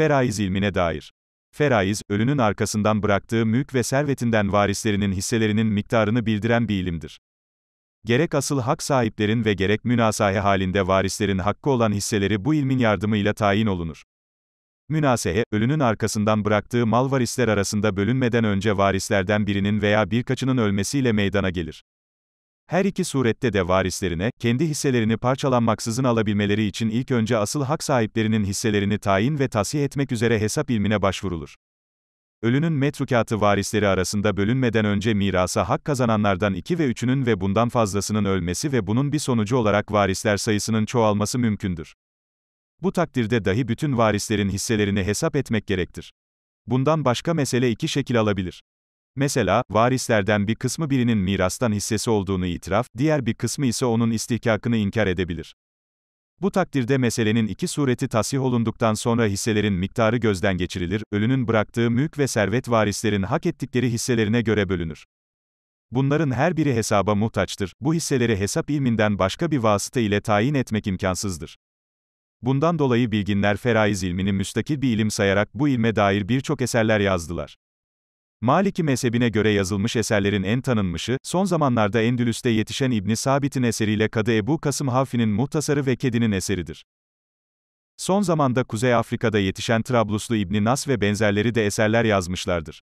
Feraiz ilmine dair. Feraiz, ölünün arkasından bıraktığı mülk ve servetinden varislerinin hisselerinin miktarını bildiren bir ilimdir. Gerek asıl hak sahiplerin ve gerek münasahe halinde varislerin hakkı olan hisseleri bu ilmin yardımıyla tayin olunur. Münasehe, ölünün arkasından bıraktığı mal varisler arasında bölünmeden önce varislerden birinin veya birkaçının ölmesiyle meydana gelir. Her iki surette de varislerine, kendi hisselerini parçalanmaksızın alabilmeleri için ilk önce asıl hak sahiplerinin hisselerini tayin ve tasih etmek üzere hesap ilmine başvurulur. Ölünün metrukatı varisleri arasında bölünmeden önce mirasa hak kazananlardan 2 ve 3'ünün ve bundan fazlasının ölmesi ve bunun bir sonucu olarak varisler sayısının çoğalması mümkündür. Bu takdirde dahi bütün varislerin hisselerini hesap etmek gerektir. Bundan başka mesele iki şekil alabilir. Mesela, varislerden bir kısmı birinin mirastan hissesi olduğunu itiraf, diğer bir kısmı ise onun istihkakını inkar edebilir. Bu takdirde meselenin iki sureti tasih olunduktan sonra hisselerin miktarı gözden geçirilir, ölünün bıraktığı mülk ve servet varislerin hak ettikleri hisselerine göre bölünür. Bunların her biri hesaba muhtaçtır, bu hisseleri hesap ilminden başka bir vasıta ile tayin etmek imkansızdır. Bundan dolayı bilginler feraiz ilmini müstakil bir ilim sayarak bu ilme dair birçok eserler yazdılar. Maliki mezhebine göre yazılmış eserlerin en tanınmışı, son zamanlarda Endülüs'te yetişen İbni Sabit'in eseriyle Kadı Ebu Kasım Havfi'nin Muhtasarı ve Kedi'nin eseridir. Son zamanda Kuzey Afrika'da yetişen Trabluslu İbni Nas ve benzerleri de eserler yazmışlardır.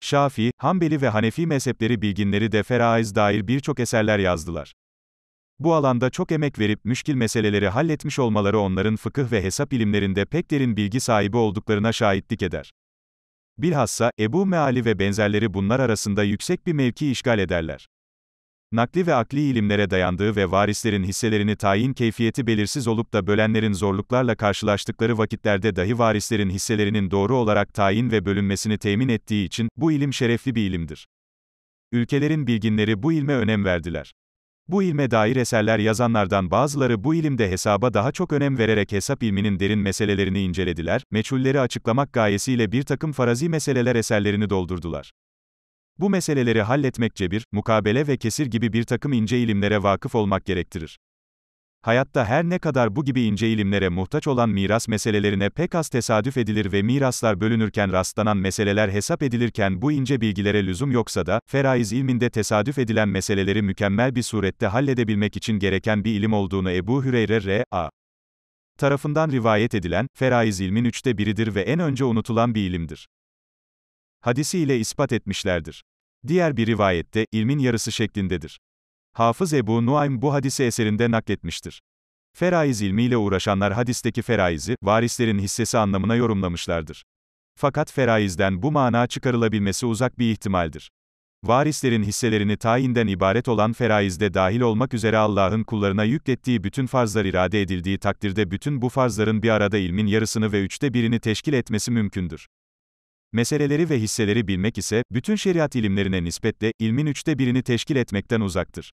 Şafi, Hanbeli ve Hanefi mezhepleri bilginleri de feraiz dair birçok eserler yazdılar. Bu alanda çok emek verip müşkil meseleleri halletmiş olmaları onların fıkıh ve hesap ilimlerinde pek derin bilgi sahibi olduklarına şahitlik eder. Bilhassa, Ebu Meali ve benzerleri bunlar arasında yüksek bir mevki işgal ederler. Nakli ve akli ilimlere dayandığı ve varislerin hisselerini tayin keyfiyeti belirsiz olup da bölenlerin zorluklarla karşılaştıkları vakitlerde dahi varislerin hisselerinin doğru olarak tayin ve bölünmesini temin ettiği için, bu ilim şerefli bir ilimdir. Ülkelerin bilginleri bu ilme önem verdiler. Bu ilme dair eserler yazanlardan bazıları bu ilimde hesaba daha çok önem vererek hesap ilminin derin meselelerini incelediler, meçhulleri açıklamak gayesiyle bir takım farazi meseleler eserlerini doldurdular. Bu meseleleri halletmek cebir, mukabele ve kesir gibi bir takım ince ilimlere vakıf olmak gerektirir. Hayatta her ne kadar bu gibi ince ilimlere muhtaç olan miras meselelerine pek az tesadüf edilir ve miraslar bölünürken rastlanan meseleler hesap edilirken bu ince bilgilere lüzum yoksa da, feraiz ilminde tesadüf edilen meseleleri mükemmel bir surette halledebilmek için gereken bir ilim olduğunu Ebu Hüreyre R.A tarafından rivayet edilen, feraiz ilmin üçte biridir ve en önce unutulan bir ilimdir. Hadisi ile ispat etmişlerdir. Diğer bir rivayette, ilmin yarısı şeklindedir. Hafız Ebu Nuaym bu hadisi eserinde nakletmiştir. Feraiz ilmiyle uğraşanlar hadisteki feraizi, varislerin hissesi anlamına yorumlamışlardır. Fakat feraizden bu mana çıkarılabilmesi uzak bir ihtimaldir. Varislerin hisselerini tayinden ibaret olan feraizde dahil olmak üzere Allah'ın kullarına yüklettiği bütün farzlar irade edildiği takdirde bütün bu farzların bir arada ilmin yarısını ve üçte birini teşkil etmesi mümkündür. Meseleleri ve hisseleri bilmek ise, bütün şeriat ilimlerine nispetle, ilmin üçte birini teşkil etmekten uzaktır.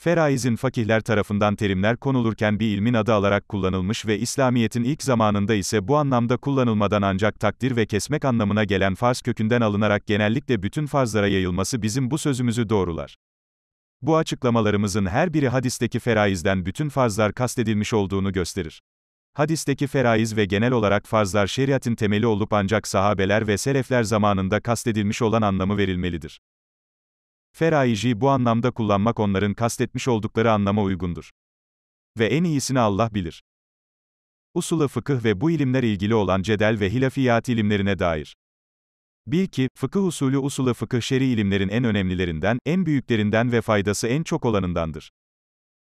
Feraizin fakihler tarafından terimler konulurken bir ilmin adı alarak kullanılmış ve İslamiyet'in ilk zamanında ise bu anlamda kullanılmadan ancak takdir ve kesmek anlamına gelen farz kökünden alınarak genellikle bütün farzlara yayılması bizim bu sözümüzü doğrular. Bu açıklamalarımızın her biri hadisteki feraizden bütün farzlar kastedilmiş olduğunu gösterir. Hadisteki feraiz ve genel olarak farzlar şeriatın temeli olup ancak sahabeler ve selefler zamanında kastedilmiş olan anlamı verilmelidir. Feraiji bu anlamda kullanmak onların kastetmiş oldukları anlama uygundur. Ve en iyisini Allah bilir. Usula fıkıh ve bu ilimler ilgili olan cedel ve hilafiyat ilimlerine dair. Bil ki, fıkıh usulü usula fıkıh şer'i ilimlerin en önemlilerinden, en büyüklerinden ve faydası en çok olanındandır.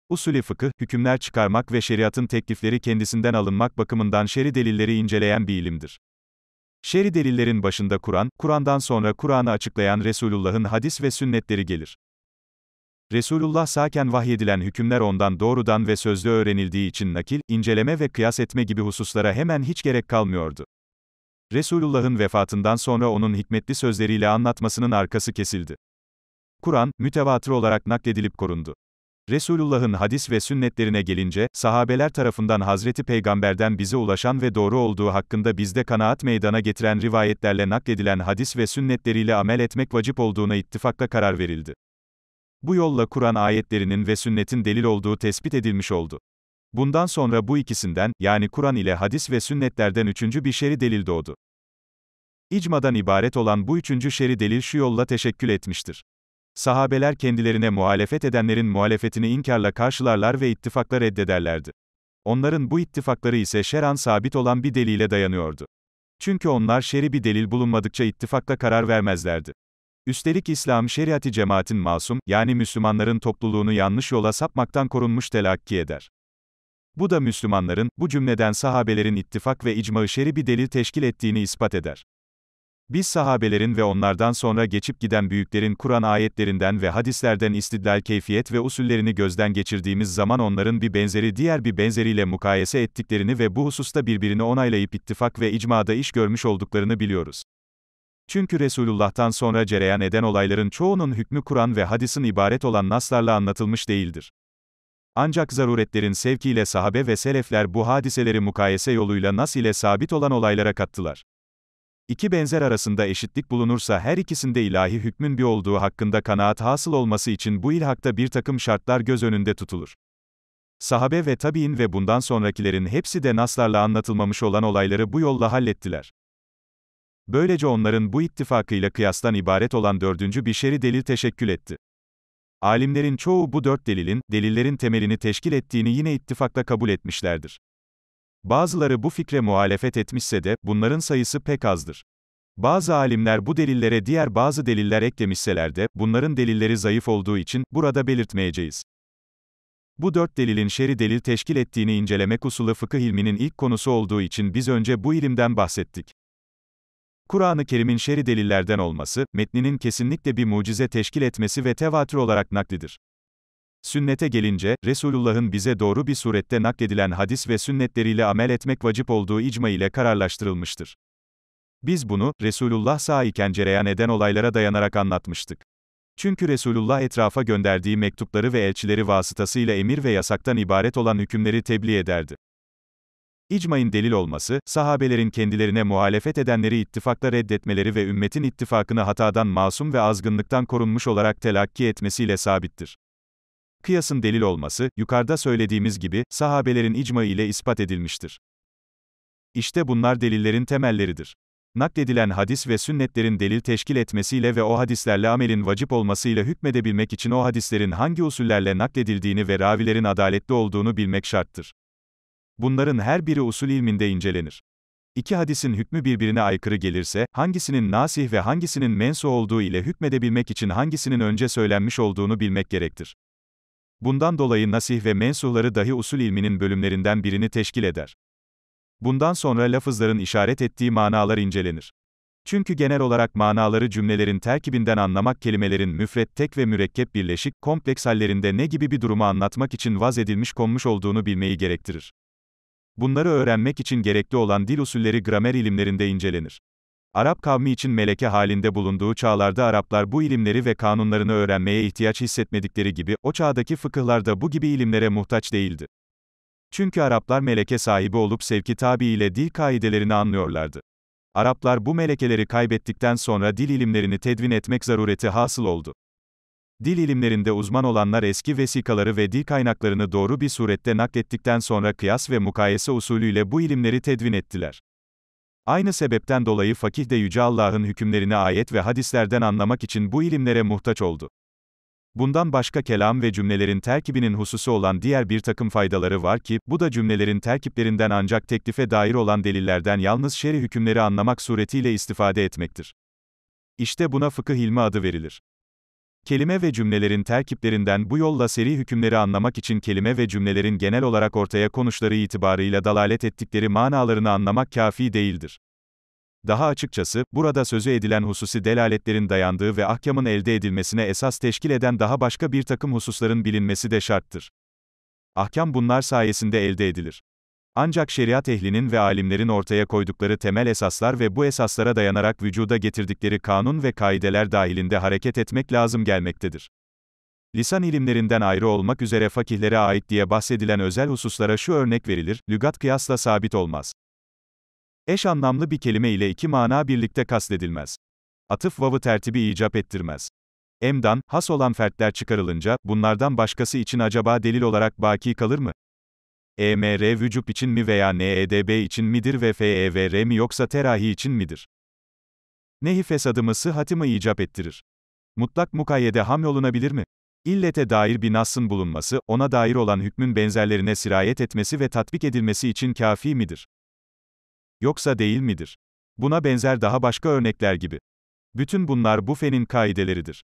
Usulü fıkıh, hükümler çıkarmak ve şeriatın teklifleri kendisinden alınmak bakımından şer'i delilleri inceleyen bir ilimdir. Şer'i delillerin başında Kur'an, Kur'an'dan sonra Kur'an'ı açıklayan Resulullah'ın hadis ve sünnetleri gelir. Resulullah sağken vahyedilen hükümler ondan doğrudan ve sözlü öğrenildiği için nakil, inceleme ve kıyas etme gibi hususlara hemen hiç gerek kalmıyordu. Resulullah'ın vefatından sonra onun hikmetli sözleriyle anlatmasının arkası kesildi. Kur'an, mütevatır olarak nakledilip korundu. Resulullah'ın hadis ve sünnetlerine gelince, sahabeler tarafından Hazreti Peygamber'den bize ulaşan ve doğru olduğu hakkında bizde kanaat meydana getiren rivayetlerle nakledilen hadis ve sünnetleriyle amel etmek vacip olduğuna ittifakla karar verildi. Bu yolla Kur'an ayetlerinin ve sünnetin delil olduğu tespit edilmiş oldu. Bundan sonra bu ikisinden, yani Kur'an ile hadis ve sünnetlerden üçüncü bir şeri delil doğdu. İcmadan ibaret olan bu üçüncü şeri delil şu yolla teşekkül etmiştir. Sahabeler kendilerine muhalefet edenlerin muhalefetini inkarla karşılarlar ve ittifakla reddederlerdi. Onların bu ittifakları ise şer'an sabit olan bir delile dayanıyordu. Çünkü onlar şer'i bir delil bulunmadıkça ittifakla karar vermezlerdi. Üstelik İslam şeriatı cemaatin masum, yani Müslümanların topluluğunu yanlış yola sapmaktan korunmuş telakki eder. Bu da Müslümanların, bu cümleden sahabelerin ittifak ve icmağı şer'i bir delil teşkil ettiğini ispat eder. Biz sahabelerin ve onlardan sonra geçip giden büyüklerin Kur'an ayetlerinden ve hadislerden istidlal keyfiyet ve usullerini gözden geçirdiğimiz zaman onların bir benzeri diğer bir benzeriyle mukayese ettiklerini ve bu hususta birbirini onaylayıp ittifak ve icmada iş görmüş olduklarını biliyoruz. Çünkü Resulullah'tan sonra cereyan eden olayların çoğunun hükmü Kur'an ve hadisin ibaret olan naslarla anlatılmış değildir. Ancak zaruretlerin sevkiyle sahabe ve selefler bu hadiseleri mukayese yoluyla nas ile sabit olan olaylara kattılar. İki benzer arasında eşitlik bulunursa her ikisinde ilahi hükmün bir olduğu hakkında kanaat hasıl olması için bu ilhakta bir takım şartlar göz önünde tutulur. Sahabe ve tabi'in ve bundan sonrakilerin hepsi de naslarla anlatılmamış olan olayları bu yolla hallettiler. Böylece onların bu ittifakıyla kıyastan ibaret olan dördüncü bir şeri delil teşekkül etti. Alimlerin çoğu bu dört delilin, delillerin temelini teşkil ettiğini yine ittifakla kabul etmişlerdir. Bazıları bu fikre muhalefet etmişse de, bunların sayısı pek azdır. Bazı alimler bu delillere diğer bazı deliller eklemişseler de, bunların delilleri zayıf olduğu için, burada belirtmeyeceğiz. Bu dört delilin şer'i delil teşkil ettiğini incelemek usulü fıkıh ilminin ilk konusu olduğu için biz önce bu ilimden bahsettik. Kur'an-ı Kerim'in şer'i delillerden olması, metninin kesinlikle bir mucize teşkil etmesi ve tevatür olarak naklidir. Sünnete gelince, Resulullah'ın bize doğru bir surette nakledilen hadis ve sünnetleriyle amel etmek vacip olduğu icma ile kararlaştırılmıştır. Biz bunu, Resulullah sağ iken cereyan eden olaylara dayanarak anlatmıştık. Çünkü Resulullah etrafa gönderdiği mektupları ve elçileri vasıtasıyla emir ve yasaktan ibaret olan hükümleri tebliğ ederdi. İcmayın delil olması, sahabelerin kendilerine muhalefet edenleri ittifakla reddetmeleri ve ümmetin ittifakını hatadan masum ve azgınlıktan korunmuş olarak telakki etmesiyle sabittir kıyasın delil olması, yukarıda söylediğimiz gibi, sahabelerin icma ile ispat edilmiştir. İşte bunlar delillerin temelleridir. Nakledilen hadis ve sünnetlerin delil teşkil etmesiyle ve o hadislerle amelin vacip olmasıyla hükmedebilmek için o hadislerin hangi usullerle nakledildiğini ve ravilerin adaletli olduğunu bilmek şarttır. Bunların her biri usul ilminde incelenir. İki hadisin hükmü birbirine aykırı gelirse, hangisinin nasih ve hangisinin mensu olduğu ile hükmedebilmek için hangisinin önce söylenmiş olduğunu bilmek gerektir. Bundan dolayı nasih ve mensuhları dahi usul ilminin bölümlerinden birini teşkil eder. Bundan sonra lafızların işaret ettiği manalar incelenir. Çünkü genel olarak manaları cümlelerin terkibinden anlamak kelimelerin müfret tek ve mürekkep birleşik kompleks hallerinde ne gibi bir durumu anlatmak için vaz edilmiş konmuş olduğunu bilmeyi gerektirir. Bunları öğrenmek için gerekli olan dil usulleri gramer ilimlerinde incelenir. Arap kavmi için meleke halinde bulunduğu çağlarda Araplar bu ilimleri ve kanunlarını öğrenmeye ihtiyaç hissetmedikleri gibi, o çağdaki fıkıhlar da bu gibi ilimlere muhtaç değildi. Çünkü Araplar meleke sahibi olup sevki tabi ile dil kaidelerini anlıyorlardı. Araplar bu melekeleri kaybettikten sonra dil ilimlerini tedvin etmek zarureti hasıl oldu. Dil ilimlerinde uzman olanlar eski vesikaları ve dil kaynaklarını doğru bir surette naklettikten sonra kıyas ve mukayese usulüyle bu ilimleri tedvin ettiler. Aynı sebepten dolayı fakih de Yüce Allah'ın hükümlerini ayet ve hadislerden anlamak için bu ilimlere muhtaç oldu. Bundan başka kelam ve cümlelerin terkibinin hususu olan diğer bir takım faydaları var ki, bu da cümlelerin terkiplerinden ancak teklife dair olan delillerden yalnız şer'i hükümleri anlamak suretiyle istifade etmektir. İşte buna fıkıh ilmi adı verilir. Kelime ve cümlelerin terkiplerinden bu yolla seri hükümleri anlamak için kelime ve cümlelerin genel olarak ortaya konuşları itibarıyla dalalet ettikleri manalarını anlamak kafi değildir. Daha açıkçası, burada sözü edilen hususi delaletlerin dayandığı ve ahkamın elde edilmesine esas teşkil eden daha başka bir takım hususların bilinmesi de şarttır. Ahkam bunlar sayesinde elde edilir. Ancak şeriat ehlinin ve alimlerin ortaya koydukları temel esaslar ve bu esaslara dayanarak vücuda getirdikleri kanun ve kaideler dahilinde hareket etmek lazım gelmektedir. Lisan ilimlerinden ayrı olmak üzere fakihlere ait diye bahsedilen özel hususlara şu örnek verilir, lügat kıyasla sabit olmaz. Eş anlamlı bir kelime ile iki mana birlikte kastedilmez. Atıf vavı tertibi icap ettirmez. Emdan, has olan fertler çıkarılınca, bunlardan başkası için acaba delil olarak baki kalır mı? EMR vücub için mi veya NEDB için midir ve FEVR mi yoksa terahi için midir? Nehi fesadımı sıhhatımı icap ettirir. Mutlak mukayyede ham olunabilir mi? İllete dair bir nasın bulunması, ona dair olan hükmün benzerlerine sirayet etmesi ve tatbik edilmesi için kafi midir? Yoksa değil midir? Buna benzer daha başka örnekler gibi. Bütün bunlar bu fenin kaideleridir.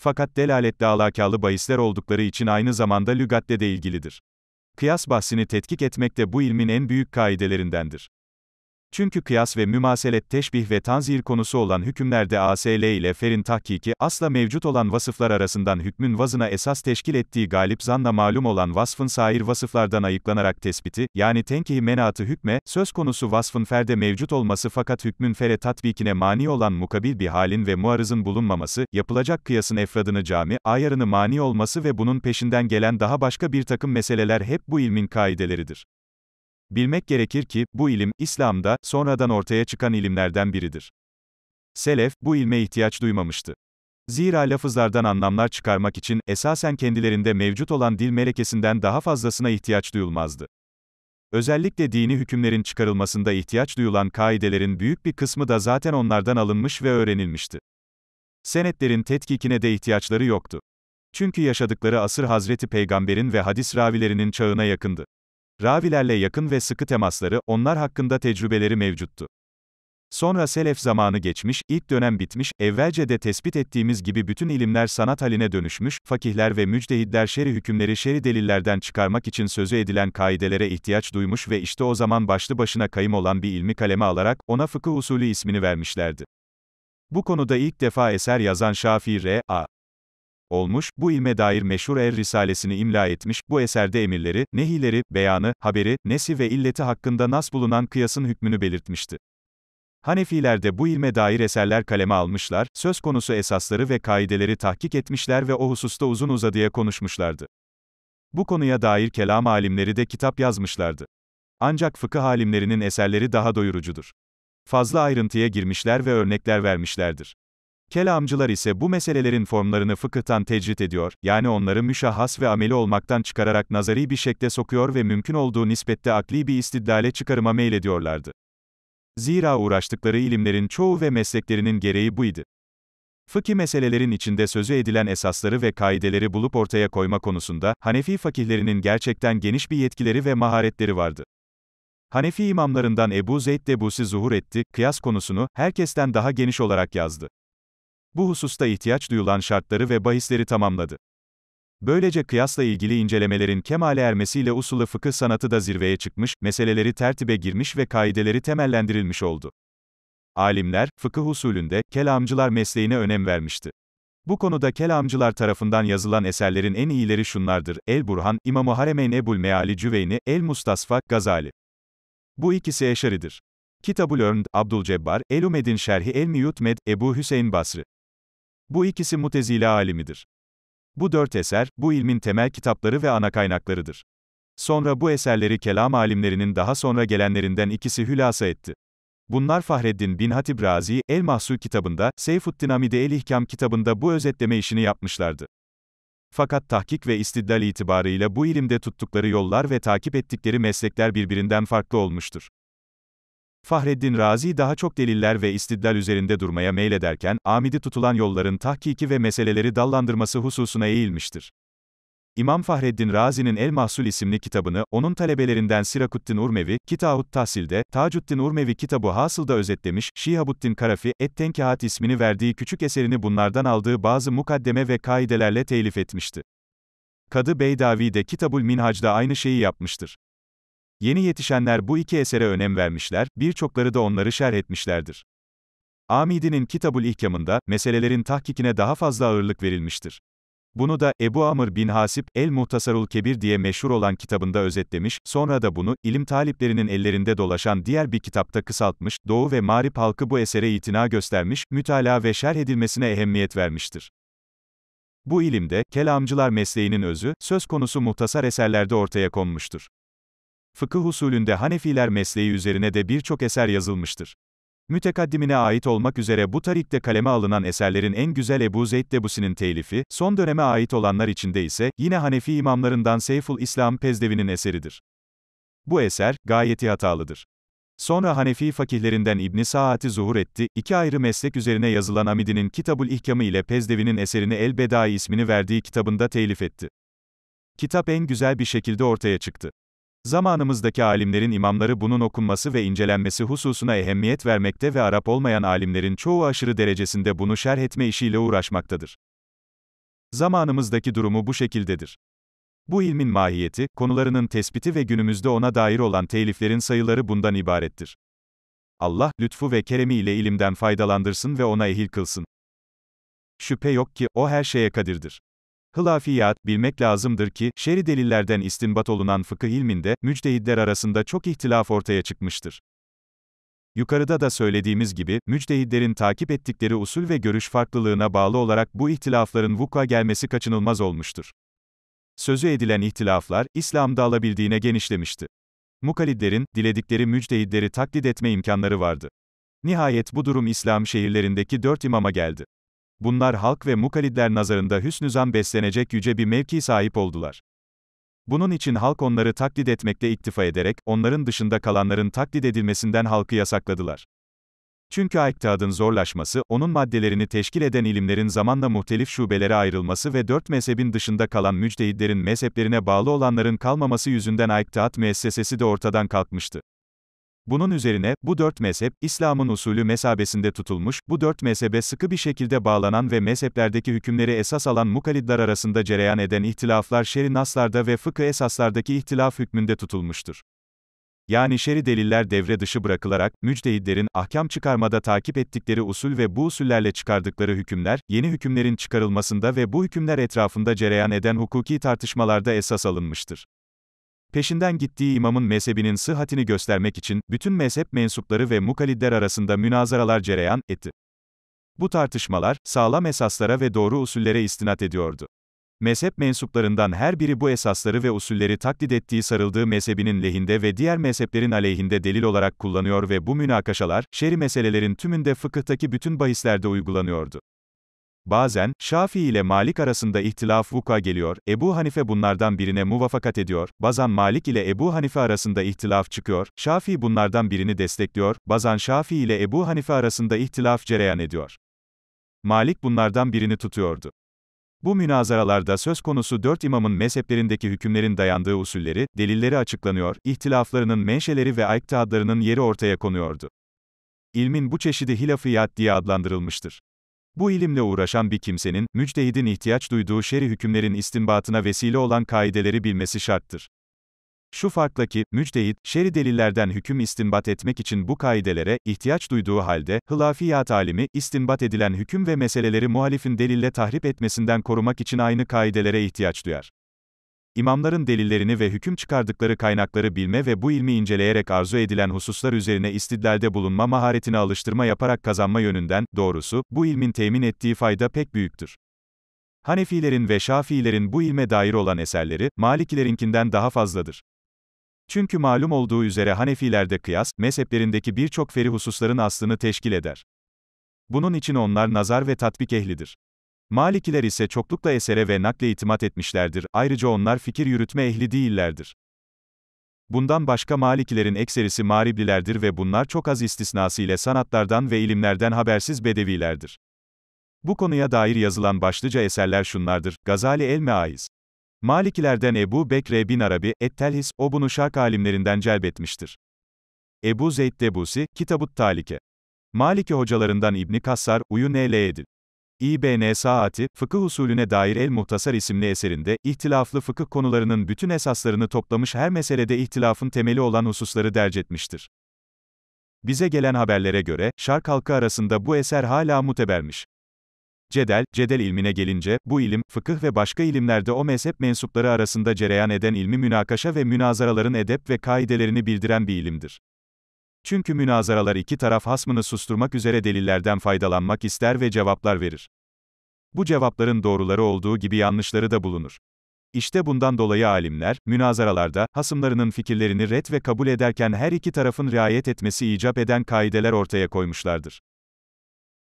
Fakat delaletli alakalı bahisler oldukları için aynı zamanda lügatle de ilgilidir. Kıyas bahsini tetkik etmek de bu ilmin en büyük kaidelerindendir. Çünkü kıyas ve mümaselet teşbih ve tanzir konusu olan hükümlerde ASL ile ferin tahkiki, asla mevcut olan vasıflar arasından hükmün vazına esas teşkil ettiği galip zanla malum olan vasfın sair vasıflardan ayıklanarak tespiti, yani tenkihi menatı hükme, söz konusu vasfın ferde mevcut olması fakat hükmün fere tatbikine mani olan mukabil bir halin ve muarızın bulunmaması, yapılacak kıyasın efradını cami, ayarını mani olması ve bunun peşinden gelen daha başka bir takım meseleler hep bu ilmin kaideleridir. Bilmek gerekir ki, bu ilim, İslam'da, sonradan ortaya çıkan ilimlerden biridir. Selef, bu ilme ihtiyaç duymamıştı. Zira lafızlardan anlamlar çıkarmak için, esasen kendilerinde mevcut olan dil melekesinden daha fazlasına ihtiyaç duyulmazdı. Özellikle dini hükümlerin çıkarılmasında ihtiyaç duyulan kaidelerin büyük bir kısmı da zaten onlardan alınmış ve öğrenilmişti. Senetlerin tetkikine de ihtiyaçları yoktu. Çünkü yaşadıkları asır Hazreti Peygamber'in ve hadis ravilerinin çağına yakındı. Ravilerle yakın ve sıkı temasları, onlar hakkında tecrübeleri mevcuttu. Sonra selef zamanı geçmiş, ilk dönem bitmiş, evvelce de tespit ettiğimiz gibi bütün ilimler sanat haline dönüşmüş, fakihler ve müctehidler şer'i hükümleri şer'i delillerden çıkarmak için sözü edilen kaidelere ihtiyaç duymuş ve işte o zaman başlı başına kayım olan bir ilmi kaleme alarak, ona fıkıh usulü ismini vermişlerdi. Bu konuda ilk defa eser yazan Şafii R.A olmuş, bu ilme dair meşhur Er Risalesini imla etmiş, bu eserde emirleri, nehileri, beyanı, haberi, nesi ve illeti hakkında nas bulunan kıyasın hükmünü belirtmişti. Hanefiler de bu ilme dair eserler kaleme almışlar, söz konusu esasları ve kaideleri tahkik etmişler ve o hususta uzun uzadıya konuşmuşlardı. Bu konuya dair kelam alimleri de kitap yazmışlardı. Ancak fıkıh alimlerinin eserleri daha doyurucudur. Fazla ayrıntıya girmişler ve örnekler vermişlerdir. Kelamcılar ise bu meselelerin formlarını fıkıhtan tecrit ediyor, yani onları müşahhas ve ameli olmaktan çıkararak nazari bir şekle sokuyor ve mümkün olduğu nispette akli bir istidlale çıkarıma meylediyorlardı. Zira uğraştıkları ilimlerin çoğu ve mesleklerinin gereği buydu. Fıkhi meselelerin içinde sözü edilen esasları ve kaideleri bulup ortaya koyma konusunda, Hanefi fakihlerinin gerçekten geniş bir yetkileri ve maharetleri vardı. Hanefi imamlarından Ebu Zeyd Debusi zuhur etti, kıyas konusunu, herkesten daha geniş olarak yazdı bu hususta ihtiyaç duyulan şartları ve bahisleri tamamladı. Böylece kıyasla ilgili incelemelerin kemale ermesiyle usulü fıkıh sanatı da zirveye çıkmış, meseleleri tertibe girmiş ve kaideleri temellendirilmiş oldu. Alimler, fıkıh usulünde, kelamcılar mesleğine önem vermişti. Bu konuda kelamcılar tarafından yazılan eserlerin en iyileri şunlardır, El-Burhan, İmam-ı Haremeyn Ebul Meali Cüveyni, El-Mustasfa, Gazali. Bu ikisi eşaridir. Kitabul Örnd, Abdülcebbar, El-Umed'in Şerhi el Med Ebu Hüseyin Basri. Bu ikisi mutezile alimidir. Bu dört eser, bu ilmin temel kitapları ve ana kaynaklarıdır. Sonra bu eserleri kelam alimlerinin daha sonra gelenlerinden ikisi hülasa etti. Bunlar Fahreddin bin Hatib Razi, El Mahsul kitabında, Seyfuddin Amide El İhkam kitabında bu özetleme işini yapmışlardı. Fakat tahkik ve istidlal itibarıyla bu ilimde tuttukları yollar ve takip ettikleri meslekler birbirinden farklı olmuştur. Fahreddin Razi daha çok deliller ve istidlal üzerinde durmaya meylederken, amidi tutulan yolların tahkiki ve meseleleri dallandırması hususuna eğilmiştir. İmam Fahreddin Razi'nin El Mahsul isimli kitabını, onun talebelerinden Sirakuddin Urmevi, Kitahut Tahsil'de, Tacuddin Urmevi kitabı Hasıl'da özetlemiş, Şihabuddin Karafi, Ettenkihat ismini verdiği küçük eserini bunlardan aldığı bazı mukaddeme ve kaidelerle telif etmişti. Kadı Beydavi de Kitabul Minhac'da aynı şeyi yapmıştır. Yeni yetişenler bu iki esere önem vermişler, birçokları da onları şerh etmişlerdir. Amidi'nin Kitabul İhkam'ında, meselelerin tahkikine daha fazla ağırlık verilmiştir. Bunu da Ebu Amr bin Hasip, El Muhtasarul Kebir diye meşhur olan kitabında özetlemiş, sonra da bunu, ilim taliplerinin ellerinde dolaşan diğer bir kitapta kısaltmış, Doğu ve Marip halkı bu esere itina göstermiş, mütala ve şerh edilmesine ehemmiyet vermiştir. Bu ilimde, kelamcılar mesleğinin özü, söz konusu muhtasar eserlerde ortaya konmuştur. Fıkıh usulünde Hanefiler mesleği üzerine de birçok eser yazılmıştır. Mütekaddimine ait olmak üzere bu tarihte kaleme alınan eserlerin en güzel Ebu Zeyd Debusi'nin telifi, son döneme ait olanlar içinde ise, yine Hanefi imamlarından Seyful İslam Pezdevi'nin eseridir. Bu eser, gayeti hatalıdır. Sonra Hanefi fakihlerinden İbni Saati zuhur etti, iki ayrı meslek üzerine yazılan Amidi'nin Kitabul İhkamı ile Pezdevi'nin eserini El Bedai ismini verdiği kitabında telif etti. Kitap en güzel bir şekilde ortaya çıktı. Zamanımızdaki alimlerin imamları bunun okunması ve incelenmesi hususuna ehemmiyet vermekte ve Arap olmayan alimlerin çoğu aşırı derecesinde bunu şerh etme işiyle uğraşmaktadır. Zamanımızdaki durumu bu şekildedir. Bu ilmin mahiyeti, konularının tespiti ve günümüzde ona dair olan teliflerin sayıları bundan ibarettir. Allah, lütfu ve keremi ile ilimden faydalandırsın ve ona ehil kılsın. Şüphe yok ki, o her şeye kadirdir. Hılafiyat, bilmek lazımdır ki, şer'i delillerden istinbat olunan fıkıh ilminde, müctehidler arasında çok ihtilaf ortaya çıkmıştır. Yukarıda da söylediğimiz gibi, müctehidlerin takip ettikleri usul ve görüş farklılığına bağlı olarak bu ihtilafların vuku'a gelmesi kaçınılmaz olmuştur. Sözü edilen ihtilaflar, İslam'da alabildiğine genişlemişti. Mukalidlerin, diledikleri müctehidleri taklit etme imkanları vardı. Nihayet bu durum İslam şehirlerindeki dört imama geldi. Bunlar halk ve mukalidler nazarında hüsnüzan beslenecek yüce bir mevki sahip oldular. Bunun için halk onları taklit etmekte iktifa ederek, onların dışında kalanların taklit edilmesinden halkı yasakladılar. Çünkü aiktadın zorlaşması, onun maddelerini teşkil eden ilimlerin zamanla muhtelif şubelere ayrılması ve dört mezhebin dışında kalan müctehidlerin mezheplerine bağlı olanların kalmaması yüzünden aiktaat müessesesi de ortadan kalkmıştı. Bunun üzerine, bu dört mezhep, İslam'ın usulü mesabesinde tutulmuş, bu dört mezhebe sıkı bir şekilde bağlanan ve mezheplerdeki hükümleri esas alan mukalidler arasında cereyan eden ihtilaflar şer'i naslarda ve fıkı esaslardaki ihtilaf hükmünde tutulmuştur. Yani şer'i deliller devre dışı bırakılarak, müctehidlerin, ahkam çıkarmada takip ettikleri usul ve bu usullerle çıkardıkları hükümler, yeni hükümlerin çıkarılmasında ve bu hükümler etrafında cereyan eden hukuki tartışmalarda esas alınmıştır peşinden gittiği imamın mezhebinin sıhhatini göstermek için, bütün mezhep mensupları ve mukalidler arasında münazaralar cereyan etti. Bu tartışmalar, sağlam esaslara ve doğru usullere istinat ediyordu. Mezhep mensuplarından her biri bu esasları ve usulleri taklit ettiği sarıldığı mezhebinin lehinde ve diğer mezheplerin aleyhinde delil olarak kullanıyor ve bu münakaşalar, şer'i meselelerin tümünde fıkıhtaki bütün bahislerde uygulanıyordu. Bazen, Şafii ile Malik arasında ihtilaf vuka geliyor, Ebu Hanife bunlardan birine muvafakat ediyor, Bazen Malik ile Ebu Hanife arasında ihtilaf çıkıyor, Şafii bunlardan birini destekliyor, Bazen Şafii ile Ebu Hanife arasında ihtilaf cereyan ediyor. Malik bunlardan birini tutuyordu. Bu münazaralarda söz konusu dört imamın mezheplerindeki hükümlerin dayandığı usulleri, delilleri açıklanıyor, ihtilaflarının menşeleri ve iktihadlarının yeri ortaya konuyordu. İlmin bu çeşidi hilafiyat diye adlandırılmıştır. Bu ilimle uğraşan bir kimsenin, müctehidin ihtiyaç duyduğu şer'i hükümlerin istinbatına vesile olan kaideleri bilmesi şarttır. Şu farkla ki, müctehit, şer'i delillerden hüküm istinbat etmek için bu kaidelere, ihtiyaç duyduğu halde, hılafiyat alimi, istinbat edilen hüküm ve meseleleri muhalifin delille tahrip etmesinden korumak için aynı kaidelere ihtiyaç duyar. İmamların delillerini ve hüküm çıkardıkları kaynakları bilme ve bu ilmi inceleyerek arzu edilen hususlar üzerine istidlalde bulunma maharetine alıştırma yaparak kazanma yönünden, doğrusu, bu ilmin temin ettiği fayda pek büyüktür. Hanefilerin ve Şafiilerin bu ilme dair olan eserleri, Malikilerinkinden daha fazladır. Çünkü malum olduğu üzere Hanefilerde kıyas, mezheplerindeki birçok feri hususların aslını teşkil eder. Bunun için onlar nazar ve tatbik ehlidir. Malikiler ise çoklukla esere ve nakle itimat etmişlerdir, ayrıca onlar fikir yürütme ehli değillerdir. Bundan başka Malikilerin ekserisi Mariblilerdir ve bunlar çok az istisnası ile sanatlardan ve ilimlerden habersiz bedevilerdir. Bu konuya dair yazılan başlıca eserler şunlardır, Gazali el-Meaiz. Malikilerden Ebu Bekre bin Arabi, Ettelhis, o bunu şark alimlerinden celbetmiştir. Ebu Zeyd Debusi, Kitabut Talike. Maliki hocalarından İbni Kassar, Uyun Ele'ydi. İBN Saati, fıkıh usulüne dair El Muhtasar isimli eserinde, ihtilaflı fıkıh konularının bütün esaslarını toplamış her meselede ihtilafın temeli olan hususları derc etmiştir. Bize gelen haberlere göre, şark halkı arasında bu eser hala mutebermiş. Cedel, cedel ilmine gelince, bu ilim, fıkıh ve başka ilimlerde o mezhep mensupları arasında cereyan eden ilmi münakaşa ve münazaraların edep ve kaidelerini bildiren bir ilimdir. Çünkü münazaralar iki taraf hasmını susturmak üzere delillerden faydalanmak ister ve cevaplar verir. Bu cevapların doğruları olduğu gibi yanlışları da bulunur. İşte bundan dolayı alimler, münazaralarda, hasımlarının fikirlerini ret ve kabul ederken her iki tarafın riayet etmesi icap eden kaideler ortaya koymuşlardır.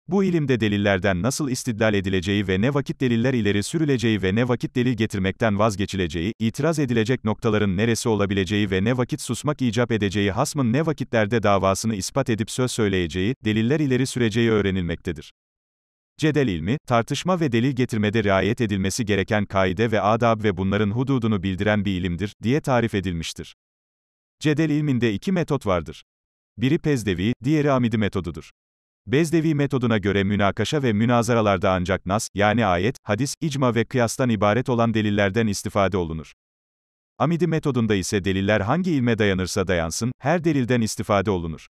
Bu ilimde delillerden nasıl istidlal edileceği ve ne vakit deliller ileri sürüleceği ve ne vakit delil getirmekten vazgeçileceği, itiraz edilecek noktaların neresi olabileceği ve ne vakit susmak icap edeceği hasmın ne vakitlerde davasını ispat edip söz söyleyeceği, deliller ileri süreceği öğrenilmektedir. Cedel ilmi, tartışma ve delil getirmede riayet edilmesi gereken kaide ve adab ve bunların hududunu bildiren bir ilimdir, diye tarif edilmiştir. Cedel ilminde iki metot vardır. Biri pezdevi, diğeri amidi metodudur. Bezdevi metoduna göre münakaşa ve münazaralarda ancak nas, yani ayet, hadis, icma ve kıyastan ibaret olan delillerden istifade olunur. Amidi metodunda ise deliller hangi ilme dayanırsa dayansın, her delilden istifade olunur.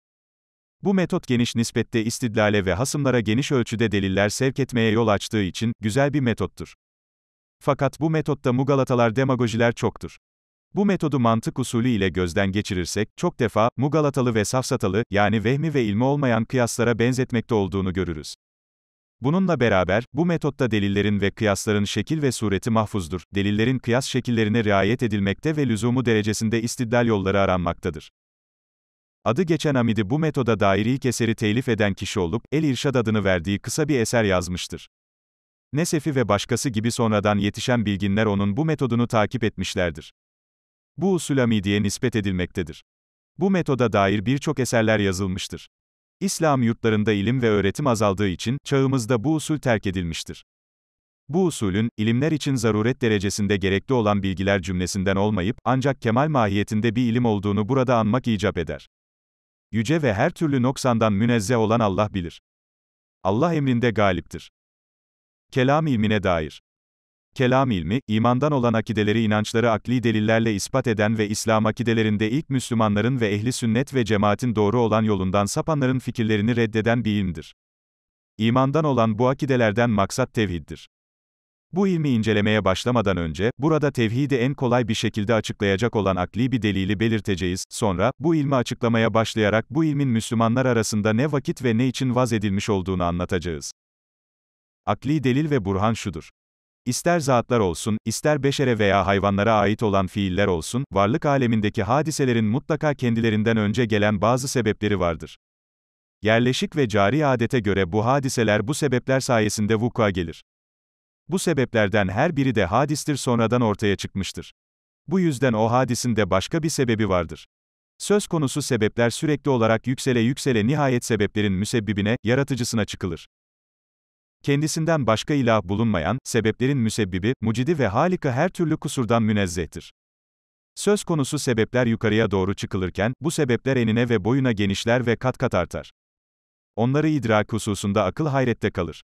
Bu metot geniş nispette istidlale ve hasımlara geniş ölçüde deliller sevk etmeye yol açtığı için, güzel bir metottur. Fakat bu metotta mugalatalar demagojiler çoktur. Bu metodu mantık usulü ile gözden geçirirsek, çok defa, mugalatalı ve safsatalı, yani vehmi ve ilmi olmayan kıyaslara benzetmekte olduğunu görürüz. Bununla beraber, bu metotta delillerin ve kıyasların şekil ve sureti mahfuzdur, delillerin kıyas şekillerine riayet edilmekte ve lüzumu derecesinde istidlal yolları aranmaktadır. Adı geçen Amidi bu metoda dair ilk eseri telif eden kişi olup, El İrşad adını verdiği kısa bir eser yazmıştır. Nesefi ve başkası gibi sonradan yetişen bilginler onun bu metodunu takip etmişlerdir. Bu usul Hamidiye nispet edilmektedir. Bu metoda dair birçok eserler yazılmıştır. İslam yurtlarında ilim ve öğretim azaldığı için, çağımızda bu usul terk edilmiştir. Bu usulün, ilimler için zaruret derecesinde gerekli olan bilgiler cümlesinden olmayıp, ancak kemal mahiyetinde bir ilim olduğunu burada anmak icap eder. Yüce ve her türlü noksandan münezzeh olan Allah bilir. Allah emrinde galiptir. Kelam ilmine dair kelam ilmi, imandan olan akideleri inançları akli delillerle ispat eden ve İslam akidelerinde ilk Müslümanların ve ehli sünnet ve cemaatin doğru olan yolundan sapanların fikirlerini reddeden bir ilimdir. İmandan olan bu akidelerden maksat tevhiddir. Bu ilmi incelemeye başlamadan önce, burada tevhidi en kolay bir şekilde açıklayacak olan akli bir delili belirteceğiz, sonra, bu ilmi açıklamaya başlayarak bu ilmin Müslümanlar arasında ne vakit ve ne için vaz edilmiş olduğunu anlatacağız. Akli delil ve burhan şudur. İster zatlar olsun, ister beşere veya hayvanlara ait olan fiiller olsun, varlık alemindeki hadiselerin mutlaka kendilerinden önce gelen bazı sebepleri vardır. Yerleşik ve cari adete göre bu hadiseler bu sebepler sayesinde vuku'a gelir. Bu sebeplerden her biri de hadistir sonradan ortaya çıkmıştır. Bu yüzden o hadisinde başka bir sebebi vardır. Söz konusu sebepler sürekli olarak yüksele yüksele nihayet sebeplerin müsebbibine, yaratıcısına çıkılır kendisinden başka ilah bulunmayan, sebeplerin müsebbibi, mucidi ve halika her türlü kusurdan münezzehtir. Söz konusu sebepler yukarıya doğru çıkılırken, bu sebepler enine ve boyuna genişler ve kat kat artar. Onları idrak hususunda akıl hayrette kalır.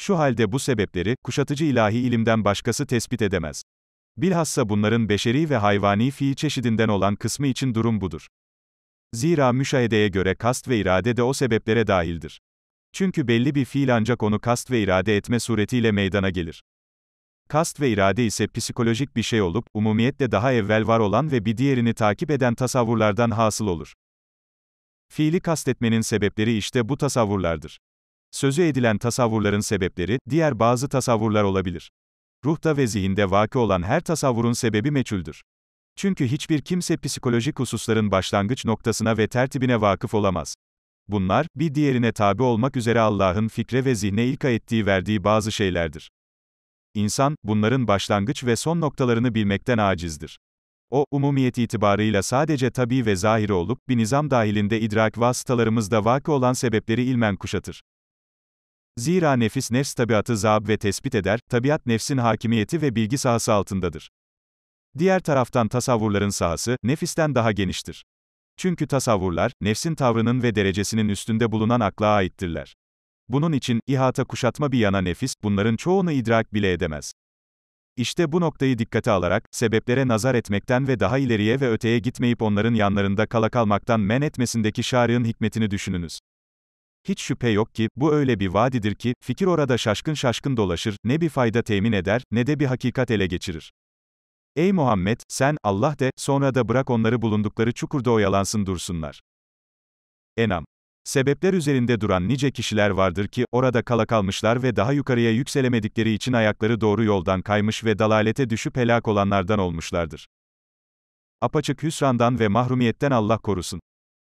Şu halde bu sebepleri, kuşatıcı ilahi ilimden başkası tespit edemez. Bilhassa bunların beşeri ve hayvani fiil çeşidinden olan kısmı için durum budur. Zira müşahedeye göre kast ve irade de o sebeplere dahildir. Çünkü belli bir fiil ancak onu kast ve irade etme suretiyle meydana gelir. Kast ve irade ise psikolojik bir şey olup, umumiyetle daha evvel var olan ve bir diğerini takip eden tasavvurlardan hasıl olur. Fiili kastetmenin sebepleri işte bu tasavvurlardır. Sözü edilen tasavvurların sebepleri, diğer bazı tasavvurlar olabilir. Ruhta ve zihinde vakı olan her tasavvurun sebebi meçhuldür. Çünkü hiçbir kimse psikolojik hususların başlangıç noktasına ve tertibine vakıf olamaz. Bunlar, bir diğerine tabi olmak üzere Allah'ın fikre ve zihne ilka ettiği verdiği bazı şeylerdir. İnsan, bunların başlangıç ve son noktalarını bilmekten acizdir. O, umumiyet itibarıyla sadece tabi ve zahir olup, bir nizam dahilinde idrak vasıtalarımızda vakı olan sebepleri ilmen kuşatır. Zira nefis nefs tabiatı zaab ve tespit eder, tabiat nefsin hakimiyeti ve bilgi sahası altındadır. Diğer taraftan tasavvurların sahası, nefisten daha geniştir. Çünkü tasavvurlar, nefsin tavrının ve derecesinin üstünde bulunan akla aittirler. Bunun için, ihata kuşatma bir yana nefis, bunların çoğunu idrak bile edemez. İşte bu noktayı dikkate alarak, sebeplere nazar etmekten ve daha ileriye ve öteye gitmeyip onların yanlarında kala kalmaktan men etmesindeki şarığın hikmetini düşününüz. Hiç şüphe yok ki, bu öyle bir vadidir ki, fikir orada şaşkın şaşkın dolaşır, ne bir fayda temin eder, ne de bir hakikat ele geçirir. Ey Muhammed, sen, Allah de, sonra da bırak onları bulundukları çukurda oyalansın dursunlar. Enam. Sebepler üzerinde duran nice kişiler vardır ki, orada kala kalmışlar ve daha yukarıya yükselemedikleri için ayakları doğru yoldan kaymış ve dalalete düşüp helak olanlardan olmuşlardır. Apaçık hüsrandan ve mahrumiyetten Allah korusun.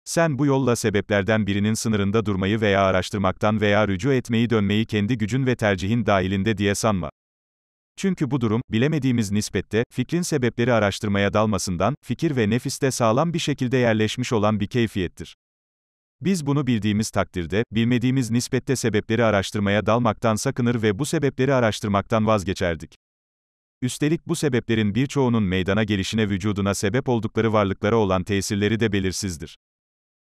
Sen bu yolla sebeplerden birinin sınırında durmayı veya araştırmaktan veya rücu etmeyi dönmeyi kendi gücün ve tercihin dahilinde diye sanma. Çünkü bu durum, bilemediğimiz nispette, fikrin sebepleri araştırmaya dalmasından, fikir ve nefiste sağlam bir şekilde yerleşmiş olan bir keyfiyettir. Biz bunu bildiğimiz takdirde, bilmediğimiz nispette sebepleri araştırmaya dalmaktan sakınır ve bu sebepleri araştırmaktan vazgeçerdik. Üstelik bu sebeplerin birçoğunun meydana gelişine vücuduna sebep oldukları varlıklara olan tesirleri de belirsizdir.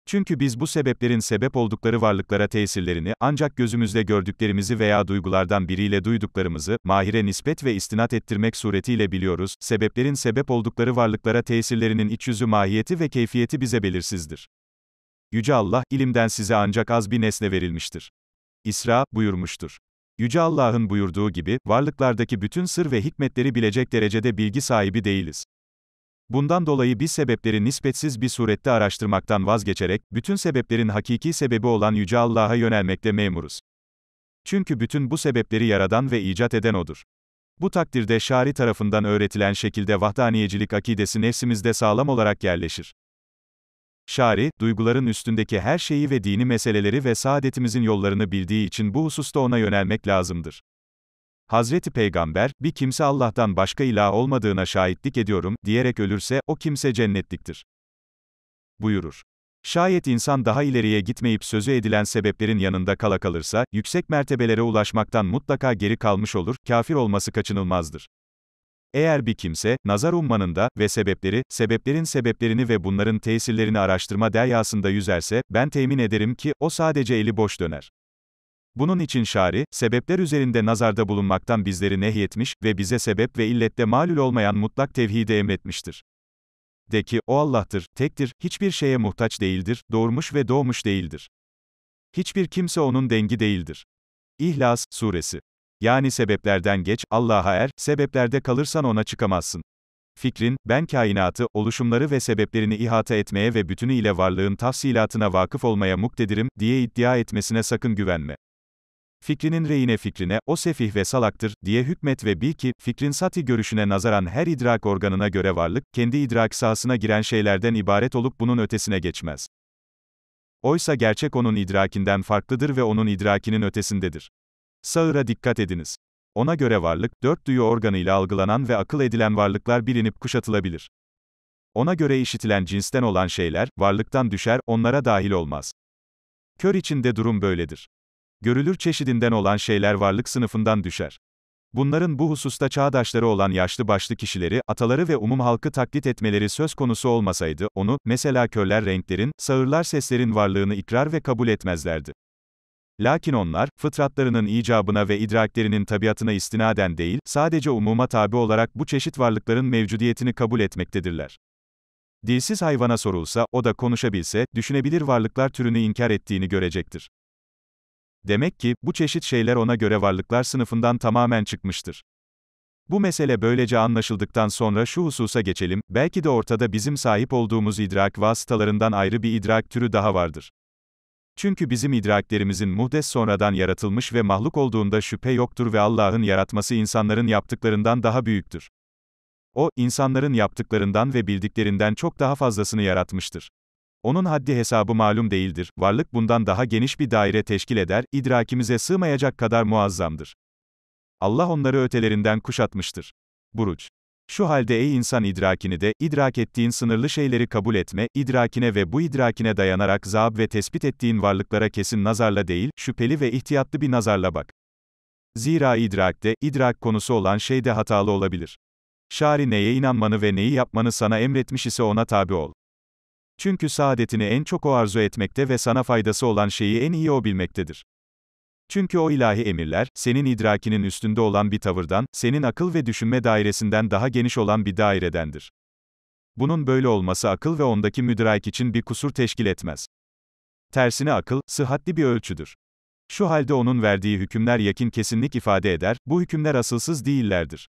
Çünkü biz bu sebeplerin sebep oldukları varlıklara tesirlerini, ancak gözümüzle gördüklerimizi veya duygulardan biriyle duyduklarımızı, mahire nispet ve istinat ettirmek suretiyle biliyoruz, sebeplerin sebep oldukları varlıklara tesirlerinin iç yüzü mahiyeti ve keyfiyeti bize belirsizdir. Yüce Allah, ilimden size ancak az bir nesne verilmiştir. İsra, buyurmuştur. Yüce Allah'ın buyurduğu gibi, varlıklardaki bütün sır ve hikmetleri bilecek derecede bilgi sahibi değiliz. Bundan dolayı biz sebepleri nispetsiz bir surette araştırmaktan vazgeçerek, bütün sebeplerin hakiki sebebi olan Yüce Allah'a yönelmekle memuruz. Çünkü bütün bu sebepleri yaradan ve icat eden O'dur. Bu takdirde şari tarafından öğretilen şekilde vahdaniyecilik akidesi nefsimizde sağlam olarak yerleşir. Şari, duyguların üstündeki her şeyi ve dini meseleleri ve saadetimizin yollarını bildiği için bu hususta ona yönelmek lazımdır. Hazreti Peygamber, bir kimse Allah'tan başka ilah olmadığına şahitlik ediyorum, diyerek ölürse, o kimse cennetliktir. Buyurur. Şayet insan daha ileriye gitmeyip sözü edilen sebeplerin yanında kala kalırsa, yüksek mertebelere ulaşmaktan mutlaka geri kalmış olur, kafir olması kaçınılmazdır. Eğer bir kimse, nazar ummanında ve sebepleri, sebeplerin sebeplerini ve bunların tesirlerini araştırma deryasında yüzerse, ben temin ederim ki, o sadece eli boş döner. Bunun için şari, sebepler üzerinde nazarda bulunmaktan bizleri nehyetmiş ve bize sebep ve illette malül olmayan mutlak tevhide emretmiştir. De ki, o Allah'tır, tektir, hiçbir şeye muhtaç değildir, doğurmuş ve doğmuş değildir. Hiçbir kimse onun dengi değildir. İhlas, Suresi. Yani sebeplerden geç, Allah'a er, sebeplerde kalırsan ona çıkamazsın. Fikrin, ben kainatı, oluşumları ve sebeplerini ihata etmeye ve bütünüyle varlığın tafsilatına vakıf olmaya muktedirim, diye iddia etmesine sakın güvenme fikrinin reyine fikrine, o sefih ve salaktır, diye hükmet ve bil ki, fikrin sati görüşüne nazaran her idrak organına göre varlık, kendi idrak sahasına giren şeylerden ibaret olup bunun ötesine geçmez. Oysa gerçek onun idrakinden farklıdır ve onun idrakinin ötesindedir. Sağıra dikkat ediniz. Ona göre varlık, dört duyu organıyla algılanan ve akıl edilen varlıklar bilinip kuşatılabilir. Ona göre işitilen cinsten olan şeyler, varlıktan düşer, onlara dahil olmaz. Kör içinde durum böyledir görülür çeşidinden olan şeyler varlık sınıfından düşer. Bunların bu hususta çağdaşları olan yaşlı başlı kişileri, ataları ve umum halkı taklit etmeleri söz konusu olmasaydı, onu, mesela körler renklerin, sağırlar seslerin varlığını ikrar ve kabul etmezlerdi. Lakin onlar, fıtratlarının icabına ve idraklerinin tabiatına istinaden değil, sadece umuma tabi olarak bu çeşit varlıkların mevcudiyetini kabul etmektedirler. Dilsiz hayvana sorulsa, o da konuşabilse, düşünebilir varlıklar türünü inkar ettiğini görecektir. Demek ki, bu çeşit şeyler ona göre varlıklar sınıfından tamamen çıkmıştır. Bu mesele böylece anlaşıldıktan sonra şu hususa geçelim, belki de ortada bizim sahip olduğumuz idrak vasıtalarından ayrı bir idrak türü daha vardır. Çünkü bizim idraklerimizin muhdes sonradan yaratılmış ve mahluk olduğunda şüphe yoktur ve Allah'ın yaratması insanların yaptıklarından daha büyüktür. O, insanların yaptıklarından ve bildiklerinden çok daha fazlasını yaratmıştır. Onun haddi hesabı malum değildir, varlık bundan daha geniş bir daire teşkil eder, idrakimize sığmayacak kadar muazzamdır. Allah onları ötelerinden kuşatmıştır. Buruç. Şu halde ey insan idrakini de, idrak ettiğin sınırlı şeyleri kabul etme, idrakine ve bu idrakine dayanarak zaab ve tespit ettiğin varlıklara kesin nazarla değil, şüpheli ve ihtiyatlı bir nazarla bak. Zira idrakte, idrak konusu olan şey de hatalı olabilir. Şari neye inanmanı ve neyi yapmanı sana emretmiş ise ona tabi ol. Çünkü saadetini en çok o arzu etmekte ve sana faydası olan şeyi en iyi o bilmektedir. Çünkü o ilahi emirler, senin idrakinin üstünde olan bir tavırdan, senin akıl ve düşünme dairesinden daha geniş olan bir dairedendir. Bunun böyle olması akıl ve ondaki müdrak için bir kusur teşkil etmez. Tersine akıl, sıhhatli bir ölçüdür. Şu halde onun verdiği hükümler yakin kesinlik ifade eder, bu hükümler asılsız değillerdir.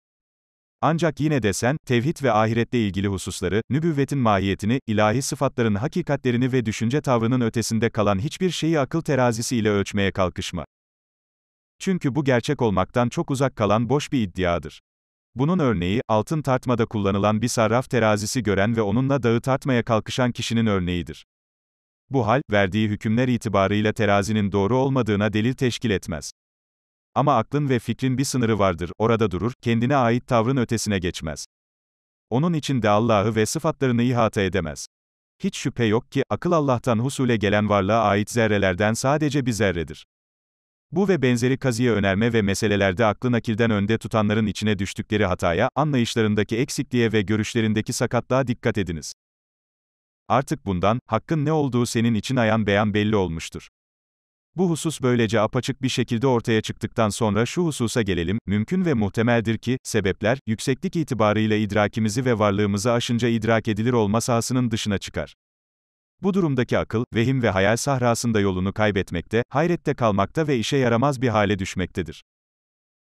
Ancak yine de sen, tevhid ve ahirette ilgili hususları, nübüvvetin mahiyetini, ilahi sıfatların hakikatlerini ve düşünce tavrının ötesinde kalan hiçbir şeyi akıl terazisi ile ölçmeye kalkışma. Çünkü bu gerçek olmaktan çok uzak kalan boş bir iddiadır. Bunun örneği, altın tartmada kullanılan bir sarraf terazisi gören ve onunla dağı tartmaya kalkışan kişinin örneğidir. Bu hal, verdiği hükümler itibarıyla terazinin doğru olmadığına delil teşkil etmez. Ama aklın ve fikrin bir sınırı vardır, orada durur, kendine ait tavrın ötesine geçmez. Onun için de Allah'ı ve sıfatlarını ihata edemez. Hiç şüphe yok ki, akıl Allah'tan husule gelen varlığa ait zerrelerden sadece bir zerredir. Bu ve benzeri kaziye önerme ve meselelerde aklı nakilden önde tutanların içine düştükleri hataya, anlayışlarındaki eksikliğe ve görüşlerindeki sakatlığa dikkat ediniz. Artık bundan, hakkın ne olduğu senin için ayan beyan belli olmuştur. Bu husus böylece apaçık bir şekilde ortaya çıktıktan sonra şu hususa gelelim, mümkün ve muhtemeldir ki, sebepler, yükseklik itibarıyla idrakimizi ve varlığımızı aşınca idrak edilir olma sahasının dışına çıkar. Bu durumdaki akıl, vehim ve hayal sahrasında yolunu kaybetmekte, hayrette kalmakta ve işe yaramaz bir hale düşmektedir.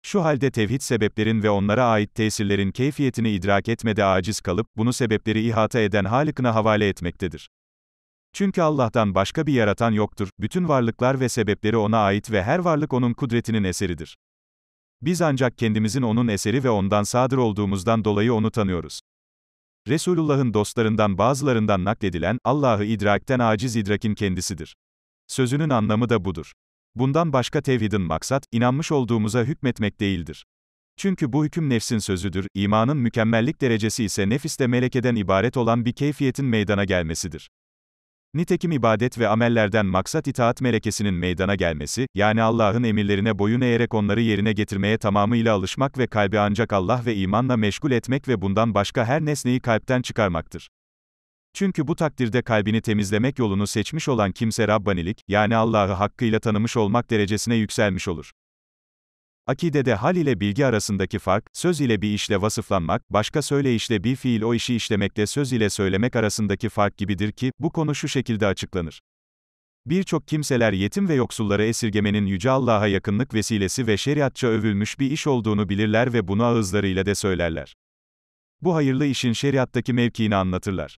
Şu halde tevhid sebeplerin ve onlara ait tesirlerin keyfiyetini idrak etmede aciz kalıp, bunu sebepleri ihata eden Halık'ına havale etmektedir. Çünkü Allah'tan başka bir yaratan yoktur, bütün varlıklar ve sebepleri ona ait ve her varlık onun kudretinin eseridir. Biz ancak kendimizin onun eseri ve ondan sadır olduğumuzdan dolayı onu tanıyoruz. Resulullah'ın dostlarından bazılarından nakledilen, Allah'ı idrakten aciz idrakin kendisidir. Sözünün anlamı da budur. Bundan başka tevhidin maksat, inanmış olduğumuza hükmetmek değildir. Çünkü bu hüküm nefsin sözüdür, imanın mükemmellik derecesi ise nefiste melekeden ibaret olan bir keyfiyetin meydana gelmesidir. Nitekim ibadet ve amellerden maksat itaat melekesinin meydana gelmesi, yani Allah'ın emirlerine boyun eğerek onları yerine getirmeye tamamıyla alışmak ve kalbi ancak Allah ve imanla meşgul etmek ve bundan başka her nesneyi kalpten çıkarmaktır. Çünkü bu takdirde kalbini temizlemek yolunu seçmiş olan kimse Rabbanilik, yani Allah'ı hakkıyla tanımış olmak derecesine yükselmiş olur. Akidede hal ile bilgi arasındaki fark, söz ile bir işle vasıflanmak, başka söyleyişle bir fiil o işi işlemekle söz ile söylemek arasındaki fark gibidir ki, bu konu şu şekilde açıklanır. Birçok kimseler yetim ve yoksullara esirgemenin Yüce Allah'a yakınlık vesilesi ve şeriatça övülmüş bir iş olduğunu bilirler ve bunu ağızlarıyla de söylerler. Bu hayırlı işin şeriattaki mevkiini anlatırlar.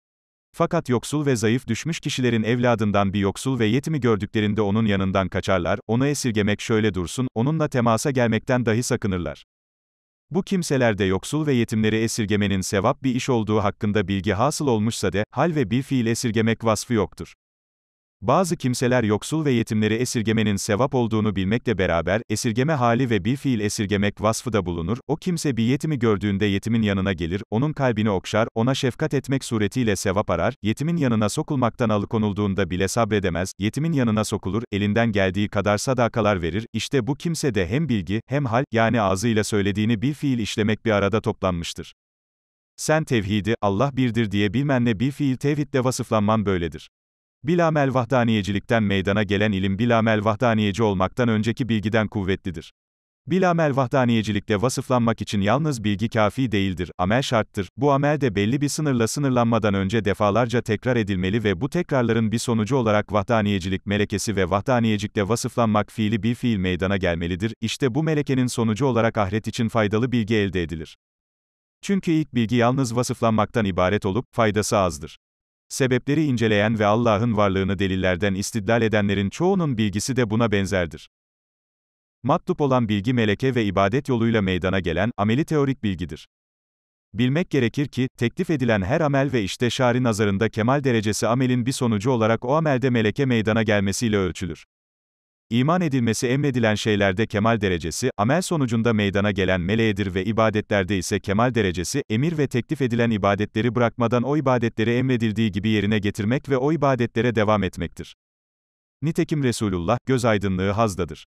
Fakat yoksul ve zayıf düşmüş kişilerin evladından bir yoksul ve yetimi gördüklerinde onun yanından kaçarlar, onu esirgemek şöyle dursun, onunla temasa gelmekten dahi sakınırlar. Bu kimselerde yoksul ve yetimleri esirgemenin sevap bir iş olduğu hakkında bilgi hasıl olmuşsa de, hal ve bir fiil esirgemek vasfı yoktur. Bazı kimseler yoksul ve yetimleri esirgemenin sevap olduğunu bilmekle beraber, esirgeme hali ve bir fiil esirgemek vasfı da bulunur, o kimse bir yetimi gördüğünde yetimin yanına gelir, onun kalbini okşar, ona şefkat etmek suretiyle sevap arar, yetimin yanına sokulmaktan alıkonulduğunda bile sabredemez, yetimin yanına sokulur, elinden geldiği kadar sadakalar verir, işte bu kimse de hem bilgi, hem hal, yani ağzıyla söylediğini bir fiil işlemek bir arada toplanmıştır. Sen tevhidi, Allah birdir diye bilmenle bir fiil tevhidle vasıflanman böyledir. Bilamel vahdaniyecilikten meydana gelen ilim bilamel vahdaniyeci olmaktan önceki bilgiden kuvvetlidir. Bilamel vahdaniyecilikle vasıflanmak için yalnız bilgi kafi değildir, amel şarttır. Bu amel de belli bir sınırla sınırlanmadan önce defalarca tekrar edilmeli ve bu tekrarların bir sonucu olarak vahdaniyecilik melekesi ve vahdaniyecikte vasıflanmak fiili bir fiil meydana gelmelidir. İşte bu melekenin sonucu olarak ahiret için faydalı bilgi elde edilir. Çünkü ilk bilgi yalnız vasıflanmaktan ibaret olup, faydası azdır. Sebepleri inceleyen ve Allah'ın varlığını delillerden istidlal edenlerin çoğunun bilgisi de buna benzerdir. Matlup olan bilgi meleke ve ibadet yoluyla meydana gelen, ameli teorik bilgidir. Bilmek gerekir ki, teklif edilen her amel ve işte şari nazarında kemal derecesi amelin bir sonucu olarak o amelde meleke meydana gelmesiyle ölçülür. İman edilmesi emredilen şeylerde kemal derecesi, amel sonucunda meydana gelen meleğedir ve ibadetlerde ise kemal derecesi, emir ve teklif edilen ibadetleri bırakmadan o ibadetleri emredildiği gibi yerine getirmek ve o ibadetlere devam etmektir. Nitekim Resulullah, göz aydınlığı hazdadır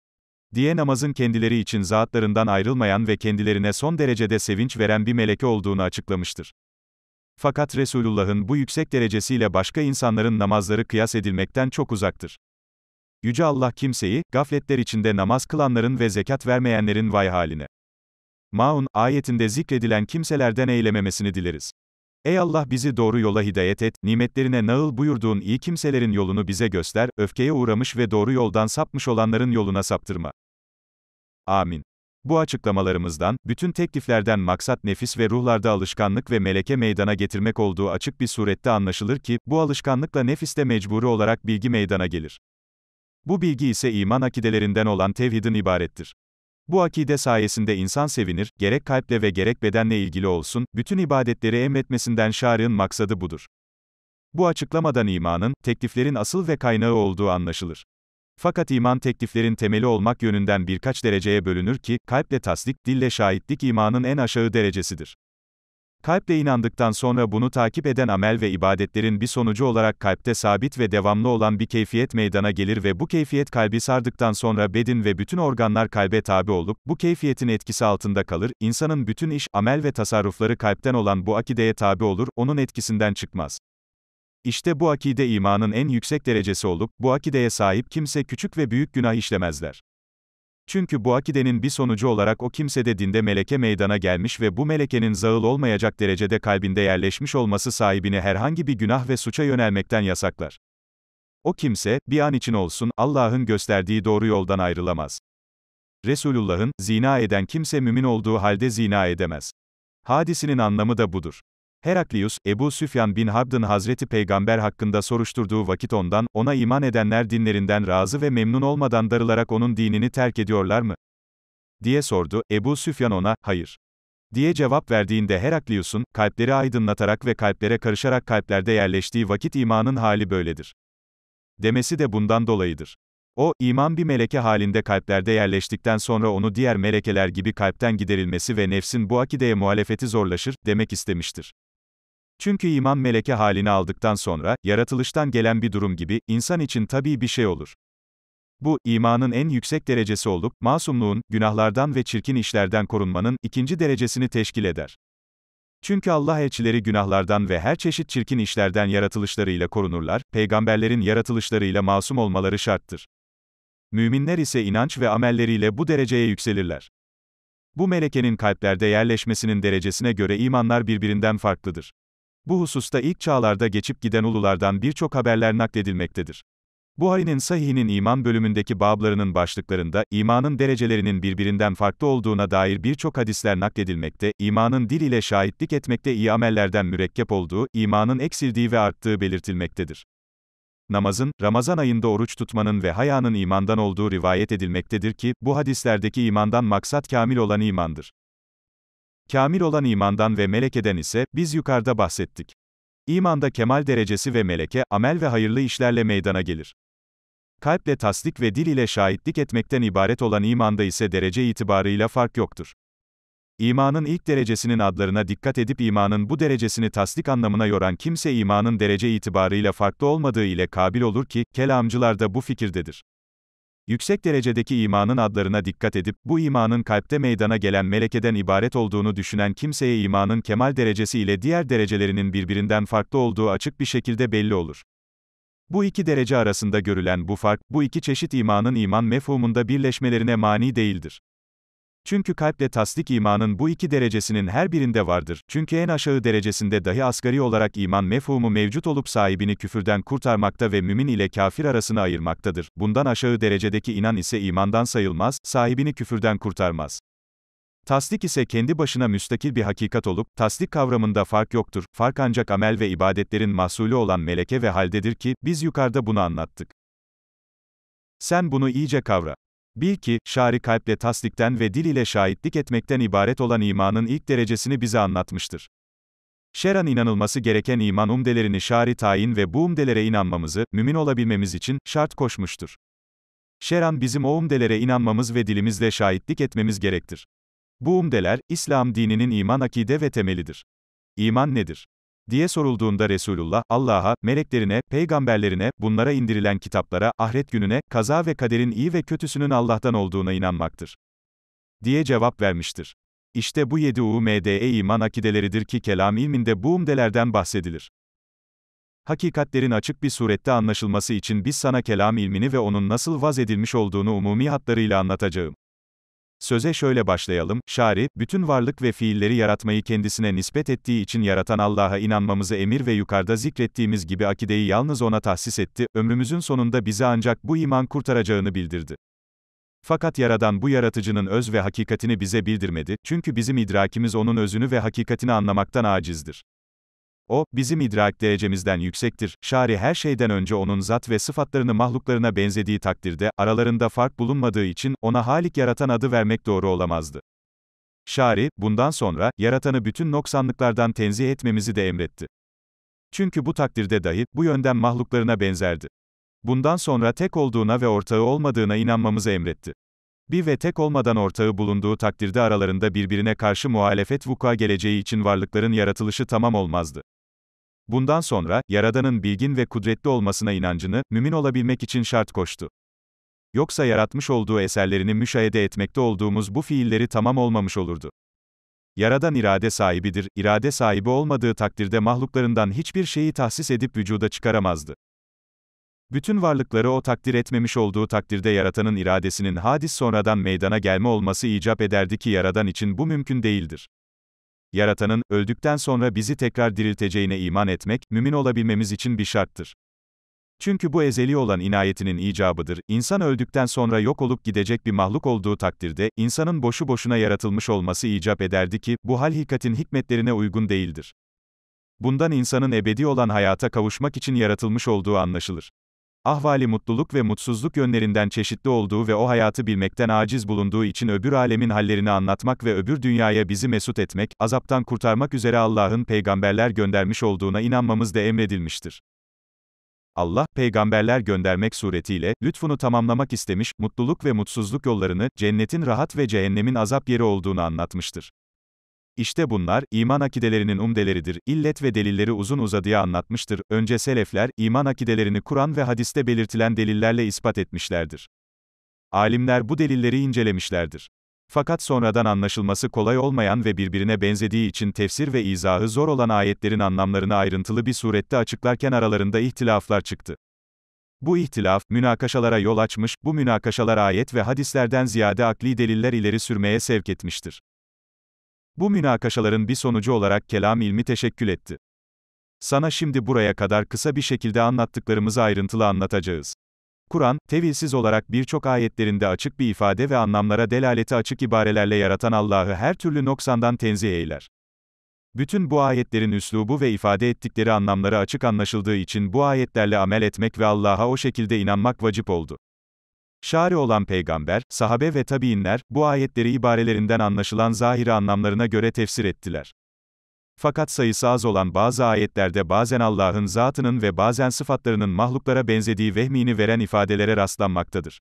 diye namazın kendileri için zatlarından ayrılmayan ve kendilerine son derecede sevinç veren bir meleke olduğunu açıklamıştır. Fakat Resulullah'ın bu yüksek derecesiyle başka insanların namazları kıyas edilmekten çok uzaktır. Yüce Allah kimseyi, gafletler içinde namaz kılanların ve zekat vermeyenlerin vay haline. Maun, ayetinde zikredilen kimselerden eylememesini dileriz. Ey Allah bizi doğru yola hidayet et, nimetlerine nağıl buyurduğun iyi kimselerin yolunu bize göster, öfkeye uğramış ve doğru yoldan sapmış olanların yoluna saptırma. Amin. Bu açıklamalarımızdan, bütün tekliflerden maksat nefis ve ruhlarda alışkanlık ve meleke meydana getirmek olduğu açık bir surette anlaşılır ki, bu alışkanlıkla nefiste mecburi olarak bilgi meydana gelir. Bu bilgi ise iman akidelerinden olan tevhidin ibarettir. Bu akide sayesinde insan sevinir, gerek kalple ve gerek bedenle ilgili olsun, bütün ibadetleri emretmesinden şarığın maksadı budur. Bu açıklamadan imanın, tekliflerin asıl ve kaynağı olduğu anlaşılır. Fakat iman tekliflerin temeli olmak yönünden birkaç dereceye bölünür ki, kalple tasdik, dille şahitlik imanın en aşağı derecesidir. Kalple inandıktan sonra bunu takip eden amel ve ibadetlerin bir sonucu olarak kalpte sabit ve devamlı olan bir keyfiyet meydana gelir ve bu keyfiyet kalbi sardıktan sonra beden ve bütün organlar kalbe tabi olup, bu keyfiyetin etkisi altında kalır, insanın bütün iş, amel ve tasarrufları kalpten olan bu akideye tabi olur, onun etkisinden çıkmaz. İşte bu akide imanın en yüksek derecesi olup, bu akideye sahip kimse küçük ve büyük günah işlemezler. Çünkü bu akidenin bir sonucu olarak o kimse de dinde meleke meydana gelmiş ve bu melekenin zağıl olmayacak derecede kalbinde yerleşmiş olması sahibini herhangi bir günah ve suça yönelmekten yasaklar. O kimse, bir an için olsun, Allah'ın gösterdiği doğru yoldan ayrılamaz. Resulullah'ın, zina eden kimse mümin olduğu halde zina edemez. Hadisinin anlamı da budur. Heraklius, Ebu Süfyan bin Harb'ın Hazreti Peygamber hakkında soruşturduğu vakit ondan, ona iman edenler dinlerinden razı ve memnun olmadan darılarak onun dinini terk ediyorlar mı? diye sordu, Ebu Süfyan ona, hayır. diye cevap verdiğinde Heraklius'un, kalpleri aydınlatarak ve kalplere karışarak kalplerde yerleştiği vakit imanın hali böyledir. Demesi de bundan dolayıdır. O, iman bir meleke halinde kalplerde yerleştikten sonra onu diğer melekeler gibi kalpten giderilmesi ve nefsin bu akideye muhalefeti zorlaşır, demek istemiştir. Çünkü iman meleke halini aldıktan sonra, yaratılıştan gelen bir durum gibi, insan için tabii bir şey olur. Bu, imanın en yüksek derecesi olup, masumluğun, günahlardan ve çirkin işlerden korunmanın ikinci derecesini teşkil eder. Çünkü Allah elçileri günahlardan ve her çeşit çirkin işlerden yaratılışlarıyla korunurlar, peygamberlerin yaratılışlarıyla masum olmaları şarttır. Müminler ise inanç ve amelleriyle bu dereceye yükselirler. Bu melekenin kalplerde yerleşmesinin derecesine göre imanlar birbirinden farklıdır. Bu hususta ilk çağlarda geçip giden ululardan birçok haberler nakledilmektedir. Buhari'nin Sahih'inin iman bölümündeki bablarının başlıklarında, imanın derecelerinin birbirinden farklı olduğuna dair birçok hadisler nakledilmekte, imanın dil ile şahitlik etmekte iyi amellerden mürekkep olduğu, imanın eksildiği ve arttığı belirtilmektedir. Namazın, Ramazan ayında oruç tutmanın ve hayanın imandan olduğu rivayet edilmektedir ki, bu hadislerdeki imandan maksat kamil olan imandır. Kamil olan imandan ve melekeden ise, biz yukarıda bahsettik. İmanda kemal derecesi ve meleke, amel ve hayırlı işlerle meydana gelir. Kalple tasdik ve dil ile şahitlik etmekten ibaret olan imanda ise derece itibarıyla fark yoktur. İmanın ilk derecesinin adlarına dikkat edip imanın bu derecesini tasdik anlamına yoran kimse imanın derece itibarıyla farklı olmadığı ile kabil olur ki, kelamcılar da bu fikirdedir. Yüksek derecedeki imanın adlarına dikkat edip, bu imanın kalpte meydana gelen melekeden ibaret olduğunu düşünen kimseye imanın kemal derecesi ile diğer derecelerinin birbirinden farklı olduğu açık bir şekilde belli olur. Bu iki derece arasında görülen bu fark, bu iki çeşit imanın iman mefhumunda birleşmelerine mani değildir. Çünkü kalple tasdik imanın bu iki derecesinin her birinde vardır. Çünkü en aşağı derecesinde dahi asgari olarak iman mefhumu mevcut olup sahibini küfürden kurtarmakta ve mümin ile kafir arasını ayırmaktadır. Bundan aşağı derecedeki inan ise imandan sayılmaz, sahibini küfürden kurtarmaz. Tasdik ise kendi başına müstakil bir hakikat olup, tasdik kavramında fark yoktur. Fark ancak amel ve ibadetlerin mahsulü olan meleke ve haldedir ki, biz yukarıda bunu anlattık. Sen bunu iyice kavra. Bil ki, şari kalple tasdikten ve dil ile şahitlik etmekten ibaret olan imanın ilk derecesini bize anlatmıştır. Şeran inanılması gereken iman umdelerini şari tayin ve bu umdelere inanmamızı, mümin olabilmemiz için, şart koşmuştur. Şeran bizim o umdelere inanmamız ve dilimizle şahitlik etmemiz gerektir. Bu umdeler, İslam dininin iman akide ve temelidir. İman nedir? diye sorulduğunda Resulullah, Allah'a, meleklerine, peygamberlerine, bunlara indirilen kitaplara, ahiret gününe, kaza ve kaderin iyi ve kötüsünün Allah'tan olduğuna inanmaktır. diye cevap vermiştir. İşte bu 7 UMDE iman akideleridir ki kelam ilminde bu umdelerden bahsedilir. Hakikatlerin açık bir surette anlaşılması için biz sana kelam ilmini ve onun nasıl vaz edilmiş olduğunu umumi hatlarıyla anlatacağım. Söze şöyle başlayalım, Şari, bütün varlık ve fiilleri yaratmayı kendisine nispet ettiği için yaratan Allah'a inanmamızı emir ve yukarıda zikrettiğimiz gibi akideyi yalnız ona tahsis etti, ömrümüzün sonunda bizi ancak bu iman kurtaracağını bildirdi. Fakat Yaradan bu yaratıcının öz ve hakikatini bize bildirmedi, çünkü bizim idrakimiz onun özünü ve hakikatini anlamaktan acizdir. O, bizim idrak derecemizden yüksektir. Şari her şeyden önce onun zat ve sıfatlarını mahluklarına benzediği takdirde, aralarında fark bulunmadığı için, ona Halik yaratan adı vermek doğru olamazdı. Şari, bundan sonra, yaratanı bütün noksanlıklardan tenzih etmemizi de emretti. Çünkü bu takdirde dahi, bu yönden mahluklarına benzerdi. Bundan sonra tek olduğuna ve ortağı olmadığına inanmamızı emretti. Bir ve tek olmadan ortağı bulunduğu takdirde aralarında birbirine karşı muhalefet vuku'a geleceği için varlıkların yaratılışı tamam olmazdı. Bundan sonra, Yaradan'ın bilgin ve kudretli olmasına inancını, mümin olabilmek için şart koştu. Yoksa yaratmış olduğu eserlerini müşahede etmekte olduğumuz bu fiilleri tamam olmamış olurdu. Yaradan irade sahibidir, irade sahibi olmadığı takdirde mahluklarından hiçbir şeyi tahsis edip vücuda çıkaramazdı. Bütün varlıkları o takdir etmemiş olduğu takdirde yaratanın iradesinin hadis sonradan meydana gelme olması icap ederdi ki yaradan için bu mümkün değildir. Yaratanın, öldükten sonra bizi tekrar dirilteceğine iman etmek, mümin olabilmemiz için bir şarttır. Çünkü bu ezeli olan inayetinin icabıdır. İnsan öldükten sonra yok olup gidecek bir mahluk olduğu takdirde, insanın boşu boşuna yaratılmış olması icap ederdi ki, bu hal hikatin hikmetlerine uygun değildir. Bundan insanın ebedi olan hayata kavuşmak için yaratılmış olduğu anlaşılır ahvali mutluluk ve mutsuzluk yönlerinden çeşitli olduğu ve o hayatı bilmekten aciz bulunduğu için öbür alemin hallerini anlatmak ve öbür dünyaya bizi mesut etmek, azaptan kurtarmak üzere Allah'ın peygamberler göndermiş olduğuna inanmamız da emredilmiştir. Allah, peygamberler göndermek suretiyle, lütfunu tamamlamak istemiş, mutluluk ve mutsuzluk yollarını, cennetin rahat ve cehennemin azap yeri olduğunu anlatmıştır. İşte bunlar, iman akidelerinin umdeleridir, illet ve delilleri uzun uzadıya anlatmıştır, önce selefler, iman akidelerini Kur'an ve hadiste belirtilen delillerle ispat etmişlerdir. Alimler bu delilleri incelemişlerdir. Fakat sonradan anlaşılması kolay olmayan ve birbirine benzediği için tefsir ve izahı zor olan ayetlerin anlamlarını ayrıntılı bir surette açıklarken aralarında ihtilaflar çıktı. Bu ihtilaf, münakaşalara yol açmış, bu münakaşalar ayet ve hadislerden ziyade akli deliller ileri sürmeye sevk etmiştir. Bu münakaşaların bir sonucu olarak kelam ilmi teşekkül etti. Sana şimdi buraya kadar kısa bir şekilde anlattıklarımızı ayrıntılı anlatacağız. Kur'an, tevilsiz olarak birçok ayetlerinde açık bir ifade ve anlamlara delaleti açık ibarelerle yaratan Allah'ı her türlü noksandan tenzih eyler. Bütün bu ayetlerin üslubu ve ifade ettikleri anlamları açık anlaşıldığı için bu ayetlerle amel etmek ve Allah'a o şekilde inanmak vacip oldu. Şari olan peygamber, sahabe ve tabiinler, bu ayetleri ibarelerinden anlaşılan zahiri anlamlarına göre tefsir ettiler. Fakat sayısı az olan bazı ayetlerde bazen Allah'ın zatının ve bazen sıfatlarının mahluklara benzediği vehmini veren ifadelere rastlanmaktadır.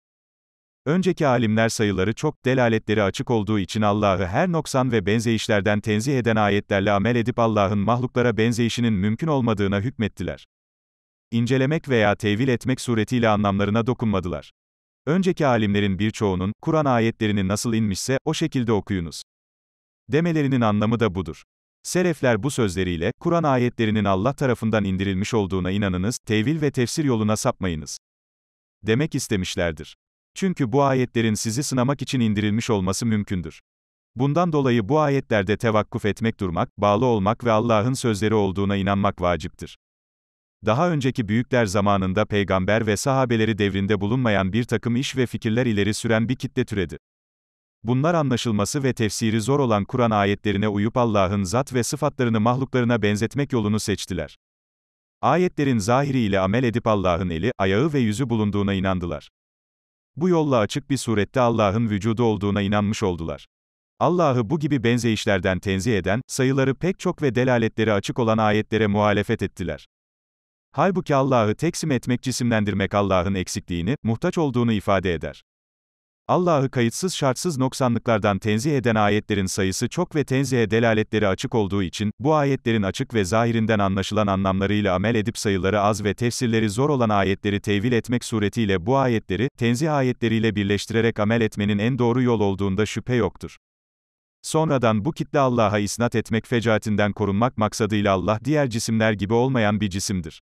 Önceki alimler sayıları çok, delaletleri açık olduğu için Allah'ı her noksan ve benzeyişlerden tenzih eden ayetlerle amel edip Allah'ın mahluklara benzeyişinin mümkün olmadığına hükmettiler. İncelemek veya tevil etmek suretiyle anlamlarına dokunmadılar. Önceki alimlerin birçoğunun, Kur'an ayetlerini nasıl inmişse, o şekilde okuyunuz. Demelerinin anlamı da budur. Serefler bu sözleriyle, Kur'an ayetlerinin Allah tarafından indirilmiş olduğuna inanınız, tevil ve tefsir yoluna sapmayınız. Demek istemişlerdir. Çünkü bu ayetlerin sizi sınamak için indirilmiş olması mümkündür. Bundan dolayı bu ayetlerde tevakkuf etmek durmak, bağlı olmak ve Allah'ın sözleri olduğuna inanmak vaciptir. Daha önceki büyükler zamanında peygamber ve sahabeleri devrinde bulunmayan bir takım iş ve fikirler ileri süren bir kitle türedi. Bunlar anlaşılması ve tefsiri zor olan Kur'an ayetlerine uyup Allah'ın zat ve sıfatlarını mahluklarına benzetmek yolunu seçtiler. Ayetlerin zahiriyle amel edip Allah'ın eli, ayağı ve yüzü bulunduğuna inandılar. Bu yolla açık bir surette Allah'ın vücudu olduğuna inanmış oldular. Allah'ı bu gibi benzeyişlerden tenzih eden, sayıları pek çok ve delaletleri açık olan ayetlere muhalefet ettiler. Halbuki Allah'ı teksim etmek cisimlendirmek Allah'ın eksikliğini, muhtaç olduğunu ifade eder. Allah'ı kayıtsız şartsız noksanlıklardan tenzih eden ayetlerin sayısı çok ve tenzihe delaletleri açık olduğu için, bu ayetlerin açık ve zahirinden anlaşılan anlamlarıyla amel edip sayıları az ve tefsirleri zor olan ayetleri tevil etmek suretiyle bu ayetleri, tenzih ayetleriyle birleştirerek amel etmenin en doğru yol olduğunda şüphe yoktur. Sonradan bu kitle Allah'a isnat etmek fecaatinden korunmak maksadıyla Allah diğer cisimler gibi olmayan bir cisimdir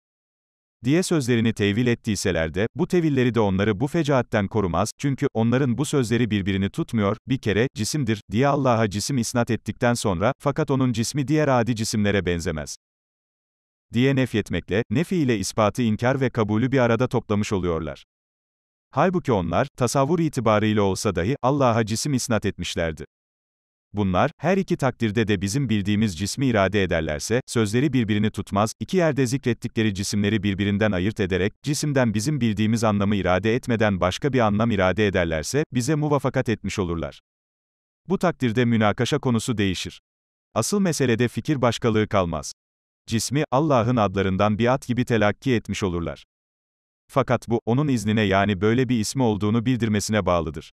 diye sözlerini tevil ettiyseler de, bu tevilleri de onları bu fecaatten korumaz, çünkü, onların bu sözleri birbirini tutmuyor, bir kere, cisimdir, diye Allah'a cisim isnat ettikten sonra, fakat onun cismi diğer adi cisimlere benzemez diye nefyetmekle, nefi ile ispatı inkar ve kabulü bir arada toplamış oluyorlar. Halbuki onlar, tasavvur itibarıyla olsa dahi, Allah'a cisim isnat etmişlerdi. Bunlar, her iki takdirde de bizim bildiğimiz cismi irade ederlerse, sözleri birbirini tutmaz, iki yerde zikrettikleri cisimleri birbirinden ayırt ederek, cisimden bizim bildiğimiz anlamı irade etmeden başka bir anlam irade ederlerse, bize muvafakat etmiş olurlar. Bu takdirde münakaşa konusu değişir. Asıl meselede fikir başkalığı kalmaz. Cismi, Allah'ın adlarından biat gibi telakki etmiş olurlar. Fakat bu, onun iznine yani böyle bir ismi olduğunu bildirmesine bağlıdır.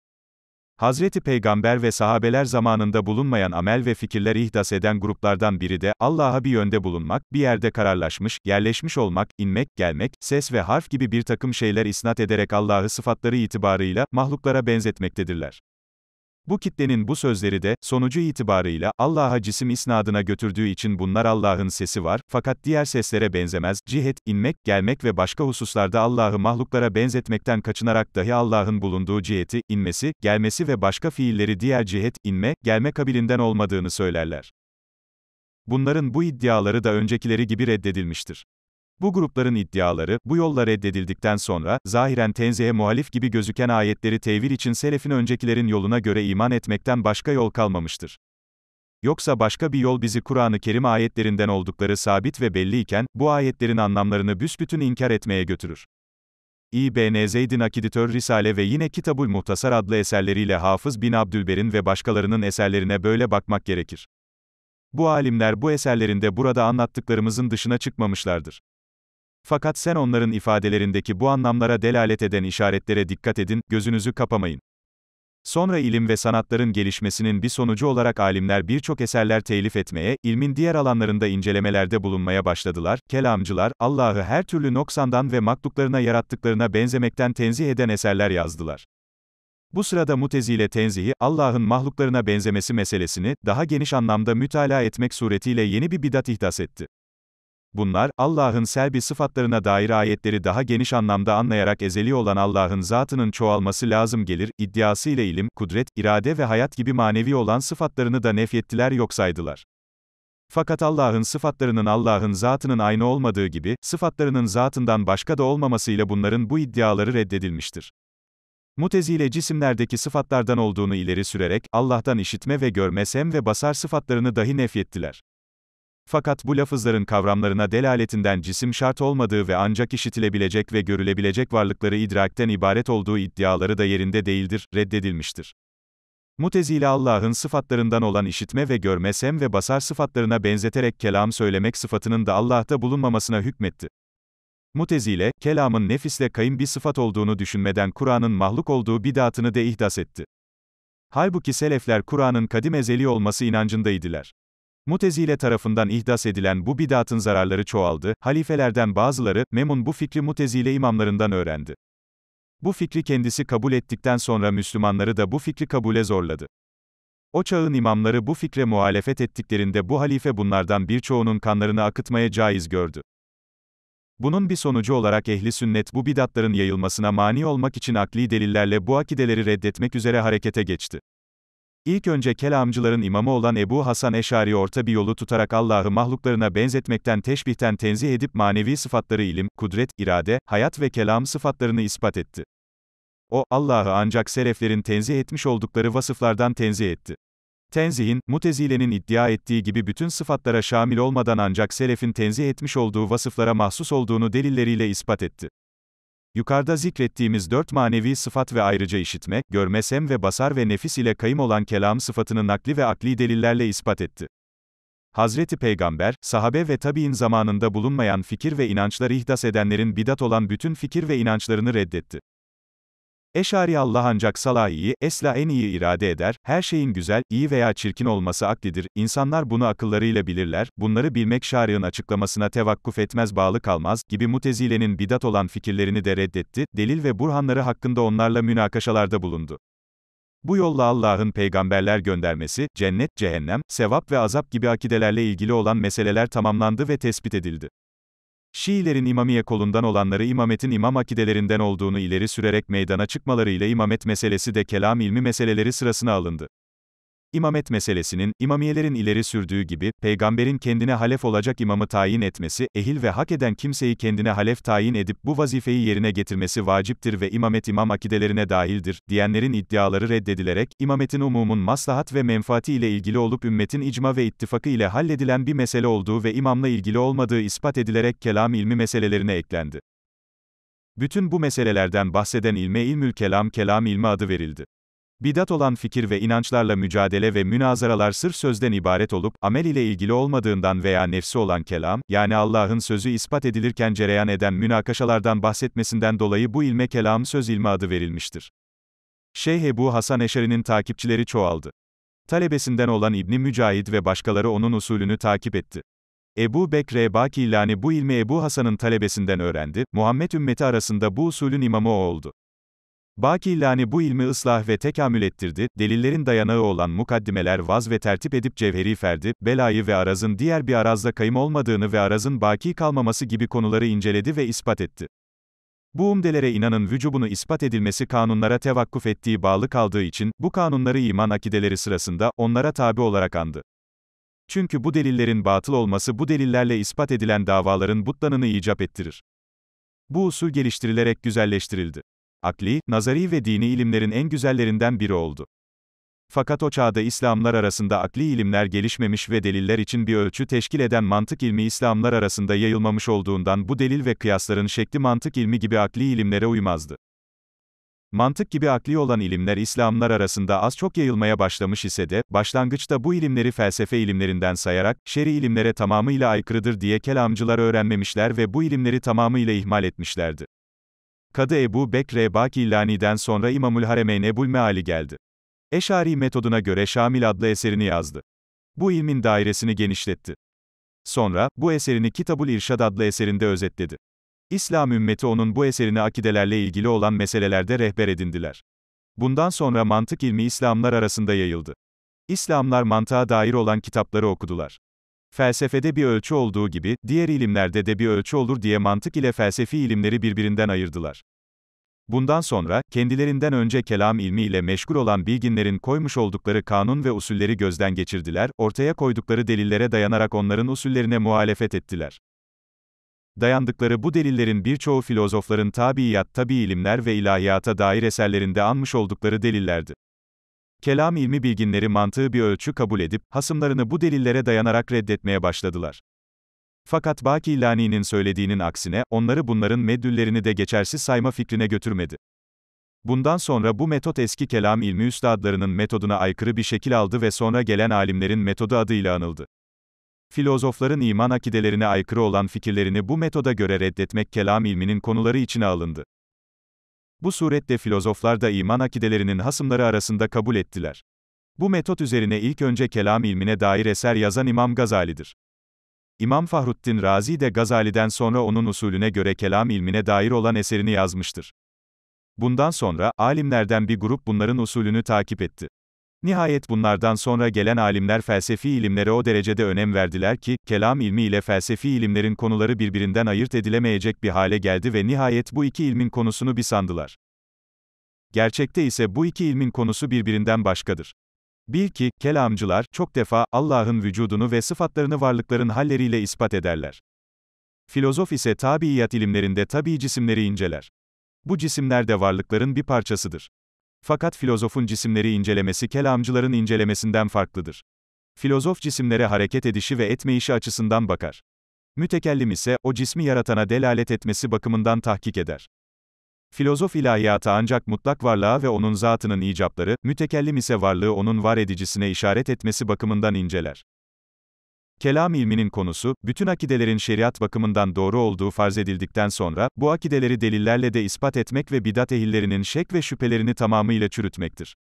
Hazreti Peygamber ve sahabeler zamanında bulunmayan amel ve fikirler ihdas eden gruplardan biri de, Allah'a bir yönde bulunmak, bir yerde kararlaşmış, yerleşmiş olmak, inmek, gelmek, ses ve harf gibi bir takım şeyler isnat ederek Allah'ı sıfatları itibarıyla, mahluklara benzetmektedirler. Bu kitlenin bu sözleri de, sonucu itibarıyla, Allah'a cisim isnadına götürdüğü için bunlar Allah'ın sesi var, fakat diğer seslere benzemez, cihet, inmek, gelmek ve başka hususlarda Allah'ı mahluklara benzetmekten kaçınarak dahi Allah'ın bulunduğu ciheti, inmesi, gelmesi ve başka fiilleri diğer cihet, inme, gelme kabilinden olmadığını söylerler. Bunların bu iddiaları da öncekileri gibi reddedilmiştir. Bu grupların iddiaları, bu yolla reddedildikten sonra, zahiren tenzeye muhalif gibi gözüken ayetleri tevil için selefin öncekilerin yoluna göre iman etmekten başka yol kalmamıştır. Yoksa başka bir yol bizi Kur'an-ı Kerim ayetlerinden oldukları sabit ve belliyken, bu ayetlerin anlamlarını büsbütün inkar etmeye götürür. İbn Zeyd'in Akiditör Risale ve yine Kitabul Muhtasar adlı eserleriyle Hafız bin Abdülber'in ve başkalarının eserlerine böyle bakmak gerekir. Bu alimler bu eserlerinde burada anlattıklarımızın dışına çıkmamışlardır. Fakat sen onların ifadelerindeki bu anlamlara delalet eden işaretlere dikkat edin, gözünüzü kapamayın. Sonra ilim ve sanatların gelişmesinin bir sonucu olarak alimler birçok eserler telif etmeye, ilmin diğer alanlarında incelemelerde bulunmaya başladılar. Kelamcılar, Allah'ı her türlü noksandan ve makluklarına yarattıklarına benzemekten tenzih eden eserler yazdılar. Bu sırada mutezile tenzihi, Allah'ın mahluklarına benzemesi meselesini, daha geniş anlamda mütalaa etmek suretiyle yeni bir bidat ihdas etti. Bunlar, Allah'ın selbi sıfatlarına dair ayetleri daha geniş anlamda anlayarak ezeli olan Allah'ın zatının çoğalması lazım gelir, iddiası ile ilim, kudret, irade ve hayat gibi manevi olan sıfatlarını da nefyettiler yok saydılar. Fakat Allah'ın sıfatlarının Allah'ın zatının aynı olmadığı gibi, sıfatlarının zatından başka da olmamasıyla bunların bu iddiaları reddedilmiştir. Mutezile cisimlerdeki sıfatlardan olduğunu ileri sürerek, Allah'tan işitme ve görme sem ve basar sıfatlarını dahi nefyettiler. Fakat bu lafızların kavramlarına delaletinden cisim şart olmadığı ve ancak işitilebilecek ve görülebilecek varlıkları idrakten ibaret olduğu iddiaları da yerinde değildir, reddedilmiştir. Mutezile Allah'ın sıfatlarından olan işitme ve görme sem ve basar sıfatlarına benzeterek kelam söylemek sıfatının da Allah'ta bulunmamasına hükmetti. Mutezile, kelamın nefisle kayın bir sıfat olduğunu düşünmeden Kur'an'ın mahluk olduğu bidatını de ihdas etti. Halbuki selefler Kur'an'ın kadim ezeli olması inancındaydılar. Mutezile tarafından ihdas edilen bu bidatın zararları çoğaldı, halifelerden bazıları, Memun bu fikri Mutezile imamlarından öğrendi. Bu fikri kendisi kabul ettikten sonra Müslümanları da bu fikri kabule zorladı. O çağın imamları bu fikre muhalefet ettiklerinde bu halife bunlardan birçoğunun kanlarını akıtmaya caiz gördü. Bunun bir sonucu olarak ehli sünnet bu bidatların yayılmasına mani olmak için akli delillerle bu akideleri reddetmek üzere harekete geçti. İlk önce kelamcıların imamı olan Ebu Hasan Eşari orta bir yolu tutarak Allah'ı mahluklarına benzetmekten teşbihten tenzih edip manevi sıfatları ilim, kudret, irade, hayat ve kelam sıfatlarını ispat etti. O, Allah'ı ancak seleflerin tenzih etmiş oldukları vasıflardan tenzih etti. Tenzihin, mutezilenin iddia ettiği gibi bütün sıfatlara şamil olmadan ancak selefin tenzih etmiş olduğu vasıflara mahsus olduğunu delilleriyle ispat etti. Yukarıda zikrettiğimiz dört manevi sıfat ve ayrıca işitme, görme sem ve basar ve nefis ile kayım olan kelam sıfatını nakli ve akli delillerle ispat etti. Hazreti Peygamber, sahabe ve tabi'in zamanında bulunmayan fikir ve inançları ihdas edenlerin bidat olan bütün fikir ve inançlarını reddetti. Eşari Allah ancak salahiyi, esla en iyi irade eder, her şeyin güzel, iyi veya çirkin olması aklidir, insanlar bunu akıllarıyla bilirler, bunları bilmek şarığın açıklamasına tevakkuf etmez bağlı kalmaz, gibi mutezilenin bidat olan fikirlerini de reddetti, delil ve burhanları hakkında onlarla münakaşalarda bulundu. Bu yolla Allah'ın peygamberler göndermesi, cennet, cehennem, sevap ve azap gibi akidelerle ilgili olan meseleler tamamlandı ve tespit edildi. Şiilerin imamiye kolundan olanları imametin imam akidelerinden olduğunu ileri sürerek meydana çıkmalarıyla imamet meselesi de kelam ilmi meseleleri sırasına alındı. İmamet meselesinin, imamiyelerin ileri sürdüğü gibi, peygamberin kendine halef olacak imamı tayin etmesi, ehil ve hak eden kimseyi kendine halef tayin edip bu vazifeyi yerine getirmesi vaciptir ve imamet imam akidelerine dahildir, diyenlerin iddiaları reddedilerek, imametin umumun maslahat ve menfaati ile ilgili olup ümmetin icma ve ittifakı ile halledilen bir mesele olduğu ve imamla ilgili olmadığı ispat edilerek kelam ilmi meselelerine eklendi. Bütün bu meselelerden bahseden ilme ilmül kelam kelam ilmi adı verildi. Bidat olan fikir ve inançlarla mücadele ve münazaralar sırf sözden ibaret olup, amel ile ilgili olmadığından veya nefsi olan kelam, yani Allah'ın sözü ispat edilirken cereyan eden münakaşalardan bahsetmesinden dolayı bu ilme kelam söz ilmi adı verilmiştir. Şeyh Ebu Hasan Eşeri'nin takipçileri çoğaldı. Talebesinden olan İbni Mücahid ve başkaları onun usulünü takip etti. Ebu Bekr Ebakillani bu ilmi Ebu Hasan'ın talebesinden öğrendi, Muhammed ümmeti arasında bu usulün imamı o oldu. Bakillani bu ilmi ıslah ve tekamül ettirdi, delillerin dayanağı olan mukaddimeler vaz ve tertip edip cevheri ferdi, belayı ve arazın diğer bir arazla kayım olmadığını ve arazın baki kalmaması gibi konuları inceledi ve ispat etti. Bu umdelere inanın vücubunu ispat edilmesi kanunlara tevakkuf ettiği bağlı kaldığı için, bu kanunları iman akideleri sırasında, onlara tabi olarak andı. Çünkü bu delillerin batıl olması bu delillerle ispat edilen davaların butlanını icap ettirir. Bu usul geliştirilerek güzelleştirildi akli, nazari ve dini ilimlerin en güzellerinden biri oldu. Fakat o çağda İslamlar arasında akli ilimler gelişmemiş ve deliller için bir ölçü teşkil eden mantık ilmi İslamlar arasında yayılmamış olduğundan bu delil ve kıyasların şekli mantık ilmi gibi akli ilimlere uymazdı. Mantık gibi akli olan ilimler İslamlar arasında az çok yayılmaya başlamış ise de, başlangıçta bu ilimleri felsefe ilimlerinden sayarak, şer'i ilimlere tamamıyla aykırıdır diye kelamcılar öğrenmemişler ve bu ilimleri tamamıyla ihmal etmişlerdi. Kadı Ebu Bekr Bakillani'den sonra İmamül Haremeyn Ebul Meali geldi. Eşari metoduna göre Şamil adlı eserini yazdı. Bu ilmin dairesini genişletti. Sonra, bu eserini Kitabul İrşad adlı eserinde özetledi. İslam ümmeti onun bu eserini akidelerle ilgili olan meselelerde rehber edindiler. Bundan sonra mantık ilmi İslamlar arasında yayıldı. İslamlar mantığa dair olan kitapları okudular. Felsefede bir ölçü olduğu gibi, diğer ilimlerde de bir ölçü olur diye mantık ile felsefi ilimleri birbirinden ayırdılar. Bundan sonra, kendilerinden önce kelam ilmi ile meşgul olan bilginlerin koymuş oldukları kanun ve usulleri gözden geçirdiler, ortaya koydukları delillere dayanarak onların usullerine muhalefet ettiler. Dayandıkları bu delillerin birçoğu filozofların tabiiyat, tabi ilimler ve ilahiyata dair eserlerinde anmış oldukları delillerdi. Kelam ilmi bilginleri mantığı bir ölçü kabul edip, hasımlarını bu delillere dayanarak reddetmeye başladılar. Fakat Baki Lani'nin söylediğinin aksine, onları bunların meddüllerini de geçersiz sayma fikrine götürmedi. Bundan sonra bu metot eski kelam ilmi üstadlarının metoduna aykırı bir şekil aldı ve sonra gelen alimlerin metodu adıyla anıldı. Filozofların iman akidelerine aykırı olan fikirlerini bu metoda göre reddetmek kelam ilminin konuları içine alındı. Bu suretle filozoflar da iman akidelerinin hasımları arasında kabul ettiler. Bu metot üzerine ilk önce kelam ilmine dair eser yazan İmam Gazali'dir. İmam Fahruddin Razi de Gazali'den sonra onun usulüne göre kelam ilmine dair olan eserini yazmıştır. Bundan sonra, alimlerden bir grup bunların usulünü takip etti. Nihayet bunlardan sonra gelen alimler felsefi ilimlere o derecede önem verdiler ki, kelam ilmi ile felsefi ilimlerin konuları birbirinden ayırt edilemeyecek bir hale geldi ve nihayet bu iki ilmin konusunu bir sandılar. Gerçekte ise bu iki ilmin konusu birbirinden başkadır. Bil ki, kelamcılar, çok defa, Allah'ın vücudunu ve sıfatlarını varlıkların halleriyle ispat ederler. Filozof ise tabiiyat ilimlerinde tabi cisimleri inceler. Bu cisimler de varlıkların bir parçasıdır. Fakat filozofun cisimleri incelemesi kelamcıların incelemesinden farklıdır. Filozof cisimlere hareket edişi ve etmeyişi açısından bakar. Mütekellim ise, o cismi yaratana delalet etmesi bakımından tahkik eder. Filozof ilahiyata ancak mutlak varlığa ve onun zatının icapları, mütekellim ise varlığı onun var edicisine işaret etmesi bakımından inceler. Kelam ilminin konusu, bütün akidelerin şeriat bakımından doğru olduğu farz edildikten sonra, bu akideleri delillerle de ispat etmek ve bidat ehillerinin şek ve şüphelerini tamamıyla çürütmektir.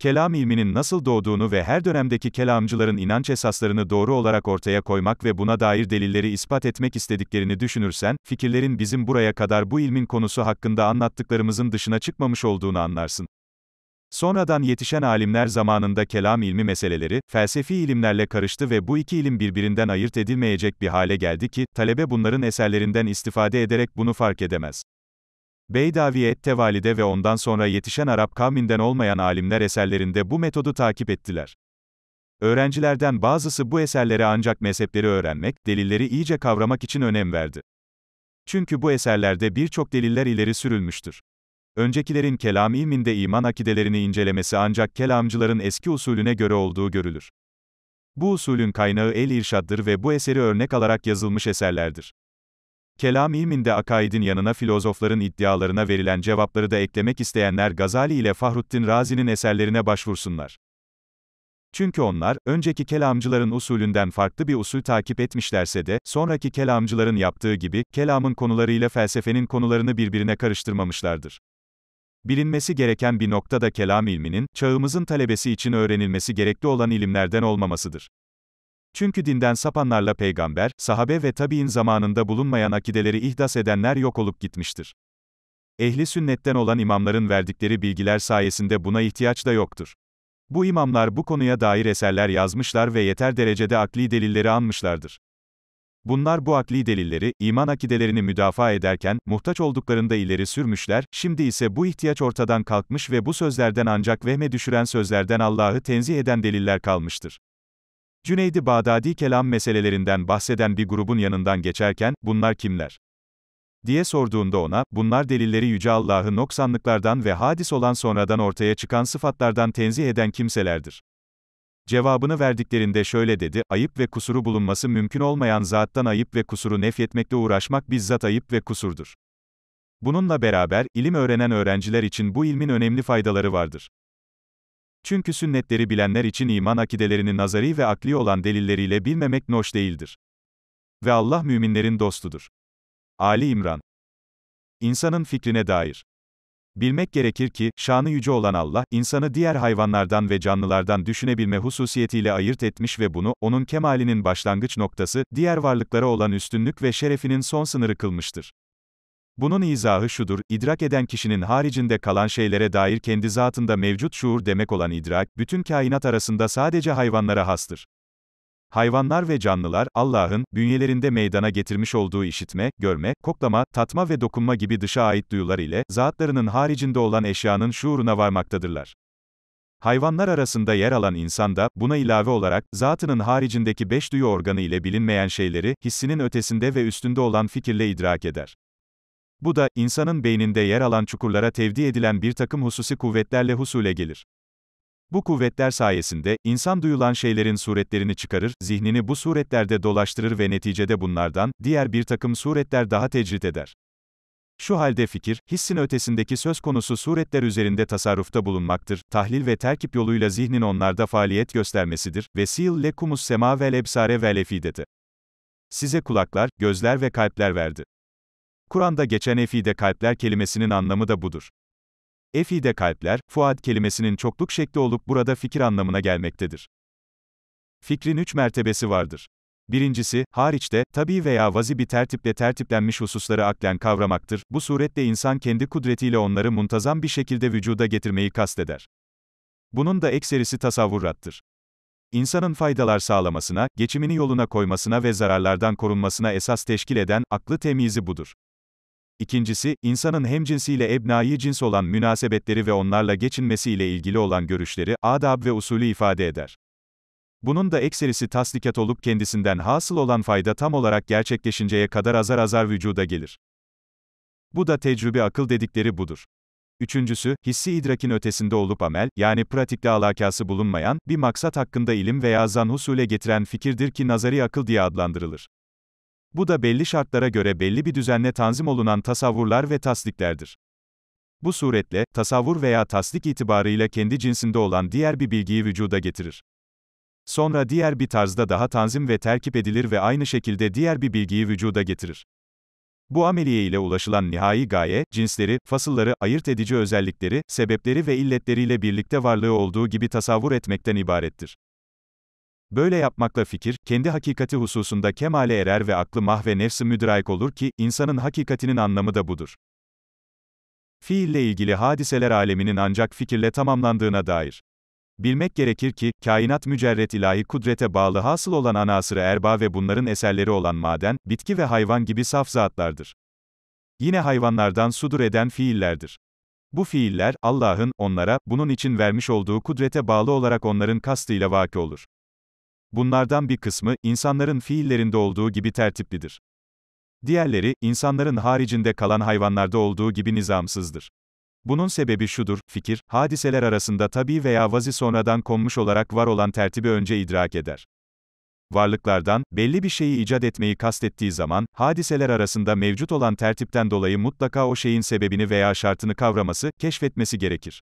Kelam ilminin nasıl doğduğunu ve her dönemdeki kelamcıların inanç esaslarını doğru olarak ortaya koymak ve buna dair delilleri ispat etmek istediklerini düşünürsen, fikirlerin bizim buraya kadar bu ilmin konusu hakkında anlattıklarımızın dışına çıkmamış olduğunu anlarsın. Sonradan yetişen alimler zamanında kelam ilmi meseleleri, felsefi ilimlerle karıştı ve bu iki ilim birbirinden ayırt edilmeyecek bir hale geldi ki, talebe bunların eserlerinden istifade ederek bunu fark edemez. Beydavi Ettevalide ve ondan sonra yetişen Arap kavminden olmayan alimler eserlerinde bu metodu takip ettiler. Öğrencilerden bazısı bu eserlere ancak mezhepleri öğrenmek, delilleri iyice kavramak için önem verdi. Çünkü bu eserlerde birçok deliller ileri sürülmüştür. Öncekilerin kelam ilminde iman akidelerini incelemesi ancak kelamcıların eski usulüne göre olduğu görülür. Bu usulün kaynağı el irşaddır ve bu eseri örnek alarak yazılmış eserlerdir. Kelam ilminde akaidin yanına filozofların iddialarına verilen cevapları da eklemek isteyenler Gazali ile Fahruddin Razi'nin eserlerine başvursunlar. Çünkü onlar, önceki kelamcıların usulünden farklı bir usul takip etmişlerse de, sonraki kelamcıların yaptığı gibi, kelamın konularıyla felsefenin konularını birbirine karıştırmamışlardır. Bilinmesi gereken bir nokta da kelam ilminin, çağımızın talebesi için öğrenilmesi gerekli olan ilimlerden olmamasıdır. Çünkü dinden sapanlarla peygamber, sahabe ve tabi'in zamanında bulunmayan akideleri ihdas edenler yok olup gitmiştir. Ehli sünnetten olan imamların verdikleri bilgiler sayesinde buna ihtiyaç da yoktur. Bu imamlar bu konuya dair eserler yazmışlar ve yeter derecede akli delilleri anmışlardır. Bunlar bu akli delilleri, iman akidelerini müdafaa ederken, muhtaç olduklarında ileri sürmüşler, şimdi ise bu ihtiyaç ortadan kalkmış ve bu sözlerden ancak vehme düşüren sözlerden Allah'ı tenzih eden deliller kalmıştır. Cüneydi Bağdadi kelam meselelerinden bahseden bir grubun yanından geçerken, bunlar kimler? diye sorduğunda ona, bunlar delilleri Yüce Allah'ı noksanlıklardan ve hadis olan sonradan ortaya çıkan sıfatlardan tenzih eden kimselerdir. Cevabını verdiklerinde şöyle dedi, ayıp ve kusuru bulunması mümkün olmayan zattan ayıp ve kusuru nefyetmekle uğraşmak bizzat ayıp ve kusurdur. Bununla beraber, ilim öğrenen öğrenciler için bu ilmin önemli faydaları vardır. Çünkü sünnetleri bilenler için iman akidelerini nazari ve akli olan delilleriyle bilmemek noş değildir. Ve Allah müminlerin dostudur. Ali İmran İnsanın fikrine dair Bilmek gerekir ki, şanı yüce olan Allah, insanı diğer hayvanlardan ve canlılardan düşünebilme hususiyetiyle ayırt etmiş ve bunu, onun kemalinin başlangıç noktası, diğer varlıklara olan üstünlük ve şerefinin son sınırı kılmıştır. Bunun izahı şudur, idrak eden kişinin haricinde kalan şeylere dair kendi zatında mevcut şuur demek olan idrak, bütün kainat arasında sadece hayvanlara hastır. Hayvanlar ve canlılar, Allah'ın, bünyelerinde meydana getirmiş olduğu işitme, görme, koklama, tatma ve dokunma gibi dışa ait duyular ile, zatlarının haricinde olan eşyanın şuuruna varmaktadırlar. Hayvanlar arasında yer alan insan da, buna ilave olarak, zatının haricindeki beş duyu organı ile bilinmeyen şeyleri, hissinin ötesinde ve üstünde olan fikirle idrak eder. Bu da, insanın beyninde yer alan çukurlara tevdi edilen bir takım hususi kuvvetlerle husule gelir. Bu kuvvetler sayesinde, insan duyulan şeylerin suretlerini çıkarır, zihnini bu suretlerde dolaştırır ve neticede bunlardan, diğer bir takım suretler daha tecrit eder. Şu halde fikir, hissin ötesindeki söz konusu suretler üzerinde tasarrufta bulunmaktır, tahlil ve terkip yoluyla zihnin onlarda faaliyet göstermesidir, ve sil lekumus sema vel ebsare vel efidete. Size kulaklar, gözler ve kalpler verdi. Kur'an'da geçen efide kalpler kelimesinin anlamı da budur. Efi'de kalpler, fuad kelimesinin çokluk şekli olup burada fikir anlamına gelmektedir. Fikrin üç mertebesi vardır. Birincisi, hariçte, tabi veya vazi bir tertiple tertiplenmiş hususları aklen kavramaktır, bu suretle insan kendi kudretiyle onları muntazam bir şekilde vücuda getirmeyi kasteder. Bunun da ekserisi tasavvurattır. İnsanın faydalar sağlamasına, geçimini yoluna koymasına ve zararlardan korunmasına esas teşkil eden, aklı temyizi budur. İkincisi, insanın hemcinsiyle ebnai cins olan münasebetleri ve onlarla geçinmesiyle ilgili olan görüşleri, adab ve usulü ifade eder. Bunun da ekserisi tasdikat olup kendisinden hasıl olan fayda tam olarak gerçekleşinceye kadar azar azar vücuda gelir. Bu da tecrübe akıl dedikleri budur. Üçüncüsü, hissi idrakin ötesinde olup amel, yani pratikle alakası bulunmayan, bir maksat hakkında ilim veya zan husule getiren fikirdir ki nazari akıl diye adlandırılır. Bu da belli şartlara göre belli bir düzenle tanzim olunan tasavvurlar ve tasdiklerdir. Bu suretle, tasavvur veya tasdik itibarıyla kendi cinsinde olan diğer bir bilgiyi vücuda getirir. Sonra diğer bir tarzda daha tanzim ve terkip edilir ve aynı şekilde diğer bir bilgiyi vücuda getirir. Bu ameliye ile ulaşılan nihai gaye, cinsleri, fasılları, ayırt edici özellikleri, sebepleri ve illetleriyle birlikte varlığı olduğu gibi tasavvur etmekten ibarettir. Böyle yapmakla fikir, kendi hakikati hususunda kemale erer ve aklı mahve nefsi müdraik olur ki, insanın hakikatinin anlamı da budur. Fiille ilgili hadiseler aleminin ancak fikirle tamamlandığına dair. Bilmek gerekir ki, kainat mücerret ilahi kudrete bağlı hasıl olan anasırı erba ve bunların eserleri olan maden, bitki ve hayvan gibi saf zatlardır. Yine hayvanlardan sudur eden fiillerdir. Bu fiiller, Allah'ın, onlara, bunun için vermiş olduğu kudrete bağlı olarak onların kastıyla vaki olur. Bunlardan bir kısmı, insanların fiillerinde olduğu gibi tertiplidir. Diğerleri, insanların haricinde kalan hayvanlarda olduğu gibi nizamsızdır. Bunun sebebi şudur, fikir, hadiseler arasında tabi veya vazi sonradan konmuş olarak var olan tertibi önce idrak eder. Varlıklardan, belli bir şeyi icat etmeyi kastettiği zaman, hadiseler arasında mevcut olan tertipten dolayı mutlaka o şeyin sebebini veya şartını kavraması, keşfetmesi gerekir.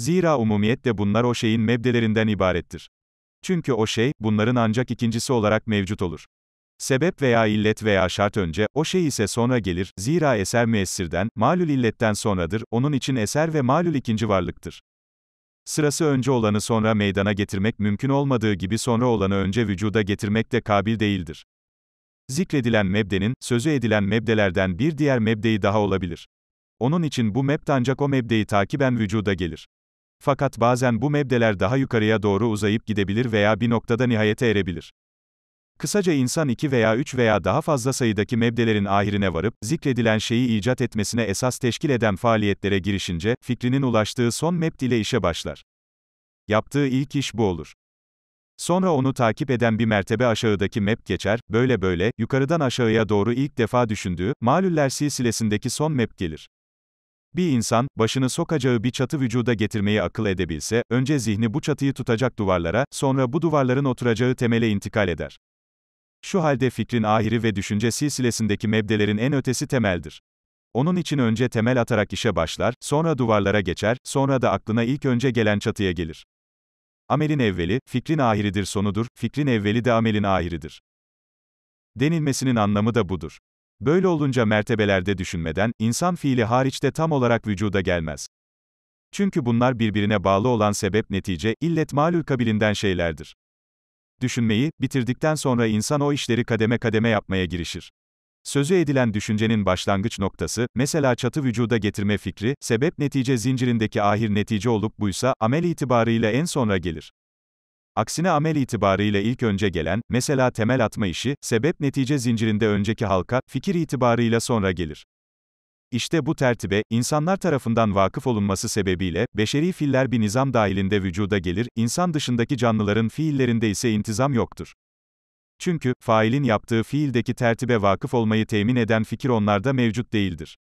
Zira umumiyetle bunlar o şeyin mebdelerinden ibarettir. Çünkü o şey, bunların ancak ikincisi olarak mevcut olur. Sebep veya illet veya şart önce, o şey ise sonra gelir, zira eser müessirden, malül illetten sonradır, onun için eser ve malül ikinci varlıktır. Sırası önce olanı sonra meydana getirmek mümkün olmadığı gibi sonra olanı önce vücuda getirmek de kabil değildir. Zikredilen mebdenin, sözü edilen mebdelerden bir diğer mebdeyi daha olabilir. Onun için bu mebd ancak o mebdeyi takiben vücuda gelir. Fakat bazen bu mebdeler daha yukarıya doğru uzayıp gidebilir veya bir noktada nihayete erebilir. Kısaca insan iki veya üç veya daha fazla sayıdaki mebdelerin ahirine varıp, zikredilen şeyi icat etmesine esas teşkil eden faaliyetlere girişince, fikrinin ulaştığı son mebd ile işe başlar. Yaptığı ilk iş bu olur. Sonra onu takip eden bir mertebe aşağıdaki map geçer, böyle böyle, yukarıdan aşağıya doğru ilk defa düşündüğü, malüller silsilesindeki son map gelir. Bir insan, başını sokacağı bir çatı vücuda getirmeyi akıl edebilse, önce zihni bu çatıyı tutacak duvarlara, sonra bu duvarların oturacağı temele intikal eder. Şu halde fikrin ahiri ve düşünce silsilesindeki mebdelerin en ötesi temeldir. Onun için önce temel atarak işe başlar, sonra duvarlara geçer, sonra da aklına ilk önce gelen çatıya gelir. Amelin evveli, fikrin ahiridir sonudur, fikrin evveli de amelin ahiridir. Denilmesinin anlamı da budur. Böyle olunca mertebelerde düşünmeden, insan fiili hariçte tam olarak vücuda gelmez. Çünkü bunlar birbirine bağlı olan sebep netice, illet malül kabilinden şeylerdir. Düşünmeyi, bitirdikten sonra insan o işleri kademe kademe yapmaya girişir. Sözü edilen düşüncenin başlangıç noktası, mesela çatı vücuda getirme fikri, sebep netice zincirindeki ahir netice olup buysa, amel itibarıyla en sonra gelir. Aksine amel itibarıyla ilk önce gelen, mesela temel atma işi, sebep-netice zincirinde önceki halka, fikir itibarıyla sonra gelir. İşte bu tertibe, insanlar tarafından vakıf olunması sebebiyle, beşeri filler bir nizam dahilinde vücuda gelir, insan dışındaki canlıların fiillerinde ise intizam yoktur. Çünkü, failin yaptığı fiildeki tertibe vakıf olmayı temin eden fikir onlarda mevcut değildir.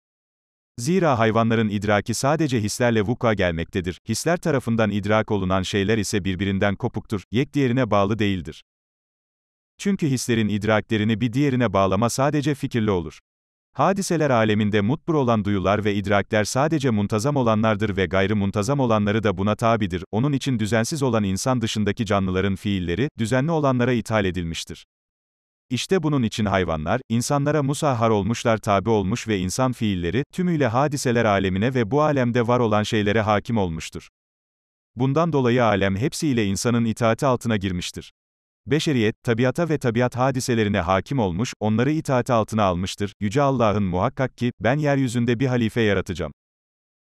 Zira hayvanların idraki sadece hislerle vuku'a gelmektedir. Hisler tarafından idrak olunan şeyler ise birbirinden kopuktur, yek diğerine bağlı değildir. Çünkü hislerin idraklerini bir diğerine bağlama sadece fikirli olur. Hadiseler aleminde mutbur olan duyular ve idrakler sadece muntazam olanlardır ve gayrı muntazam olanları da buna tabidir. Onun için düzensiz olan insan dışındaki canlıların fiilleri, düzenli olanlara ithal edilmiştir. İşte bunun için hayvanlar, insanlara musahhar olmuşlar tabi olmuş ve insan fiilleri, tümüyle hadiseler alemine ve bu alemde var olan şeylere hakim olmuştur. Bundan dolayı alem hepsiyle insanın itaati altına girmiştir. Beşeriyet, tabiata ve tabiat hadiselerine hakim olmuş, onları itaati altına almıştır. Yüce Allah'ın muhakkak ki, ben yeryüzünde bir halife yaratacağım.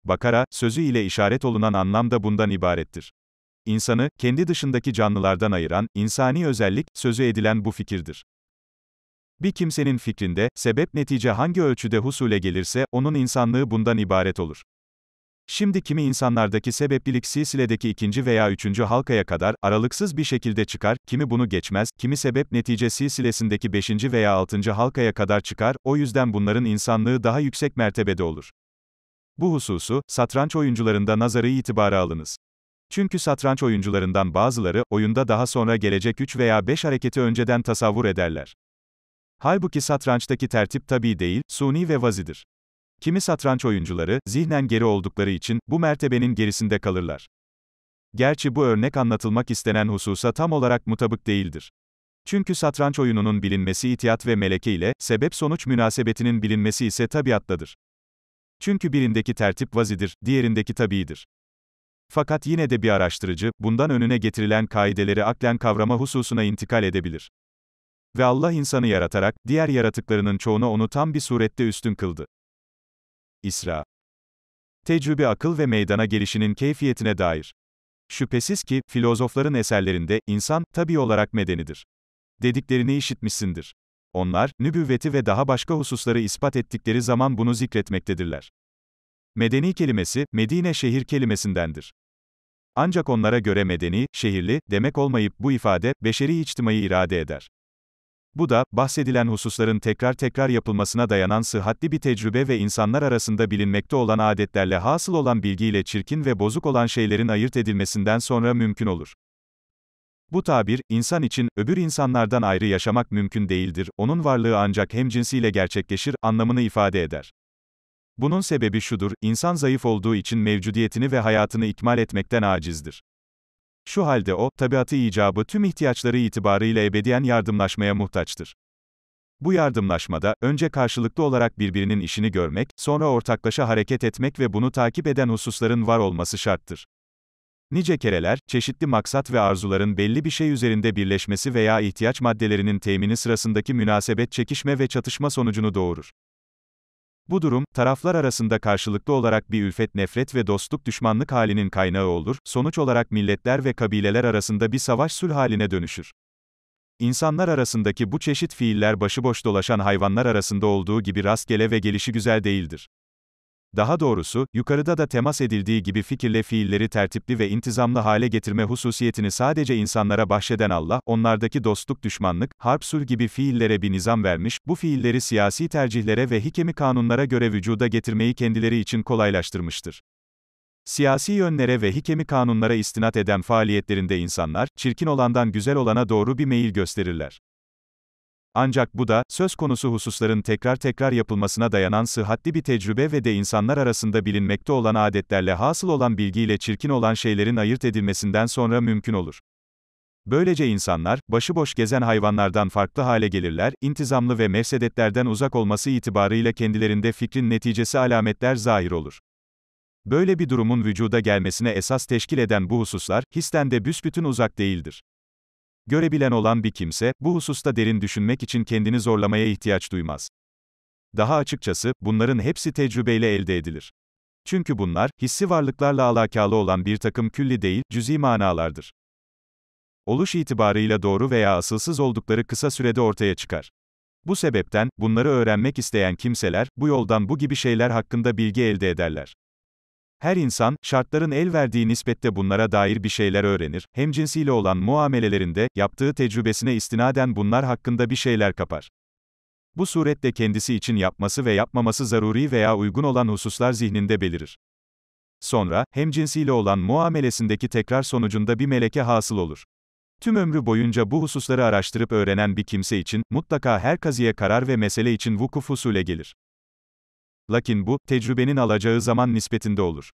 Bakara, sözü ile işaret olunan anlam da bundan ibarettir. İnsanı, kendi dışındaki canlılardan ayıran, insani özellik, sözü edilen bu fikirdir. Bir kimsenin fikrinde, sebep netice hangi ölçüde husule gelirse, onun insanlığı bundan ibaret olur. Şimdi kimi insanlardaki sebeplilik silsiledeki ikinci veya üçüncü halkaya kadar, aralıksız bir şekilde çıkar, kimi bunu geçmez, kimi sebep netice silsilesindeki beşinci veya altıncı halkaya kadar çıkar, o yüzden bunların insanlığı daha yüksek mertebede olur. Bu hususu, satranç oyuncularında nazarı itibara alınız. Çünkü satranç oyuncularından bazıları, oyunda daha sonra gelecek 3 veya 5 hareketi önceden tasavvur ederler. Halbuki satrançtaki tertip tabi değil, suni ve vazidir. Kimi satranç oyuncuları, zihnen geri oldukları için, bu mertebenin gerisinde kalırlar. Gerçi bu örnek anlatılmak istenen hususa tam olarak mutabık değildir. Çünkü satranç oyununun bilinmesi itiyat ve meleke ile, sebep-sonuç münasebetinin bilinmesi ise tabiattadır. Çünkü birindeki tertip vazidir, diğerindeki tabiidir. Fakat yine de bir araştırıcı, bundan önüne getirilen kaideleri aklen kavrama hususuna intikal edebilir. Ve Allah insanı yaratarak, diğer yaratıklarının çoğunu onu tam bir surette üstün kıldı. İsra. Tecrübe akıl ve meydana gelişinin keyfiyetine dair. Şüphesiz ki, filozofların eserlerinde, insan, tabi olarak medenidir. Dediklerini işitmişsindir. Onlar, nübüvveti ve daha başka hususları ispat ettikleri zaman bunu zikretmektedirler. Medeni kelimesi, Medine şehir kelimesindendir. Ancak onlara göre medeni, şehirli, demek olmayıp bu ifade, beşeri içtimayı irade eder. Bu da, bahsedilen hususların tekrar tekrar yapılmasına dayanan sıhhatli bir tecrübe ve insanlar arasında bilinmekte olan adetlerle hasıl olan bilgiyle çirkin ve bozuk olan şeylerin ayırt edilmesinden sonra mümkün olur. Bu tabir, insan için, öbür insanlardan ayrı yaşamak mümkün değildir, onun varlığı ancak hemcinsiyle gerçekleşir, anlamını ifade eder. Bunun sebebi şudur, insan zayıf olduğu için mevcudiyetini ve hayatını ikmal etmekten acizdir. Şu halde o, tabiatı icabı tüm ihtiyaçları itibarıyla ebediyen yardımlaşmaya muhtaçtır. Bu yardımlaşmada, önce karşılıklı olarak birbirinin işini görmek, sonra ortaklaşa hareket etmek ve bunu takip eden hususların var olması şarttır. Nice kereler, çeşitli maksat ve arzuların belli bir şey üzerinde birleşmesi veya ihtiyaç maddelerinin temini sırasındaki münasebet çekişme ve çatışma sonucunu doğurur. Bu durum, taraflar arasında karşılıklı olarak bir ülfet nefret ve dostluk düşmanlık halinin kaynağı olur, sonuç olarak milletler ve kabileler arasında bir savaş sülh haline dönüşür. İnsanlar arasındaki bu çeşit fiiller başıboş dolaşan hayvanlar arasında olduğu gibi rastgele ve gelişigüzel değildir. Daha doğrusu, yukarıda da temas edildiği gibi fikirle fiilleri tertipli ve intizamlı hale getirme hususiyetini sadece insanlara bahşeden Allah, onlardaki dostluk düşmanlık, harp sulh gibi fiillere bir nizam vermiş, bu fiilleri siyasi tercihlere ve hikemi kanunlara göre vücuda getirmeyi kendileri için kolaylaştırmıştır. Siyasi yönlere ve hikemi kanunlara istinat eden faaliyetlerinde insanlar, çirkin olandan güzel olana doğru bir meyil gösterirler. Ancak bu da, söz konusu hususların tekrar tekrar yapılmasına dayanan sıhhatli bir tecrübe ve de insanlar arasında bilinmekte olan adetlerle hasıl olan bilgiyle çirkin olan şeylerin ayırt edilmesinden sonra mümkün olur. Böylece insanlar, başıboş gezen hayvanlardan farklı hale gelirler, intizamlı ve mefsedetlerden uzak olması itibarıyla kendilerinde fikrin neticesi alametler zahir olur. Böyle bir durumun vücuda gelmesine esas teşkil eden bu hususlar, histen de büsbütün uzak değildir. Görebilen olan bir kimse, bu hususta derin düşünmek için kendini zorlamaya ihtiyaç duymaz. Daha açıkçası, bunların hepsi tecrübeyle elde edilir. Çünkü bunlar, hissi varlıklarla alakalı olan bir takım külli değil, cüzi manalardır. Oluş itibarıyla doğru veya asılsız oldukları kısa sürede ortaya çıkar. Bu sebepten, bunları öğrenmek isteyen kimseler, bu yoldan bu gibi şeyler hakkında bilgi elde ederler. Her insan, şartların el verdiği nispette bunlara dair bir şeyler öğrenir, hem cinsiyle olan muamelelerinde, yaptığı tecrübesine istinaden bunlar hakkında bir şeyler kapar. Bu suretle kendisi için yapması ve yapmaması zaruri veya uygun olan hususlar zihninde belirir. Sonra, hem cinsiyle olan muamelesindeki tekrar sonucunda bir meleke hasıl olur. Tüm ömrü boyunca bu hususları araştırıp öğrenen bir kimse için, mutlaka her kazıya karar ve mesele için vukuf usule gelir. Lakin bu, tecrübenin alacağı zaman nispetinde olur.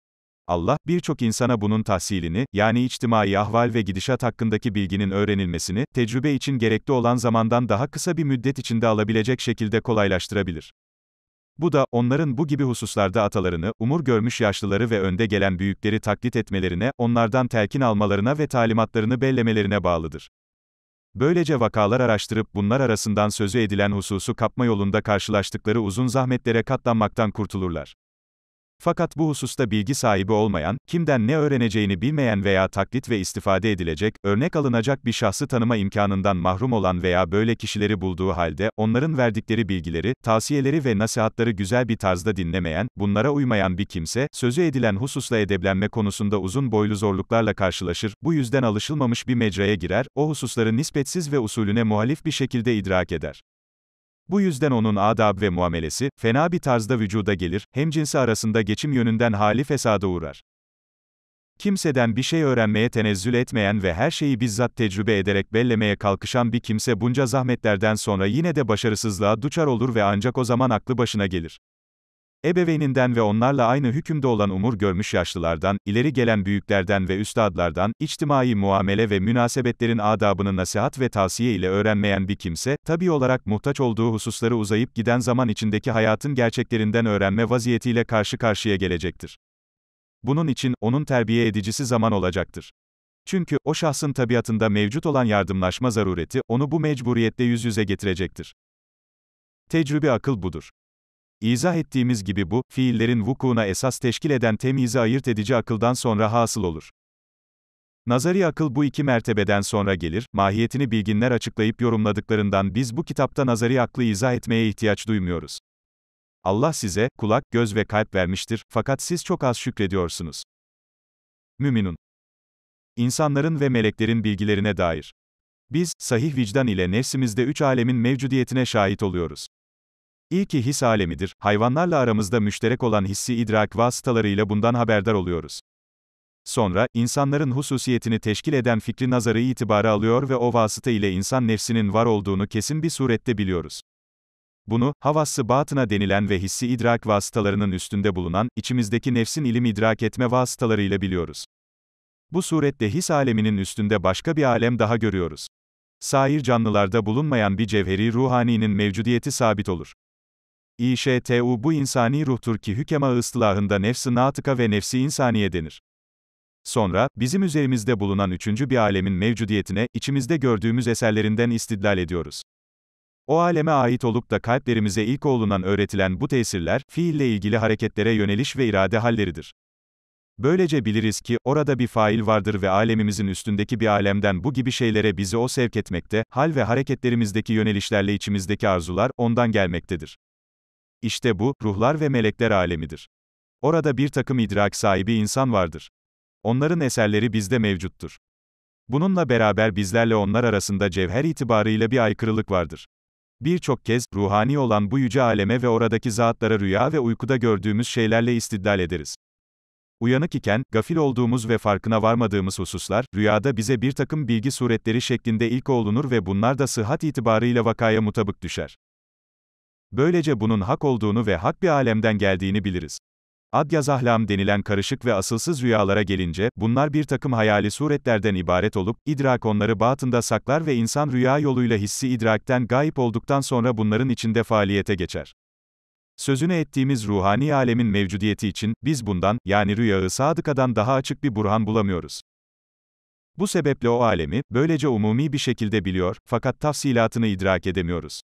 Allah, birçok insana bunun tahsilini, yani içtimai ahval ve gidişat hakkındaki bilginin öğrenilmesini, tecrübe için gerekli olan zamandan daha kısa bir müddet içinde alabilecek şekilde kolaylaştırabilir. Bu da, onların bu gibi hususlarda atalarını, umur görmüş yaşlıları ve önde gelen büyükleri taklit etmelerine, onlardan telkin almalarına ve talimatlarını bellemelerine bağlıdır. Böylece vakalar araştırıp bunlar arasından sözü edilen hususu kapma yolunda karşılaştıkları uzun zahmetlere katlanmaktan kurtulurlar. Fakat bu hususta bilgi sahibi olmayan, kimden ne öğreneceğini bilmeyen veya taklit ve istifade edilecek, örnek alınacak bir şahsı tanıma imkanından mahrum olan veya böyle kişileri bulduğu halde, onların verdikleri bilgileri, tavsiyeleri ve nasihatları güzel bir tarzda dinlemeyen, bunlara uymayan bir kimse, sözü edilen hususla edeblenme konusunda uzun boylu zorluklarla karşılaşır, bu yüzden alışılmamış bir mecraya girer, o hususları nispetsiz ve usulüne muhalif bir şekilde idrak eder. Bu yüzden onun adab ve muamelesi, fena bir tarzda vücuda gelir, hem cinsi arasında geçim yönünden hali fesada uğrar. Kimseden bir şey öğrenmeye tenezzül etmeyen ve her şeyi bizzat tecrübe ederek bellemeye kalkışan bir kimse bunca zahmetlerden sonra yine de başarısızlığa duçar olur ve ancak o zaman aklı başına gelir. Ebeveyninden ve onlarla aynı hükümde olan umur görmüş yaşlılardan, ileri gelen büyüklerden ve üstadlardan, içtimai muamele ve münasebetlerin adabını nasihat ve tavsiye ile öğrenmeyen bir kimse, tabi olarak muhtaç olduğu hususları uzayıp giden zaman içindeki hayatın gerçeklerinden öğrenme vaziyetiyle karşı karşıya gelecektir. Bunun için, onun terbiye edicisi zaman olacaktır. Çünkü, o şahsın tabiatında mevcut olan yardımlaşma zarureti, onu bu mecburiyette yüz yüze getirecektir. Tecrübe akıl budur. İzah ettiğimiz gibi bu, fiillerin vukuuna esas teşkil eden temyizi ayırt edici akıldan sonra hasıl olur. Nazari akıl bu iki mertebeden sonra gelir, mahiyetini bilginler açıklayıp yorumladıklarından biz bu kitapta nazari aklı izah etmeye ihtiyaç duymuyoruz. Allah size, kulak, göz ve kalp vermiştir, fakat siz çok az şükrediyorsunuz. Müminun. İnsanların ve meleklerin bilgilerine dair. Biz, sahih vicdan ile nefsimizde üç alemin mevcudiyetine şahit oluyoruz. İlki his alemidir, hayvanlarla aramızda müşterek olan hissi idrak vasıtalarıyla bundan haberdar oluyoruz. Sonra, insanların hususiyetini teşkil eden fikri nazarı itibara alıyor ve o vasıta ile insan nefsinin var olduğunu kesin bir surette biliyoruz. Bunu, havası batına denilen ve hissi idrak vasıtalarının üstünde bulunan, içimizdeki nefsin ilim idrak etme vasıtalarıyla biliyoruz. Bu surette his aleminin üstünde başka bir alem daha görüyoruz. Sair canlılarda bulunmayan bir cevheri ruhaninin mevcudiyeti sabit olur. İŞTU bu insani ruhtur ki hükema ıslahında nefsi natıka ve nefsi insaniye denir. Sonra, bizim üzerimizde bulunan üçüncü bir alemin mevcudiyetine, içimizde gördüğümüz eserlerinden istidlal ediyoruz. O aleme ait olup da kalplerimize ilk olunan öğretilen bu tesirler, fiille ilgili hareketlere yöneliş ve irade halleridir. Böylece biliriz ki, orada bir fail vardır ve alemimizin üstündeki bir alemden bu gibi şeylere bizi o sevk etmekte, hal ve hareketlerimizdeki yönelişlerle içimizdeki arzular, ondan gelmektedir. İşte bu, ruhlar ve melekler alemidir. Orada bir takım idrak sahibi insan vardır. Onların eserleri bizde mevcuttur. Bununla beraber bizlerle onlar arasında cevher itibarıyla bir aykırılık vardır. Birçok kez, ruhani olan bu yüce aleme ve oradaki zatlara rüya ve uykuda gördüğümüz şeylerle istidlal ederiz. Uyanık iken, gafil olduğumuz ve farkına varmadığımız hususlar, rüyada bize bir takım bilgi suretleri şeklinde ilk olunur ve bunlar da sıhhat itibarıyla vakaya mutabık düşer. Böylece bunun hak olduğunu ve hak bir alemden geldiğini biliriz. Adyazahlam denilen karışık ve asılsız rüyalara gelince, bunlar bir takım hayali suretlerden ibaret olup, idrak onları batında saklar ve insan rüya yoluyla hissi idrakten gayip olduktan sonra bunların içinde faaliyete geçer. Sözünü ettiğimiz ruhani alemin mevcudiyeti için, biz bundan, yani rüyayı sadıkadan daha açık bir burhan bulamıyoruz. Bu sebeple o alemi, böylece umumi bir şekilde biliyor, fakat tafsilatını idrak edemiyoruz.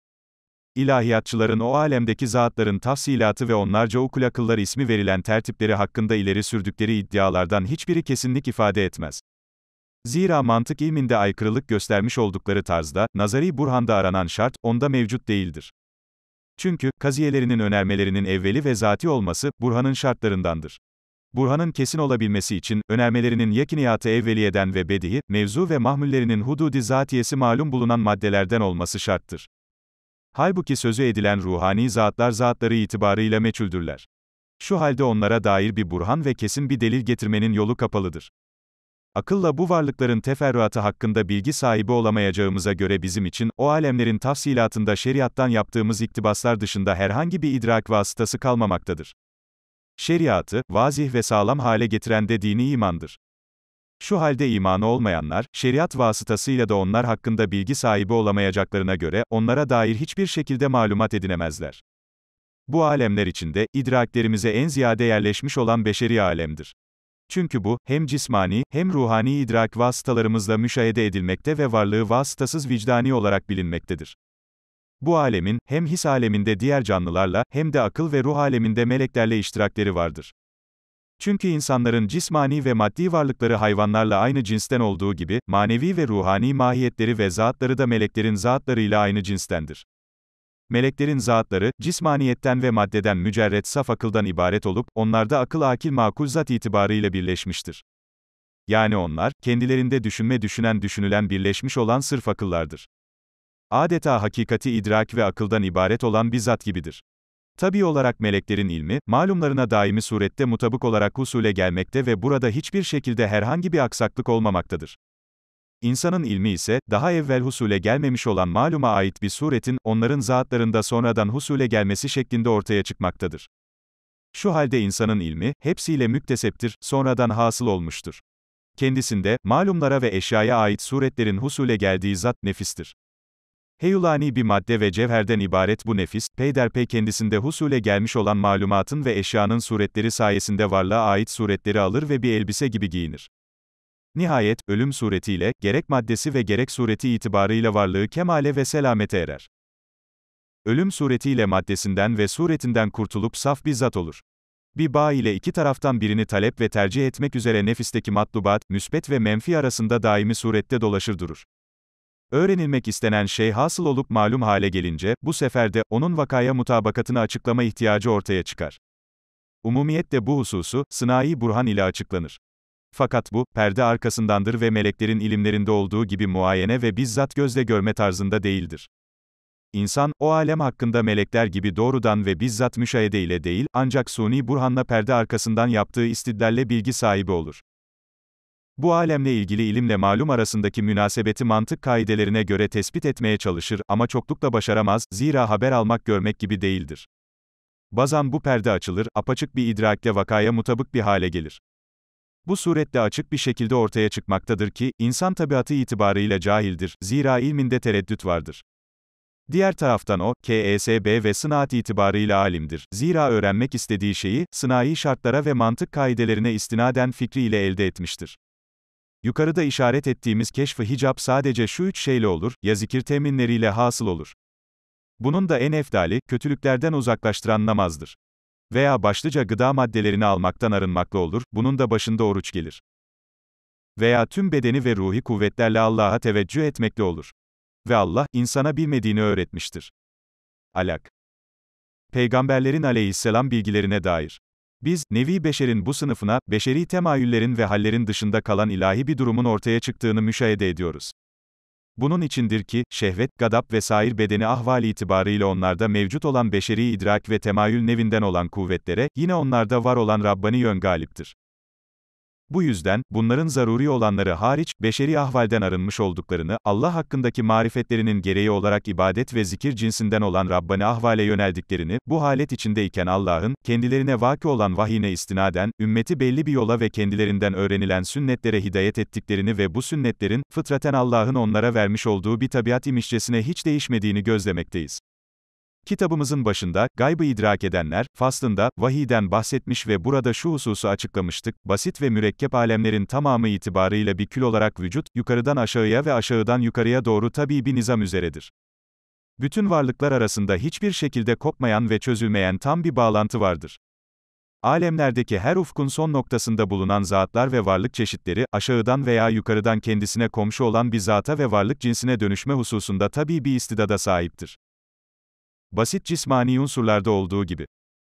İlahiyatçıların o alemdeki zatların tafsilatı ve onlarca okul akılları ismi verilen tertipleri hakkında ileri sürdükleri iddialardan hiçbiri kesinlik ifade etmez. Zira mantık ilminde aykırılık göstermiş oldukları tarzda, nazari burhanda aranan şart, onda mevcut değildir. Çünkü, kaziyelerinin önermelerinin evveli ve zati olması, burhanın şartlarındandır. Burhanın kesin olabilmesi için, önermelerinin yekiniyatı evveliyeden ve bedihi, mevzu ve mahmullerinin hududi zatiyesi malum bulunan maddelerden olması şarttır. Halbuki sözü edilen ruhani zatlar zatları itibarıyla meçhuldürler. Şu halde onlara dair bir burhan ve kesin bir delil getirmenin yolu kapalıdır. Akılla bu varlıkların teferruatı hakkında bilgi sahibi olamayacağımıza göre bizim için, o alemlerin tafsilatında şeriattan yaptığımız iktibaslar dışında herhangi bir idrak vasıtası kalmamaktadır. Şeriatı, vazih ve sağlam hale getiren de dini imandır. Şu halde imanı olmayanlar, şeriat vasıtasıyla da onlar hakkında bilgi sahibi olamayacaklarına göre, onlara dair hiçbir şekilde malumat edinemezler. Bu alemler içinde, idraklerimize en ziyade yerleşmiş olan beşeri alemdir. Çünkü bu, hem cismani, hem ruhani idrak vasıtalarımızla müşahede edilmekte ve varlığı vasıtasız vicdani olarak bilinmektedir. Bu alemin, hem his aleminde diğer canlılarla, hem de akıl ve ruh aleminde meleklerle iştirakleri vardır. Çünkü insanların cismani ve maddi varlıkları hayvanlarla aynı cinsten olduğu gibi, manevi ve ruhani mahiyetleri ve zatları da meleklerin zatlarıyla aynı cinstendir. Meleklerin zatları, cismaniyetten ve maddeden mücerret saf akıldan ibaret olup, onlarda akıl akil makul zat itibarıyla birleşmiştir. Yani onlar, kendilerinde düşünme düşünen düşünülen birleşmiş olan sırf akıllardır. Adeta hakikati idrak ve akıldan ibaret olan bir zat gibidir. Tabi olarak meleklerin ilmi, malumlarına daimi surette mutabık olarak husule gelmekte ve burada hiçbir şekilde herhangi bir aksaklık olmamaktadır. İnsanın ilmi ise, daha evvel husule gelmemiş olan maluma ait bir suretin, onların zatlarında sonradan husule gelmesi şeklinde ortaya çıkmaktadır. Şu halde insanın ilmi, hepsiyle mükteseptir, sonradan hasıl olmuştur. Kendisinde, malumlara ve eşyaya ait suretlerin husule geldiği zat, nefistir. Heyulani bir madde ve cevherden ibaret bu nefis, peyderpey kendisinde husule gelmiş olan malumatın ve eşyanın suretleri sayesinde varlığa ait suretleri alır ve bir elbise gibi giyinir. Nihayet, ölüm suretiyle, gerek maddesi ve gerek sureti itibarıyla varlığı kemale ve selamete erer. Ölüm suretiyle maddesinden ve suretinden kurtulup saf bir zat olur. Bir bağ ile iki taraftan birini talep ve tercih etmek üzere nefisteki matlubat, müsbet ve menfi arasında daimi surette dolaşır durur. Öğrenilmek istenen şey hasıl olup malum hale gelince, bu sefer de, onun vakaya mutabakatını açıklama ihtiyacı ortaya çıkar. Umumiyetle bu hususu, sınai burhan ile açıklanır. Fakat bu, perde arkasındandır ve meleklerin ilimlerinde olduğu gibi muayene ve bizzat gözle görme tarzında değildir. İnsan, o alem hakkında melekler gibi doğrudan ve bizzat müşahede ile değil, ancak suni burhanla perde arkasından yaptığı istidlalle bilgi sahibi olur. Bu alemle ilgili ilimle malum arasındaki münasebeti mantık kaidelerine göre tespit etmeye çalışır ama çoklukla başaramaz, zira haber almak görmek gibi değildir. Bazen bu perde açılır, apaçık bir idrakle vakaya mutabık bir hale gelir. Bu suretle açık bir şekilde ortaya çıkmaktadır ki, insan tabiatı itibarıyla cahildir, zira ilminde tereddüt vardır. Diğer taraftan o, KSB e ve sınaat itibarıyla alimdir. Zira öğrenmek istediği şeyi, sınai şartlara ve mantık kaidelerine istinaden fikriyle elde etmiştir. Yukarıda işaret ettiğimiz keşfi ı hicap sadece şu üç şeyle olur, ya zikir teminleriyle hasıl olur. Bunun da en efdali, kötülüklerden uzaklaştıran namazdır. Veya başlıca gıda maddelerini almaktan arınmakla olur, bunun da başında oruç gelir. Veya tüm bedeni ve ruhi kuvvetlerle Allah'a teveccüh etmekle olur. Ve Allah, insana bilmediğini öğretmiştir. Alak Peygamberlerin aleyhisselam bilgilerine dair biz, nevi beşerin bu sınıfına, beşeri temayüllerin ve hallerin dışında kalan ilahi bir durumun ortaya çıktığını müşahede ediyoruz. Bunun içindir ki, şehvet, gadap ve sair bedeni ahval itibarıyla onlarda mevcut olan beşeri idrak ve temayül nevinden olan kuvvetlere, yine onlarda var olan Rabbani yön galiptir. Bu yüzden, bunların zaruri olanları hariç, beşeri ahvalden arınmış olduklarını, Allah hakkındaki marifetlerinin gereği olarak ibadet ve zikir cinsinden olan Rabbani ahvale yöneldiklerini, bu halet içindeyken Allah'ın, kendilerine vaki olan vahine istinaden, ümmeti belli bir yola ve kendilerinden öğrenilen sünnetlere hidayet ettiklerini ve bu sünnetlerin, fıtraten Allah'ın onlara vermiş olduğu bir tabiat imişçesine hiç değişmediğini gözlemekteyiz. Kitabımızın başında, gaybı idrak edenler, faslında, vahiden bahsetmiş ve burada şu hususu açıklamıştık, basit ve mürekkep alemlerin tamamı itibarıyla bir kül olarak vücut, yukarıdan aşağıya ve aşağıdan yukarıya doğru tabi bir nizam üzeredir. Bütün varlıklar arasında hiçbir şekilde kopmayan ve çözülmeyen tam bir bağlantı vardır. Alemlerdeki her ufkun son noktasında bulunan zatlar ve varlık çeşitleri, aşağıdan veya yukarıdan kendisine komşu olan bir zata ve varlık cinsine dönüşme hususunda tabi bir istidada sahiptir. Basit cismani unsurlarda olduğu gibi.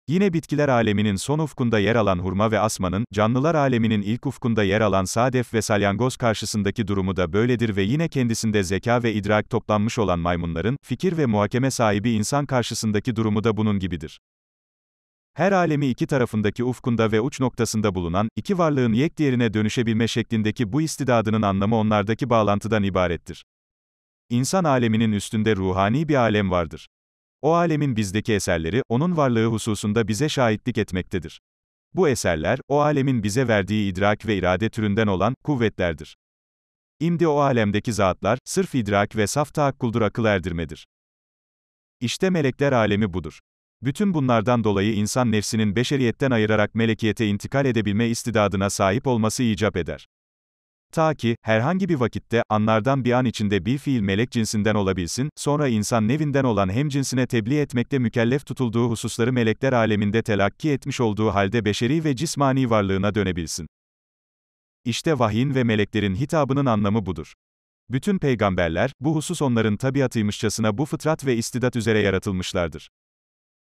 Yine bitkiler aleminin son ufkunda yer alan hurma ve asmanın, canlılar aleminin ilk ufkunda yer alan sadef ve salyangoz karşısındaki durumu da böyledir ve yine kendisinde zeka ve idrak toplanmış olan maymunların, fikir ve muhakeme sahibi insan karşısındaki durumu da bunun gibidir. Her alemi iki tarafındaki ufkunda ve uç noktasında bulunan, iki varlığın yek diğerine dönüşebilme şeklindeki bu istidadının anlamı onlardaki bağlantıdan ibarettir. İnsan aleminin üstünde ruhani bir alem vardır. O alemin bizdeki eserleri, onun varlığı hususunda bize şahitlik etmektedir. Bu eserler, o alemin bize verdiği idrak ve irade türünden olan, kuvvetlerdir. İmdi o alemdeki zatlar, sırf idrak ve saf taakkuldur akıl erdirmedir. İşte melekler alemi budur. Bütün bunlardan dolayı insan nefsinin beşeriyetten ayırarak melekiyete intikal edebilme istidadına sahip olması icap eder. Ta ki, herhangi bir vakitte, anlardan bir an içinde bir fiil melek cinsinden olabilsin, sonra insan nevinden olan hem cinsine tebliğ etmekte mükellef tutulduğu hususları melekler aleminde telakki etmiş olduğu halde beşeri ve cismani varlığına dönebilsin. İşte vahyin ve meleklerin hitabının anlamı budur. Bütün peygamberler, bu husus onların tabiatıymışçasına bu fıtrat ve istidat üzere yaratılmışlardır.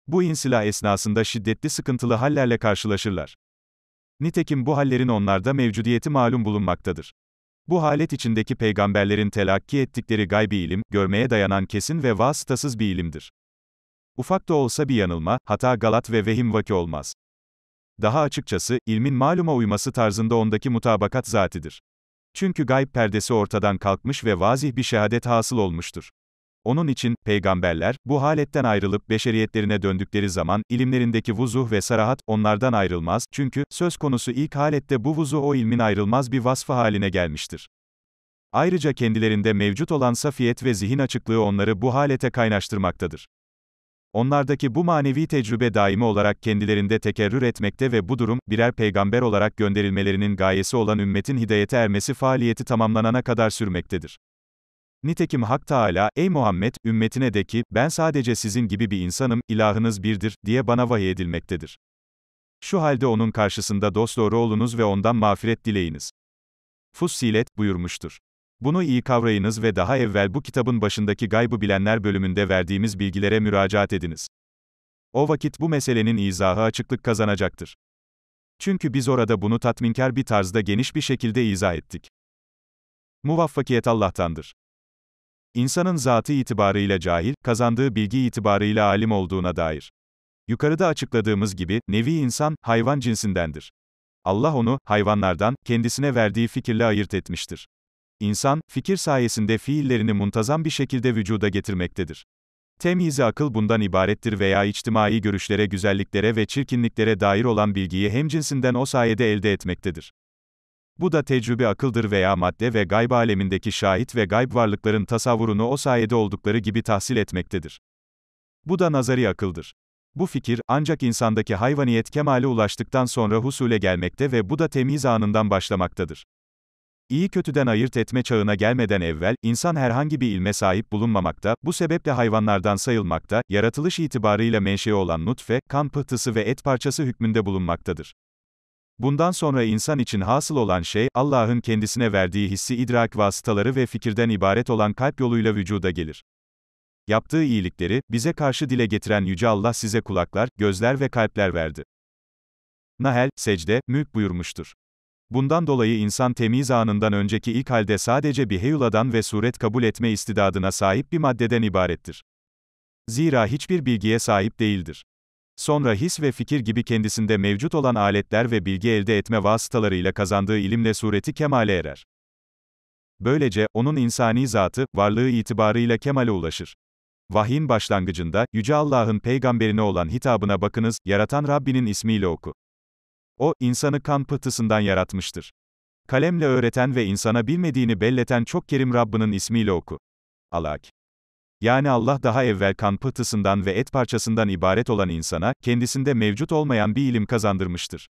Bu insila esnasında şiddetli sıkıntılı hallerle karşılaşırlar. Nitekim bu hallerin onlarda mevcudiyeti malum bulunmaktadır. Bu halet içindeki peygamberlerin telakki ettikleri gaybi ilim, görmeye dayanan kesin ve vasıtasız bir ilimdir. Ufak da olsa bir yanılma, hata galat ve vehim vaki olmaz. Daha açıkçası, ilmin maluma uyması tarzında ondaki mutabakat zatidir. Çünkü gayb perdesi ortadan kalkmış ve vazih bir şehadet hasıl olmuştur. Onun için, peygamberler, bu haletten ayrılıp beşeriyetlerine döndükleri zaman, ilimlerindeki vuzuh ve sarahat, onlardan ayrılmaz, çünkü, söz konusu ilk halette bu vuzuh o ilmin ayrılmaz bir vasfı haline gelmiştir. Ayrıca kendilerinde mevcut olan safiyet ve zihin açıklığı onları bu halete kaynaştırmaktadır. Onlardaki bu manevi tecrübe daimi olarak kendilerinde tekerrür etmekte ve bu durum, birer peygamber olarak gönderilmelerinin gayesi olan ümmetin hidayete ermesi faaliyeti tamamlanana kadar sürmektedir. Nitekim Hak Teala, ey Muhammed, ümmetine de ki, ben sadece sizin gibi bir insanım, ilahınız birdir, diye bana vahiy edilmektedir. Şu halde onun karşısında dosdoğru olunuz ve ondan mağfiret dileyiniz. Fussilet, buyurmuştur. Bunu iyi kavrayınız ve daha evvel bu kitabın başındaki Gaybı Bilenler bölümünde verdiğimiz bilgilere müracaat ediniz. O vakit bu meselenin izahı açıklık kazanacaktır. Çünkü biz orada bunu tatminkar bir tarzda geniş bir şekilde izah ettik. Muvaffakiyet Allah'tandır. İnsanın zatı itibarıyla cahil, kazandığı bilgi itibarıyla alim olduğuna dair. Yukarıda açıkladığımız gibi, nevi insan, hayvan cinsindendir. Allah onu, hayvanlardan, kendisine verdiği fikirle ayırt etmiştir. İnsan, fikir sayesinde fiillerini muntazam bir şekilde vücuda getirmektedir. Temyizi akıl bundan ibarettir veya içtimai görüşlere, güzelliklere ve çirkinliklere dair olan bilgiyi hem cinsinden o sayede elde etmektedir. Bu da tecrübe akıldır veya madde ve gayb alemindeki şahit ve gayb varlıkların tasavvurunu o sayede oldukları gibi tahsil etmektedir. Bu da nazari akıldır. Bu fikir, ancak insandaki hayvaniyet kemale ulaştıktan sonra husule gelmekte ve bu da temiz anından başlamaktadır. İyi kötüden ayırt etme çağına gelmeden evvel, insan herhangi bir ilme sahip bulunmamakta, bu sebeple hayvanlardan sayılmakta, yaratılış itibarıyla menşei olan nutfe, kan pıhtısı ve et parçası hükmünde bulunmaktadır. Bundan sonra insan için hasıl olan şey, Allah'ın kendisine verdiği hissi idrak vasıtaları ve fikirden ibaret olan kalp yoluyla vücuda gelir. Yaptığı iyilikleri, bize karşı dile getiren Yüce Allah size kulaklar, gözler ve kalpler verdi. Nahel, secde, mülk buyurmuştur. Bundan dolayı insan temiz anından önceki ilk halde sadece bir heyuladan ve suret kabul etme istidadına sahip bir maddeden ibarettir. Zira hiçbir bilgiye sahip değildir. Sonra his ve fikir gibi kendisinde mevcut olan aletler ve bilgi elde etme vasıtalarıyla kazandığı ilimle sureti kemale erer. Böylece, onun insani zatı, varlığı itibarıyla kemale ulaşır. Vahyin başlangıcında, Yüce Allah'ın peygamberine olan hitabına bakınız, yaratan Rabbinin ismiyle oku. O, insanı kan pıhtısından yaratmıştır. Kalemle öğreten ve insana bilmediğini belleten çok kerim Rabbinin ismiyle oku. Alak. Yani Allah daha evvel kan pıhtısından ve et parçasından ibaret olan insana, kendisinde mevcut olmayan bir ilim kazandırmıştır.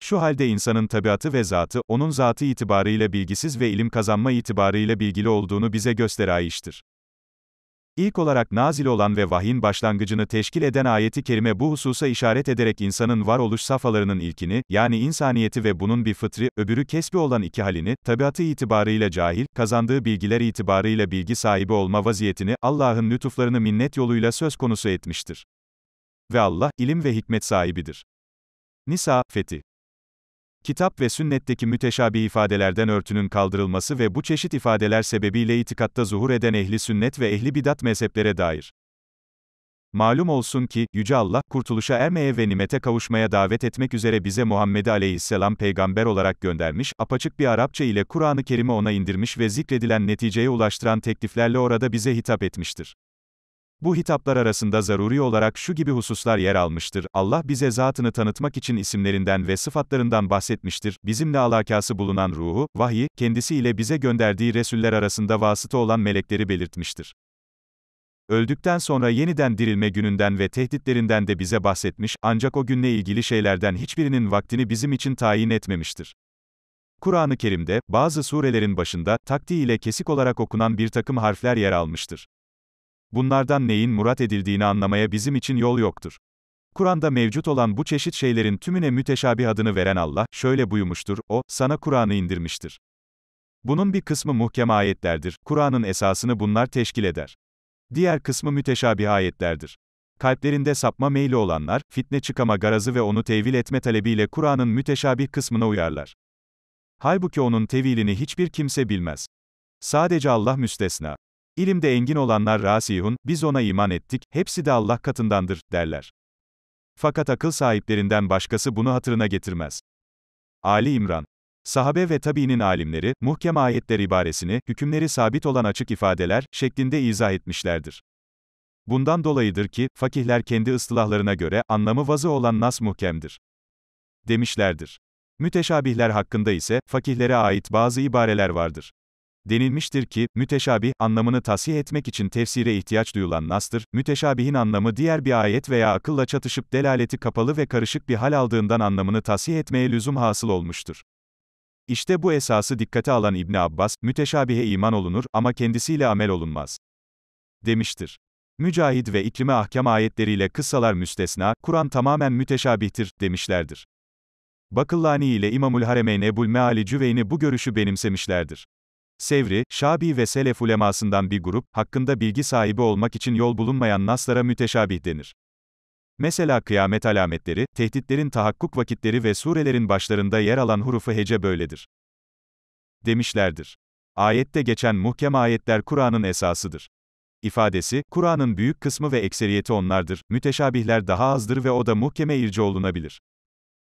Şu halde insanın tabiatı ve zatı, onun zatı itibarıyla bilgisiz ve ilim kazanma itibarıyla bilgili olduğunu bize göster İlk olarak nazil olan ve vahyin başlangıcını teşkil eden ayeti kerime bu hususa işaret ederek insanın varoluş safhalarının ilkini, yani insaniyeti ve bunun bir fıtri, öbürü kesbi olan iki halini, tabiatı itibarıyla cahil, kazandığı bilgiler itibarıyla bilgi sahibi olma vaziyetini, Allah'ın lütuflarını minnet yoluyla söz konusu etmiştir. Ve Allah, ilim ve hikmet sahibidir. Nisa, Fethi Kitap ve sünnetteki müteşabi ifadelerden örtünün kaldırılması ve bu çeşit ifadeler sebebiyle itikatta zuhur eden ehli sünnet ve ehli bidat mezheplere dair. Malum olsun ki, Yüce Allah, kurtuluşa ermeye ve nimete kavuşmaya davet etmek üzere bize Muhammed aleyhisselam peygamber olarak göndermiş, apaçık bir Arapça ile Kur'an-ı Kerim'i ona indirmiş ve zikredilen neticeye ulaştıran tekliflerle orada bize hitap etmiştir. Bu hitaplar arasında zaruri olarak şu gibi hususlar yer almıştır. Allah bize zatını tanıtmak için isimlerinden ve sıfatlarından bahsetmiştir. Bizimle alakası bulunan ruhu, vahyi, kendisiyle bize gönderdiği resuller arasında vasıta olan melekleri belirtmiştir. Öldükten sonra yeniden dirilme gününden ve tehditlerinden de bize bahsetmiş, ancak o günle ilgili şeylerden hiçbirinin vaktini bizim için tayin etmemiştir. Kur'an-ı Kerim'de, bazı surelerin başında, takdi ile kesik olarak okunan bir takım harfler yer almıştır bunlardan neyin murat edildiğini anlamaya bizim için yol yoktur. Kur'an'da mevcut olan bu çeşit şeylerin tümüne müteşabih adını veren Allah, şöyle buyumuştur, O, sana Kur'an'ı indirmiştir. Bunun bir kısmı muhkem ayetlerdir, Kur'an'ın esasını bunlar teşkil eder. Diğer kısmı müteşabih ayetlerdir. Kalplerinde sapma meyli olanlar, fitne çıkama garazı ve onu tevil etme talebiyle Kur'an'ın müteşabih kısmına uyarlar. Halbuki onun tevilini hiçbir kimse bilmez. Sadece Allah müstesna. İlimde engin olanlar rasihun, biz ona iman ettik, hepsi de Allah katındandır, derler. Fakat akıl sahiplerinden başkası bunu hatırına getirmez. Ali İmran Sahabe ve tabiinin alimleri, muhkem ayetler ibaresini, hükümleri sabit olan açık ifadeler, şeklinde izah etmişlerdir. Bundan dolayıdır ki, fakihler kendi ıslahlarına göre, anlamı vazı olan nas muhkemdir. Demişlerdir. Müteşabihler hakkında ise, fakihlere ait bazı ibareler vardır. Denilmiştir ki, müteşabih, anlamını tasih etmek için tefsire ihtiyaç duyulan nastır, müteşabihin anlamı diğer bir ayet veya akılla çatışıp delaleti kapalı ve karışık bir hal aldığından anlamını tasih etmeye lüzum hasıl olmuştur. İşte bu esası dikkate alan İbni Abbas, müteşabihe iman olunur ama kendisiyle amel olunmaz. Demiştir. Mücahid ve iklime ahkam ayetleriyle kıssalar müstesna, Kur'an tamamen müteşabihtir, demişlerdir. Bakıllani ile İmamül Haremeyn Ebul Meali Cüveyni bu görüşü benimsemişlerdir. Sevri, Şabi ve Selef ulemasından bir grup, hakkında bilgi sahibi olmak için yol bulunmayan naslara müteşabih denir. Mesela kıyamet alametleri, tehditlerin tahakkuk vakitleri ve surelerin başlarında yer alan hurufu hece böyledir. Demişlerdir. Ayette geçen muhkem ayetler Kur'an'ın esasıdır. İfadesi, Kur'an'ın büyük kısmı ve ekseriyeti onlardır, müteşabihler daha azdır ve o da muhkeme irci olunabilir.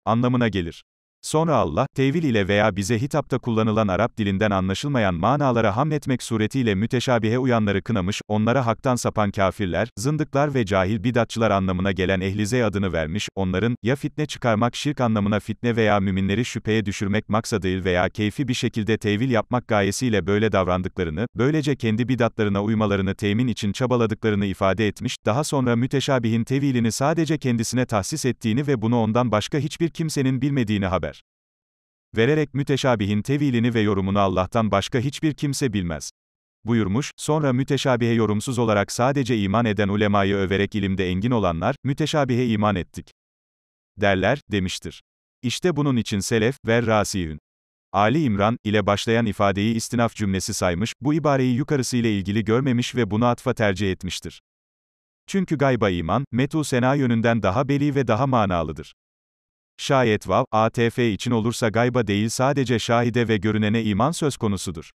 Anlamına gelir. Sonra Allah, tevil ile veya bize hitapta kullanılan Arap dilinden anlaşılmayan manalara hamletmek suretiyle müteşabihe uyanları kınamış, onlara haktan sapan kafirler, zındıklar ve cahil bidatçılar anlamına gelen ehlize adını vermiş, onların, ya fitne çıkarmak şirk anlamına fitne veya müminleri şüpheye düşürmek maksadıyla veya keyfi bir şekilde tevil yapmak gayesiyle böyle davrandıklarını, böylece kendi bidatlarına uymalarını temin için çabaladıklarını ifade etmiş, daha sonra müteşabihin tevilini sadece kendisine tahsis ettiğini ve bunu ondan başka hiçbir kimsenin bilmediğini haber vererek müteşabihin tevilini ve yorumunu Allah'tan başka hiçbir kimse bilmez. Buyurmuş, sonra müteşabihe yorumsuz olarak sadece iman eden ulemayı överek ilimde engin olanlar, müteşabihe iman ettik. Derler, demiştir. İşte bunun için selef ver rasiyün. Ali İmran ile başlayan ifadeyi istinaf cümlesi saymış, bu ibareyi yukarısı ile ilgili görmemiş ve bunu atfa tercih etmiştir. Çünkü gayba iman, metu sena yönünden daha beli ve daha manalıdır. Şayet vav, atf için olursa gayba değil sadece şahide ve görünene iman söz konusudur.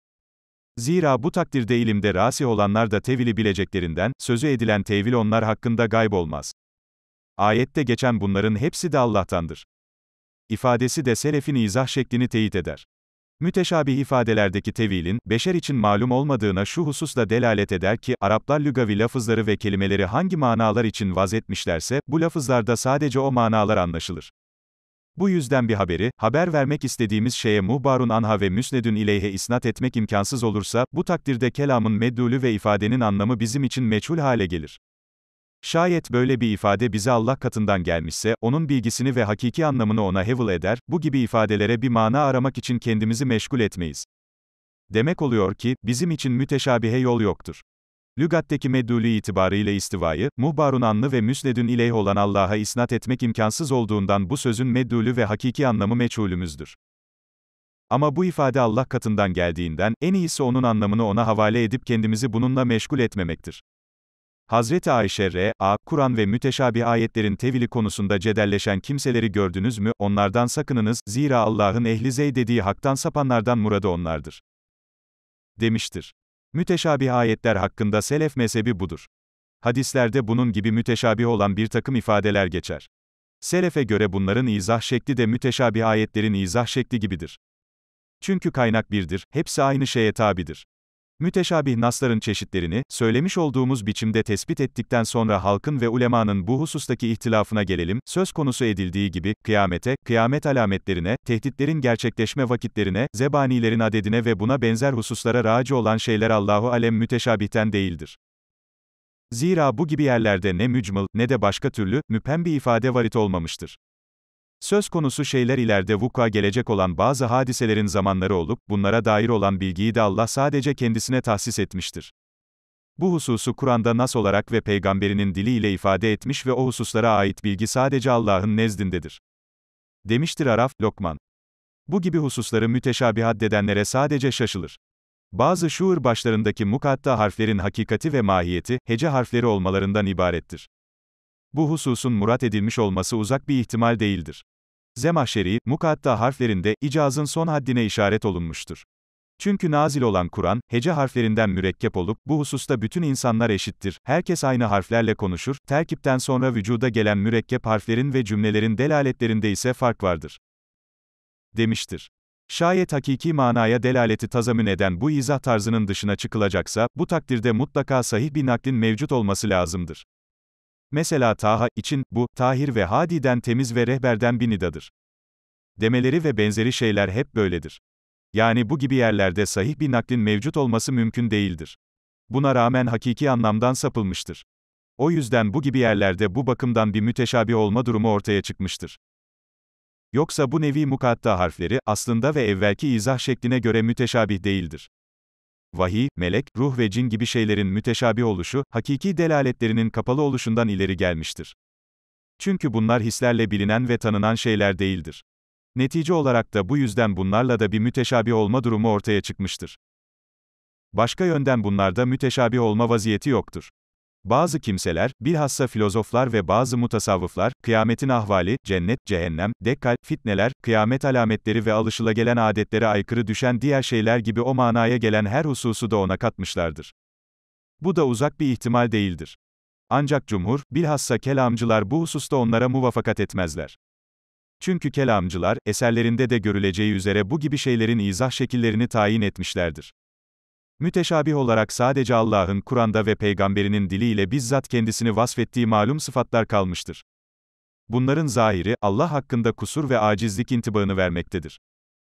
Zira bu takdirde ilimde rasi olanlar da tevili bileceklerinden, sözü edilen tevil onlar hakkında gayb olmaz. Ayette geçen bunların hepsi de Allah'tandır. İfadesi de selefin izah şeklini teyit eder. Müteşabi ifadelerdeki tevilin, beşer için malum olmadığına şu hususla delalet eder ki, Araplar lügavi lafızları ve kelimeleri hangi manalar için vazetmişlerse, bu lafızlarda sadece o manalar anlaşılır. Bu yüzden bir haberi, haber vermek istediğimiz şeye muhbarun anha ve müsnedün ileyhe isnat etmek imkansız olursa, bu takdirde kelamın meddulü ve ifadenin anlamı bizim için meçhul hale gelir. Şayet böyle bir ifade bize Allah katından gelmişse, onun bilgisini ve hakiki anlamını ona hevil eder, bu gibi ifadelere bir mana aramak için kendimizi meşgul etmeyiz. Demek oluyor ki, bizim için müteşabihe yol yoktur. Lügatteki medulü itibarıyla istivayı, muhbarun anlı ve müsnedün ileyh olan Allah'a isnat etmek imkansız olduğundan bu sözün medulü ve hakiki anlamı meçhulümüzdür. Ama bu ifade Allah katından geldiğinden, en iyisi onun anlamını ona havale edip kendimizi bununla meşgul etmemektir. Hazreti Ayşe a Kur'an ve müteşabi ayetlerin tevili konusunda cedelleşen kimseleri gördünüz mü, onlardan sakınınız, zira Allah'ın ehli zey dediği haktan sapanlardan muradı onlardır. Demiştir. Müteşabih ayetler hakkında selef mezhebi budur. Hadislerde bunun gibi müteşabih olan bir takım ifadeler geçer. Selefe göre bunların izah şekli de müteşabih ayetlerin izah şekli gibidir. Çünkü kaynak birdir, hepsi aynı şeye tabidir. Müteşabih nasların çeşitlerini, söylemiş olduğumuz biçimde tespit ettikten sonra halkın ve ulemanın bu husustaki ihtilafına gelelim, söz konusu edildiği gibi, kıyamete, kıyamet alametlerine, tehditlerin gerçekleşme vakitlerine, zebanilerin adedine ve buna benzer hususlara racı olan şeyler Allahu alem müteşabihten değildir. Zira bu gibi yerlerde ne mücmıl, ne de başka türlü, müphem bir ifade varit olmamıştır. Söz konusu şeyler ileride vuku'a gelecek olan bazı hadiselerin zamanları olup, bunlara dair olan bilgiyi de Allah sadece kendisine tahsis etmiştir. Bu hususu Kur'an'da nas olarak ve peygamberinin diliyle ifade etmiş ve o hususlara ait bilgi sadece Allah'ın nezdindedir. Demiştir Araf, Lokman. Bu gibi hususları müteşabihat dedenlere sadece şaşılır. Bazı şuur başlarındaki mukatta harflerin hakikati ve mahiyeti, hece harfleri olmalarından ibarettir. Bu hususun murat edilmiş olması uzak bir ihtimal değildir. Zemahşeri, mukatta harflerinde, icazın son haddine işaret olunmuştur. Çünkü nazil olan Kur'an, hece harflerinden mürekkep olup, bu hususta bütün insanlar eşittir, herkes aynı harflerle konuşur, terkipten sonra vücuda gelen mürekkep harflerin ve cümlelerin delaletlerinde ise fark vardır. Demiştir. Şayet hakiki manaya delaleti tazamün eden bu izah tarzının dışına çıkılacaksa, bu takdirde mutlaka sahih bir naklin mevcut olması lazımdır. Mesela Taha için bu Tahir ve Hadi'den temiz ve rehberden bir nidadır. Demeleri ve benzeri şeyler hep böyledir. Yani bu gibi yerlerde sahih bir naklin mevcut olması mümkün değildir. Buna rağmen hakiki anlamdan sapılmıştır. O yüzden bu gibi yerlerde bu bakımdan bir müteşabi olma durumu ortaya çıkmıştır. Yoksa bu nevi mukatta harfleri, aslında ve evvelki izah şekline göre müteşabih değildir vahiy, melek, ruh ve cin gibi şeylerin müteşabi oluşu, hakiki delaletlerinin kapalı oluşundan ileri gelmiştir. Çünkü bunlar hislerle bilinen ve tanınan şeyler değildir. Netice olarak da bu yüzden bunlarla da bir müteşabi olma durumu ortaya çıkmıştır. Başka yönden bunlarda müteşabi olma vaziyeti yoktur. Bazı kimseler, bilhassa filozoflar ve bazı mutasavvıflar, kıyametin ahvali, cennet, cehennem, dekkal, fitneler, kıyamet alametleri ve alışılagelen adetlere aykırı düşen diğer şeyler gibi o manaya gelen her hususu da ona katmışlardır. Bu da uzak bir ihtimal değildir. Ancak cumhur, bilhassa kelamcılar bu hususta onlara muvafakat etmezler. Çünkü kelamcılar, eserlerinde de görüleceği üzere bu gibi şeylerin izah şekillerini tayin etmişlerdir. Müteşabih olarak sadece Allah'ın Kur'an'da ve peygamberinin diliyle bizzat kendisini vasfettiği malum sıfatlar kalmıştır. Bunların zahiri, Allah hakkında kusur ve acizlik intibağını vermektedir.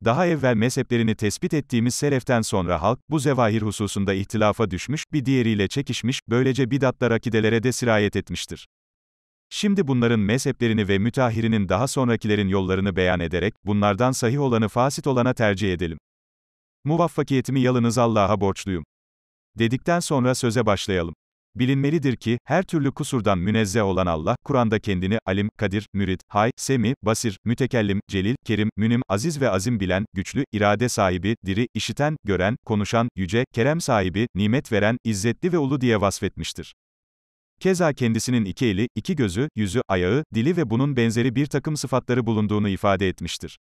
Daha evvel mezheplerini tespit ettiğimiz seleften sonra halk, bu zevahir hususunda ihtilafa düşmüş, bir diğeriyle çekişmiş, böylece bidatlar akidelere de sirayet etmiştir. Şimdi bunların mezheplerini ve müteahhirinin daha sonrakilerin yollarını beyan ederek, bunlardan sahih olanı fasit olana tercih edelim. Muvaffakiyetimi yalnız Allah'a borçluyum. Dedikten sonra söze başlayalım. Bilinmelidir ki, her türlü kusurdan münezzeh olan Allah, Kur'an'da kendini, alim, kadir, mürit, hay, semi, basir, mütekellim, celil, kerim, münim, aziz ve azim bilen, güçlü, irade sahibi, diri, işiten, gören, konuşan, yüce, kerem sahibi, nimet veren, izzetli ve ulu diye vasfetmiştir. Keza kendisinin iki eli, iki gözü, yüzü, ayağı, dili ve bunun benzeri bir takım sıfatları bulunduğunu ifade etmiştir.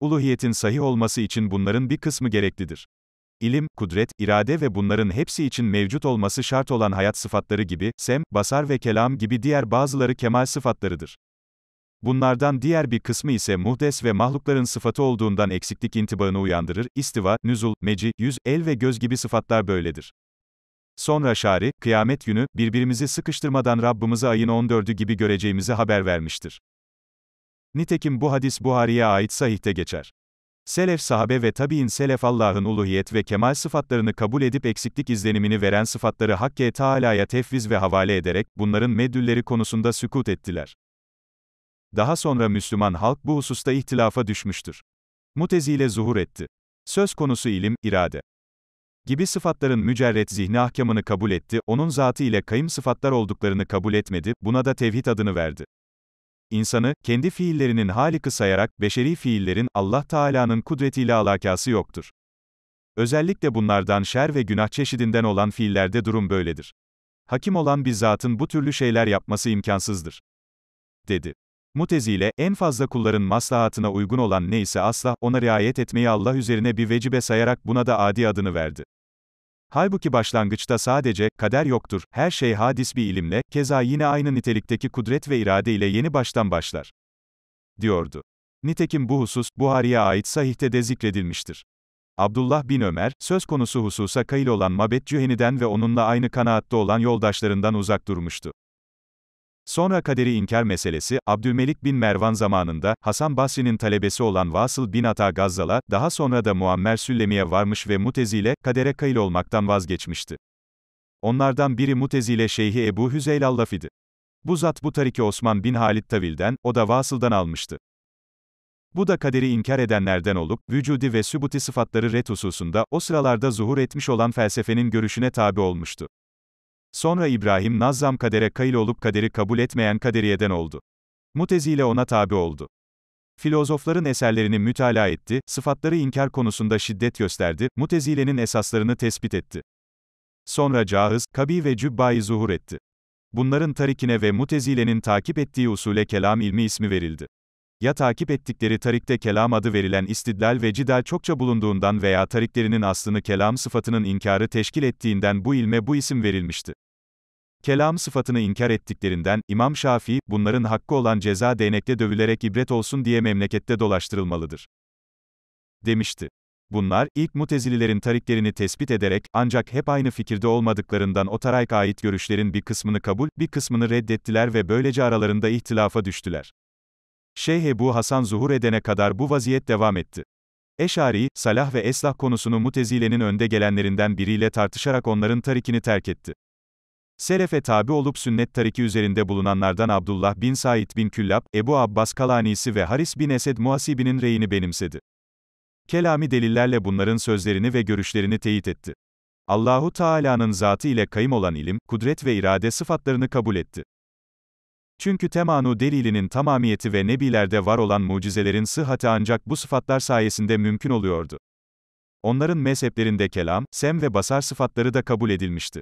Uluhiyetin sahih olması için bunların bir kısmı gereklidir. İlim, kudret, irade ve bunların hepsi için mevcut olması şart olan hayat sıfatları gibi, sem, basar ve kelam gibi diğer bazıları kemal sıfatlarıdır. Bunlardan diğer bir kısmı ise muhdes ve mahlukların sıfatı olduğundan eksiklik intibağını uyandırır, istiva, nüzul, meci, yüz, el ve göz gibi sıfatlar böyledir. Sonra Şari, kıyamet günü, birbirimizi sıkıştırmadan Rabbimizi ayın 14'ü gibi göreceğimizi haber vermiştir. Nitekim bu hadis Buhari'ye ait sahihte geçer. Selef sahabe ve tabi'in selef Allah'ın uluhiyet ve kemal sıfatlarını kabul edip eksiklik izlenimini veren sıfatları Hakke Teala'ya tefviz ve havale ederek bunların meddülleri konusunda sükut ettiler. Daha sonra Müslüman halk bu hususta ihtilafa düşmüştür. Mutezile zuhur etti. Söz konusu ilim, irade gibi sıfatların mücerret zihni ahkamını kabul etti, onun zatı ile kayım sıfatlar olduklarını kabul etmedi, buna da tevhid adını verdi. İnsanı, kendi fiillerinin halikı sayarak, beşeri fiillerin, Allah Teala'nın kudretiyle alakası yoktur. Özellikle bunlardan şer ve günah çeşidinden olan fiillerde durum böyledir. Hakim olan bir zatın bu türlü şeyler yapması imkansızdır. Dedi. Mutezile, en fazla kulların maslahatına uygun olan neyse asla, ona riayet etmeyi Allah üzerine bir vecibe sayarak buna da adi adını verdi. Halbuki başlangıçta sadece, kader yoktur, her şey hadis bir ilimle, keza yine aynı nitelikteki kudret ve irade ile yeni baştan başlar. Diyordu. Nitekim bu husus, Buhari'ye ait sahihte de zikredilmiştir. Abdullah bin Ömer, söz konusu hususa kayıl olan Mabet Cüheni'den ve onunla aynı kanaatta olan yoldaşlarından uzak durmuştu. Sonra kaderi inkar meselesi, Abdülmelik bin Mervan zamanında, Hasan Basri'nin talebesi olan Vasıl bin Ata Gazzal'a, daha sonra da Muammer Süllemi'ye varmış ve Mutezile, kadere kayıl olmaktan vazgeçmişti. Onlardan biri Mutezile Şeyhi Ebu Hüzeyl Allafidi. Bu zat bu tariki Osman bin Halid Tavil'den, o da Vasıl'dan almıştı. Bu da kaderi inkar edenlerden olup, vücudi ve sübuti sıfatları ret hususunda, o sıralarda zuhur etmiş olan felsefenin görüşüne tabi olmuştu. Sonra İbrahim Nazzam kadere kail olup kaderi kabul etmeyen kaderiyeden oldu. Mutezile ona tabi oldu. Filozofların eserlerini mütalaa etti, sıfatları inkar konusunda şiddet gösterdi, mutezilenin esaslarını tespit etti. Sonra Cahiz, kabi ve cübbayı zuhur etti. Bunların tarikine ve mutezilenin takip ettiği usule kelam ilmi ismi verildi. Ya takip ettikleri tarikte kelam adı verilen istidlal ve cidal çokça bulunduğundan veya tariklerinin aslını kelam sıfatının inkarı teşkil ettiğinden bu ilme bu isim verilmişti. Kelam sıfatını inkar ettiklerinden, İmam Şafii, bunların hakkı olan ceza değnekle dövülerek ibret olsun diye memlekette dolaştırılmalıdır. Demişti. Bunlar, ilk mutezililerin tariklerini tespit ederek, ancak hep aynı fikirde olmadıklarından o tarayka ait görüşlerin bir kısmını kabul, bir kısmını reddettiler ve böylece aralarında ihtilafa düştüler. Şeyh Ebu Hasan zuhur edene kadar bu vaziyet devam etti. Eşari, Salah ve Eslah konusunu Mutezile'nin önde gelenlerinden biriyle tartışarak onların tarikini terk etti. Selefe tabi olup sünnet tariki üzerinde bulunanlardan Abdullah bin Said bin Küllab, Ebu Abbas Kalanisi ve Haris bin Esed Muhasibi'nin reyini benimsedi. Kelami delillerle bunların sözlerini ve görüşlerini teyit etti. Allahu Teala'nın zatı ile kayım olan ilim, kudret ve irade sıfatlarını kabul etti. Çünkü temanu delilinin tamamiyeti ve nebilerde var olan mucizelerin sıhhati ancak bu sıfatlar sayesinde mümkün oluyordu. Onların mezheplerinde kelam, sem ve basar sıfatları da kabul edilmişti.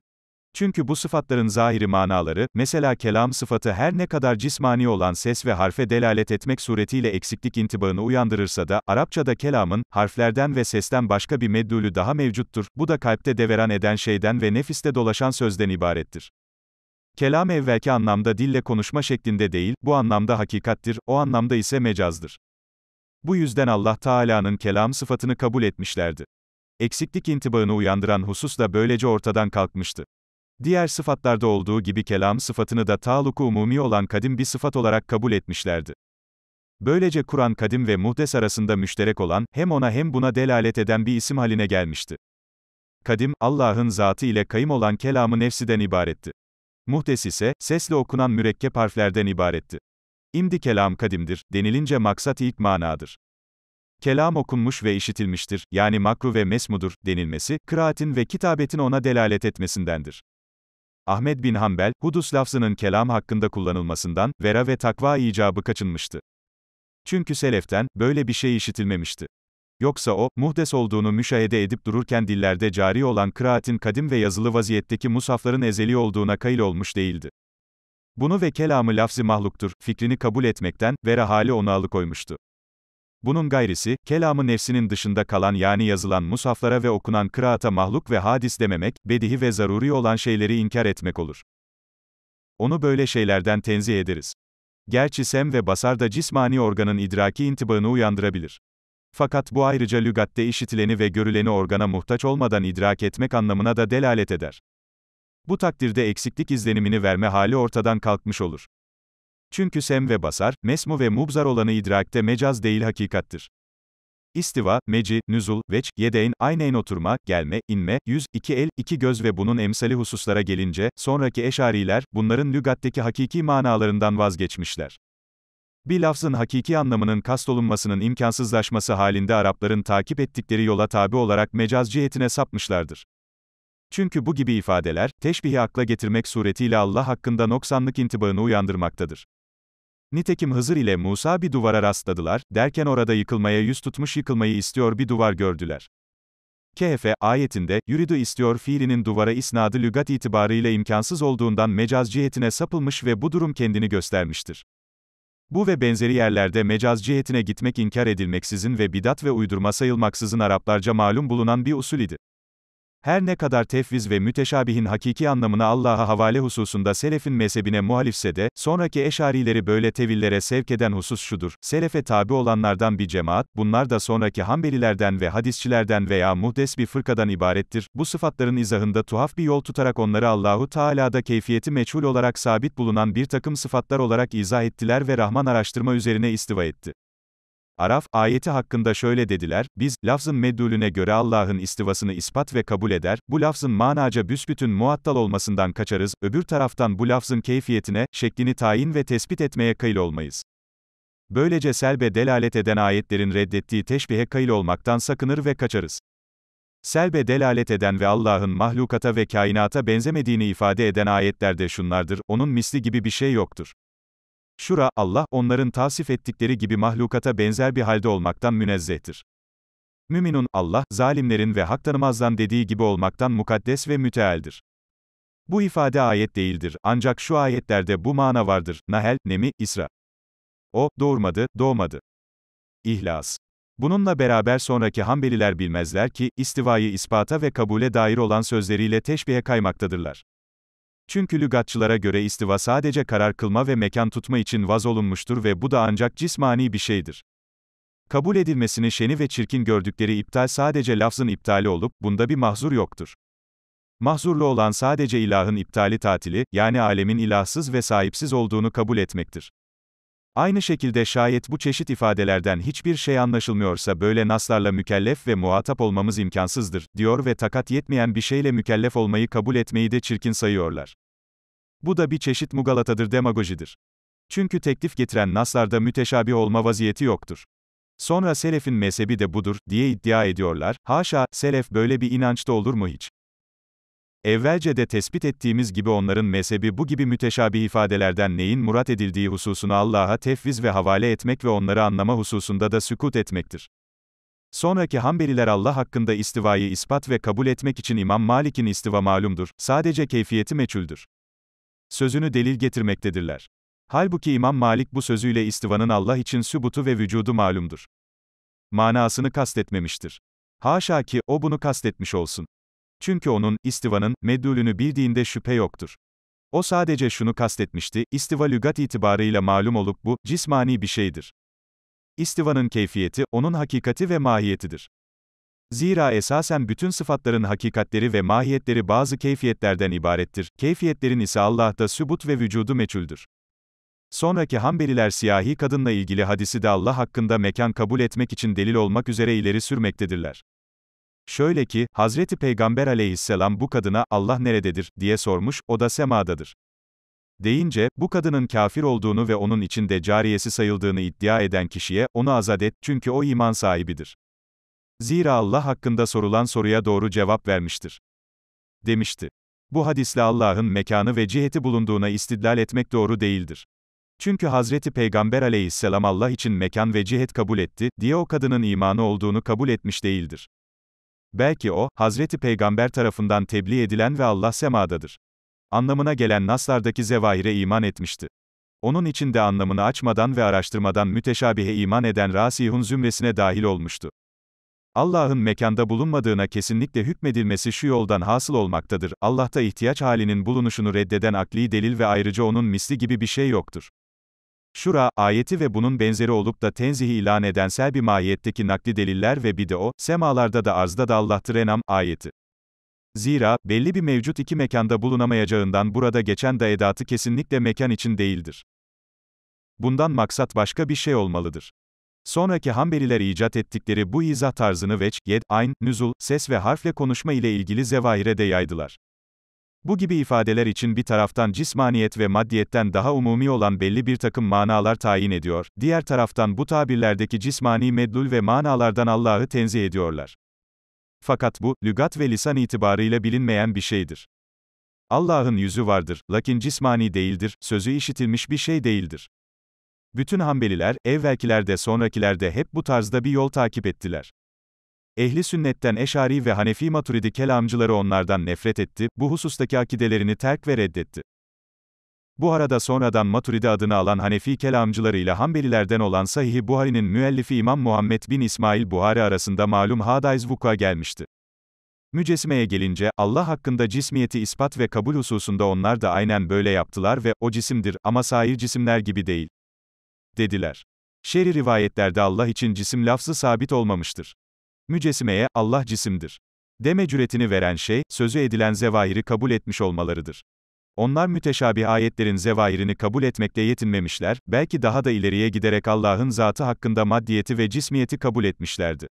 Çünkü bu sıfatların zahiri manaları, mesela kelam sıfatı her ne kadar cismani olan ses ve harfe delalet etmek suretiyle eksiklik intibağını uyandırırsa da, Arapçada kelamın, harflerden ve sesten başka bir meddülü daha mevcuttur, bu da kalpte deveran eden şeyden ve nefiste dolaşan sözden ibarettir. Kelam evvelki anlamda dille konuşma şeklinde değil, bu anlamda hakikattir, o anlamda ise mecazdır. Bu yüzden Allah Teala'nın kelam sıfatını kabul etmişlerdi. Eksiklik intibağını uyandıran husus da böylece ortadan kalkmıştı. Diğer sıfatlarda olduğu gibi kelam sıfatını da taluku umumi olan kadim bir sıfat olarak kabul etmişlerdi. Böylece Kur'an kadim ve muhdes arasında müşterek olan, hem ona hem buna delalet eden bir isim haline gelmişti. Kadim, Allah'ın zatı ile kayım olan kelamı nefsiden ibaretti. Muhtes ise, sesle okunan mürekkep harflerden ibaretti. İmdi kelam kadimdir, denilince maksat ilk manadır. Kelam okunmuş ve işitilmiştir, yani makru ve mesmudur, denilmesi, kıraatin ve kitabetin ona delalet etmesindendir. Ahmet bin Hanbel, hudus lafzının kelam hakkında kullanılmasından, vera ve takva icabı kaçınmıştı. Çünkü seleften, böyle bir şey işitilmemişti. Yoksa o, muhdes olduğunu müşahede edip dururken dillerde cari olan kıraatin kadim ve yazılı vaziyetteki musafların ezeli olduğuna kail olmuş değildi. Bunu ve kelamı lafzi mahluktur, fikrini kabul etmekten, vera hali onu alıkoymuştu. Bunun gayrisi, kelamı nefsinin dışında kalan yani yazılan musaflara ve okunan kıraata mahluk ve hadis dememek, bedihi ve zaruri olan şeyleri inkar etmek olur. Onu böyle şeylerden tenzih ederiz. Gerçi sem ve basar da cismani organın idraki intibağını uyandırabilir. Fakat bu ayrıca lügatte işitileni ve görüleni organa muhtaç olmadan idrak etmek anlamına da delalet eder. Bu takdirde eksiklik izlenimini verme hali ortadan kalkmış olur. Çünkü sem ve basar, mesmu ve mubzar olanı idrakte mecaz değil hakikattir. İstiva, meci, nüzul, veç, yedeyn, ayneyn oturma, gelme, inme, yüz, iki el, iki göz ve bunun emsali hususlara gelince, sonraki eşariler, bunların lügatteki hakiki manalarından vazgeçmişler. Bir lafzın hakiki anlamının kastolunmasının imkansızlaşması halinde Arapların takip ettikleri yola tabi olarak mecazciyetine sapmışlardır. Çünkü bu gibi ifadeler, teşbihi akla getirmek suretiyle Allah hakkında noksanlık intibağını uyandırmaktadır. Nitekim Hızır ile Musa bir duvara rastladılar, derken orada yıkılmaya yüz tutmuş yıkılmayı istiyor bir duvar gördüler. Kehfe, ayetinde, yürüdü istiyor fiilinin duvara isnadı lügat itibarıyla imkansız olduğundan mecazciyetine sapılmış ve bu durum kendini göstermiştir. Bu ve benzeri yerlerde mecaz cihetine gitmek inkar edilmeksizin ve bidat ve uydurma sayılmaksızın Araplarca malum bulunan bir usul idi. Her ne kadar tefviz ve müteşabihin hakiki anlamını Allah'a havale hususunda selefin mezhebine muhalifse de, sonraki eşarileri böyle tevillere sevk eden husus şudur, selefe tabi olanlardan bir cemaat, bunlar da sonraki hanbelilerden ve hadisçilerden veya muhdes bir fırkadan ibarettir, bu sıfatların izahında tuhaf bir yol tutarak onları Allahu Teala'da keyfiyeti meçhul olarak sabit bulunan bir takım sıfatlar olarak izah ettiler ve Rahman araştırma üzerine istiva etti. Araf, ayeti hakkında şöyle dediler, biz, lafzın meddulüne göre Allah'ın istivasını ispat ve kabul eder, bu lafzın manaca büsbütün muattal olmasından kaçarız, öbür taraftan bu lafzın keyfiyetine, şeklini tayin ve tespit etmeye kail olmayız. Böylece selbe delalet eden ayetlerin reddettiği teşbihe kail olmaktan sakınır ve kaçarız. Selbe delalet eden ve Allah'ın mahlukata ve kainata benzemediğini ifade eden ayetler de şunlardır, onun misli gibi bir şey yoktur. Şura, Allah, onların tasif ettikleri gibi mahlukata benzer bir halde olmaktan münezzehtir. Müminun, Allah, zalimlerin ve hak tanımazdan dediği gibi olmaktan mukaddes ve müteeldir. Bu ifade ayet değildir, ancak şu ayetlerde bu mana vardır, Nahel, Nemi, İsra. O, doğurmadı, doğmadı. İhlas. Bununla beraber sonraki Hanbeliler bilmezler ki, istivayı ispata ve kabule dair olan sözleriyle teşbihe kaymaktadırlar. Çünkü lügatçılara göre istiva sadece karar kılma ve mekan tutma için vaz olunmuştur ve bu da ancak cismani bir şeydir. Kabul edilmesini şeni ve çirkin gördükleri iptal sadece lafzın iptali olup, bunda bir mahzur yoktur. Mahzurlu olan sadece ilahın iptali tatili, yani alemin ilahsız ve sahipsiz olduğunu kabul etmektir. Aynı şekilde şayet bu çeşit ifadelerden hiçbir şey anlaşılmıyorsa böyle naslarla mükellef ve muhatap olmamız imkansızdır, diyor ve takat yetmeyen bir şeyle mükellef olmayı kabul etmeyi de çirkin sayıyorlar. Bu da bir çeşit mugalatadır demagojidir. Çünkü teklif getiren naslarda müteşabi olma vaziyeti yoktur. Sonra selefin mezhebi de budur, diye iddia ediyorlar, haşa, selef böyle bir inançta olur mu hiç? Evvelce de tespit ettiğimiz gibi onların mezhebi bu gibi müteşabih ifadelerden neyin murat edildiği hususunu Allah'a tefviz ve havale etmek ve onları anlama hususunda da sükut etmektir. Sonraki Hanbeliler Allah hakkında istivayı ispat ve kabul etmek için İmam Malik'in istiva malumdur, sadece keyfiyeti meçhuldür. Sözünü delil getirmektedirler. Halbuki İmam Malik bu sözüyle istivanın Allah için sübutu ve vücudu malumdur. Manasını kastetmemiştir. Haşa ki, o bunu kastetmiş olsun. Çünkü onun, istivanın, meddülünü bildiğinde şüphe yoktur. O sadece şunu kastetmişti, istiva lügat itibarıyla malum olup bu, cismani bir şeydir. İstivanın keyfiyeti, onun hakikati ve mahiyetidir. Zira esasen bütün sıfatların hakikatleri ve mahiyetleri bazı keyfiyetlerden ibarettir, keyfiyetlerin ise Allah'ta sübut ve vücudu meçhuldür. Sonraki Hanbeliler siyahi kadınla ilgili hadisi de Allah hakkında mekan kabul etmek için delil olmak üzere ileri sürmektedirler. Şöyle ki, Hazreti Peygamber aleyhisselam bu kadına, Allah nerededir, diye sormuş, o da semadadır. Deyince, bu kadının kafir olduğunu ve onun içinde cariyesi sayıldığını iddia eden kişiye, onu azat et, çünkü o iman sahibidir. Zira Allah hakkında sorulan soruya doğru cevap vermiştir. Demişti. Bu hadisle Allah'ın mekanı ve ciheti bulunduğuna istidlal etmek doğru değildir. Çünkü Hazreti Peygamber aleyhisselam Allah için mekan ve cihet kabul etti, diye o kadının imanı olduğunu kabul etmiş değildir. Belki o, Hazreti Peygamber tarafından tebliğ edilen ve Allah semadadır. Anlamına gelen naslardaki zevahire iman etmişti. Onun için de anlamını açmadan ve araştırmadan müteşabihe iman eden Rasihun zümresine dahil olmuştu. Allah'ın mekanda bulunmadığına kesinlikle hükmedilmesi şu yoldan hasıl olmaktadır. Allah'ta ihtiyaç halinin bulunuşunu reddeden akli delil ve ayrıca onun misli gibi bir şey yoktur. Şura, ayeti ve bunun benzeri olup da tenzihi ilan edensel bir mahiyetteki nakli deliller ve bir de o, semalarda da arzda da Allah'tır enam, ayeti. Zira, belli bir mevcut iki mekanda bulunamayacağından burada geçen da edatı kesinlikle mekan için değildir. Bundan maksat başka bir şey olmalıdır. Sonraki Hanbeliler icat ettikleri bu izah tarzını veç, yed, ayn, nüzul, ses ve harfle konuşma ile ilgili zevahire de yaydılar. Bu gibi ifadeler için bir taraftan cismaniyet ve maddiyetten daha umumi olan belli bir takım manalar tayin ediyor, diğer taraftan bu tabirlerdeki cismani medlul ve manalardan Allah'ı tenzih ediyorlar. Fakat bu, lügat ve lisan itibarıyla bilinmeyen bir şeydir. Allah'ın yüzü vardır, lakin cismani değildir, sözü işitilmiş bir şey değildir. Bütün Hanbeliler, evvelkilerde sonrakilerde hep bu tarzda bir yol takip ettiler. Ehli sünnetten Eşari ve Hanefi Maturidi kelamcıları onlardan nefret etti, bu husustaki akidelerini terk ve reddetti. Bu arada sonradan Maturidi adını alan Hanefi kelamcıları ile Hanbelilerden olan Sahih-i Buhari'nin müellifi İmam Muhammed bin İsmail Buhari arasında malum hadayz vuku'a gelmişti. Mücesmeye gelince, Allah hakkında cismiyeti ispat ve kabul hususunda onlar da aynen böyle yaptılar ve, o cisimdir ama sair cisimler gibi değil, dediler. Şer'i rivayetlerde Allah için cisim lafzı sabit olmamıştır. Mücesimeye, Allah cisimdir. Deme cüretini veren şey, sözü edilen zevahiri kabul etmiş olmalarıdır. Onlar müteşabih ayetlerin zevahirini kabul etmekle yetinmemişler, belki daha da ileriye giderek Allah'ın zatı hakkında maddiyeti ve cismiyeti kabul etmişlerdi.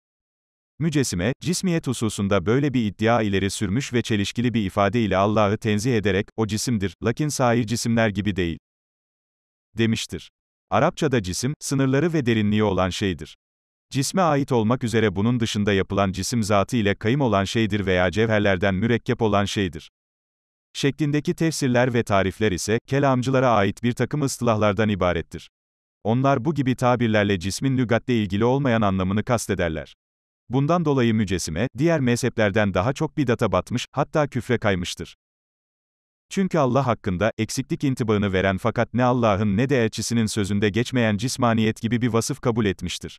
Mücesime, cismiyet hususunda böyle bir iddia ileri sürmüş ve çelişkili bir ifade ile Allah'ı tenzih ederek, o cisimdir, lakin sair cisimler gibi değil, demiştir. Arapçada cisim, sınırları ve derinliği olan şeydir. Cisme ait olmak üzere bunun dışında yapılan cisim zatı ile kayım olan şeydir veya cevherlerden mürekkep olan şeydir. Şeklindeki tefsirler ve tarifler ise, kelamcılara ait bir takım ıstılahlardan ibarettir. Onlar bu gibi tabirlerle cismin lügatle ilgili olmayan anlamını kastederler. Bundan dolayı mücesime, diğer mezheplerden daha çok bidata batmış, hatta küfre kaymıştır. Çünkü Allah hakkında, eksiklik intibağını veren fakat ne Allah'ın ne de elçisinin sözünde geçmeyen cismaniyet gibi bir vasıf kabul etmiştir.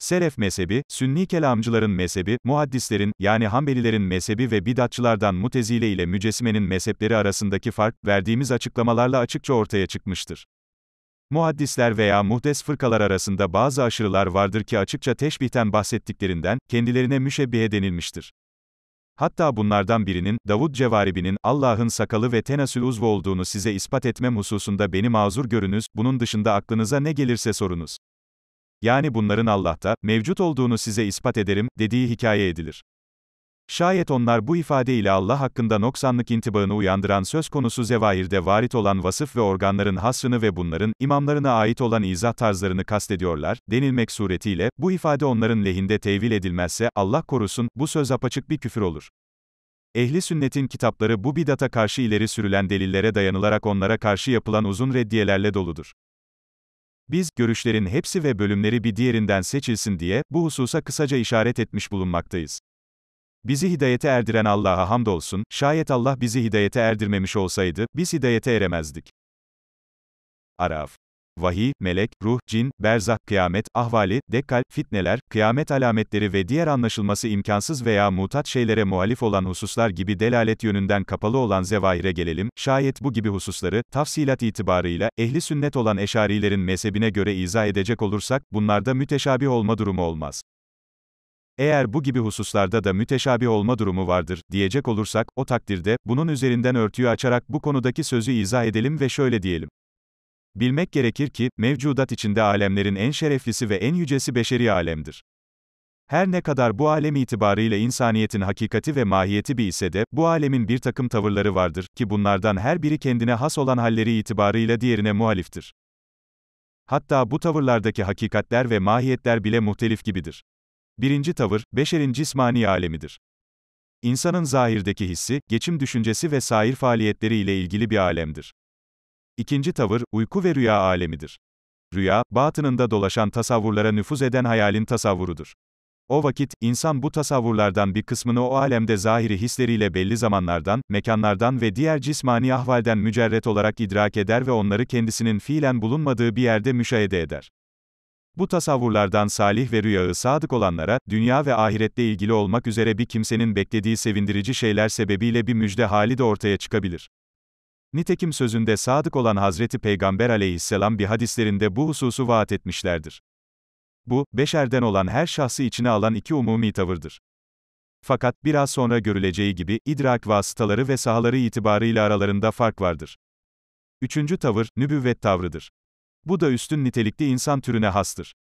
Selef mezhebi, sünni kelamcıların mezhebi, muhaddislerin, yani Hanbelilerin mezhebi ve bidatçılardan mutezile ile mücesimenin mezhepleri arasındaki fark, verdiğimiz açıklamalarla açıkça ortaya çıkmıştır. Muhaddisler veya muhdes fırkalar arasında bazı aşırılar vardır ki açıkça teşbihten bahsettiklerinden, kendilerine müşebbihe denilmiştir. Hatta bunlardan birinin, Davud Cevaribi'nin, Allah'ın sakalı ve tenasül uzvu olduğunu size ispat etmem hususunda beni mazur görünüz, bunun dışında aklınıza ne gelirse sorunuz yani bunların Allah'ta, mevcut olduğunu size ispat ederim, dediği hikaye edilir. Şayet onlar bu ifade ile Allah hakkında noksanlık intibağını uyandıran söz konusu zevahirde varit olan vasıf ve organların hasrını ve bunların, imamlarına ait olan izah tarzlarını kastediyorlar, denilmek suretiyle, bu ifade onların lehinde tevil edilmezse, Allah korusun, bu söz apaçık bir küfür olur. Ehli sünnetin kitapları bu bidata karşı ileri sürülen delillere dayanılarak onlara karşı yapılan uzun reddiyelerle doludur. Biz, görüşlerin hepsi ve bölümleri bir diğerinden seçilsin diye, bu hususa kısaca işaret etmiş bulunmaktayız. Bizi hidayete erdiren Allah'a hamdolsun, şayet Allah bizi hidayete erdirmemiş olsaydı, biz hidayete eremezdik. Araf vahiy, melek, ruh, cin, berzak, kıyamet, ahvali, dekkal, fitneler, kıyamet alametleri ve diğer anlaşılması imkansız veya mutat şeylere muhalif olan hususlar gibi delalet yönünden kapalı olan zevahire gelelim, şayet bu gibi hususları, tafsilat itibarıyla, ehli sünnet olan eşarilerin mezhebine göre izah edecek olursak, bunlarda müteşabih olma durumu olmaz. Eğer bu gibi hususlarda da müteşabi olma durumu vardır, diyecek olursak, o takdirde, bunun üzerinden örtüyü açarak bu konudaki sözü izah edelim ve şöyle diyelim. Bilmek gerekir ki, mevcudat içinde alemlerin en şereflisi ve en yücesi beşeri alemdir. Her ne kadar bu alem itibarıyla insaniyetin hakikati ve mahiyeti bir ise de, bu alemin bir takım tavırları vardır, ki bunlardan her biri kendine has olan halleri itibarıyla diğerine muhaliftir. Hatta bu tavırlardaki hakikatler ve mahiyetler bile muhtelif gibidir. Birinci tavır, beşerin cismani alemidir. İnsanın zahirdeki hissi, geçim düşüncesi ve sair faaliyetleri ile ilgili bir alemdir. İkinci tavır, uyku ve rüya alemidir. Rüya, batınında dolaşan tasavvurlara nüfuz eden hayalin tasavvurudur. O vakit, insan bu tasavvurlardan bir kısmını o alemde zahiri hisleriyle belli zamanlardan, mekanlardan ve diğer cismani ahvalden mücerret olarak idrak eder ve onları kendisinin fiilen bulunmadığı bir yerde müşahede eder. Bu tasavvurlardan salih ve rüyağı sadık olanlara, dünya ve ahirette ilgili olmak üzere bir kimsenin beklediği sevindirici şeyler sebebiyle bir müjde hali de ortaya çıkabilir. Nitekim sözünde sadık olan Hazreti Peygamber aleyhisselam bir hadislerinde bu hususu vaat etmişlerdir. Bu, beşerden olan her şahsı içine alan iki umumi tavırdır. Fakat, biraz sonra görüleceği gibi, idrak vasıtaları ve sahaları itibarıyla aralarında fark vardır. Üçüncü tavır, nübüvvet tavrıdır. Bu da üstün nitelikli insan türüne hastır.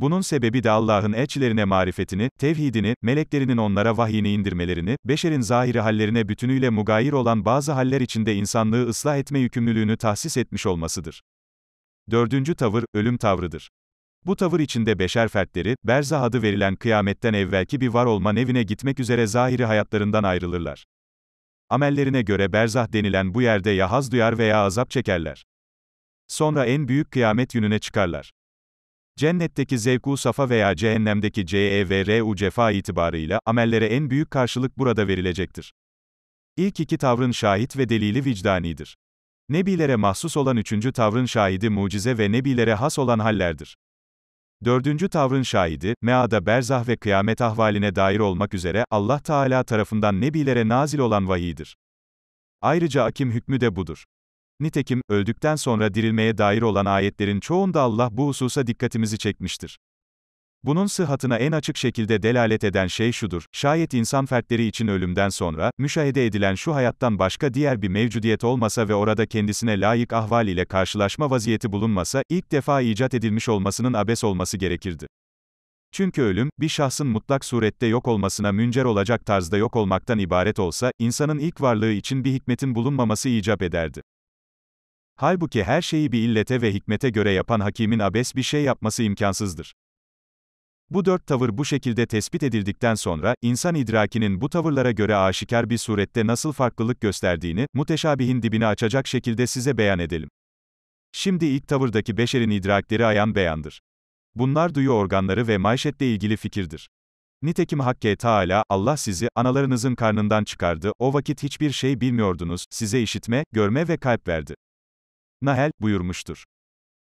Bunun sebebi de Allah'ın elçilerine marifetini, tevhidini, meleklerinin onlara vahyini indirmelerini, beşerin zahiri hallerine bütünüyle mugayir olan bazı haller içinde insanlığı ıslah etme yükümlülüğünü tahsis etmiş olmasıdır. Dördüncü tavır, ölüm tavrıdır. Bu tavır içinde beşer fertleri, berzah adı verilen kıyametten evvelki bir var olma nevine gitmek üzere zahiri hayatlarından ayrılırlar. Amellerine göre berzah denilen bu yerde ya haz duyar veya azap çekerler. Sonra en büyük kıyamet gününe çıkarlar. Cennetteki zevku safa veya cehennemdeki cevru cefa itibarıyla, amellere en büyük karşılık burada verilecektir. İlk iki tavrın şahit ve delili vicdanidir. Nebilere mahsus olan üçüncü tavrın şahidi mucize ve nebilere has olan hallerdir. Dördüncü tavrın şahidi, meada berzah ve kıyamet ahvaline dair olmak üzere, Allah Teala tarafından nebilere nazil olan vahiydir. Ayrıca akim hükmü de budur. Nitekim, öldükten sonra dirilmeye dair olan ayetlerin çoğunda Allah bu hususa dikkatimizi çekmiştir. Bunun sıhhatına en açık şekilde delalet eden şey şudur, şayet insan fertleri için ölümden sonra, müşahede edilen şu hayattan başka diğer bir mevcudiyet olmasa ve orada kendisine layık ahval ile karşılaşma vaziyeti bulunmasa, ilk defa icat edilmiş olmasının abes olması gerekirdi. Çünkü ölüm, bir şahsın mutlak surette yok olmasına müncer olacak tarzda yok olmaktan ibaret olsa, insanın ilk varlığı için bir hikmetin bulunmaması icap ederdi. Halbuki her şeyi bir illete ve hikmete göre yapan hakimin abes bir şey yapması imkansızdır. Bu dört tavır bu şekilde tespit edildikten sonra, insan idrakinin bu tavırlara göre aşikar bir surette nasıl farklılık gösterdiğini, muteşabihin dibini açacak şekilde size beyan edelim. Şimdi ilk tavırdaki beşerin idrakleri ayan beyandır. Bunlar duyu organları ve maişetle ilgili fikirdir. Nitekim Hakke Teala, Allah sizi, analarınızın karnından çıkardı, o vakit hiçbir şey bilmiyordunuz, size işitme, görme ve kalp verdi. Nahel, buyurmuştur.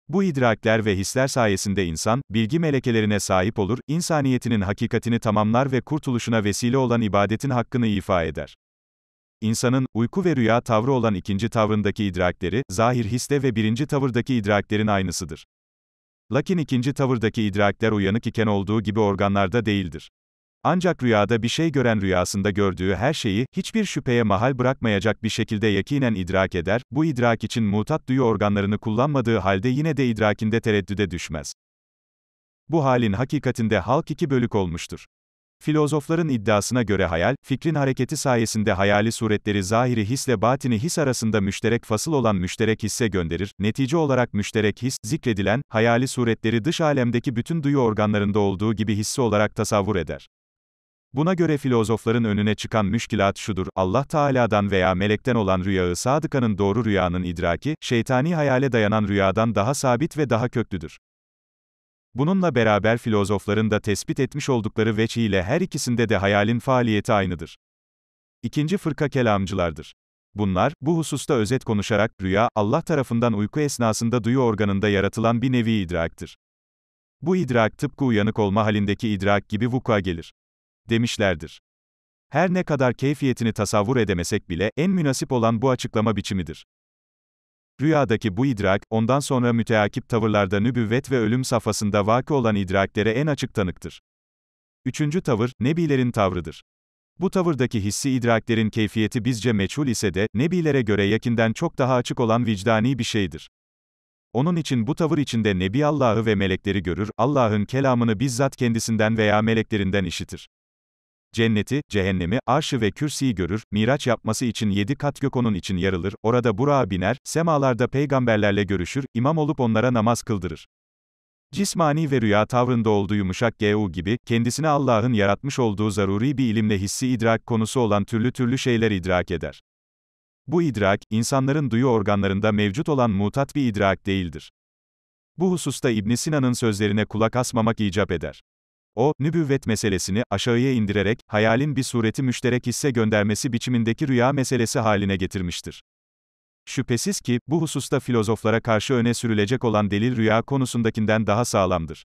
Bu idrakler ve hisler sayesinde insan, bilgi melekelerine sahip olur, insaniyetinin hakikatini tamamlar ve kurtuluşuna vesile olan ibadetin hakkını ifa eder. İnsanın, uyku ve rüya tavrı olan ikinci tavrındaki idrakleri, zahir histe ve birinci tavırdaki idraklerin aynısıdır. Lakin ikinci tavırdaki idrakler uyanık iken olduğu gibi organlarda değildir. Ancak rüyada bir şey gören rüyasında gördüğü her şeyi, hiçbir şüpheye mahal bırakmayacak bir şekilde yakinen idrak eder, bu idrak için mutat duyu organlarını kullanmadığı halde yine de idrakinde tereddüde düşmez. Bu halin hakikatinde halk iki bölük olmuştur. Filozofların iddiasına göre hayal, fikrin hareketi sayesinde hayali suretleri zahiri hisle batini his arasında müşterek fasıl olan müşterek hisse gönderir, netice olarak müşterek his, zikredilen, hayali suretleri dış alemdeki bütün duyu organlarında olduğu gibi hissi olarak tasavvur eder. Buna göre filozofların önüne çıkan müşkilat şudur, Allah Teala'dan veya melekten olan rüyağı sadıkanın doğru rüyanın idraki, şeytani hayale dayanan rüyadan daha sabit ve daha köklüdür. Bununla beraber filozofların da tespit etmiş oldukları ile her ikisinde de hayalin faaliyeti aynıdır. İkinci fırka kelamcılardır. Bunlar, bu hususta özet konuşarak, rüya, Allah tarafından uyku esnasında duyu organında yaratılan bir nevi idraktır. Bu idrak tıpkı uyanık olma halindeki idrak gibi vuku'a gelir demişlerdir. Her ne kadar keyfiyetini tasavvur edemesek bile, en münasip olan bu açıklama biçimidir. Rüyadaki bu idrak, ondan sonra müteakip tavırlarda nübüvvet ve ölüm safhasında vakı olan idraklere en açık tanıktır. Üçüncü tavır, nebilerin tavrıdır. Bu tavırdaki hissi idraklerin keyfiyeti bizce meçhul ise de, nebilere göre yakinden çok daha açık olan vicdani bir şeydir. Onun için bu tavır içinde Nebi Allah'ı ve melekleri görür, Allah'ın kelamını bizzat kendisinden veya meleklerinden işitir. Cenneti, cehennemi, arşı ve kürsiyi görür, miraç yapması için yedi kat gökonun için yarılır, orada Burak'a biner, semalarda peygamberlerle görüşür, imam olup onlara namaz kıldırır. Cismani ve rüya tavrında olduğu yumuşak GU gibi, kendisine Allah'ın yaratmış olduğu zaruri bir ilimle hissi idrak konusu olan türlü türlü şeyler idrak eder. Bu idrak, insanların duyu organlarında mevcut olan mutat bir idrak değildir. Bu hususta İbn Sina'nın sözlerine kulak asmamak icap eder. O, nübüvvet meselesini aşağıya indirerek, hayalin bir sureti müşterek hisse göndermesi biçimindeki rüya meselesi haline getirmiştir. Şüphesiz ki, bu hususta filozoflara karşı öne sürülecek olan delil rüya konusundakinden daha sağlamdır.